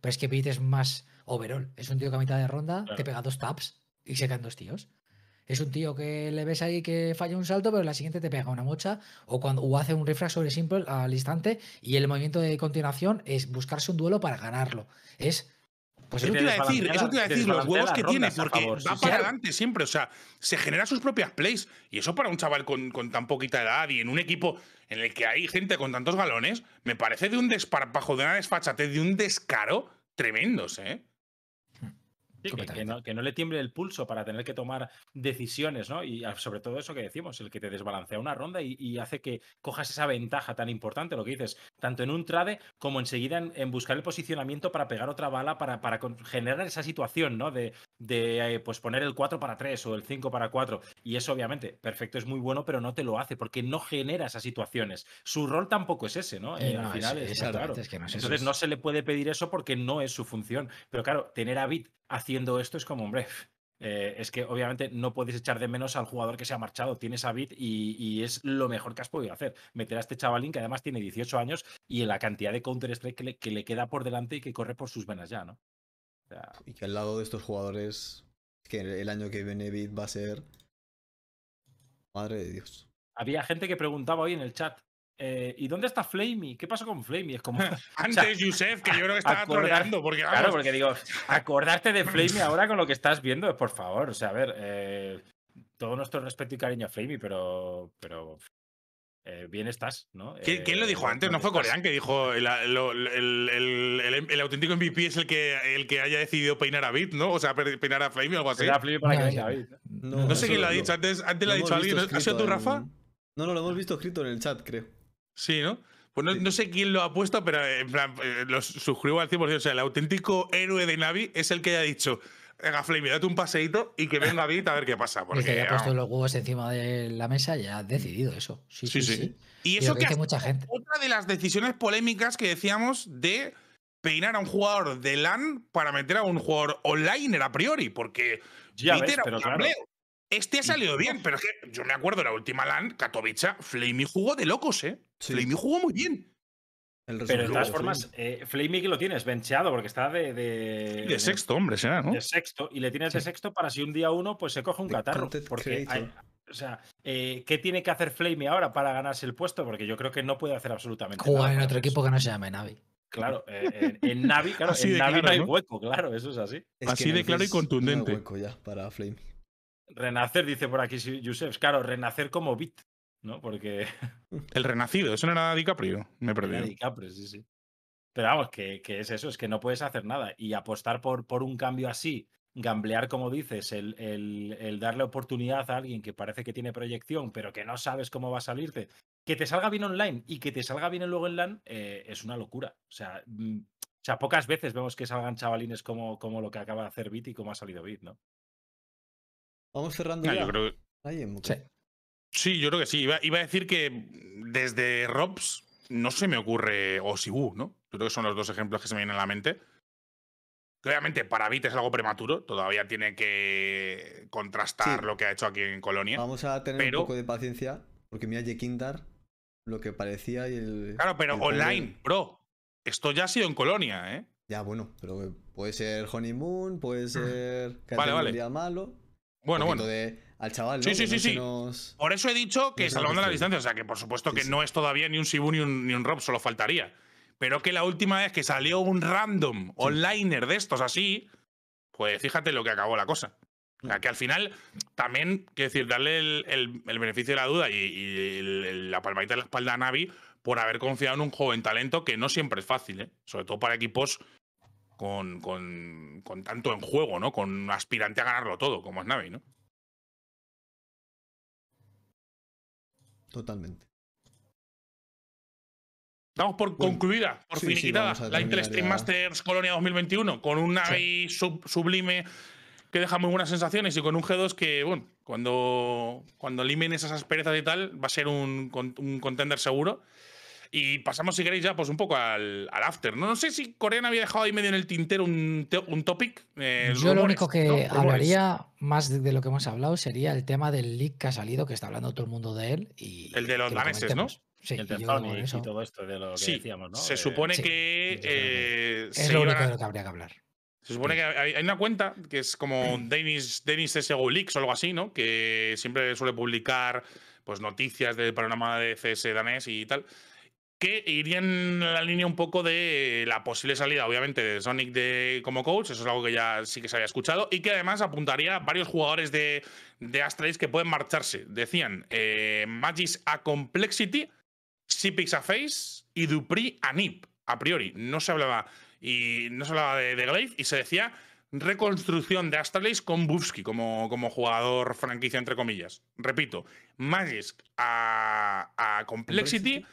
Pero es que Pete es más overall. Es un tío que a mitad de ronda te pega dos taps y se caen dos tíos. Es un tío que le ves ahí que falla un salto, pero la siguiente te pega una mocha o, cuando, hace un refresh sobre simple al instante y el movimiento de continuación es buscarse un duelo para ganarlo. Es pues a decir, decir, los huevos que tiene, porque va para adelante siempre, o sea, se genera sus propias plays, y eso para un chaval con, con, tan poquita edad y en un equipo en el que hay gente con tantos galones, me parece de un desparpajo, de una desfachatez, de un descaro tremendos, ¿eh? que, no, le tiemble el pulso para tener que tomar decisiones, ¿no? Y ah, sobre todo eso que decimos, el que te desbalancea una ronda y, hace que cojas esa ventaja tan importante, lo que dices, tanto en un trade como enseguida en, buscar el posicionamiento para pegar otra bala, para, generar esa situación, ¿no? De, eh, pues poner el 4 para 3 o el 5 para 4. Y eso, obviamente, perfecto, es muy bueno, pero no te lo hace porque no genera esas situaciones. Su rol tampoco es ese, ¿no? Entonces no se le puede pedir eso porque no es su función. Pero claro, tener a Bit haciendo esto es como, hombre, [laughs] eh, es que obviamente no puedes echar de menos al jugador que se ha marchado. Tienes a Bit y, es lo mejor que has podido hacer. Meter a este chavalín que además tiene 18 años y en la cantidad de Counter-Strike que, le, queda por delante y que corre por sus venas ya, ¿no? Y que al lado de estos jugadores, que el año que viene Bit va a ser. Madre de Dios. Había gente que preguntaba hoy en el chat. Eh, ¿y dónde está Flamey? ¿Qué pasó con Flamey? Es como. [laughs] Antes, Yusef, que yo creo que estaba acordando Claro, porque digo, acordarte de Flamey [laughs] ahora con lo que estás viendo, por favor. O sea, a ver, eh, todo nuestro respeto y cariño a Flamey, pero. pero eh, bien estás, ¿no? ¿Quién, lo eh, dijo antes? ¿No fue Coreán que dijo el, el, auténtico MVP es el que, el que haya decidido peinar a Bit, ¿no? O sea, peinar a Flamey o algo así. No, sé quién lo ha dicho antes. Antes lo, ha dicho alguien. ¿Ha sido tú, Rafa? No, no, lo hemos visto escrito en el chat, creo. Sí, ¿no? Pues no, sé quién lo ha puesto, pero eh, en plan, eh, lo suscribo al 100%. O sea, el auténtico héroe de Navi es el que haya dicho, venga, date un paseito y que venga a ver qué pasa. Porque, el que haya puesto los huevos encima de la mesa ya ha decidido eso. Sí, sí, Y eso que, mucha gente. otra de las decisiones polémicas que decíamos de peinar a un jugador de LAN para meter a un jugador online a priori, porque ya este ha salido bien, pero es que yo me acuerdo la última LAN, Katowice, Flamey jugó de locos, ¿eh? Sí. jugó muy bien. pero de todas formas, eh, Flamey lo tienes bencheado porque está de. De, sexto, hombre, será, ¿no? De sexto, y le tienes de sexto para si un día uno pues se coge un catarro. Porque o sea, eh, ¿qué tiene que hacer Flamey ahora para ganarse el puesto? Porque yo creo que no puede hacer absolutamente nada. Jugar en otro equipo que no se llame Navi. Claro, eh, en, Navi, [laughs] claro, no hay hueco, claro, eso es así. así de claro y contundente. No hay hueco ya para Flamey. Renacer, dice por aquí Yusef. Claro, renacer como Bit, ¿no? Porque. [laughs] El renacido, eso no era DiCaprio, me perdí. DiCaprio, sí, sí. Pero vamos, que, que, es eso, es que no puedes hacer nada. Y apostar por, por un cambio así, gamblear, como dices, el, el, darle oportunidad a alguien que parece que tiene proyección, pero que no sabes cómo va a salirte, que te salga bien online y que te salga bien luego en LAN, eh, es una locura. O sea, mm, o sea, pocas veces vemos que salgan chavalines como, como lo que acaba de hacer Bit y cómo ha salido Bit, ¿no? Vamos cerrando. Ah, ya. sí. yo creo que sí. Iba, a decir que desde Robs no se me ocurre, o ¿no? Yo creo que son los dos ejemplos que se me vienen a la mente. obviamente para Bit es algo prematuro, todavía tiene que contrastar lo que ha hecho aquí en Colonia. Vamos a tener un poco de paciencia, porque mira Yekindar, lo que parecía y el. Claro, pero online, bro. Esto ya ha sido en Colonia, ¿eh? Ya, bueno, pero puede ser Honeymoon, puede mm. ser. vale, vale. malo. Bueno, bueno. al chaval, ¿no? Sí, sí, sí. sí. Por eso he dicho que salvando la distancia, o sea, que por supuesto que no es todavía ni un Sibu ni un, Rob, solo faltaría. Pero que la última vez que salió un random onliner de estos así, pues fíjate lo que acabó la cosa. O sea, que al final también, quiero decir, darle el, beneficio de la duda y, la palmadita de la espalda a Navi por haber confiado en un joven talento que no siempre es fácil, ¿eh? sobre todo para equipos con, tanto en juego, ¿no? Con aspirante a ganarlo todo, como es Navi, ¿no? Totalmente. vamos por concluida, por finiquitada, la Intel Stream Masters Colonia 2021, con un Navi sublime que deja muy buenas sensaciones y con un G2 que, bueno, cuando, cuando limen esas asperezas y tal, va a ser un contender seguro. Y pasamos, si queréis, ya pues un poco al, after. No, sé si Coreana había dejado ahí medio en el tintero un, un topic. Eh, yo lo único que hablaría más de, lo que hemos hablado sería el tema del leak que ha salido, que está hablando todo el mundo de él. Y el de los daneses, ¿no? Sí, el los daneses y, todo esto de lo que decíamos, ¿no? Se supone que. Eh, es lo único de lo que habría que hablar. Se supone que hay, una cuenta que es como [clears throat] dennis Danish SEO Leaks o algo así, ¿no? Que siempre suele publicar pues noticias del panorama de CS danés y tal que irían en la línea un poco de la posible salida, obviamente, de Sonic de, como coach, eso es algo que ya sí que se había escuchado, y que además apuntaría a varios jugadores de, de Astralis que pueden marcharse. Decían eh, Magis a Complexity, Sipix a Face y Dupri a Nip. A priori, no se hablaba, y no se hablaba de, de y se decía reconstrucción de Astralis con Bufsky como, como jugador franquicia, entre comillas. Repito, Magis a, ¿Complexity?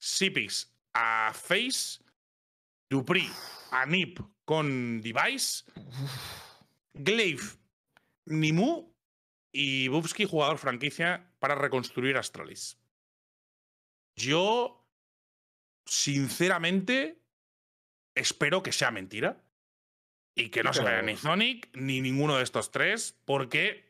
Sipix a Face, Dupri a Nip con Device, Glaive, Nimu y Bubski, jugador franquicia, para reconstruir Astralis. Yo, sinceramente, espero que sea mentira y que no se vaya ni Sonic ni ninguno de estos tres, porque,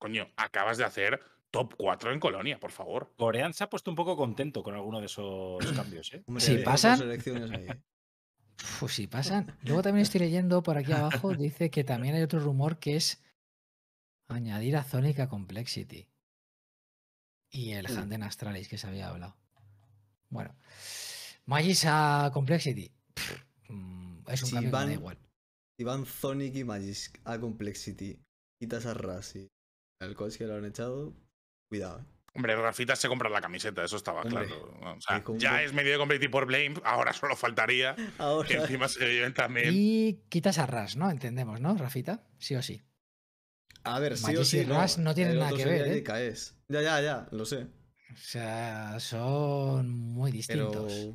coño, acabas de hacer top 4 en Colonia, por favor. Corean se ha puesto un poco contento con alguno de esos [clears throat] cambios. ¿eh? Si ¿Sí pasan. Pues ¿eh? si pasan. Luego también estoy leyendo por aquí abajo, [laughs] dice que también hay otro rumor que es añadir a Sonic a Complexity. Y el Handen Astralis que se había hablado. Bueno. Magis a Complexity. Mm, es un cambio igual. Si van Sonic y Magis a Complexity, quitas a Rasi el coche que lo han echado, Cuidado, ¿eh? Hombre, Rafita se compra la camiseta, eso estaba claro. O sea, ya es medio de competir por Blame, [laughs] ahora solo faltaría ahora. que encima se lleven también. Y quitas a Ras, ¿no? Entendemos, ¿no, Rafita? Sí o sí. A ver, sí o sí. Ras no, tiene nada que ver. ¿eh? Ya, ya, ya, lo sé. O sea, son muy distintos.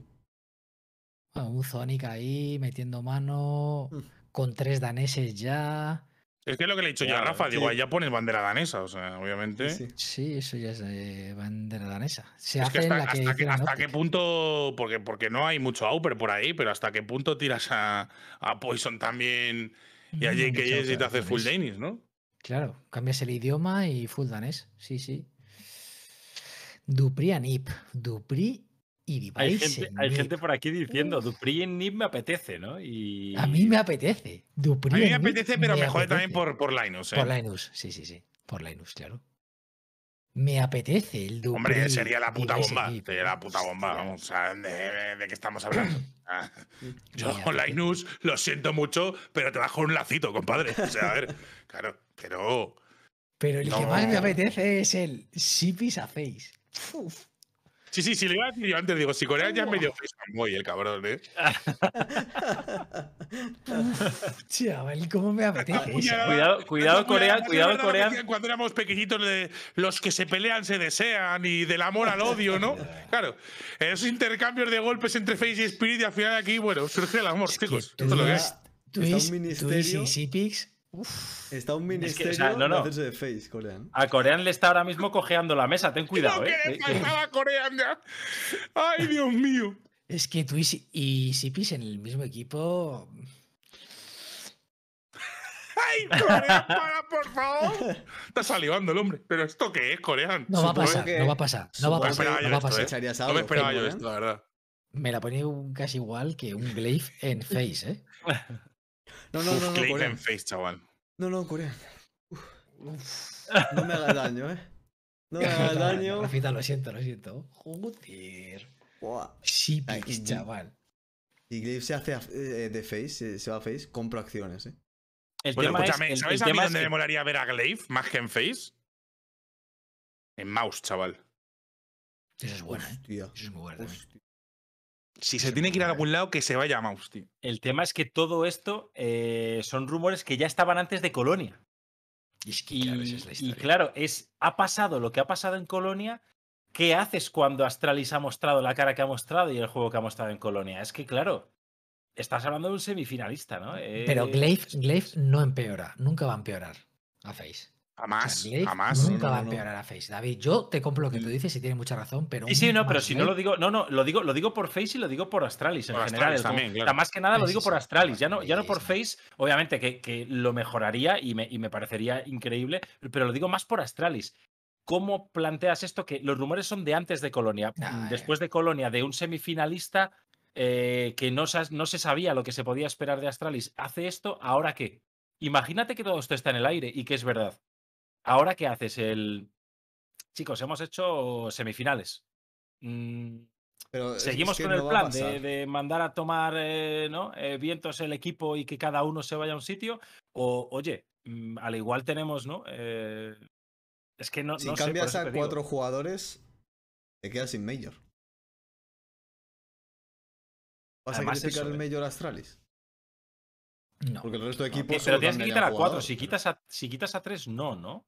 un Sonic ahí metiendo mano, mm. con tres daneses ya. Es que es lo que le he dicho yo a Rafa, digo, ahí ya pones bandera danesa, o sea, obviamente. Sí, eso ya es eh, bandera danesa. hasta, qué punto, porque, porque no hay mucho Auper por ahí, pero hasta qué punto tiras a, Poison también y a que mm, Jess y te haces full Danish, ¿no? Claro, cambias el idioma y full danés, sí, sí. Dupri Anip, Dupri hay, gente, por aquí diciendo, Dupri en NIP me apetece, ¿no? A mí me apetece. a mí me apetece, pero me mejor también por, por Linux. ¿eh? Por Linus, sí, sí, sí. Por Linus, claro. Me apetece el Dupri. Hombre, sería la puta bomba. Sería la puta bomba. Vamos, ¿de, de, de qué estamos hablando? [clears throat] Ah. [clears throat] yo con Linux lo siento mucho, pero te bajo un lacito, compadre. O sea, a ver, [laughs] claro, pero. Pero el que más me apetece es el Sipis a Face. Uf. Sí, sí, sí, le iba a decir yo antes, digo, si Corea ya es medio muy el cabrón, ¿eh? [laughs] Chaval, ¿cómo me apetece? Cuidado, cuidado, Corea, cuidado, Corea. Cuando éramos pequeñitos, los que se pelean se desean y del amor al odio, ¿no? Claro, esos intercambios de golpes entre Face y Spirit y al final aquí, bueno, surge el amor, chicos está un ministerio es no, no. De face, Corean. A Corean le está ahora mismo cojeando la mesa, ten cuidado. ¿eh? Que le a ya. ¡Ay, Dios mío! Es que tú y Sipis en el mismo equipo. ¡Ay, Corean, para, por favor! Está salivando el hombre. ¿Pero esto qué es, Corean? No va a pasar, no va a pasar. No va a pasar. No, ¿eh? no me esperaba ¿eh, yo esto, la verdad. Me la ponía casi igual que un glaive en face, ¿eh? [laughs] No, no, no no, no. Corea. En face, chaval. No, no, Corea. No me hagas daño, eh. No me hagas [laughs] daño. lo siento, lo siento. Joder. Sí, chaval. Y Glaive se hace eh, de face, eh, se va a face, compro acciones, eh. El tema es, el, a mí dónde que... me molaría ver a Glaive más que en face? En mouse, chaval. Eso es bueno, ¿eh? tío. Eso es muy bueno. Si se, tiene que ir a algún lado, que se vaya a Maus, El tema es que todo esto eh, son rumores que ya estaban antes de Colonia. Y, claro, es ha pasado lo que ha pasado en Colonia. ¿Qué haces cuando Astralis ha mostrado la cara que ha mostrado y el juego que ha mostrado en Colonia? Es que, claro, estás hablando de un semifinalista, ¿no? Pero eh, Glaive, no empeora, nunca va a empeorar Hacéis. Jamás, Nunca va a empeorar a Face. David, yo te compro lo que mm. tú dices y tiene mucha razón, pero. Sí, sí, no, pero si no lo digo. No, no, lo digo, lo digo por Face y lo digo por Astralis en general. más que nada lo digo por Astralis. Ya no, ya no por Face, obviamente que, que lo mejoraría y me, y me parecería increíble, pero lo digo más por Astralis. ¿Cómo planteas esto? Que los rumores son de antes de Colonia. Ah, después de Colonia, de un semifinalista eh, que no, no se sabía lo que se podía esperar de Astralis. ¿Hace esto? ¿Ahora qué? Imagínate que todo esto está en el aire y que es verdad. Ahora, ¿qué haces? El... Chicos, hemos hecho semifinales. Mm, seguimos con el plan de, mandar a tomar eh, eh, vientos el equipo y que cada uno se vaya a un sitio. O, oye, mm, al igual tenemos, ¿no? Eh, es que no. Si cambias a cuatro jugadores, te quedas sin mayor. ¿Vas a criticar el Major Astralis? No. Porque el resto de equipos. pero tienes que quitar a, cuatro. si quitas a tres, no, ¿no?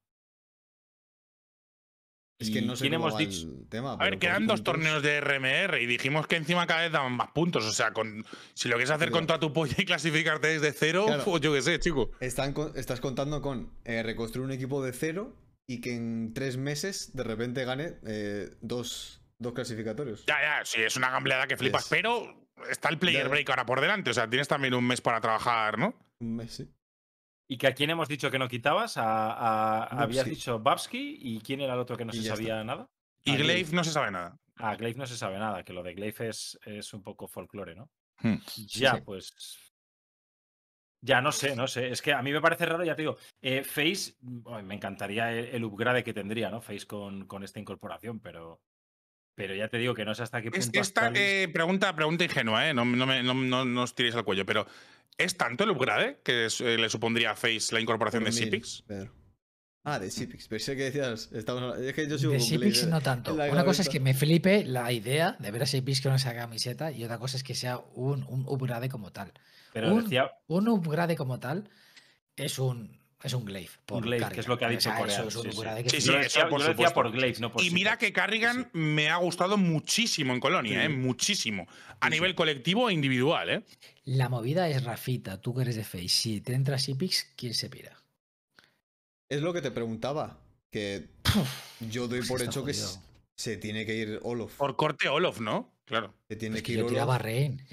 Es que no sé dicho? a ver, quedan dos torneos de RMR y dijimos que encima cada vez daban más puntos. O sea, con, si lo quieres hacer contra tu polla y clasificarte desde cero, pues yo qué sé, chico. Están, estás contando con eh, reconstruir un equipo de cero y que en tres meses de repente gane eh, dos, clasificatorios. Ya, ya, sí, es una gambleada que flipas. Pero está el player break ahora por delante. O sea, tienes también un mes para trabajar, ¿no? Un mes, sí. ¿Y que a quién hemos dicho que no quitabas? A, habías dicho Babsky y quién era el otro que no se sabía nada. Y Glaive no se sabe nada. Ah, Glaive no se sabe nada, que lo de Glaive es, un poco folclore, ¿no? Hmm. Ya, pues. Ya no sé, no sé. Es que a mí me parece raro, ya te digo, eh, Face, me encantaría el, upgrade que tendría, ¿no? Face con, con esta incorporación, pero. Pero ya te digo que no sé hasta qué punto. Es, esta eh, pregunta, pregunta ingenua, ¿eh? No, no, no, no os tiréis al cuello, pero ¿Es tanto el upgrade que eh, le supondría a Face la incorporación de Sipix? Ah, de Sipix, pero sé que decías. Es que yo soy de Sipix no eh, tanto. Una cosa es que me flipe la idea de ver a Sipix con esa camiseta y otra cosa es que sea un, upgrade como tal. Pero un upgrade como tal es un es un glaive. Por glaive, que es lo que ha dicho Corea. sí, sí. por, por glaive, no Y mira que Carrigan me ha gustado muchísimo en Colonia, ¿eh? muchísimo. A nivel colectivo e individual. ¿eh? La movida es Rafita, tú que eres de Face. Si te entras Ipix, ¿quién se pira? Es lo que te preguntaba. Que yo doy pues por hecho que se tiene que ir Olof. Por corte Olof, ¿no? Claro. Se tiene pues que, ir yo tiraba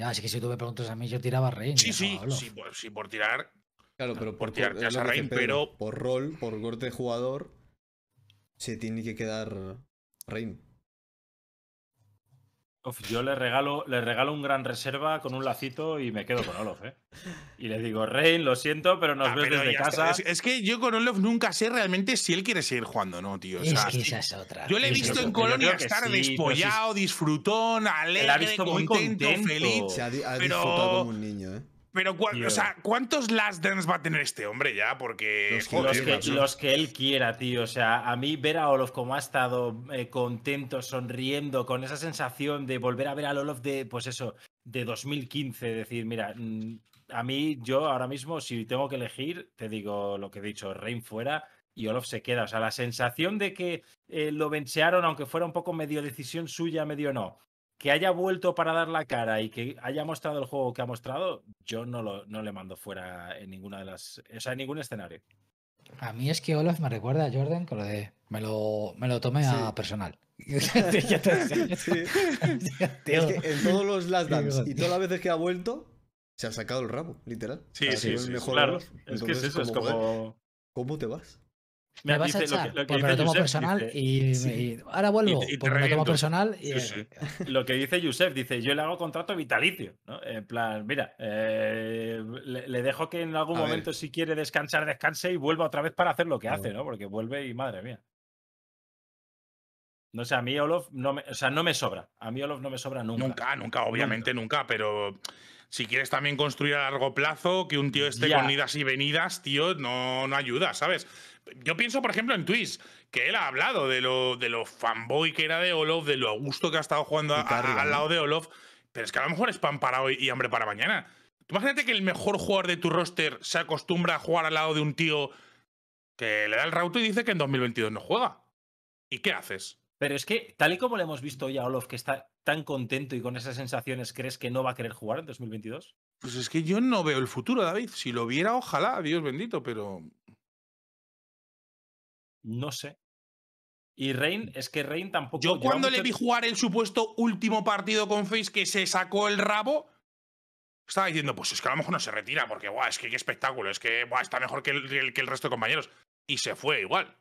así que si tú me preguntas a mí, yo tiraba rehén. Sí, sí, sí sí, por tirar Claro, pero por, pero... por rol, por corte de jugador, se tiene que quedar Rain. yo le regalo, le regalo un gran reserva con un lacito y me quedo con Olof, ¿eh? Y le digo, Rein, lo siento, pero nos ah, vemos desde casa. Es, que yo con Olof nunca sé realmente si él quiere seguir jugando o no, tío. otra. Yo le he visto en Colonia estar despollado, disfrutón, alegre, contento, feliz. Se ha, disfrutado como un niño, ¿eh? Pero, o sea, ¿cuántos last va a tener este hombre ya? Porque. Los, que, los que, él quiera, tío. O sea, a mí ver a Olof como ha estado eh, contento, sonriendo, con esa sensación de volver a ver a Olof de, pues eso, de 2015. Decir, mira, mm, a mí, yo ahora mismo, si tengo que elegir, te digo lo que he dicho, Rein fuera, y Olof se queda. O sea, la sensación de que eh, lo vencearon, aunque fuera un poco medio decisión suya, medio no, que haya vuelto para dar la cara y que haya mostrado el juego que ha mostrado, yo no, no le mando fuera en ninguna de las. O sea, en ningún escenario. A mí es que Olaf me recuerda a Jordan con lo de. Me lo, me lo tomé a personal. [laughs] [laughs] [laughs] en todos los last y todas las veces que ha vuelto, se ha sacado el rabo, literal. Sí, sí, claro. es que eso, es como. ¿Cómo te vas? Me, a echar, porque tomo personal y, ahora vuelvo, pues lo personal. [laughs] lo que dice Yusef, dice, yo le hago contrato vitalicio, ¿no? En plan, mira, eh, le, dejo que en algún momento si quiere descansar, descanse y vuelva otra vez para hacer lo que hace, ¿no? Porque vuelve y madre mía. No sé, a mí Olof no me, o sea, no me sobra. A mí Olof no me sobra nunca. Nunca, nunca, obviamente nunca, pero si quieres también construir a largo plazo, que un tío esté con idas y venidas, tío, no, no ayuda, ¿sabes? Yo pienso, por ejemplo, en Twitch, que él ha hablado de lo, de fanboy que era de Olof, de lo a gusto que ha estado jugando al lado de Olof. Pero es que a lo mejor es pan para hoy y hambre para mañana. imagínate que el mejor jugador de tu roster se acostumbra a jugar al lado de un tío que le da el rauto y dice que en 2022 no juega. ¿Y qué haces? Pero es que, tal y como le hemos visto ya a Olof, que está tan contento y con esas sensaciones, ¿crees que no va a querer jugar en 2022? Pues es que yo no veo el futuro, David. Si lo viera, ojalá, Dios bendito, pero no sé. Y Rein, mm. es que Rein tampoco. Yo cuando le vi jugar el supuesto último partido con Face que se sacó el rabo, estaba diciendo, pues es que a lo mejor no se retira, porque guau, es que qué espectáculo, es que guau, está mejor que el, que el resto de compañeros. Y se fue igual.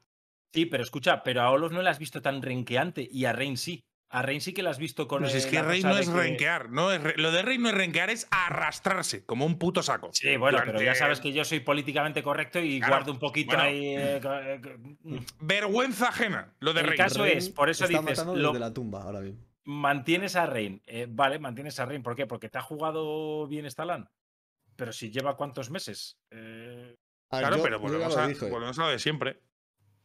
Sí, pero escucha, pero a Olos no le has visto tan renqueante y a Rein sí. A Rein sí que la has visto con. Pues es que no es renquear, no lo de Rein no es renquear, es arrastrarse como un puto saco. Sí, bueno, pero ya sabes que yo soy políticamente correcto y guardo un poquito ahí. Eh, eh, mm. vergüenza ajena, lo de el El caso es, por eso dices. lo... de la tumba ahora bien. Mantienes a Rein. Eh, vale, mantienes a Rein. ¿por qué? Porque te ha jugado bien LAN. Pero si lleva cuántos meses. Ah, claro, pero bueno volvemos lo de siempre.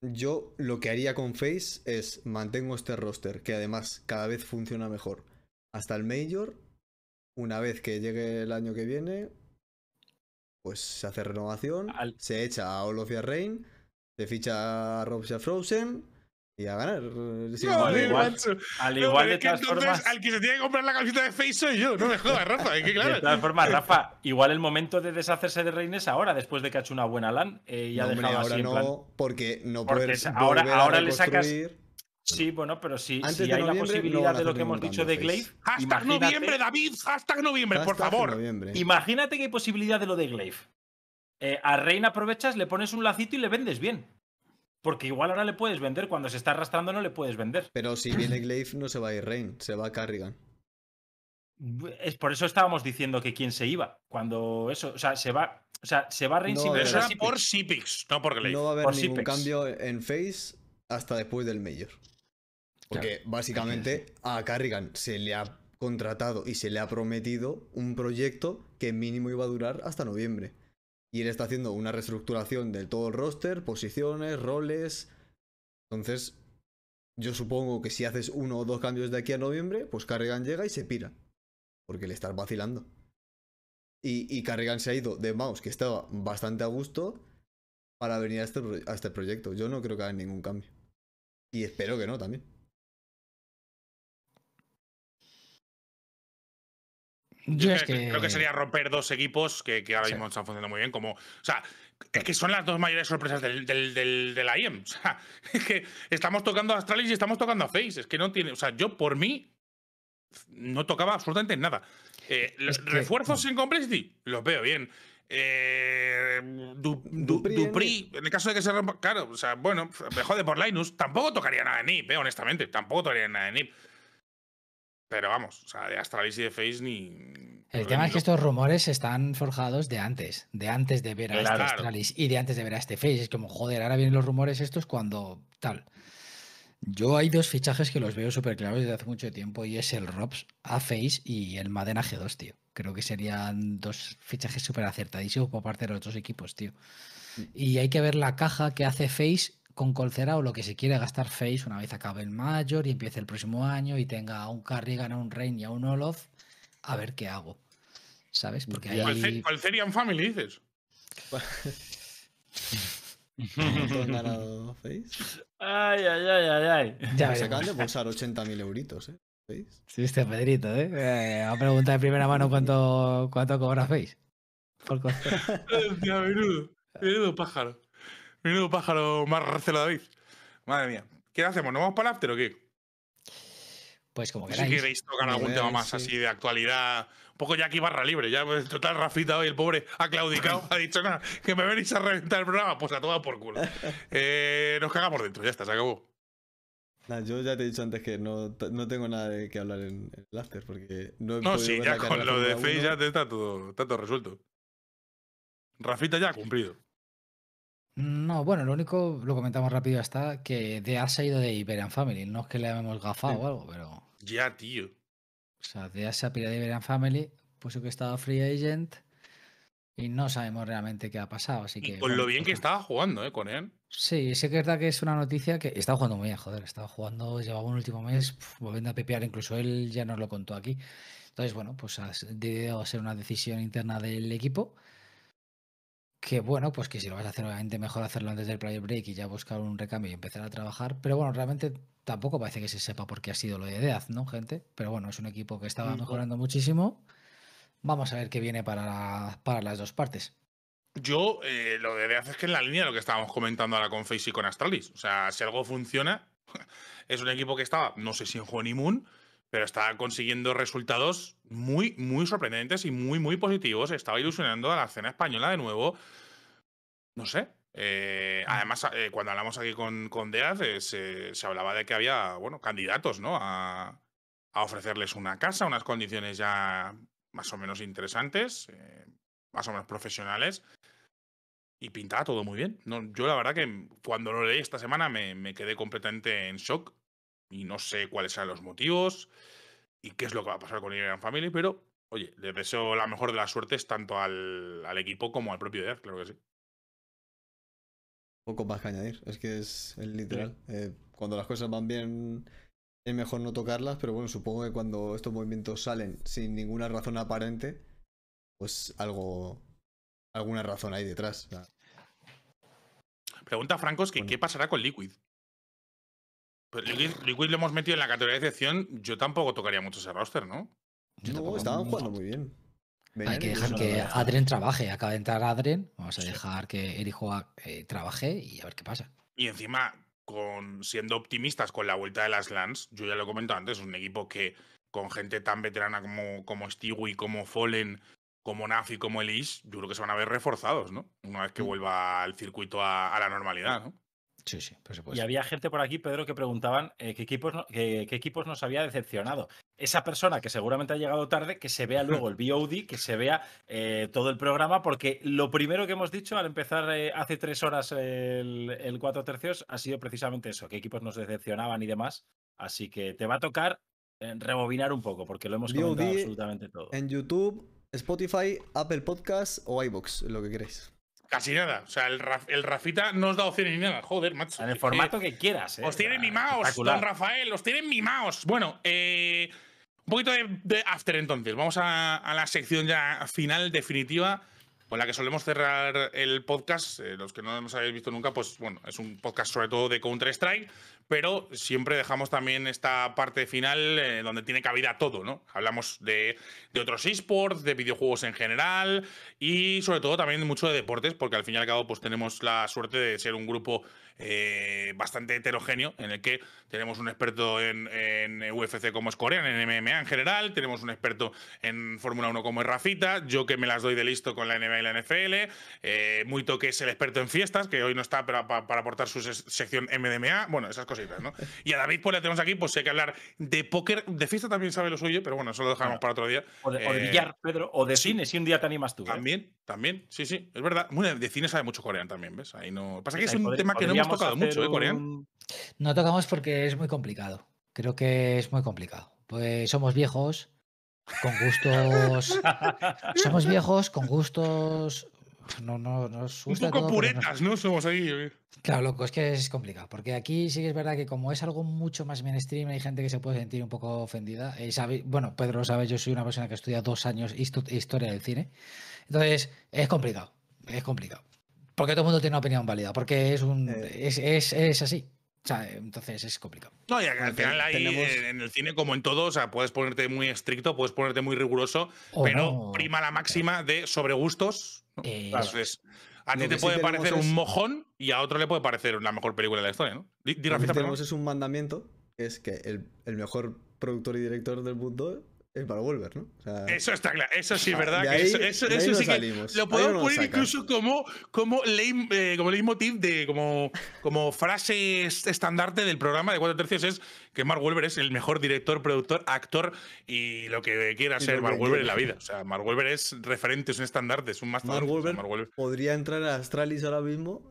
Yo lo que haría con Face es mantengo este roster, que además cada vez funciona mejor. Hasta el Major, una vez que llegue el año que viene, pues se hace renovación, se echa a Olofia Rain, se ficha a Robsia Frozen y a ganar. al igual, al igual de entonces, Al que se tiene que comprar la camiseta de Face soy yo, no me jodas, Rafa. [laughs] De todas formas, Rafa, igual el momento de deshacerse de Reines ahora, después de que ha hecho una buena LAN. y ha dejado así, no, plan... porque no porque Ahora, le sacas. Sí, bueno, pero si, Antes hay la posibilidad de lo que hemos dicho de Glaive. Hashtag noviembre, David, hashtag noviembre, por favor. Imagínate que hay posibilidad de lo de Glaive. Eh, a Reina aprovechas, le pones un lacito y le vendes bien. Porque igual ahora le puedes vender, cuando se está arrastrando no le puedes vender. Pero si viene Glaive no se va a ir Rain, se va a Carrigan. Es por eso estábamos diciendo que quién se iba. Cuando eso, o sea, se va, o sea, se va Rain no, sin eh, eso por Sipix, no por Glaive. No va a haber por ningún cambio en Face hasta después del mayor Porque básicamente a Carrigan se le ha contratado y se le ha prometido un proyecto que mínimo iba a durar hasta noviembre. Y él está haciendo una reestructuración del todo el roster, posiciones, roles. Entonces, yo supongo que si haces uno o dos cambios de aquí a noviembre, pues Carrigan llega y se pira. Porque le estás vacilando. Y, Carrigan se ha ido de Mouse, que estaba bastante a gusto, para venir a este, este proyecto. Yo no creo que haya ningún cambio. Y espero que no también. Yo, creo, que... sería romper dos equipos que, que ahora mismo están funcionando muy bien. Como, o sea, es que son las dos mayores sorpresas del, del, IEM. [laughs] O sea, es que estamos tocando a Astralis y estamos tocando a Face. Es que no tiene. O sea, yo por mí no tocaba absolutamente nada. los eh, refuerzos mm. sin en complexity, los veo bien. Eh, Dupri, en el caso de que se rompa. Claro, o sea, bueno, me jode por Linus. Tampoco tocaría nada de NIP, honestamente. Tampoco tocaría nada de NIP. Pero vamos, o sea, de Astralis y de Face ni. El tema es que estos rumores están forjados de antes, de antes de ver a este Astralis y de antes de ver a este Face. Es como, joder, ahora vienen los rumores estos cuando tal. Yo hay dos fichajes que los veo súper claros desde hace mucho tiempo y es el Robs a Face y el Madena G2, tío. Creo que serían dos fichajes súper acertadísimos por parte de los otros equipos, tío. Mm. Y hay que ver la caja que hace Face con Colcera o lo que se quiere gastar Face una vez acabe el Major y empiece el próximo año y tenga a un Carrigan, a un Rain y a un Olof, a ver qué hago. ¿Sabes? Porque hay... un Family dices. ganado [laughs] [laughs] Face? Ay, ay, ay, ay, ay. Ya se acaban de pulsar 80.000 euritos, ¿eh? Sí, este Pedrito, ¿eh? eh a preguntar de primera mano cuánto, cuánto cobra Face. Por [laughs] menudo, menudo pájaro. Menudo pájaro Marcelo David. Madre mía. ¿Qué hacemos? no vamos para el after o qué? Pues como queráis. Si queréis tocar algún tema más así de actualidad. Un poco ya aquí barra libre. Ya pues, total Rafita hoy, el pobre, ha claudicado. [laughs] ha dicho Que me venís a reventar el programa. Pues a todo por culo. Eh, nos cagamos dentro. Ya está, se acabó. yo ya te he dicho antes que no, tengo nada de que hablar en, el after porque no he No, sí, ya con lo de Face ya está todo, está todo resuelto. Rafita ya ha cumplido. No, bueno, lo único, lo comentamos rápido hasta que de ha ido de Iberian Family. No es que le hayamos gafado o algo, pero. Ya, tío. O sea, de se ha pirado de Iberian Family, puso que estaba Free Agent y no sabemos realmente qué ha pasado. Así que, y con lo bien que pues estaba jugando, ¿eh? Con él. Sí, sé que es verdad que es una noticia que estaba jugando muy bien, joder. Estaba jugando, llevaba un último mes volviendo a pepear, incluso él ya nos lo contó aquí. Entonces, bueno, pues ha debido ser una decisión interna del equipo que bueno, pues que si lo vas a hacer, obviamente mejor hacerlo antes del player break y ya buscar un recambio y empezar a trabajar. Pero bueno, realmente tampoco parece que se sepa por qué ha sido lo de Deaz, ¿no, gente? Pero bueno, es un equipo que estaba mejorando muchísimo. Vamos a ver qué viene para, para las dos partes. Yo eh, lo de Deaz es que en la línea de lo que estábamos comentando ahora con Face y con Astralis. O sea, si algo funciona, [laughs] es un equipo que estaba, no sé si en Honeymoon, Moon pero estaba consiguiendo resultados muy, muy sorprendentes y muy, muy positivos. Estaba ilusionando a la escena española de nuevo. No sé. Eh, mm. además, eh, cuando hablamos aquí con, con eh, se, hablaba de que había, bueno, candidatos, ¿no? A, ofrecerles una casa, unas condiciones ya más o menos interesantes, más o menos profesionales. Y pintaba todo muy bien. No, yo la verdad que cuando lo leí esta semana me, me quedé completamente en shock y no sé cuáles serán los motivos y qué es lo que va a pasar con Iron Family, pero oye, le deseo la mejor de las suertes tanto al, equipo como al propio Death, claro que sí. Poco más que añadir, es que es, el literal. Eh, cuando las cosas van bien es mejor no tocarlas, pero bueno, supongo que cuando estos movimientos salen sin ninguna razón aparente, pues algo, alguna razón ahí detrás. Pregunta Francos es que qué pasará con Liquid. Pero Liquid, lo hemos metido en la categoría de excepción. Yo tampoco tocaría mucho ese roster, ¿no? no, estaban jugando muy bien. Hay que dejar que Adren trabaje. Acaba de entrar Adren. Vamos a dejar que Eric eh, trabaje y a ver qué pasa. Y encima, siendo optimistas con la vuelta de las Lands, yo ya lo he comentado antes, es un equipo que con gente tan veterana como, como Stewie, como Fallen, como Nafi, como Elise, yo creo que se van a ver reforzados, ¿no? Una vez que mm. vuelva el circuito a la normalidad, ¿no? Sí, por supuesto. Y había gente por aquí, Pedro, que preguntaban eh, qué, equipos, qué, equipos nos había decepcionado. Esa persona que seguramente ha llegado tarde, que se vea luego el VOD, [laughs] que se vea eh, todo el programa, porque lo primero que hemos dicho al empezar eh, hace tres horas el, cuatro tercios ha sido precisamente eso, qué equipos nos decepcionaban y demás. Así que te va a tocar rebobinar un poco, porque lo hemos comentado absolutamente todo. En YouTube, Spotify, Apple Podcasts o iBox, lo que queréis. Casi nada. O sea, el, el Rafita no os da opciones ni nada. Joder, macho. En el formato eh, que quieras. Eh, os tienen mimaos, don Rafael. Os tienen mimaos. Bueno, eh, un poquito de, after entonces. Vamos a, a, la sección ya final, definitiva, con la que solemos cerrar el podcast. Eh, los que no nos habéis visto nunca, pues bueno, es un podcast sobre todo de Counter-Strike pero siempre dejamos también esta parte final eh, donde tiene cabida todo, ¿no? Hablamos de, de otros esports, de videojuegos en general y sobre todo también mucho de deportes, porque al fin y al cabo pues tenemos la suerte de ser un grupo eh, bastante heterogéneo, en el que tenemos un experto en, UFC como es Corea, en MMA en general, tenemos un experto en Fórmula 1 como es Rafita, yo que me las doy de listo con la NBA y la NFL, muy eh, Muito que es el experto en fiestas, que hoy no está para, aportar su sección MDMA, bueno, esas cositas, ¿no? Y a David pues la tenemos aquí, pues sé que hablar de póker, de fiesta también sabe lo suyo, pero bueno, eso lo dejamos para otro día. O de, eh, billar, Pedro, o de cine, si un día te animas tú. También, también, sí, sí, es verdad. de cine sabe mucho coreano también, ¿ves? Ahí no. Pasa que pues es un tema que no hemos tocado mucho, ¿eh? Coreano. No tocamos porque es muy complicado. Creo que es muy complicado. Pues somos viejos, con gustos. [laughs] somos viejos, con gustos. No, no, no... Un poco puretas, no... Somos ahí. Eh. Claro, loco, es que es complicado. Porque aquí sí que es verdad que, como es algo mucho más mainstream, hay gente que se puede sentir un poco ofendida. Eh, bueno, Pedro lo sabe, yo soy una persona que estudia dos años historia del cine. Entonces, es complicado, es complicado. Porque todo el mundo tiene una opinión válida, porque es, un, eh. es, así. O sea, entonces es complicado. No, y al final ahí eh, en el cine, como en todo, o sea, puedes ponerte muy estricto, puedes ponerte muy riguroso, pero prima la máxima de sobre gustos. Eh, entonces, a ti te puede parecer un mojón y a otro le puede parecer la mejor película de la historia, ¿no? lo tenemos es un mandamiento, es que el, el mejor productor y director del mundo es para ¿no? eso está claro, eso sí, ¿verdad? eso, sí lo podemos poner incluso como, como, ley, eh, leitmotiv de como, como frase estandarte del programa de cuatro tercios es que Mark Wolver es el mejor director, productor, actor y lo que quiera ser Mark Wolver en la vida. O sea, Mark Wolver es referente, es un estandarte, es un más Mark Wolver podría entrar a Astralis ahora mismo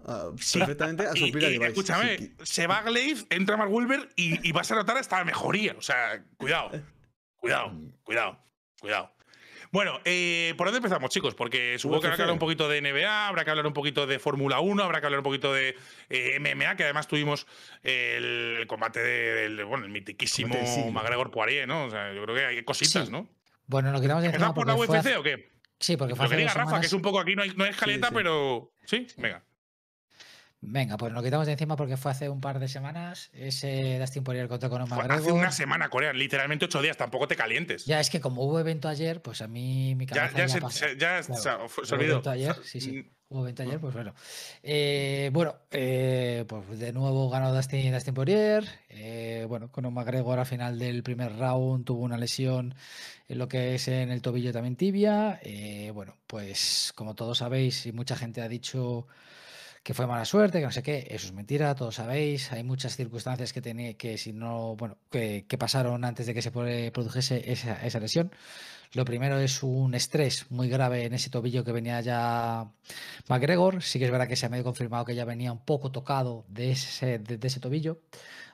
perfectamente a su pila Escúchame, se va Glaive, entra Mark Wolver y, vas a notar la mejoría. O sea, cuidado. [laughs] Cuidado, mm. cuidado, cuidado. Bueno, eh, ¿por dónde empezamos, chicos? Porque supongo que habrá que hablar un poquito de NBA, habrá que hablar un poquito de Fórmula 1, habrá que hablar un poquito de eh, MMA, que además tuvimos el combate del bueno, el mitiquísimo McGregor Poirier, ¿no? O sea, yo creo que hay cositas, ¿no? Bueno, lo que tenemos por la UFC o qué? Sí, porque fue diga Rafa, que es un poco aquí, no, es caleta, pero. Sí, venga. Venga, pues nos quitamos de encima porque fue hace un par de semanas ese Dustin Poirier contra Conor McGregor. Hace una semana, Corea, literalmente ocho días, tampoco te calientes. Ya, es que como hubo evento ayer, pues a mí mi cabeza ya, ya, se, ya se, ayer, sí, sí. Mm. Hubo evento ayer, mm. pues bueno. Eh, bueno, eh, pues de nuevo ganó Dustin, Dustin Poirier. Eh, bueno, Conor McGregor al final del primer round tuvo una lesión en lo que es en el tobillo también tibia. bueno, pues como todos sabéis y mucha gente ha dicho que fue mala suerte, que no sé qué, eso es mentira, todos sabéis, hay muchas circunstancias que tenía, que si no, bueno, que, pasaron antes de que se produjese esa, lesión. Lo primero es un estrés muy grave en ese tobillo que venía ya McGregor, sí que es verdad que se ha medio confirmado que ya venía un poco tocado de ese, de, ese tobillo.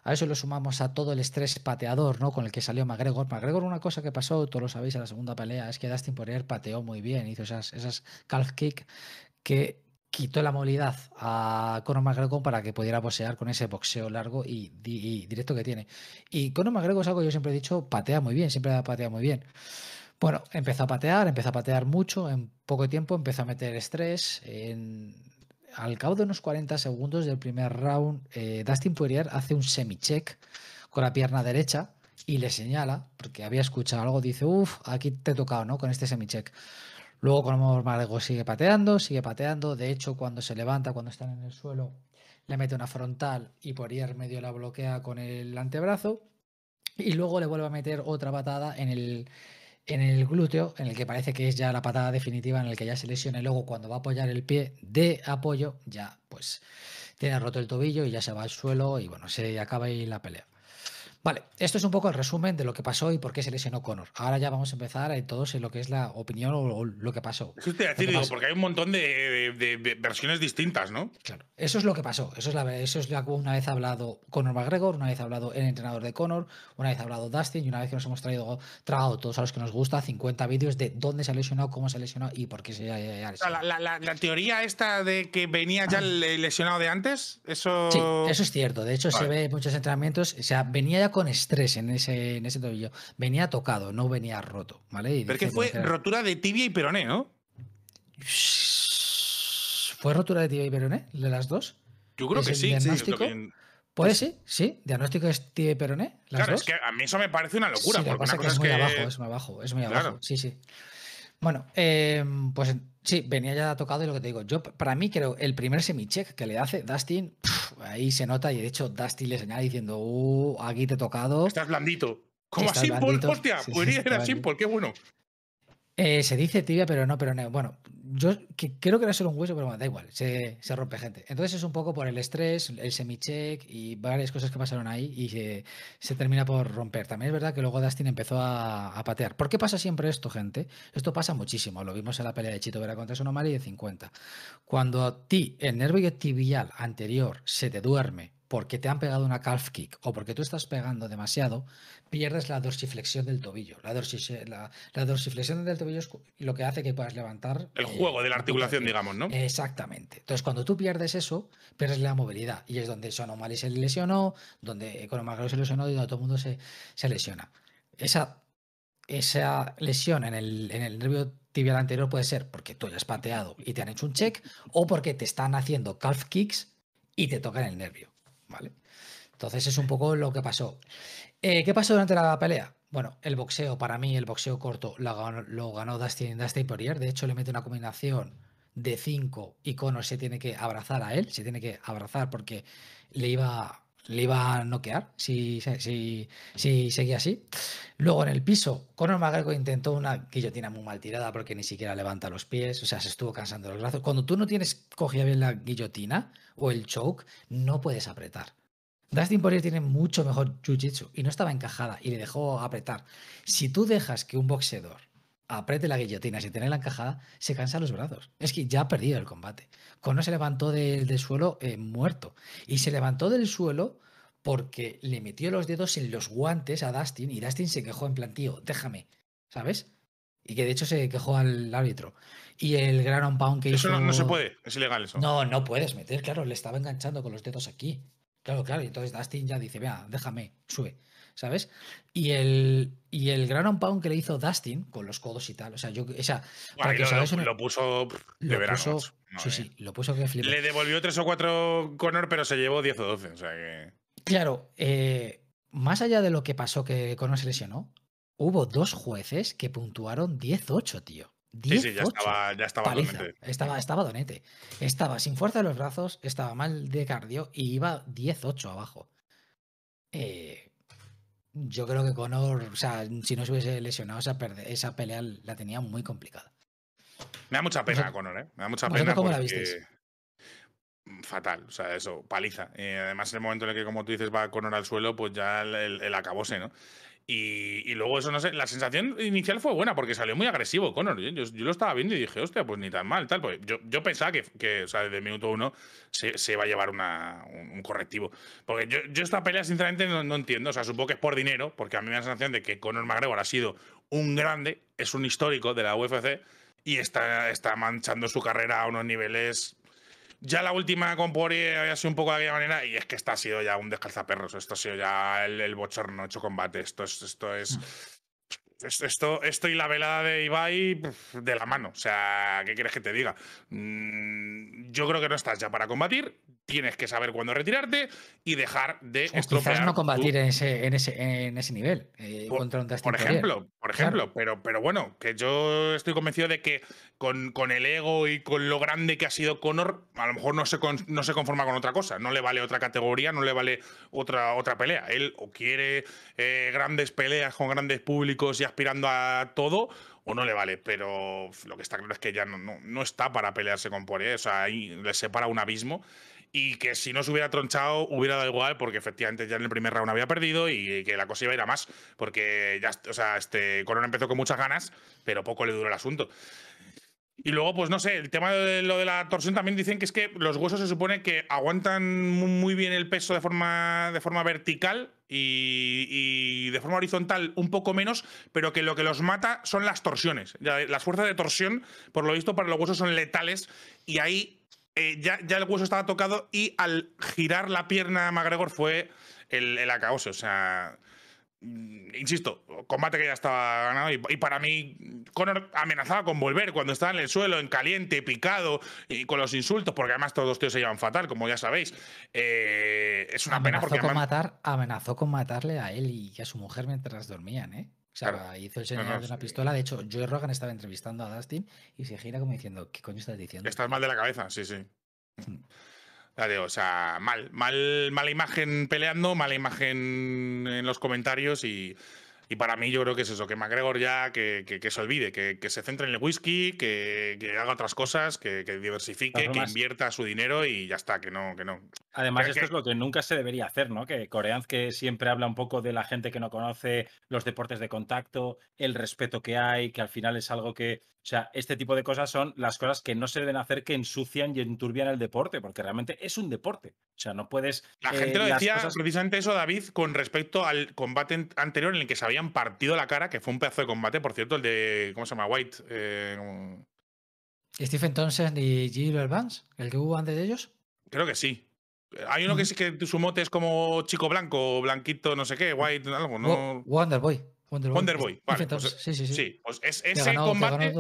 A eso lo sumamos a todo el estrés pateador, ¿no? Con el que salió McGregor. McGregor, una cosa que pasó, todos lo sabéis, a la segunda pelea, es que Dustin Poirier pateó muy bien, hizo esas, esas calf kick que quitó la movilidad a Conor McGregor para que pudiera boxear con ese boxeo largo y, directo que tiene. Y Conor McGregor es algo que yo siempre he dicho, patea muy bien, siempre ha pateado muy bien. Bueno, empezó a patear, empezó a patear mucho, en poco tiempo empezó a meter estrés. Al cabo de unos 40 segundos del primer round, eh, Dustin Poirier hace un semi-check con la pierna derecha y le señala, porque había escuchado algo, dice, uff, aquí te he tocado, ¿no? Con este semi-check. Luego más Margo sigue pateando, sigue pateando. De hecho, cuando se levanta, cuando están en el suelo, le mete una frontal y por ir medio la bloquea con el antebrazo. Y luego le vuelve a meter otra patada en el, en el glúteo, en el que parece que es ya la patada definitiva, en el que ya se lesiona. luego cuando va a apoyar el pie de apoyo, ya pues tiene roto el tobillo y ya se va al suelo y bueno, se acaba ahí la pelea. Vale, esto es un poco el resumen de lo que pasó y por qué se lesionó Connor. Ahora ya vamos a empezar en todos en lo que es la opinión o, lo que pasó. Eso te decir, digo, porque hay un montón de, versiones distintas, ¿no? Claro, eso es lo que pasó. Eso es la eso es la, una vez hablado Conor McGregor, una vez hablado el entrenador de Conor, una vez hablado Dustin y una vez que nos hemos traído tragado todos a los que nos gusta 50 vídeos de dónde se ha lesionado, cómo se lesionó y por qué se ha lesionado. La, la, la, teoría esta de que venía ya ah. lesionado de antes, eso. Sí, eso es cierto. De hecho, se ve en muchos entrenamientos, o sea, venía ya con estrés en ese, en ese tobillo. Venía tocado, no venía roto, ¿vale? Pero que fue rotura de tibia y peroné, ¿no? ¿Fue rotura de tibia y peroné? ¿De las dos? Yo creo que sí. Diagnóstico? Puede sí, sí. Diagnóstico es tibia y peroné. claro, es que a mí eso me parece una locura. Sí, porque es muy abajo, es muy abajo, es muy abajo. Sí, sí. Bueno, em, pues sí, venía ya tocado y lo que te digo. Yo, para mí, creo, el primer semi-check que le hace Dustin ahí se nota y de hecho Dusty le señala diciendo, uh, aquí te he tocado. Estás blandito. como a Simple? Hostia, podría ser a Simple, qué bueno. Eh, se dice tibia, pero no, pero no. bueno, yo que, creo que era solo un hueso, pero bueno, da igual, se, rompe gente. Entonces es un poco por el estrés, el semi-check y varias cosas que pasaron ahí y se, termina por romper. También es verdad que luego Dustin empezó a, patear. ¿Por qué pasa siempre esto, gente? Esto pasa muchísimo. Lo vimos en la pelea de Chito Vera contra Sonomari de 50. Cuando a ti el nervio tibial anterior se te duerme porque te han pegado una calf kick o porque tú estás pegando demasiado, pierdes la dorsiflexión del tobillo. La, dorsiflexión, del tobillo es lo que hace que puedas levantar. El eh, juego de la articulación, digamos, ¿no? Exactamente. Entonces, cuando tú pierdes eso, pierdes la movilidad. Y es donde y se lesionó, donde Economagro se lesionó y donde todo el mundo se, se lesiona. Esa, esa lesión en el, en el nervio tibial anterior puede ser porque tú has pateado y te han hecho un check o porque te están haciendo calf kicks y te tocan el nervio. Entonces es un poco lo que pasó. Eh, ¿Qué pasó durante la pelea? Bueno, el boxeo, para mí, el boxeo corto lo ganó, lo ganó Dustin, Dustin De hecho, le mete una combinación de cinco y se tiene que abrazar a él, se tiene que abrazar porque le iba le iba a noquear si, si, seguía así. Luego en el piso, Conor McGregor intentó una guillotina muy mal tirada porque ni siquiera levanta los pies, o sea, se estuvo cansando los brazos. Cuando tú no tienes cogida bien la guillotina o el choke, no puedes apretar. Dustin Poirier tiene mucho mejor jiu y no estaba encajada y le dejó apretar. Si tú dejas que un boxeador apriete la guillotina si tiene la encajada, se cansa los brazos. Es que ya ha perdido el combate. Cono se levantó del, suelo eh, muerto. Y se levantó del suelo porque le metió los dedos en los guantes a Dustin y Dustin se quejó en plan, déjame, ¿sabes? Y que de hecho se quejó al árbitro. Y el gran on pound que hizo. Eso no, no, se puede, es ilegal eso. No, no puedes meter, claro, le estaba enganchando con los dedos aquí. Claro, claro. Y entonces Dustin ya dice, vea, déjame, sube. ¿sabes? Y el, y el ground pound que le hizo Dustin con los codos y tal. O sea, yo. Esa, para lo, lo, puso de verano. sí, eh. sí, lo puso que Le devolvió tres o cuatro Connor, pero se llevó 10 o 12. O sea que. Claro, eh, más allá de lo que pasó que Connor se lesionó, hubo dos jueces que puntuaron 10-8, tío. sí, sí, ya estaba, ya estaba donete. Estaba, donete. Estaba sin fuerza de los brazos, estaba mal de cardio y iba 10-8 abajo. Eh, yo creo que Conor, o sea, si no se hubiese lesionado, esa, pelea la tenía muy complicada. Me da mucha pena, Conor, ¿eh? Me da mucha pena. ¿Cómo la visteis? Mm, fatal, o sea, eso, paliza. Y eh, además, en el momento en el que, como tú dices, va Conor al suelo, pues ya el, el acabose, ¿no? Y, luego eso no sé, la sensación inicial fue buena porque salió muy agresivo Conor. ¿eh? Yo, lo estaba viendo y dije, hostia, pues ni tan mal, tal. yo, yo pensaba que, o sea, desde minuto uno se, se va a llevar un, correctivo. Porque yo, esta pelea, sinceramente, no, entiendo. O sea, supongo que es por dinero, porque a mí me da la sensación de que Conor McGregor ha sido un grande, es un histórico de la UFC y está, está manchando su carrera a unos niveles ya la última con Pori había sido un poco de aquella manera y es que esta ha sido ya un descalzaperros. Esto ha sido ya el, el bochorno hecho combate. Esto es, esto es mm esto, y la velada de Ibai de la mano. O sea, ¿qué quieres que te diga? Mm, yo creo que no estás ya para combatir. Tienes que saber cuándo retirarte y dejar de o no combatir en, ese, en, ese, en ese nivel. Eh, por, contra un por ejemplo, por ejemplo. Pero, pero bueno, que yo estoy convencido de que con, con, el ego y con lo grande que ha sido Conor, a lo mejor no se, no se conforma con otra cosa. No le vale otra categoría, no le vale otra, otra pelea. Él o quiere eh, grandes peleas con grandes públicos y aspirando a todo o no le vale. Pero lo que está claro es que ya no, no, está para pelearse con Poirier. O sea, ahí le separa un abismo. Y que si no se hubiera tronchado, hubiera dado igual, porque efectivamente ya en el primer round había perdido y que la cosa iba a ir a más. Porque ya, o sea, este Corona empezó con muchas ganas, pero poco le duró el asunto. Y luego, pues no sé, el tema de lo de la torsión también dicen que es que los huesos se supone que aguantan muy bien el peso de forma, de forma vertical y, de forma horizontal un poco menos, pero que lo que los mata son las torsiones. Las fuerzas de torsión, por lo visto, para los huesos son letales y ahí eh, ya, ya, el hueso estaba tocado y al girar la pierna McGregor fue el, el O sea, Mm, insisto, combate que ya estaba ganado y, para mí Conor amenazaba con volver cuando estaba en el suelo, en caliente, picado y con los insultos, porque además todos los tíos se llevan fatal, como ya sabéis. Eh, es una pena porque... amenazó con matarle a él y a su mujer mientras dormían, ¿eh? O sea, hizo el señor de una pistola. De hecho, Joe Rogan estaba entrevistando a Dustin y se gira como diciendo, ¿qué coño estás diciendo? Estás mal de la cabeza, sí, sí. Mm o sea, mal, mal, mala imagen peleando, mala imagen en los comentarios y y para mí yo creo que es eso, que McGregor ya que, que, se olvide, que, que, se centre en el whisky, que, haga otras cosas, que, diversifique, que invierta su dinero y ya está, que no, que no. Además, esto es lo que nunca se debería hacer, ¿no? Que Coreanz que siempre habla un poco de la gente que no conoce, los deportes de contacto, el respeto que hay, que al final es algo que. O sea, este tipo de cosas son las cosas que no se deben hacer que ensucian y enturbian el deporte, porque realmente es un deporte. O sea, no puedes. La eh, gente lo decía precisamente eso, David, con respecto al combate anterior en el que sabía habían partido la cara, que fue un pedazo de combate, por cierto, el de. ¿Cómo se llama? White. Eh, Stephen Thompson y Gilbert Vance, el que hubo antes de ellos. Creo que sí. Hay uno que sí que su mote es como chico blanco, blanquito, no sé qué, white, algo, ¿no? Wonderboy Wonderboy pues, sí, sí, sí. Pues ese combate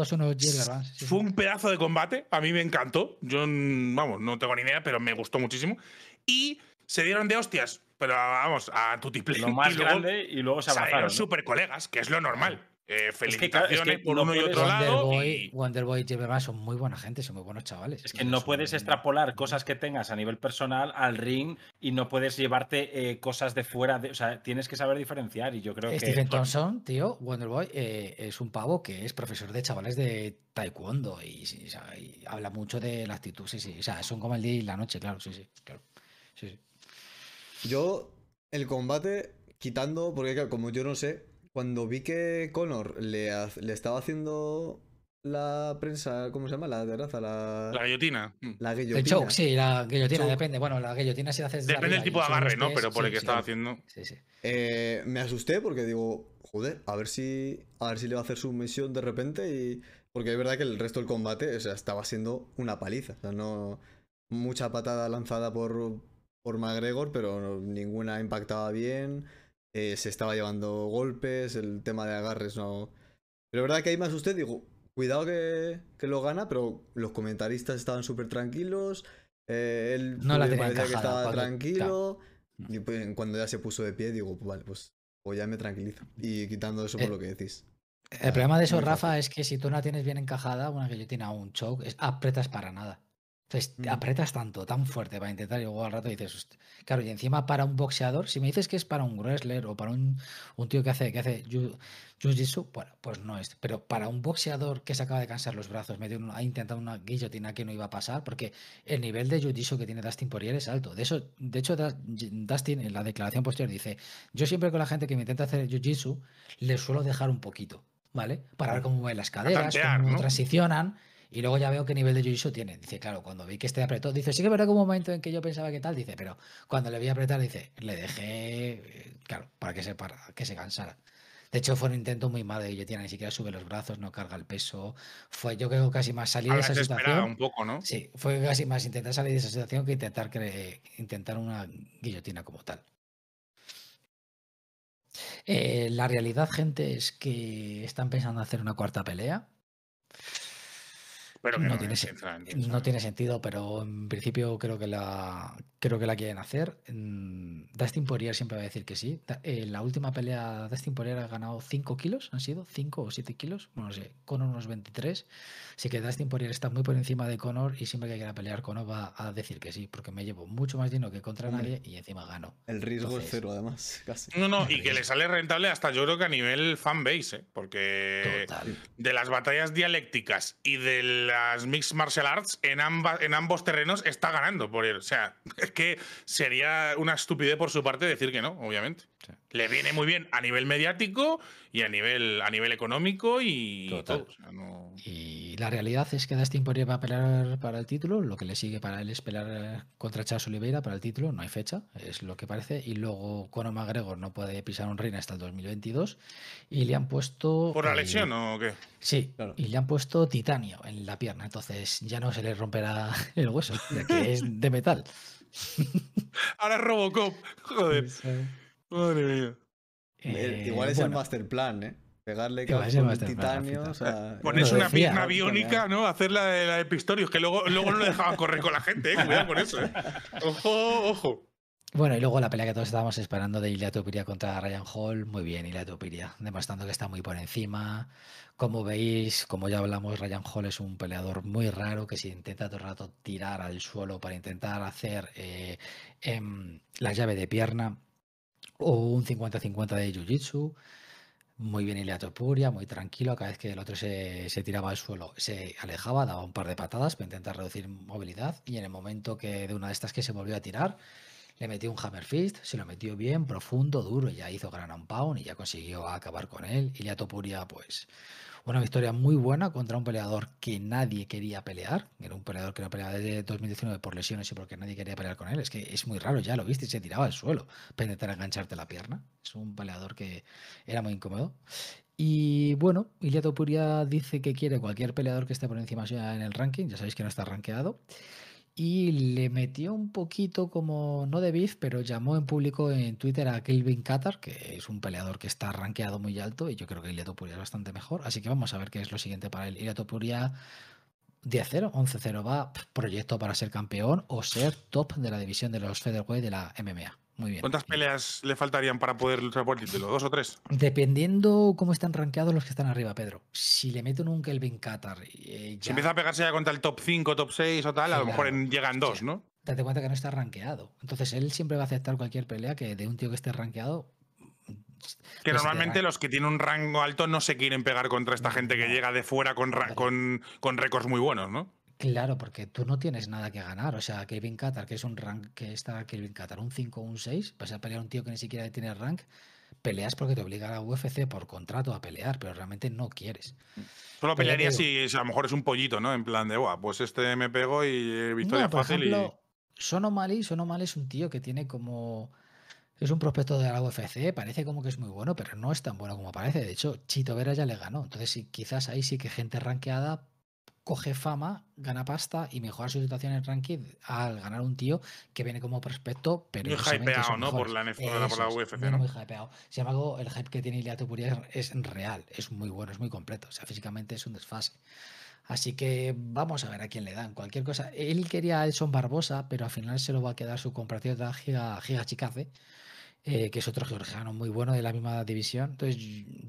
fue un pedazo de combate. A mí me encantó. Yo, vamos, no tengo ni idea, pero me gustó muchísimo. Y se dieron de hostias pero vamos, a tutiplén. Lo más y luego, grande y luego se abrazaron. ¿no? super colegas, que es lo normal. Eh, felicitaciones por uno y otro lado. y... Wonderboy y son muy buena gente, son muy buenos chavales. Es que no puedes extrapolar cosas que tengas a nivel personal al ring y no puedes llevarte eh, cosas de fuera. o sea, tienes que saber diferenciar y yo creo que... Stephen Thompson, tío, Wonderboy eh, es un pavo que es profesor de chavales de taekwondo y, habla mucho de la actitud, sí, sí. O sea, son como el día y la noche, claro, sí, sí, claro. Sí, sí. Yo, el combate, quitando, porque como yo no sé, cuando vi que Connor le, le estaba haciendo la prensa, ¿cómo se llama? La terraza, la. La guillotina. Mm. La guillotina. El choke, sí, la guillotina, depende. Bueno, la guillotina si la haces. Depende del tipo de agarre, ¿no? Pero por el que estaba haciendo. Sí, sí. Eh, me asusté porque digo, joder, a ver si. A ver si le va a hacer su misión de repente. Y. Porque es verdad que el resto del combate, o sea, estaba siendo una paliza. O sea, no. Mucha patada lanzada por, por McGregor, pero ninguna impactaba bien. Eh, se estaba llevando golpes, el tema de agarres no. Pero verdad que ahí más usted, digo, cuidado que, que lo gana, pero los comentaristas estaban súper tranquilos. Eh, él no la pues, que estaba tranquilo. Y pues, cuando ya se puso de pie, digo, pues vale, pues o pues ya me tranquilizo. Y quitando eso por eh, lo que decís. El problema de eso, Rafa, es que si tú no la tienes bien encajada, una que yo un choke, apretas para nada apretas tanto, tan fuerte para intentar y luego al rato dices, claro, y encima para un boxeador, si me dices que es para un wrestler o para un, tío que hace, que hace jiu-jitsu, bueno, pues no es. Pero para un boxeador que se acaba de cansar los brazos, medio ha intentado una guillotina que no iba a pasar, porque el nivel de jiu-jitsu que tiene Dustin Poirier es alto. De, eso, de hecho, Dustin en la declaración posterior dice, yo siempre con la gente que me intenta hacer jiu-jitsu, le suelo dejar un poquito, ¿vale? Para ver cómo mueven las caderas, cómo transicionan y luego ya veo qué nivel de jiu-jitsu tiene. Dice, claro, cuando vi que esté apretó, dice, sí que verdad como un momento en que yo pensaba que tal, dice, pero cuando le vi apretar, dice, le dejé, eh, claro, para que se, para que se cansara. De hecho, fue un intento muy malo ¿eh? de guillotina. ni siquiera sube los brazos, no carga el peso. Fue, yo creo, casi más salir de esa situación. un poco, ¿no? Sí, fue casi más intentar salir de esa situación que intentar, intentar una guillotina como tal. Eh, la realidad, gente, es que están pensando hacer una cuarta pelea no, ¿eh? tiene, sentido, pero en principio creo que la, creo que la quieren hacer. Mm, Dustin Poirier siempre va a decir que sí. En eh, la última pelea, Dustin Poirier ha ganado 5 kilos, han sido 5 o 7 kilos, bueno, no sé, Conor unos 23. Así que Dustin Poirier está muy por encima de Conor y siempre que quiera pelear, Conor va a decir que sí, porque me llevo mucho más dinero que contra nadie y encima gano. El riesgo es cero, además, No, no, y que le sale rentable hasta yo creo que a nivel fanbase, ¿eh? porque de las batallas dialécticas y de las mixed martial arts, en, en ambos terrenos está ganando por él O sea que sería una estupidez por su parte decir que no, obviamente. Le viene muy bien a nivel mediático y a nivel, a nivel económico y Y la realidad es que Dustin Poirier va a pelear para el título, lo que le sigue para él es pelear eh, contra Charles Oliveira para el título, no hay fecha, es lo que parece, y luego Conor McGregor no puede pisar un ring hasta el 2022 y le han puesto... ¿Por la eh, lesión o qué? Sí, y le han puesto titanio en la pierna, entonces ya no se le romperá [laughs] el hueso, que es de metal. [laughs] Ahora Robocop. Joder. Madre mía. Eh, igual es el master plan, ¿eh? Pegarle que el titanio. O sea, Pones una pierna biónica, ¿no? Hacer de, la Pistorius, que luego, luego no dejaban correr con la gente, ¿eh? Cuidado con eso, ¿eh? [laughs] Ojo, ojo. Bueno, y luego la pelea que todos estábamos esperando de Ilya Topiria contra Ryan Hall, muy bien Ilya Topiria, demostrando que está muy por encima. Como veis, como ya hablamos, Ryan Hall es un peleador muy raro que se intenta todo el rato tirar al suelo para intentar hacer eh, em, la llave de pierna o un 50-50 de Jiu-Jitsu. Muy bien Ilya Topuria, muy tranquilo, cada vez que el otro se, se tiraba al suelo se alejaba, daba un par de patadas para intentar reducir movilidad y en el momento que de una de estas que se volvió a tirar le metió un hammer fist, se lo metió bien, profundo, duro, y ya hizo gran and y ya consiguió acabar con él. Y Topuria, pues, una victoria muy buena contra un peleador que nadie quería pelear. Era un peleador que no peleaba desde 2019 por lesiones y porque nadie quería pelear con él. Es que es muy raro, ya lo viste, se tiraba al suelo para intentar engancharte la pierna. Es un peleador que era muy incómodo. Y bueno, Ilya Topuria dice que quiere cualquier peleador que esté por encima en el ranking. Ya sabéis que no está rankeado y le metió un poquito como, no de beef, pero llamó en público en Twitter a Kelvin Qatar, que es un peleador que está rankeado muy alto y yo creo que Ileto Puria es bastante mejor. Así que vamos a ver qué es lo siguiente para él. Ileto Puria 10-0, 11-0 va, proyecto para ser campeón o ser top de la división de los featherweight de la MMA. ¿Cuántas peleas le faltarían para poder luchar por ¿Dos o tres? Dependiendo cómo están rankeados los que están arriba, Pedro. Si le meto nunca el Ben Qatar. Eh, Si empieza a pegarse ya contra el top 5, top 6 o tal, a lo mejor llegan dos, ¿no? Date cuenta que no está rankeado. Entonces él siempre va a aceptar cualquier pelea que de un tío que esté rankeado que pues, normalmente los que tienen un rango alto no se quieren pegar contra esta gente que llega de fuera con, con récords muy buenos, ¿no? Claro, porque tú no tienes nada que ganar. O sea, Kevin Qatar, que es un rank, que está Kevin Qatar, un 5 un 6, vas a pelear un tío que ni siquiera tiene rank, peleas porque te obliga a la UFC por contrato a pelear, pero realmente no quieres. Solo pelearía si a lo mejor es un pollito, ¿no? En plan de, guau, pues este me pego y victoria por fácil. y... Sonomali, Sonomali es un tío que tiene como. Es un prospecto de la UFC, parece como que es muy bueno, pero no es tan bueno como parece. De hecho, Chito Vera ya le ganó. Entonces, quizás ahí sí que gente ranqueada coge fama, gana pasta y mejora su situación en el ranking al ganar un tío que viene como prospecto, pero muy hypeado, ¿no? Por la, NFL, por la UFC, muy, hypeado. Sin embargo, el hype que tiene Ilya Purier es, real, es muy bueno, es muy completo, o sea, físicamente es un desfase. Así que vamos a ver a quién le dan. Cualquier cosa. Él quería a Edson Barbosa, pero al final se lo va a quedar su compatriota Giga, Giga Chicace. Eh, que es otro georgiano muy bueno de la misma división. Entonces,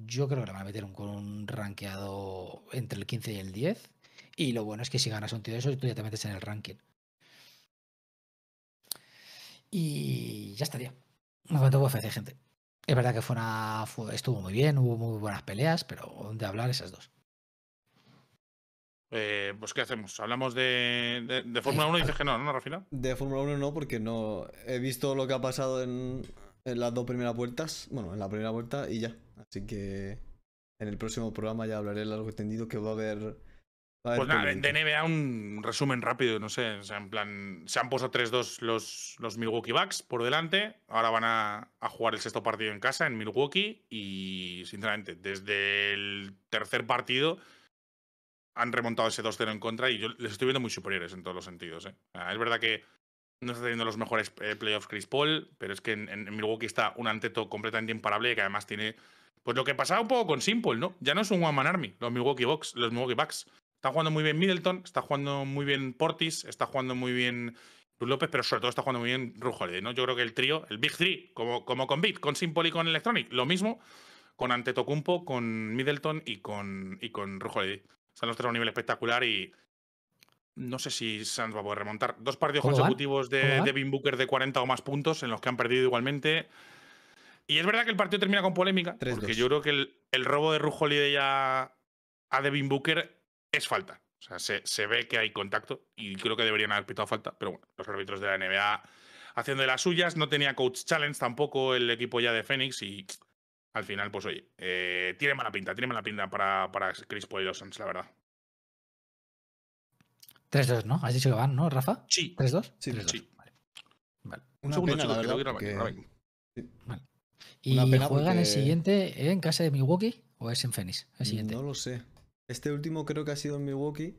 yo creo que le van a meter un, con un rankeado entre el 15 y el 10. Y lo bueno es que si ganas un tío de esos, tú ya te metes en el ranking. Y ya estaría. Me fue UFC, gente. Es verdad que fue una, estuvo muy bien, hubo muy buenas peleas, pero dónde hablar esas dos. Eh, pues, ¿qué hacemos? ¿Hablamos de, de, Fórmula 1 y dices que no, no, Rafina? De Fórmula 1 no, porque no he visto lo que ha pasado en, en, las dos primeras vueltas. Bueno, en la primera vuelta y ya. Así que en el próximo programa ya hablaré largo y tendido que va a haber pues nada, de NBA un resumen rápido, no sé, o sea, en plan, se han puesto 3-2 los, los, Milwaukee Bucks por delante, ahora van a, jugar el sexto partido en casa, en Milwaukee, y sinceramente, desde el tercer partido han remontado ese 2-0 en contra y yo les estoy viendo muy superiores en todos los sentidos. Eh. Es verdad que no está teniendo los mejores eh, playoffs Chris Paul, pero es que en, Milwaukee está un anteto completamente imparable y que además tiene, pues lo que pasaba un poco con Simple, ¿no? Ya no es un One Man Army, los Milwaukee Bucks, los Milwaukee Bucks. Está jugando muy bien Middleton, está jugando muy bien Portis, está jugando muy bien López, pero sobre todo está jugando muy bien Rujolide, ¿no? Yo creo que el trío, el Big Three, como, como con Beat, con Simple y con Electronic, lo mismo con Antetokounmpo, con Middleton y con, y con Rujolide. Están los tres a un nivel espectacular y no sé si Santos va a poder remontar. Dos partidos consecutivos de Devin Booker de 40 o más puntos en los que han perdido igualmente. Y es verdad que el partido termina con polémica, porque yo creo que el, robo de Rujolide ya a Devin Booker es falta. O sea, se, se, ve que hay contacto y creo que deberían haber pitado falta, pero bueno, los árbitros de la NBA haciendo de las suyas, no tenía coach challenge tampoco el equipo ya de Phoenix y al final, pues oye, eh, tiene mala pinta, tiene mala pinta para, para Chris Paul y la verdad. 3-2, ¿no? Has dicho que van, ¿no, Rafa? Sí. 3-2? Sí, 3-2. Vale. Un Una segundo, pena, Vale. ¿Y juegan el siguiente en casa de Milwaukee o es en Phoenix? El siguiente. No lo sé. Este último creo que ha sido en Milwaukee.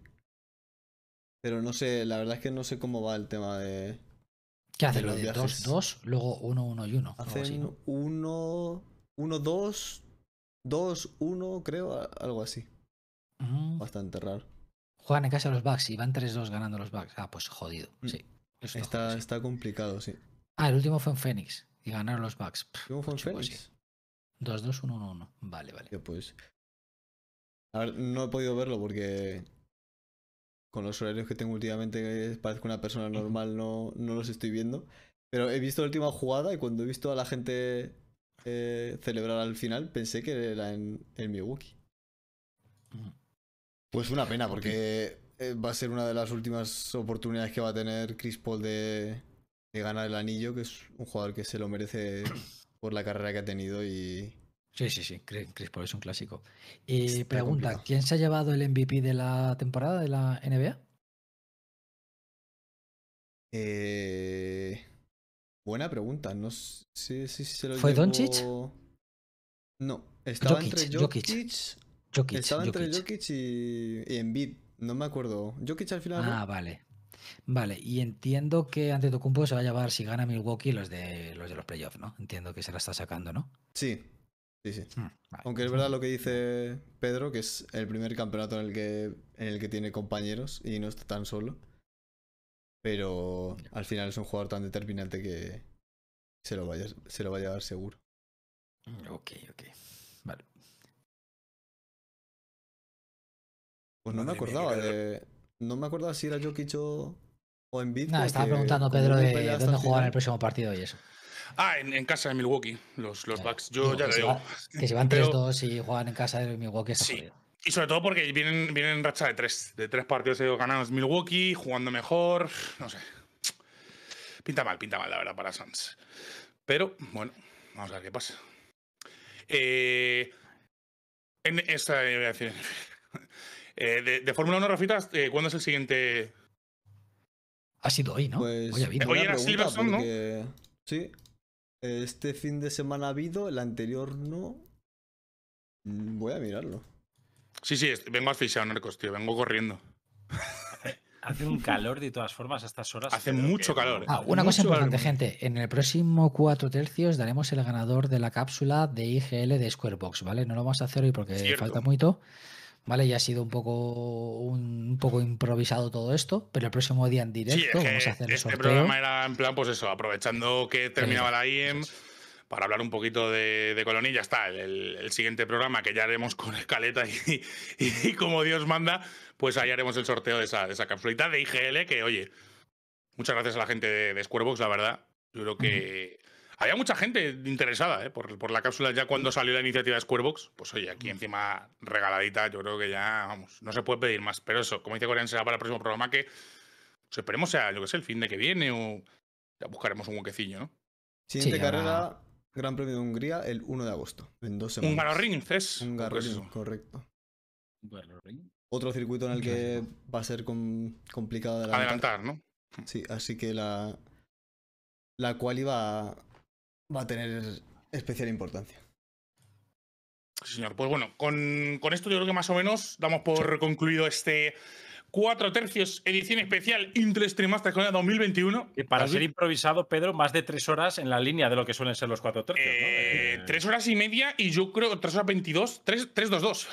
Pero no sé, la verdad es que no sé cómo va el tema de. ¿Qué hacen? ¿Lo de 2-2? Luego 1-1 y 1. Hacen 1-2, 2-1, creo, algo así. Bastante raro. Juegan en casa los Bucks y van 3-2 ganando los Bucks. Ah, pues jodido, mm. sí. Está, complicado, sí. Ah, el último fue en Phoenix y ganaron los Bucks. ¿Cómo fue en pues Phoenix? 2-2-1-1-1. Vale, vale. Pues, a ver, no he podido verlo porque con los horarios que tengo últimamente eh, parezco una persona normal, no, no los estoy viendo. Pero he visto la última jugada y cuando he visto a la gente eh, celebrar al final, pensé que era en, en Milwaukee. Pues una pena, porque eh, va a ser una de las últimas oportunidades que va a tener Chris Paul de, de ganar el anillo, que es un jugador que se lo merece por la carrera que ha tenido y, Sí, sí, sí, Chris Paul es un clásico. Y pregunta, ¿quién se ha llevado el MVP de la temporada de la NBA? Eh, buena pregunta, no sé si se lo ¿Fue Doncic? No, estaba entre Jokic, estaba entre Jokic y, y no me acuerdo. Jokic al final... Ah, vale. Vale, y entiendo que ante Cumpo se va a llevar, si gana Milwaukee, los de los, de los playoffs, ¿no? Entiendo que se la está sacando, ¿no? Sí, Sí, sí. Mm, Aunque pues es verdad lo que dice Pedro, que es el primer campeonato en el que, en el que tiene compañeros y no está tan solo. Pero al final es un jugador tan determinante que se lo, vaya, se lo va a llevar seguro. Mm, ok, ok. Vale. Pues no me acordaba de. No me acordaba si era Jokic o, o Embiid. No, estaba preguntando Pedro de dónde jugar en el próximo partido y eso. Ah, en, casa de Milwaukee, los, los Bucks. Yo ya lo digo. que se van 3-2 [laughs] y juegan en casa de Milwaukee. Sí. Y sobre todo porque vienen, vienen en racha de tres, de tres partidos ganados Milwaukee, jugando mejor, no sé. Pinta mal, pinta mal, la verdad, para Suns. Pero, bueno, vamos a ver qué pasa. Eh, en esta, [laughs] eh, de, Fórmula 1, Rafita, eh, ¿cuándo es el siguiente? Ha sido hoy, ¿no? Pues hoy, era Silverstone, ¿no? Sí, este fin de semana ha habido, el anterior no. Mm, voy a mirarlo. Sí, sí, vengo asfixiado, Narcos, tío. Vengo corriendo. [laughs] Hace un calor de todas formas a estas horas. Hace mucho calor. ¿eh? Ah, una cosa importante, gente. En el próximo cuatro tercios daremos el ganador de la cápsula de IGL de Squarebox, ¿vale? No lo vamos a hacer hoy porque falta mucho. ¿vale? Ya ha sido un poco, un, poco improvisado todo esto, pero el próximo día en directo vamos a hacer el este programa era en plan, pues eso, aprovechando que terminaba la IEM. Para hablar un poquito de, de y ya está. El, siguiente programa que ya haremos [laughs] con escaleta y, y, como Dios manda, pues ahí haremos el sorteo de esa, de esa capsulita de IGL. Que oye, muchas gracias a la gente de, de Squarebox, la verdad. Yo creo que había mucha gente interesada ¿eh? por, la cápsula ya cuando salió la iniciativa de Squarebox. Pues oye, aquí mm. encima regaladita, yo creo que ya, vamos, no se puede pedir más. Pero eso, como dice Corean, será para el próximo programa que pues esperemos sea, yo que sé, el fin de que viene o ya buscaremos un huequecillo, ¿no? Siguiente carrera, Gran Premio de Hungría, el 1 de agosto, en dos semanas. Un es. Un correcto. Otro circuito en el que va a ser complicado adelantar. ¿no? Sí, así que la, la cual iba va a tener especial importancia. Sí, señor. Pues bueno, con, esto yo creo que más o menos damos por concluido este cuatro tercios edición especial Intel Stream Master 2021. Y para ser improvisado, Pedro, más de tres horas en la línea de lo que suelen ser los cuatro tercios. Eh, eh, tres horas y media y yo creo tres horas veintidós, tres, tres, dos, dos.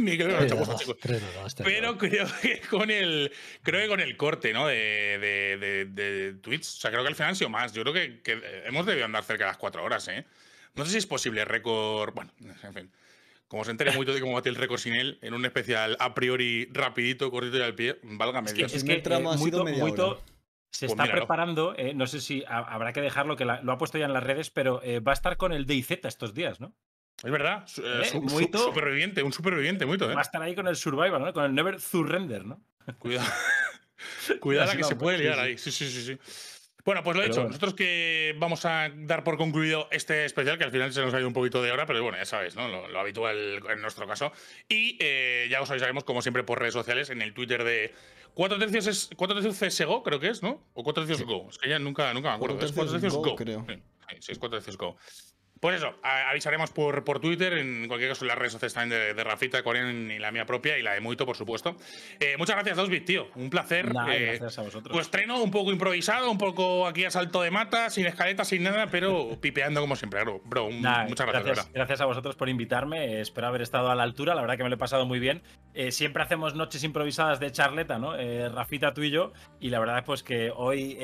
[laughs] Pero creo que con el creo que con el corte, ¿no? De, de, tweets. O sea, creo que al final sido más. Yo creo que, hemos debido andar cerca de las cuatro horas, ¿eh? No sé si es posible récord. Bueno, en fin. Como se entere muy de cómo batir el récord sin él, en un especial a priori rapidito, cortito y al pie, Valga Es es que eh, Se pues está preparando, eh, no sé si habrá que dejarlo, que lo ha puesto ya en las redes, pero eh, va a estar con el DIZ estos días, ¿no? Es verdad, eh, superviviente, un superviviente, muy ¿eh? Va a estar ahí con el survivor, ¿no? Con el never surrender, ¿no? Cuidado. [laughs] [laughs] Cuidado que se puede liar ahí. Sí, sí, sí, sí. Bueno, pues lo he dicho. Nosotros que vamos a dar por concluido este especial, que al final se nos ha ido un poquito de hora, pero bueno, ya sabéis, ¿no? Lo, habitual en nuestro caso. Y eh, ya os avisaremos, como siempre, por redes sociales, en el Twitter de 4 tercios, es, 4 creo que es, ¿no? O 4 tercios Go. Es que ya nunca, nunca me acuerdo. Cuatro tercios 4 tercios Go, creo. Sí, sí, es 4 tercios Go. Pues eso, avisaremos por, por Twitter, en cualquier caso en las redes sociales también de, Rafita, Corian y la mía propia y la de Muito, por supuesto. Eh, muchas gracias, Dosbit, tío. Un placer. Eh, gracias a vosotros. Pues estreno un poco improvisado, un poco aquí a salto de mata, sin escaleta, sin nada, pero pipeando como siempre, bro. bro muchas gracias. Gracias, a vosotros por invitarme. Espero haber estado a la altura. La verdad que me lo he pasado muy bien. Eh, siempre hacemos noches improvisadas de charleta, ¿no? Rafita, tú y yo. Y la verdad, pues que hoy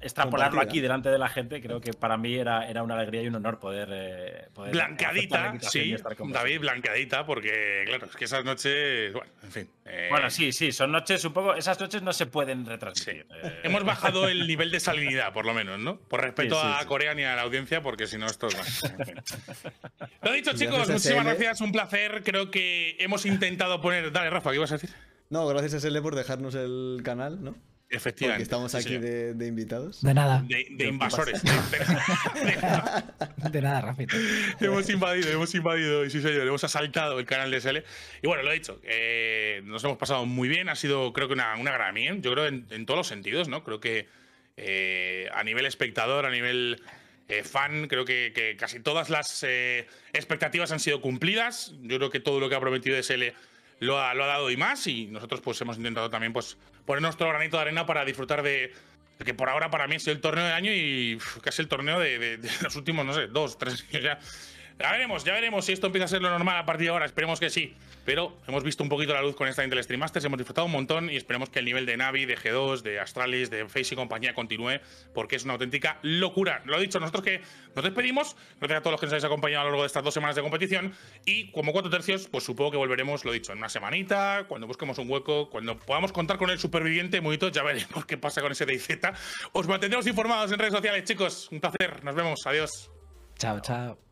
extrapolarlo aquí delante de la gente, creo que para mí era, era una alegría y una honor poder. Eh, blanqueadita, sí, David, blanqueadita, porque claro, es que esas noches. Bueno, en fin. Eh. Bueno, sí, sí, son noches, un poco… Esas noches no se pueden retransmitir. Eh. Hemos bajado el [laughs] nivel de salinidad, por lo menos, ¿no? Por respecto a Corea ni a la audiencia, porque si no, esto es. [laughs] Lo dicho, chicos, muchísimas gracias, un placer. Creo que hemos intentado poner. Dale, Rafa, ¿qué ibas a decir? No, gracias a SL por dejarnos el canal, ¿no? Efectivamente. estamos aquí de, invitados. De nada. De, invasores. [laughs] de, nada, Rafito. [laughs] Hemos invadido, hemos invadido, y sí, señor, hemos asaltado el canal de SL. Y bueno, lo he dicho, eh, nos hemos pasado muy bien, ha sido, creo que, una, gran bien, yo creo, en, todos los sentidos, ¿no? Creo que eh, a nivel espectador, a nivel eh, fan, creo que, casi todas las expectativas han sido cumplidas. Yo creo que todo lo que ha prometido SL lo ha, lo ha dado y más, y nosotros, pues, hemos intentado también, pues poner nuestro granito de arena para disfrutar de, que por ahora para mí es el torneo de año y casi el torneo de, de, los últimos, no sé, dos, tres años ya. Ya veremos, ya veremos si esto empieza a ser lo normal a partir de ahora. Esperemos que sí. Pero hemos visto un poquito la luz con esta Intel Stream Masters, hemos disfrutado un montón y esperemos que el nivel de Navi, de G2, de Astralis, de Face y compañía continúe porque es una auténtica locura. Lo he dicho, nosotros que nos despedimos. Gracias a todos los que nos habéis acompañado a lo largo de estas dos semanas de competición. Y como cuatro tercios, pues supongo que volveremos, lo dicho, en una semanita, cuando busquemos un hueco, cuando podamos contar con el superviviente, muy ya veremos qué pasa con ese DZ. Os mantendremos informados en redes sociales, chicos. Un placer, nos vemos, adiós. Chao, chao.